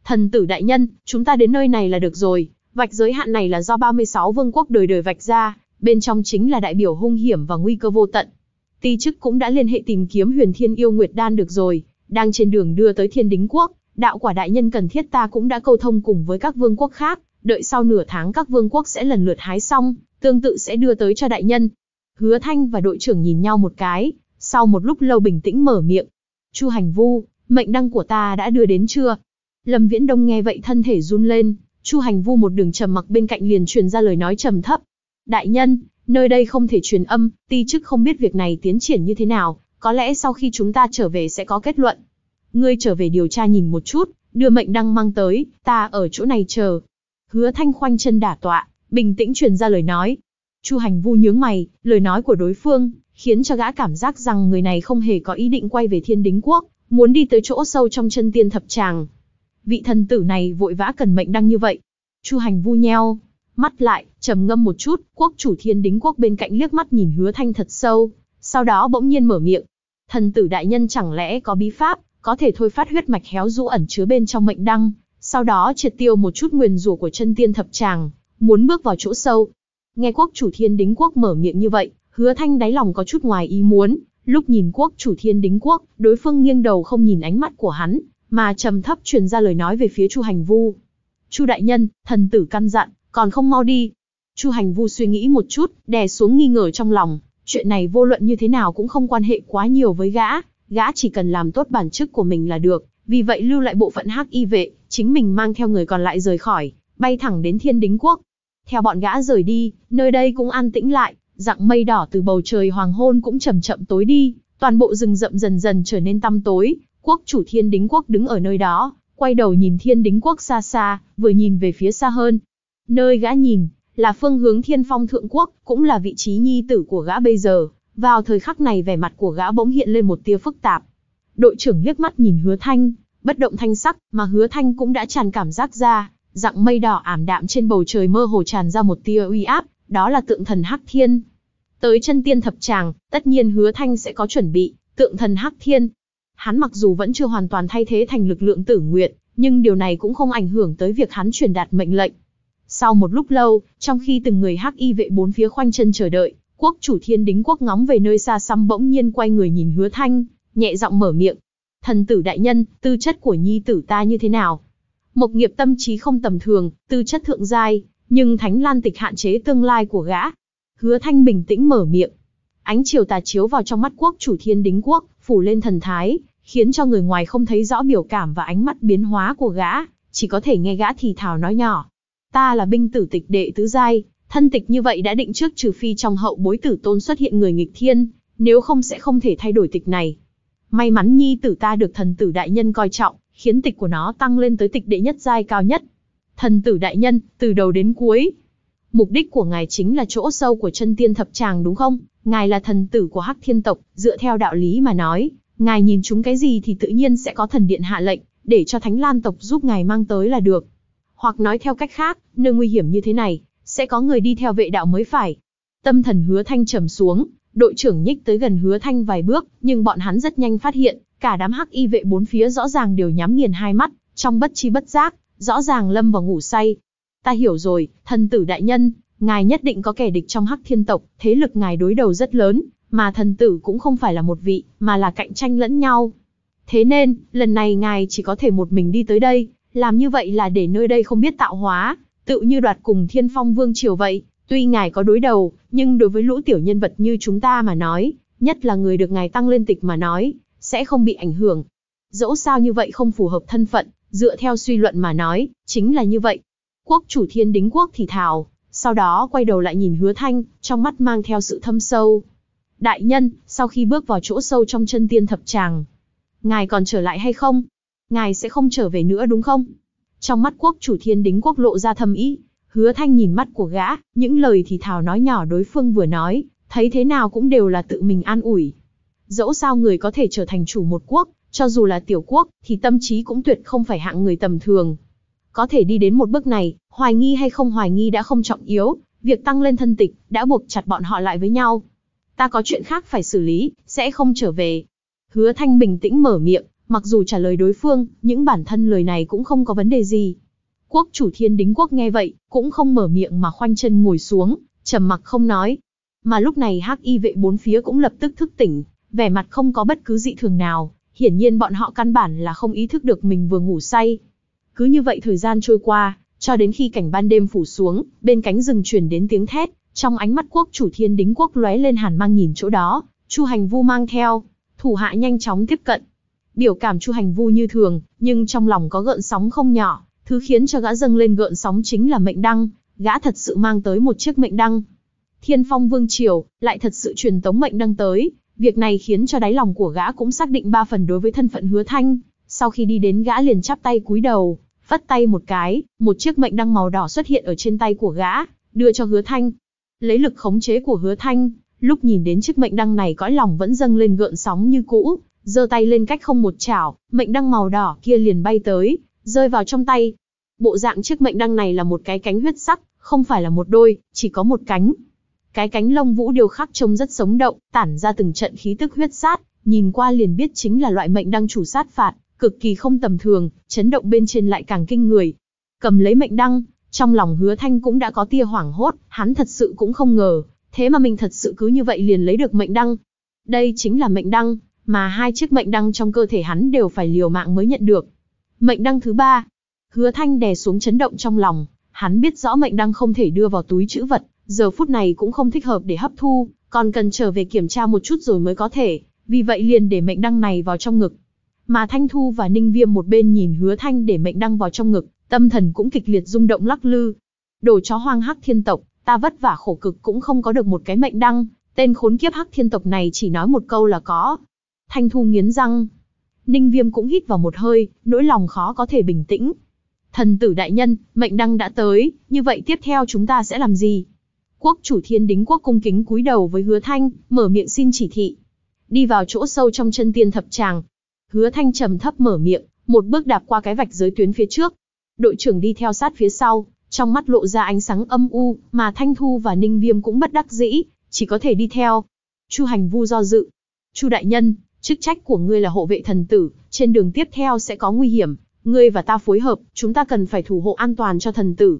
Thần tử đại nhân, chúng ta đến nơi này là được rồi, vạch giới hạn này là do 36 vương quốc đời đời vạch ra, bên trong chính là đại biểu hung hiểm và nguy cơ vô tận. Ti chức cũng đã liên hệ tìm kiếm huyền thiên yêu nguyệt đan được rồi, đang trên đường đưa tới thiên đính quốc, đạo quả đại nhân cần thiết ta cũng đã câu thông cùng với các vương quốc khác, đợi sau nửa tháng các vương quốc sẽ lần lượt hái xong, tương tự sẽ đưa tới cho đại nhân. Hứa Thanh và đội trưởng nhìn nhau một cái, sau một lúc lâu bình tĩnh mở miệng. Chu Hành Vu, mệnh đăng của ta đã đưa đến chưa? Lâm Viễn Đông nghe vậy thân thể run lên, Chu Hành Vu một đường trầm mặc bên cạnh liền truyền ra lời nói trầm thấp. Đại nhân, nơi đây không thể truyền âm, ti chức không biết việc này tiến triển như thế nào, có lẽ sau khi chúng ta trở về sẽ có kết luận. Ngươi trở về điều tra nhìn một chút, đưa mệnh đăng mang tới, ta ở chỗ này chờ. Hứa Thanh khoanh chân đả tọa, bình tĩnh truyền ra lời nói. Chu Hành Vu nhướng mày, lời nói của đối phương khiến cho gã cảm giác rằng người này không hề có ý định quay về thiên đính quốc, muốn đi tới chỗ sâu trong chân tiên thập tràng. Vị thần tử này vội vã cần mệnh đăng như vậy. Chu hành vu nheo, mắt lại, trầm ngâm một chút, quốc chủ thiên đính quốc bên cạnh liếc mắt nhìn hứa thanh thật sâu, sau đó bỗng nhiên mở miệng. Thần tử đại nhân chẳng lẽ có bí pháp, có thể thôi phát huyết mạch héo rũ ẩn chứa bên trong mệnh đăng, sau đó triệt tiêu một chút nguyền rủa của chân tiên thập tràng, muốn bước vào chỗ sâu. Nghe quốc chủ thiên đính quốc mở miệng như vậy, Hứa Thanh đáy lòng có chút ngoài ý muốn, lúc nhìn quốc chủ thiên đính quốc, đối phương nghiêng đầu không nhìn ánh mắt của hắn, mà trầm thấp truyền ra lời nói về phía Chu Hành Vu. Chu đại nhân, thần tử căn dặn, còn không mau đi. Chu Hành Vu suy nghĩ một chút, đè xuống nghi ngờ trong lòng, chuyện này vô luận như thế nào cũng không quan hệ quá nhiều với gã, gã chỉ cần làm tốt bản chức của mình là được, vì vậy lưu lại bộ phận hắc y vệ, chính mình mang theo người còn lại rời khỏi, bay thẳng đến thiên đính quốc. Theo bọn gã rời đi, nơi đây cũng an tĩnh lại, Dạng mây đỏ từ bầu trời hoàng hôn cũng chậm chậm tối đi, toàn bộ rừng rậm dần dần trở nên tăm tối, quốc chủ thiên đính quốc đứng ở nơi đó, quay đầu nhìn thiên đính quốc xa xa, vừa nhìn về phía xa hơn. Nơi gã nhìn, là phương hướng thiên phong thượng quốc, cũng là vị trí nhi tử của gã bây giờ, vào thời khắc này vẻ mặt của gã bỗng hiện lên một tia phức tạp. Đội trưởng liếc mắt nhìn hứa thanh, bất động thanh sắc, mà hứa thanh cũng đã tràn cảm giác ra, dạng mây đỏ ảm đạm trên bầu trời mơ hồ tràn ra một tia uy áp, đó là tượng thần Hắc Thiên. Tới chân tiên thập tràng, tất nhiên hứa thanh sẽ có chuẩn bị, tượng thần Hắc Thiên. Hắn mặc dù vẫn chưa hoàn toàn thay thế thành lực lượng tử nguyện, nhưng điều này cũng không ảnh hưởng tới việc hắn truyền đạt mệnh lệnh. Sau một lúc lâu, trong khi từng người hắc y vệ bốn phía khoanh chân chờ đợi, quốc chủ thiên đính quốc ngóng về nơi xa xăm bỗng nhiên quay người nhìn hứa thanh, nhẹ giọng mở miệng. Thần tử đại nhân, tư chất của nhi tử ta như thế nào? Mộc nghiệp tâm trí không tầm thường, tư chất thượng giai, nhưng Thánh Lan Tịch hạn chế tương lai của gã. Hứa Thanh bình tĩnh mở miệng. Ánh chiều tà chiếu vào trong mắt quốc chủ thiên đính quốc, phủ lên thần thái, khiến cho người ngoài không thấy rõ biểu cảm và ánh mắt biến hóa của gã, chỉ có thể nghe gã thì thào nói nhỏ. Ta là binh tử tịch đệ tứ giai, thân tịch như vậy đã định trước trừ phi trong hậu bối tử tôn xuất hiện người nghịch thiên, nếu không sẽ không thể thay đổi tịch này. May mắn nhi tử ta được thần tử đại nhân coi trọng, khiến tịch của nó tăng lên tới tịch đệ nhất giai cao nhất, thần tử đại nhân, từ đầu đến cuối. Mục đích của ngài chính là chỗ sâu của chân tiên thập tràng đúng không? Ngài là thần tử của hắc thiên tộc, dựa theo đạo lý mà nói, ngài nhìn chúng cái gì thì tự nhiên sẽ có thần điện hạ lệnh, để cho thánh lan tộc giúp ngài mang tới là được. Hoặc nói theo cách khác, nơi nguy hiểm như thế này, sẽ có người đi theo vệ đạo mới phải. Tâm thần hứa thanh trầm xuống, đội trưởng nhích tới gần hứa thanh vài bước, nhưng bọn hắn rất nhanh phát hiện, cả đám hắc y vệ bốn phía rõ ràng đều nhắm nghiền hai mắt, trong bất chi bất giác, Rõ ràng lâm vào ngủ say. Ta hiểu rồi, thần tử đại nhân, ngài nhất định có kẻ địch trong hắc thiên tộc, thế lực ngài đối đầu rất lớn, mà thần tử cũng không phải là một vị, mà là cạnh tranh lẫn nhau. Thế nên, lần này ngài chỉ có thể một mình đi tới đây, làm như vậy là để nơi đây không biết tạo hóa, tự như đoạt cùng thiên phong vương triều vậy. Tuy ngài có đối đầu, nhưng đối với lũ tiểu nhân vật như chúng ta mà nói, nhất là người được ngài tăng lên tịch mà nói, sẽ không bị ảnh hưởng. Dẫu sao như vậy không phù hợp thân phận, Dựa theo suy luận mà nói, chính là như vậy. Quốc chủ thiên đính quốc thì thào, sau đó quay đầu lại nhìn hứa thanh, trong mắt mang theo sự thâm sâu. Đại nhân, sau khi bước vào chỗ sâu trong chân tiên thập tràng, ngài còn trở lại hay không? Ngài sẽ không trở về nữa đúng không? Trong mắt quốc chủ thiên đính quốc lộ ra thâm ý, hứa thanh nhìn mắt của gã, những lời thì thào nói nhỏ đối phương vừa nói, thấy thế nào cũng đều là tự mình an ủi. Dẫu sao người có thể trở thành chủ một quốc, cho dù là tiểu quốc, thì tâm trí cũng tuyệt không phải hạng người tầm thường. Có thể đi đến một bước này, hoài nghi hay không hoài nghi đã không trọng yếu, việc tăng lên thân tịch đã buộc chặt bọn họ lại với nhau. Ta có chuyện khác phải xử lý, sẽ không trở về. Hứa Thanh bình tĩnh mở miệng, mặc dù trả lời đối phương, những bản thân lời này cũng không có vấn đề gì. Quốc chủ thiên đính quốc nghe vậy, cũng không mở miệng mà khoanh chân ngồi xuống, trầm mặc không nói. Mà lúc này hắc y vệ bốn phía cũng lập tức thức tỉnh, vẻ mặt không có bất cứ dị thường nào hiển nhiên bọn họ căn bản là không ý thức được mình vừa ngủ say. Cứ như vậy thời gian trôi qua, cho đến khi cảnh ban đêm phủ xuống, bên cánh rừng truyền đến tiếng thét, trong ánh mắt quốc chủ thiên đính quốc lóe lên hàn mang nhìn chỗ đó, Chu Hành Vu mang theo, thủ hạ nhanh chóng tiếp cận. Biểu cảm Chu Hành Vu như thường, nhưng trong lòng có gợn sóng không nhỏ, thứ khiến cho gã dâng lên gợn sóng chính là mệnh đăng, gã thật sự mang tới một chiếc mệnh đăng. Thiên Phong Vương Triều lại thật sự truyền tống mệnh đăng tới, Việc này khiến cho đáy lòng của gã cũng xác định ba phần đối với thân phận hứa thanh. Sau khi đi đến gã liền chắp tay cúi đầu, vắt tay một cái, một chiếc mệnh đăng màu đỏ xuất hiện ở trên tay của gã, đưa cho hứa thanh. Lấy lực khống chế của hứa thanh, lúc nhìn đến chiếc mệnh đăng này cõi lòng vẫn dâng lên gợn sóng như cũ, giơ tay lên cách không một chảo, mệnh đăng màu đỏ kia liền bay tới, rơi vào trong tay. Bộ dạng chiếc mệnh đăng này là một cái cánh huyết sắc, không phải là một đôi, chỉ có một cánh. Cái cánh lông vũ điều khắc trông rất sống động, tản ra từng trận khí tức huyết sát, nhìn qua liền biết chính là loại mệnh đăng chủ sát phạt, cực kỳ không tầm thường, chấn động bên trên lại càng kinh người. Cầm lấy mệnh đăng, trong lòng hứa thanh cũng đã có tia hoảng hốt, hắn thật sự cũng không ngờ, thế mà mình thật sự cứ như vậy liền lấy được mệnh đăng. Đây chính là mệnh đăng, mà hai chiếc mệnh đăng trong cơ thể hắn đều phải liều mạng mới nhận được. Mệnh đăng thứ ba, hứa thanh đè xuống chấn động trong lòng, hắn biết rõ mệnh đăng không thể đưa vào túi chữ vật, giờ phút này cũng không thích hợp để hấp thu, còn cần trở về kiểm tra một chút rồi mới có thể, vì vậy liền để mệnh đăng này vào trong ngực. Mà Thanh Thu và Ninh Viêm một bên nhìn hứa thanh để mệnh đăng vào trong ngực, tâm thần cũng kịch liệt rung động lắc lư. Đồ chó hoang hắc thiên tộc, ta vất vả khổ cực cũng không có được một cái mệnh đăng, tên khốn kiếp hắc thiên tộc này chỉ nói một câu là có. Thanh Thu nghiến răng. Ninh Viêm cũng hít vào một hơi, nỗi lòng khó có thể bình tĩnh. Thần tử đại nhân, mệnh đăng đã tới, như vậy tiếp theo chúng ta sẽ làm gì? Quốc chủ thiên đính quốc cung kính cúi đầu với hứa thanh, mở miệng xin chỉ thị. Đi vào chỗ sâu trong chân tiên thập tràng. Hứa thanh trầm thấp mở miệng, một bước đạp qua cái vạch giới tuyến phía trước. Đội trưởng đi theo sát phía sau, trong mắt lộ ra ánh sáng âm u, mà Thanh Thu và Ninh Viêm cũng bất đắc dĩ, chỉ có thể đi theo. Chu Hành Vu do dự. Chu Đại Nhân, chức trách của ngươi là hộ vệ thần tử, trên đường tiếp theo sẽ có nguy hiểm, ngươi và ta phối hợp, chúng ta cần phải thủ hộ an toàn cho thần tử.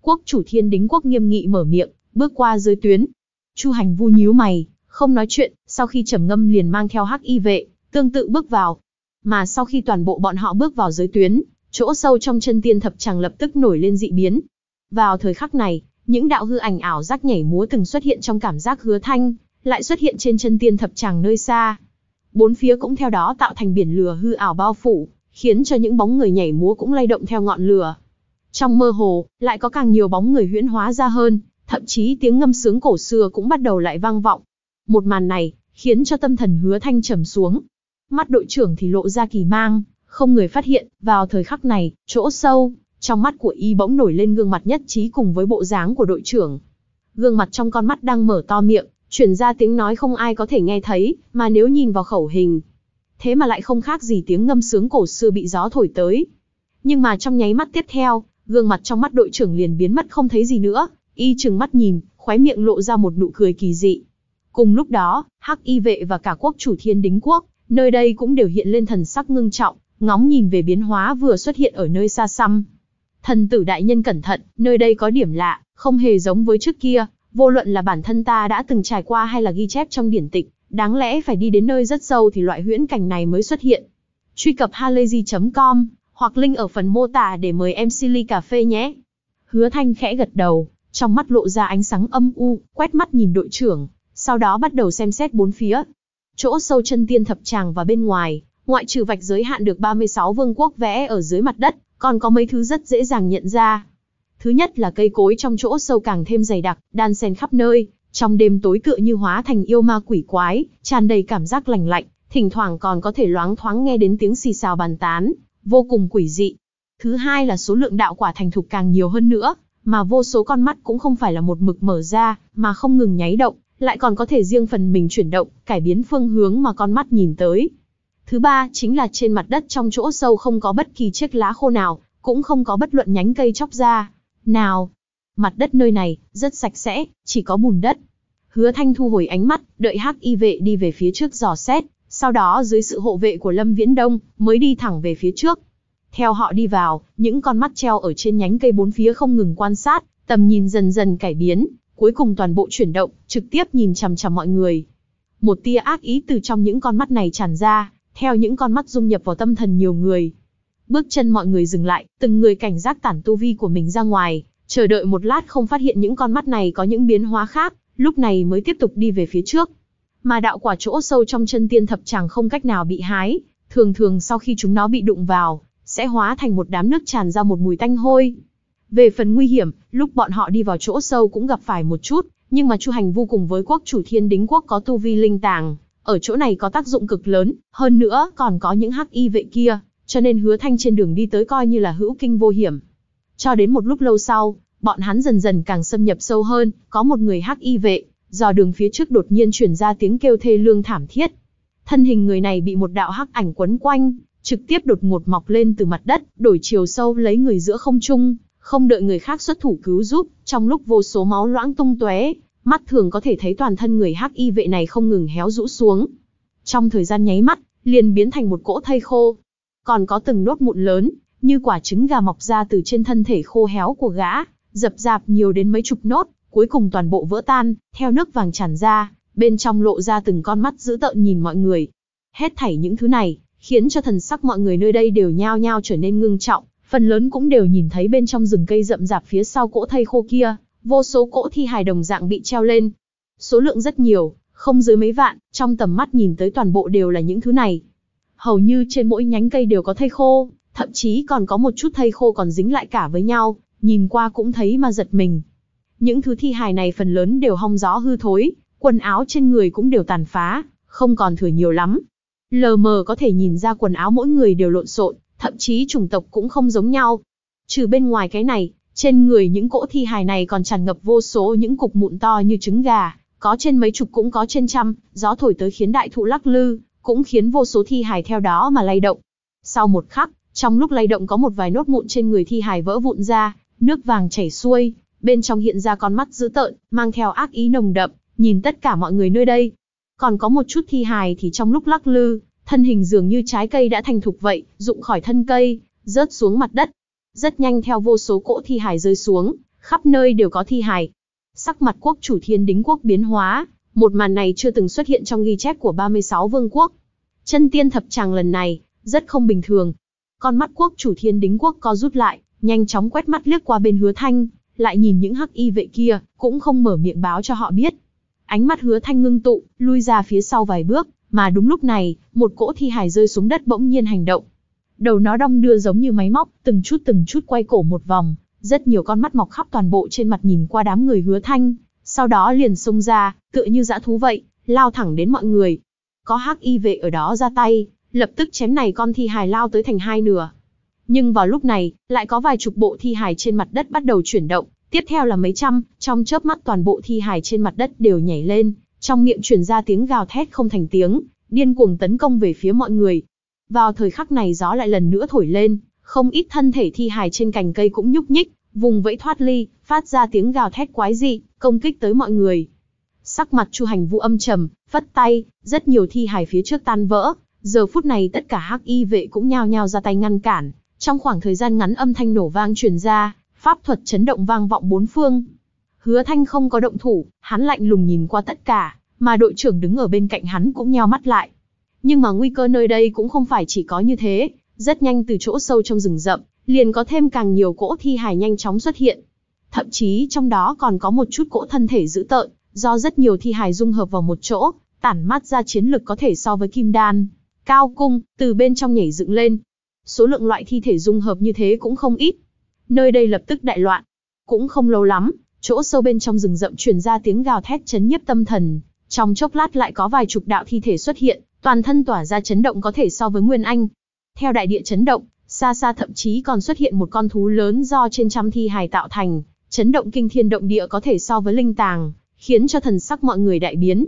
Quốc chủ thiên đính quốc nghiêm nghị mở miệng, bước qua dưới tuyến. Chu Hành Vu nhíu mày, không nói chuyện, sau khi trầm ngâm liền mang theo hắc y vệ, tương tự bước vào. Mà sau khi toàn bộ bọn họ bước vào dưới tuyến, chỗ sâu trong chân tiên thập chàng lập tức nổi lên dị biến. Vào thời khắc này, những đạo hư ảnh ảo giác nhảy múa từng xuất hiện trong cảm giác hứa thanh, lại xuất hiện trên chân tiên thập chàng nơi xa. Bốn phía cũng theo đó tạo thành biển lửa hư ảo bao phủ, khiến cho những bóng người nhảy múa cũng lay động theo ngọn lửa. Trong mơ hồ, lại có càng nhiều bóng người huyễn hóa ra hơn, thậm chí tiếng ngâm sướng cổ xưa cũng bắt đầu lại vang vọng. Một màn này, khiến cho tâm thần hứa thanh trầm xuống. Mắt đội trưởng thì lộ ra kỳ mang, không người phát hiện, vào thời khắc này, chỗ sâu, trong mắt của y bỗng nổi lên gương mặt nhất trí cùng với bộ dáng của đội trưởng. Gương mặt trong con mắt đang mở to miệng, chuyển ra tiếng nói không ai có thể nghe thấy, mà nếu nhìn vào khẩu hình. Thế mà lại không khác gì tiếng ngâm sướng cổ xưa bị gió thổi tới. Nhưng mà trong nháy mắt tiếp theo, gương mặt trong mắt đội trưởng liền biến mất không thấy gì nữa, Y chừng mắt nhìn, khóe miệng lộ ra một nụ cười kỳ dị. Cùng lúc đó, Hắc Y vệ và cả quốc chủ Thiên Đính quốc, nơi đây cũng đều hiện lên thần sắc ngưng trọng, ngóng nhìn về biến hóa vừa xuất hiện ở nơi xa xăm. Thần tử đại nhân cẩn thận, nơi đây có điểm lạ, không hề giống với trước kia, vô luận là bản thân ta đã từng trải qua hay là ghi chép trong điển tịch, đáng lẽ phải đi đến nơi rất sâu thì loại huyễn cảnh này mới xuất hiện. Truy cập halayzi.com hoặc link ở phần mô tả để mời em Silly Cà Phê nhé. Hứa Thanh khẽ gật đầu, trong mắt lộ ra ánh sáng âm u, quét mắt nhìn đội trưởng, sau đó bắt đầu xem xét bốn phía. Chỗ sâu chân tiên thập tràng và bên ngoài, ngoại trừ vạch giới hạn được 36 vương quốc vẽ ở dưới mặt đất, còn có mấy thứ rất dễ dàng nhận ra. Thứ nhất là cây cối trong chỗ sâu càng thêm dày đặc, đan xen khắp nơi, trong đêm tối tựa như hóa thành yêu ma quỷ quái, tràn đầy cảm giác lành lạnh, thỉnh thoảng còn có thể loáng thoáng nghe đến tiếng xì xào bàn tán, vô cùng quỷ dị. Thứ hai là số lượng đạo quả thành thục càng nhiều hơn nữa, mà vô số con mắt cũng không phải là một mực mở ra, mà không ngừng nháy động, lại còn có thể riêng phần mình chuyển động, cải biến phương hướng mà con mắt nhìn tới. Thứ ba chính là trên mặt đất trong chỗ sâu không có bất kỳ chiếc lá khô nào, cũng không có bất luận nhánh cây chóc ra. Nào, mặt đất nơi này rất sạch sẽ, chỉ có bùn đất. Hứa Thanh thu hồi ánh mắt, đợi Hắc Y vệ đi về phía trước dò xét, sau đó dưới sự hộ vệ của Lâm Viễn Đông mới đi thẳng về phía trước. Theo họ đi vào, những con mắt treo ở trên nhánh cây bốn phía không ngừng quan sát, tầm nhìn dần dần cải biến, cuối cùng toàn bộ chuyển động, trực tiếp nhìn chằm chằm mọi người. Một tia ác ý từ trong những con mắt này tràn ra, theo những con mắt dung nhập vào tâm thần nhiều người. Bước chân mọi người dừng lại, từng người cảnh giác tản tu vi của mình ra ngoài, chờ đợi một lát không phát hiện những con mắt này có những biến hóa khác, lúc này mới tiếp tục đi về phía trước. Mà đạo quả chỗ sâu trong chân tiên thập chàng không cách nào bị hái, thường thường sau khi chúng nó bị đụng vào, sẽ hóa thành một đám nước tràn ra một mùi tanh hôi. Về phần nguy hiểm, lúc bọn họ đi vào chỗ sâu cũng gặp phải một chút, nhưng mà Chu Hành vu cùng với quốc chủ Thiên Đính quốc có tu vi linh tàng, ở chỗ này có tác dụng cực lớn, hơn nữa còn có những hắc y vệ kia, cho nên Hứa Thanh trên đường đi tới coi như là hữu kinh vô hiểm. Cho đến một lúc lâu sau, bọn hắn dần dần càng xâm nhập sâu hơn, có một người hắc y vệ, dò đường phía trước đột nhiên truyền ra tiếng kêu thê lương thảm thiết. Thân hình người này bị một đạo hắc ảnh quấn quanh, trực tiếp đột ngột mọc lên từ mặt đất, đổi chiều sâu lấy người giữa không trung, không đợi người khác xuất thủ cứu giúp, trong lúc vô số máu loãng tung tóe, mắt thường có thể thấy toàn thân người hắc y vệ này không ngừng héo rũ xuống. Trong thời gian nháy mắt, liền biến thành một cỗ thây khô. Còn có từng nốt mụn lớn, như quả trứng gà mọc ra từ trên thân thể khô héo của gã, dập dạp nhiều đến mấy chục nốt, cuối cùng toàn bộ vỡ tan, theo nước vàng tràn ra, bên trong lộ ra từng con mắt dữ tợn nhìn mọi người. Hết thảy những thứ này, khiến cho thần sắc mọi người nơi đây đều nhao nhao trở nên ngưng trọng, phần lớn cũng đều nhìn thấy bên trong rừng cây rậm rạp phía sau cỗ thây khô kia, vô số cỗ thi hài đồng dạng bị treo lên. Số lượng rất nhiều, không dưới mấy vạn, trong tầm mắt nhìn tới toàn bộ đều là những thứ này. Hầu như trên mỗi nhánh cây đều có thây khô, thậm chí còn có một chút thây khô còn dính lại cả với nhau, nhìn qua cũng thấy mà giật mình. Những thứ thi hài này phần lớn đều hong gió hư thối, quần áo trên người cũng đều tàn phá, không còn thừa nhiều lắm, Lờ mờ có thể nhìn ra quần áo mỗi người đều lộn xộn, thậm chí chủng tộc cũng không giống nhau. Trừ bên ngoài cái này, trên người những cỗ thi hài này còn tràn ngập vô số những cục mụn to như trứng gà, có trên mấy chục cũng có trên trăm, gió thổi tới khiến đại thụ lắc lư, cũng khiến vô số thi hài theo đó mà lay động. Sau một khắc, trong lúc lay động có một vài nốt mụn trên người thi hài vỡ vụn ra, nước vàng chảy xuôi, bên trong hiện ra con mắt dữ tợn, mang theo ác ý nồng đậm, nhìn tất cả mọi người nơi đây, còn có một chút thi hài thì trong lúc lắc lư, thân hình dường như trái cây đã thành thục vậy, rụng khỏi thân cây, rớt xuống mặt đất. Rất nhanh theo vô số cỗ thi hài rơi xuống, khắp nơi đều có thi hài. Sắc mặt quốc chủ thiên đính quốc biến hóa, một màn này chưa từng xuất hiện trong ghi chép của 36 vương quốc. Chân tiên thập tràng lần này, rất không bình thường. Con mắt quốc chủ thiên đính quốc co rút lại, nhanh chóng quét mắt liếc qua bên hứa thanh, lại nhìn những hắc y vệ kia, cũng không mở miệng báo cho họ biết. Ánh mắt hứa thanh ngưng tụ, lui ra phía sau vài bước, mà đúng lúc này, một cỗ thi hài rơi xuống đất bỗng nhiên hành động. Đầu nó đong đưa giống như máy móc, từng chút từng chút quay cổ một vòng, rất nhiều con mắt mọc khắp toàn bộ trên mặt nhìn qua đám người hứa thanh, sau đó liền xông ra, tựa như dã thú vậy, lao thẳng đến mọi người. Có hắc y vệ ở đó ra tay, lập tức chém này con thi hài lao tới thành hai nửa. Nhưng vào lúc này, lại có vài chục bộ thi hài trên mặt đất bắt đầu chuyển động, Tiếp theo là mấy trăm, trong chớp mắt toàn bộ thi hài trên mặt đất đều nhảy lên, trong miệng truyền ra tiếng gào thét không thành tiếng, điên cuồng tấn công về phía mọi người. Vào thời khắc này gió lại lần nữa thổi lên, không ít thân thể thi hài trên cành cây cũng nhúc nhích, vùng vẫy thoát ly, phát ra tiếng gào thét quái dị, công kích tới mọi người. Sắc mặt Chu Hành Vũ âm trầm, phất tay, rất nhiều thi hài phía trước tan vỡ, giờ phút này tất cả hắc y vệ cũng nhao nhao ra tay ngăn cản, trong khoảng thời gian ngắn âm thanh nổ vang truyền ra, pháp thuật chấn động vang vọng bốn phương. Hứa Thanh không có động thủ, hắn lạnh lùng nhìn qua tất cả, mà đội trưởng đứng ở bên cạnh hắn cũng nheo mắt lại. Nhưng mà nguy cơ nơi đây cũng không phải chỉ có như thế, rất nhanh từ chỗ sâu trong rừng rậm, liền có thêm càng nhiều cỗ thi hài nhanh chóng xuất hiện. Thậm chí trong đó còn có một chút cỗ thân thể dữ tợn, do rất nhiều thi hài dung hợp vào một chỗ, tản mát ra chiến lực có thể so với kim đan. Cao cung, từ bên trong nhảy dựng lên. Số lượng loại thi thể dung hợp như thế cũng không ít, nơi đây lập tức đại loạn. Cũng không lâu lắm, chỗ sâu bên trong rừng rậm truyền ra tiếng gào thét chấn nhiếp tâm thần, trong chốc lát lại có vài chục đạo thi thể xuất hiện, toàn thân tỏa ra chấn động có thể so với Nguyên Anh. Theo đại địa chấn động, xa xa thậm chí còn xuất hiện một con thú lớn do trên trăm thi hài tạo thành, chấn động kinh thiên động địa có thể so với linh tàng, khiến cho thần sắc mọi người đại biến.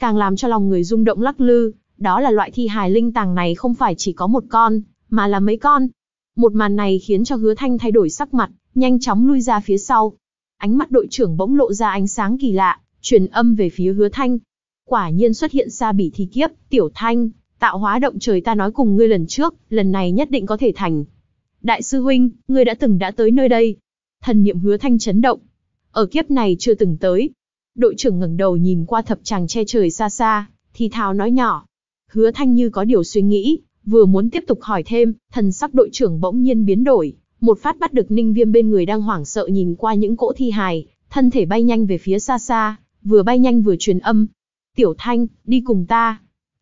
Càng làm cho lòng người rung động lắc lư, đó là loại thi hài linh tàng này không phải chỉ có một con, mà là mấy con. Một màn này khiến cho hứa thanh thay đổi sắc mặt, nhanh chóng lui ra phía sau. Ánh mắt đội trưởng bỗng lộ ra ánh sáng kỳ lạ, truyền âm về phía hứa thanh. Quả nhiên xuất hiện xa bỉ thi kiếp, tiểu thanh, tạo hóa động trời ta nói cùng ngươi lần trước, lần này nhất định có thể thành. Đại sư huynh, ngươi đã từng đã tới nơi đây. Thần niệm hứa thanh chấn động. Ở kiếp này chưa từng tới. Đội trưởng ngẩng đầu nhìn qua thập tràng che trời xa xa, thì thào nói nhỏ. Hứa thanh như có điều suy nghĩ, Vừa muốn tiếp tục hỏi thêm, thần sắc đội trưởng bỗng nhiên biến đổi, một phát bắt được Ninh Viêm bên người đang hoảng sợ nhìn qua những cỗ thi hài, thân thể bay nhanh về phía xa xa, vừa bay nhanh vừa truyền âm. Tiểu Thanh, đi cùng ta.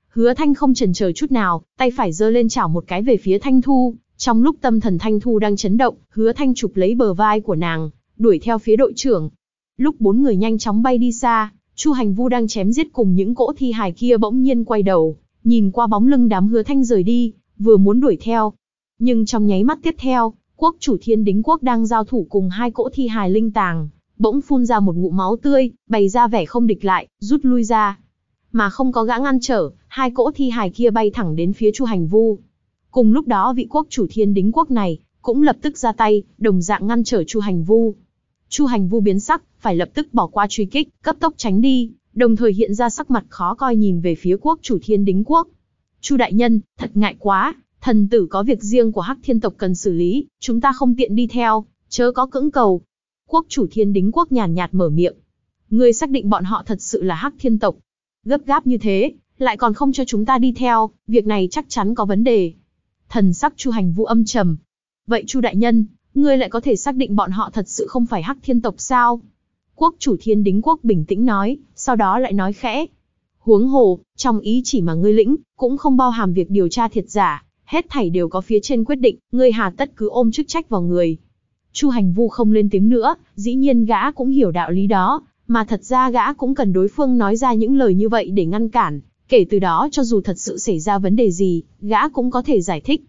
Hứa Thanh không chần chờ chút nào, tay phải giơ lên chảo một cái về phía Thanh Thu. Trong lúc tâm thần Thanh Thu đang chấn động, Hứa Thanh chụp lấy bờ vai của nàng, đuổi theo phía đội trưởng. Lúc bốn người nhanh chóng bay đi xa, Chu Hành Vu đang chém giết cùng những cỗ thi hài kia bỗng nhiên quay đầu, nhìn qua bóng lưng đám hứa thanh rời đi, vừa muốn đuổi theo. Nhưng trong nháy mắt tiếp theo, quốc chủ thiên đính quốc đang giao thủ cùng hai cỗ thi hài linh tàng, bỗng phun ra một ngụm máu tươi, bày ra vẻ không địch lại, rút lui ra. Mà không có gã ngăn trở, hai cỗ thi hài kia bay thẳng đến phía Chu Hành Vu. Cùng lúc đó vị quốc chủ thiên đính quốc này, cũng lập tức ra tay, đồng dạng ngăn trở Chu Hành Vu. Chu Hành Vu biến sắc, phải lập tức bỏ qua truy kích, cấp tốc tránh đi, đồng thời hiện ra sắc mặt khó coi nhìn về phía quốc chủ thiên đính quốc. Chu đại nhân, thật ngại quá, thần tử có việc riêng của hắc thiên tộc cần xử lý, chúng ta không tiện đi theo, chớ có cưỡng cầu. Quốc chủ thiên đính quốc nhàn nhạt mở miệng. người xác định bọn họ thật sự là hắc thiên tộc. Gấp gáp như thế, lại còn không cho chúng ta đi theo, việc này chắc chắn có vấn đề. Thần sắc chu hành vũ âm trầm. Vậy chu đại nhân, ngươi lại có thể xác định bọn họ thật sự không phải hắc thiên tộc sao? Quốc chủ thiên đính quốc bình tĩnh nói, sau đó lại nói khẽ. Huống hồ, trong ý chỉ mà ngươi lĩnh, cũng không bao hàm việc điều tra thiệt giả, hết thảy đều có phía trên quyết định, ngươi hà tất cứ ôm chức trách vào người. Chu Hành Vu không lên tiếng nữa, dĩ nhiên gã cũng hiểu đạo lý đó, mà thật ra gã cũng cần đối phương nói ra những lời như vậy để ngăn cản, kể từ đó cho dù thật sự xảy ra vấn đề gì, gã cũng có thể giải thích.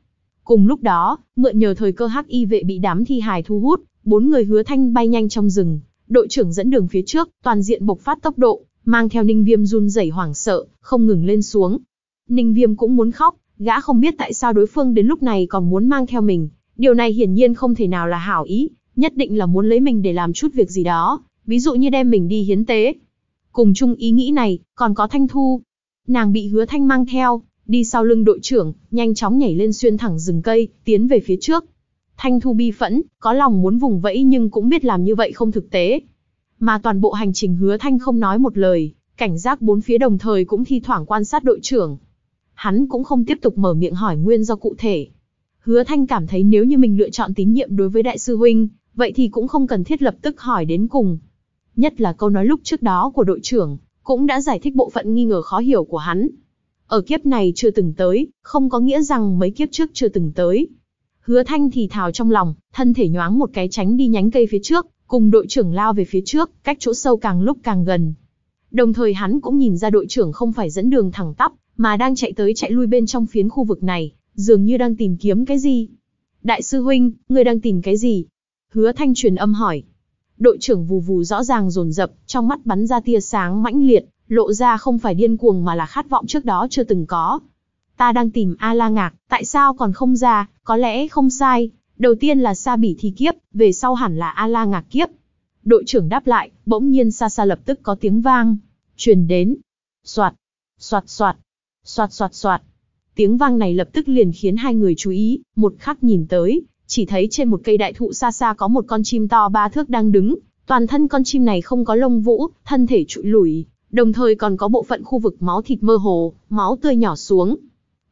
Cùng lúc đó, mượn nhờ thời cơ hắc y vệ bị đám thi hài thu hút, bốn người hứa thanh bay nhanh trong rừng, Đội trưởng dẫn đường phía trước, toàn diện bộc phát tốc độ, mang theo Ninh Viêm run rẩy hoảng sợ, không ngừng lên xuống. Ninh Viêm cũng muốn khóc, gã không biết tại sao đối phương đến lúc này còn muốn mang theo mình, điều này hiển nhiên không thể nào là hảo ý, nhất định là muốn lấy mình để làm chút việc gì đó, ví dụ như đem mình đi hiến tế. Cùng chung ý nghĩ này, còn có Thanh Thu. Nàng bị hứa Thanh mang theo, đi sau lưng đội trưởng, nhanh chóng nhảy lên xuyên thẳng rừng cây, tiến về phía trước. Thanh Thu bi phẫn, có lòng muốn vùng vẫy nhưng cũng biết làm như vậy không thực tế. Mà toàn bộ hành trình hứa Thanh không nói một lời, cảnh giác bốn phía đồng thời cũng thi thoảng quan sát đội trưởng. Hắn cũng không tiếp tục mở miệng hỏi nguyên do cụ thể. Hứa Thanh cảm thấy nếu như mình lựa chọn tín nhiệm đối với đại sư huynh, vậy thì cũng không cần thiết lập tức hỏi đến cùng. Nhất là câu nói lúc trước đó của đội trưởng, cũng đã giải thích bộ phận nghi ngờ khó hiểu của hắn. Ở kiếp này chưa từng tới, không có nghĩa rằng mấy kiếp trước chưa từng tới, Hứa Thanh thì thào trong lòng, thân thể nhoáng một cái tránh đi nhánh cây phía trước, cùng đội trưởng lao về phía trước, cách chỗ sâu càng lúc càng gần. Đồng thời hắn cũng nhìn ra đội trưởng không phải dẫn đường thẳng tắp, mà đang chạy tới chạy lui bên trong phiến khu vực này, dường như đang tìm kiếm cái gì. Đại sư huynh, ngươi đang tìm cái gì? Hứa Thanh truyền âm hỏi. Đội trưởng vù vù rõ ràng rồn rập, trong mắt bắn ra tia sáng mãnh liệt, lộ ra không phải điên cuồng mà là khát vọng trước đó chưa từng có, ta đang tìm A La Ngạc, tại sao còn không ra, có lẽ không sai, đầu tiên là Sa Bỉ Thi Kiếp, về sau hẳn là A La Ngạc Kiếp. Đội trưởng đáp lại, bỗng nhiên xa xa lập tức có tiếng vang, truyền đến. Soạt, soạt soạt, soạt soạt soạt. Tiếng vang này lập tức liền khiến hai người chú ý, một khắc nhìn tới, chỉ thấy trên một cây đại thụ xa xa có một con chim to ba thước đang đứng, toàn thân con chim này không có lông vũ, thân thể trụi lủi, đồng thời còn có bộ phận khu vực máu thịt mơ hồ, máu tươi nhỏ xuống,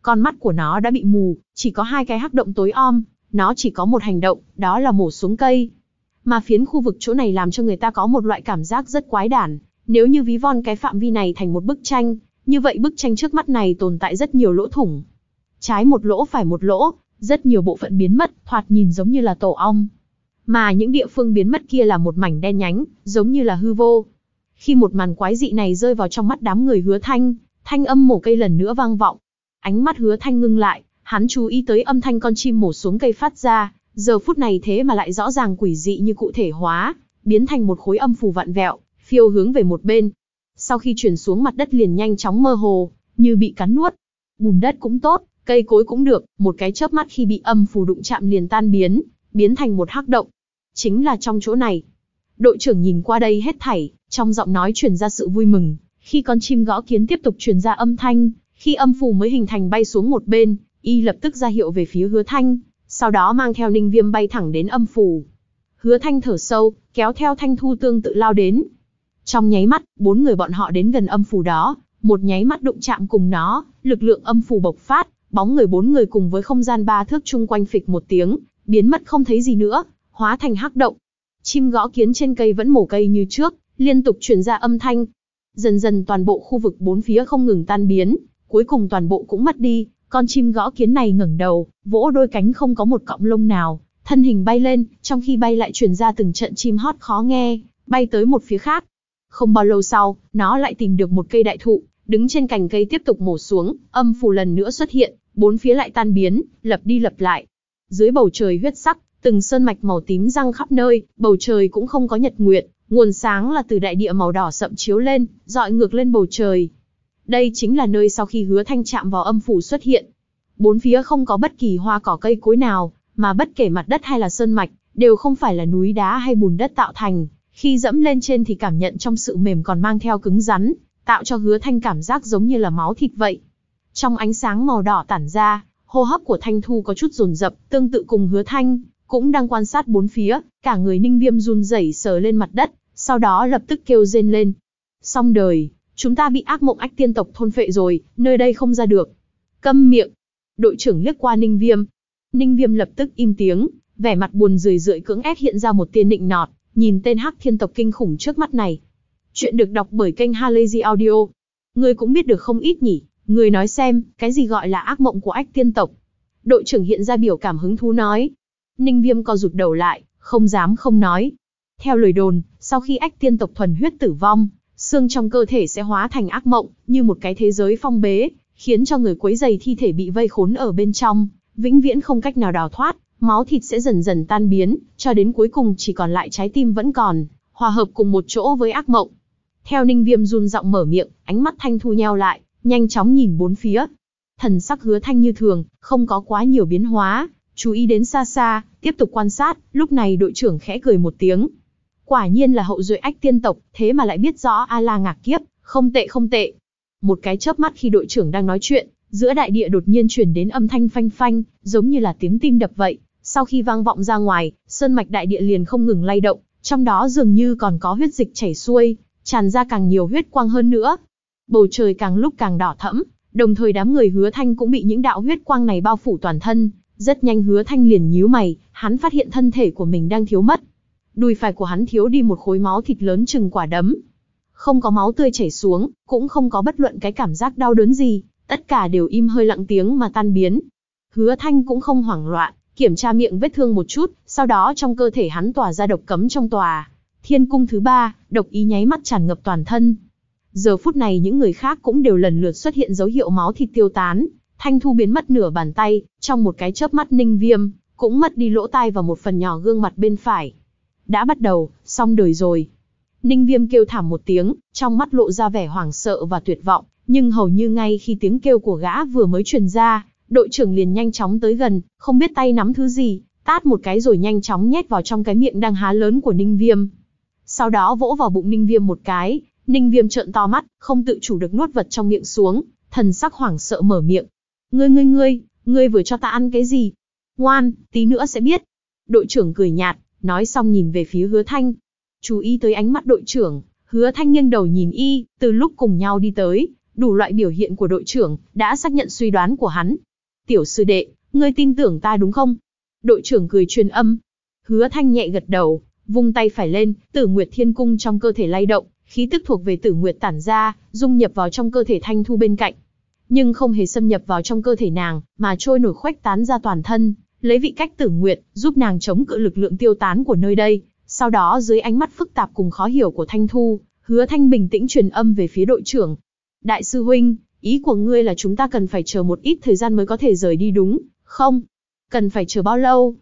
con mắt của nó đã bị mù, chỉ có hai cái hắc động tối om, nó chỉ có một hành động, đó là mổ xuống cây. Mà phiến khu vực chỗ này làm cho người ta có một loại cảm giác rất quái đản, nếu như ví von cái phạm vi này thành một bức tranh, như vậy bức tranh trước mắt này tồn tại rất nhiều lỗ thủng. Trái một lỗ phải một lỗ, rất nhiều bộ phận biến mất, thoạt nhìn giống như là tổ ong. Mà những địa phương biến mất kia là một mảnh đen nhánh, giống như là hư vô. Khi một màn quái dị này rơi vào trong mắt đám người hứa thanh, thanh âm mổ cây lần nữa vang vọng, Ánh mắt hứa thanh ngưng lại, hắn chú ý tới âm thanh con chim mổ xuống cây phát ra, giờ phút này thế mà lại rõ ràng quỷ dị như cụ thể hóa, biến thành một khối âm phù vặn vẹo, phiêu hướng về một bên. Sau khi chuyển xuống mặt đất liền nhanh chóng mơ hồ, như bị cắn nuốt. Bùn đất cũng tốt, cây cối cũng được, một cái chớp mắt khi bị âm phù đụng chạm liền tan biến, biến thành một hắc động. Chính là trong chỗ này. Đội trưởng nhìn qua đây hết thảy, trong giọng nói truyền ra sự vui mừng, khi con chim gõ kiến tiếp tục truyền ra âm thanh, khi âm phù mới hình thành bay xuống một bên, y lập tức ra hiệu về phía hứa thanh, sau đó mang theo ninh viêm bay thẳng đến âm phù. Hứa thanh thở sâu, kéo theo thanh thu tương tự lao đến. Trong nháy mắt, bốn người bọn họ đến gần âm phù đó, một nháy mắt đụng chạm cùng nó, lực lượng âm phù bộc phát, bóng người bốn người cùng với không gian ba thước chung quanh phịch một tiếng, biến mất không thấy gì nữa, hóa thành hắc động. Chim gõ kiến trên cây vẫn mổ cây như trước, liên tục truyền ra âm thanh. Dần dần toàn bộ khu vực bốn phía không ngừng tan biến, cuối cùng toàn bộ cũng mất đi, con chim gõ kiến này ngẩng đầu, vỗ đôi cánh không có một cọng lông nào, thân hình bay lên, trong khi bay lại truyền ra từng trận chim hót khó nghe, bay tới một phía khác. Không bao lâu sau, nó lại tìm được một cây đại thụ, đứng trên cành cây tiếp tục mổ xuống, âm phù lần nữa xuất hiện, bốn phía lại tan biến, lập đi lập lại. Dưới bầu trời huyết sắc, từng sơn mạch màu tím răng khắp nơi, bầu trời cũng không có nhật nguyệt, nguồn sáng là từ đại địa màu đỏ sậm chiếu lên, dọi ngược lên bầu trời, đây chính là nơi sau khi hứa thanh chạm vào âm phủ xuất hiện. Bốn phía không có bất kỳ hoa cỏ cây cối nào, mà bất kể mặt đất hay là sơn mạch, đều không phải là núi đá hay bùn đất tạo thành. Khi dẫm lên trên thì cảm nhận trong sự mềm còn mang theo cứng rắn, tạo cho hứa thanh cảm giác giống như là máu thịt vậy. Trong ánh sáng màu đỏ tản ra, hô hấp của thanh thu có chút rồn rập, tương tự cùng hứa thanh, cũng đang quan sát bốn phía, cả người ninh viêm run rẩy sờ lên mặt đất, sau đó lập tức kêu rên lên. Xong đời, Chúng ta bị ác mộng ách tiên tộc thôn phệ rồi, nơi đây không ra được. Câm miệng. Đội trưởng liếc qua Ninh Viêm. Ninh Viêm lập tức im tiếng, vẻ mặt buồn rười rượi cưỡng ép hiện ra một tiên nịnh nọt, nhìn tên hắc thiên tộc kinh khủng trước mắt này. Chuyện được đọc bởi kênh Halazy Audio. người cũng biết được không ít nhỉ, người nói xem, cái gì gọi là ác mộng của ách tiên tộc? Đội trưởng hiện ra biểu cảm hứng thú nói. Ninh Viêm co rụt đầu lại, không dám không nói. Theo lời đồn, sau khi ách tiên tộc thuần huyết tử vong, xương trong cơ thể sẽ hóa thành ác mộng, như một cái thế giới phong bế, khiến cho người quấy giày thi thể bị vây khốn ở bên trong, vĩnh viễn không cách nào đào thoát, máu thịt sẽ dần dần tan biến, cho đến cuối cùng chỉ còn lại trái tim vẫn còn, hòa hợp cùng một chỗ với ác mộng. Theo Ninh Viêm run giọng mở miệng, ánh mắt Thanh Thu nheo lại, nhanh chóng nhìn bốn phía. Thần sắc hứa Thanh như thường, không có quá nhiều biến hóa, chú ý đến xa xa, tiếp tục quan sát, lúc này đội trưởng khẽ cười một tiếng, Quả nhiên là hậu duệ ách tiên tộc, thế mà lại biết rõ A-la ngạc kiếp, không tệ không tệ. Một cái chớp mắt khi đội trưởng đang nói chuyện, giữa đại địa đột nhiên chuyển đến âm thanh phanh phanh, giống như là tiếng tim đập vậy. Sau khi vang vọng ra ngoài, sơn mạch đại địa liền không ngừng lay động, trong đó dường như còn có huyết dịch chảy xuôi, tràn ra càng nhiều huyết quang hơn nữa. Bầu trời càng lúc càng đỏ thẫm, đồng thời đám người hứa thanh cũng bị những đạo huyết quang này bao phủ toàn thân. Rất nhanh hứa thanh liền nhíu mày, hắn phát hiện thân thể của mình đang thiếu mất đùi phải của hắn thiếu đi một khối máu thịt lớn chừng quả đấm. Không có máu tươi chảy xuống, cũng không có bất luận cái cảm giác đau đớn gì, tất cả đều im hơi lặng tiếng mà tan biến. Hứa Thanh cũng không hoảng loạn, kiểm tra miệng vết thương một chút, sau đó trong cơ thể hắn tỏa ra độc cấm trong tòa. Thiên cung thứ ba, độc ý nháy mắt tràn ngập toàn thân. Giờ phút này những người khác cũng đều lần lượt xuất hiện dấu hiệu máu thịt tiêu tán, Thanh Thu biến mất nửa bàn tay, trong một cái chớp mắt Ninh Viêm cũng mất đi lỗ tai và một phần nhỏ gương mặt bên phải đã bắt đầu, xong đời rồi. Ninh viêm kêu thảm một tiếng, trong mắt lộ ra vẻ hoảng sợ và tuyệt vọng, nhưng hầu như ngay khi tiếng kêu của gã vừa mới truyền ra, đội trưởng liền nhanh chóng tới gần, không biết tay nắm thứ gì, tát một cái rồi nhanh chóng nhét vào trong cái miệng đang há lớn của Ninh Viêm. Sau đó vỗ vào bụng Ninh Viêm một cái, Ninh Viêm trợn to mắt, không tự chủ được nuốt vật trong miệng xuống, thần sắc hoảng sợ mở miệng. Ngươi ngươi ngươi, ngươi vừa cho ta ăn cái gì? Ngoan, tí nữa sẽ biết. Đội trưởng cười nhạt, nói xong nhìn về phía hứa thanh. Chú ý tới ánh mắt đội trưởng, hứa thanh nghiêng đầu nhìn y, từ lúc cùng nhau đi tới, đủ loại biểu hiện của đội trưởng, đã xác nhận suy đoán của hắn. Tiểu sư đệ, ngươi tin tưởng ta đúng không? Đội trưởng cười truyền âm. Hứa thanh nhẹ gật đầu, vung tay phải lên, tử nguyệt thiên cung trong cơ thể lay động, khí tức thuộc về tử nguyệt tản ra, dung nhập vào trong cơ thể thanh thu bên cạnh. Nhưng không hề xâm nhập vào trong cơ thể nàng, mà trôi nổi khoách tán ra toàn thân, lấy vị cách tử nguyện, giúp nàng chống cự lực lượng tiêu tán của nơi đây. Sau đó dưới ánh mắt phức tạp cùng khó hiểu của Thanh Thu, hứa Thanh bình tĩnh truyền âm về phía đội trưởng. Đại sư Huynh, ý của ngươi là chúng ta cần phải chờ một ít thời gian mới có thể rời đi đúng, không? Cần phải chờ bao lâu?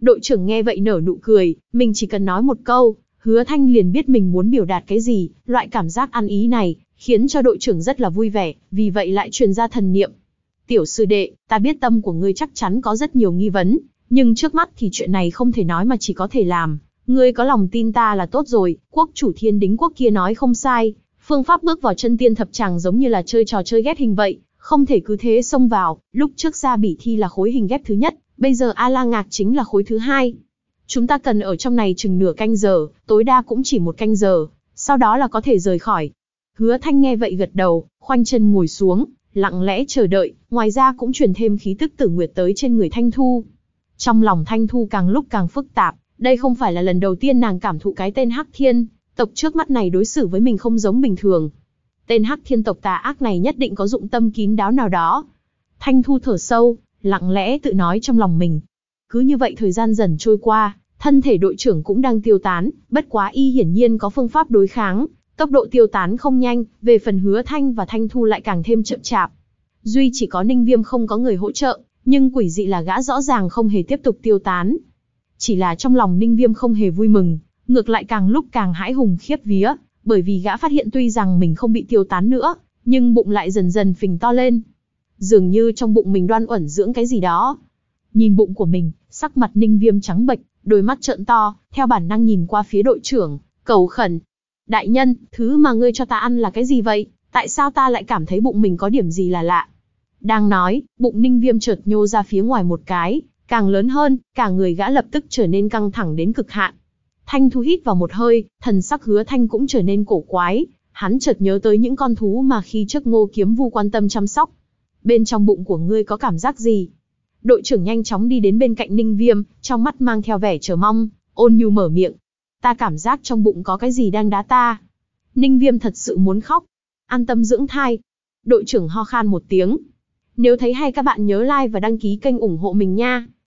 Đội trưởng nghe vậy nở nụ cười, mình chỉ cần nói một câu, hứa Thanh liền biết mình muốn biểu đạt cái gì, loại cảm giác ăn ý này, khiến cho đội trưởng rất là vui vẻ, vì vậy lại truyền ra thần niệm, Tiểu sư đệ, ta biết tâm của ngươi chắc chắn có rất nhiều nghi vấn, nhưng trước mắt thì chuyện này không thể nói mà chỉ có thể làm. Ngươi có lòng tin ta là tốt rồi, quốc chủ thiên đính quốc kia nói không sai, phương pháp bước vào chân tiên thập tràng giống như là chơi trò chơi ghép hình vậy, không thể cứ thế xông vào, lúc trước ra bỉ thi là khối hình ghép thứ nhất, bây giờ A La Ngạc chính là khối thứ hai. Chúng ta cần ở trong này chừng nửa canh giờ, tối đa cũng chỉ một canh giờ, sau đó là có thể rời khỏi. Hứa Thanh nghe vậy gật đầu, khoanh chân ngồi xuống, lặng lẽ chờ đợi, ngoài ra cũng truyền thêm khí tức tử nguyệt tới trên người Thanh Thu. Trong lòng Thanh Thu càng lúc càng phức tạp, đây không phải là lần đầu tiên nàng cảm thụ cái tên Hắc Thiên, tộc trước mắt này đối xử với mình không giống bình thường. Tên Hắc Thiên tộc tà ác này nhất định có dụng tâm kín đáo nào đó. Thanh Thu thở sâu, lặng lẽ tự nói trong lòng mình. Cứ như vậy thời gian dần trôi qua, thân thể đội trưởng cũng đang tiêu tán, bất quá y hiển nhiên có phương pháp đối kháng, Tốc độ tiêu tán không nhanh, về phần hứa thanh và thanh thu lại càng thêm chậm chạp. Duy chỉ có ninh viêm không có người hỗ trợ, nhưng quỷ dị là gã rõ ràng không hề tiếp tục tiêu tán. Chỉ là trong lòng ninh viêm không hề vui mừng, ngược lại càng lúc càng hãi hùng khiếp vía, bởi vì gã phát hiện tuy rằng mình không bị tiêu tán nữa, nhưng bụng lại dần dần phình to lên. Dường như trong bụng mình đoan uẩn dưỡng cái gì đó. Nhìn bụng của mình, sắc mặt ninh viêm trắng bệch, đôi mắt trợn to, theo bản năng nhìn qua phía đội trưởng, cầu khẩn, Đại nhân, thứ mà ngươi cho ta ăn là cái gì vậy? Tại sao ta lại cảm thấy bụng mình có điểm gì là lạ? Đang nói, bụng ninh viêm chợt nhô ra phía ngoài một cái, càng lớn hơn, cả người gã lập tức trở nên căng thẳng đến cực hạn. Thanh thu hít vào một hơi, thần sắc hứa thanh cũng trở nên cổ quái, hắn chợt nhớ tới những con thú mà khi trước ngô kiếm vu quan tâm chăm sóc. Bên trong bụng của ngươi có cảm giác gì? Đội trưởng nhanh chóng đi đến bên cạnh ninh viêm, trong mắt mang theo vẻ chờ mong, ôn nhu mở miệng, ta cảm giác trong bụng có cái gì đang đá ta. Ninh viêm thật sự muốn khóc. An tâm dưỡng thai. Đội trưởng ho khan một tiếng. Nếu thấy hay các bạn nhớ like và đăng ký kênh ủng hộ mình nha.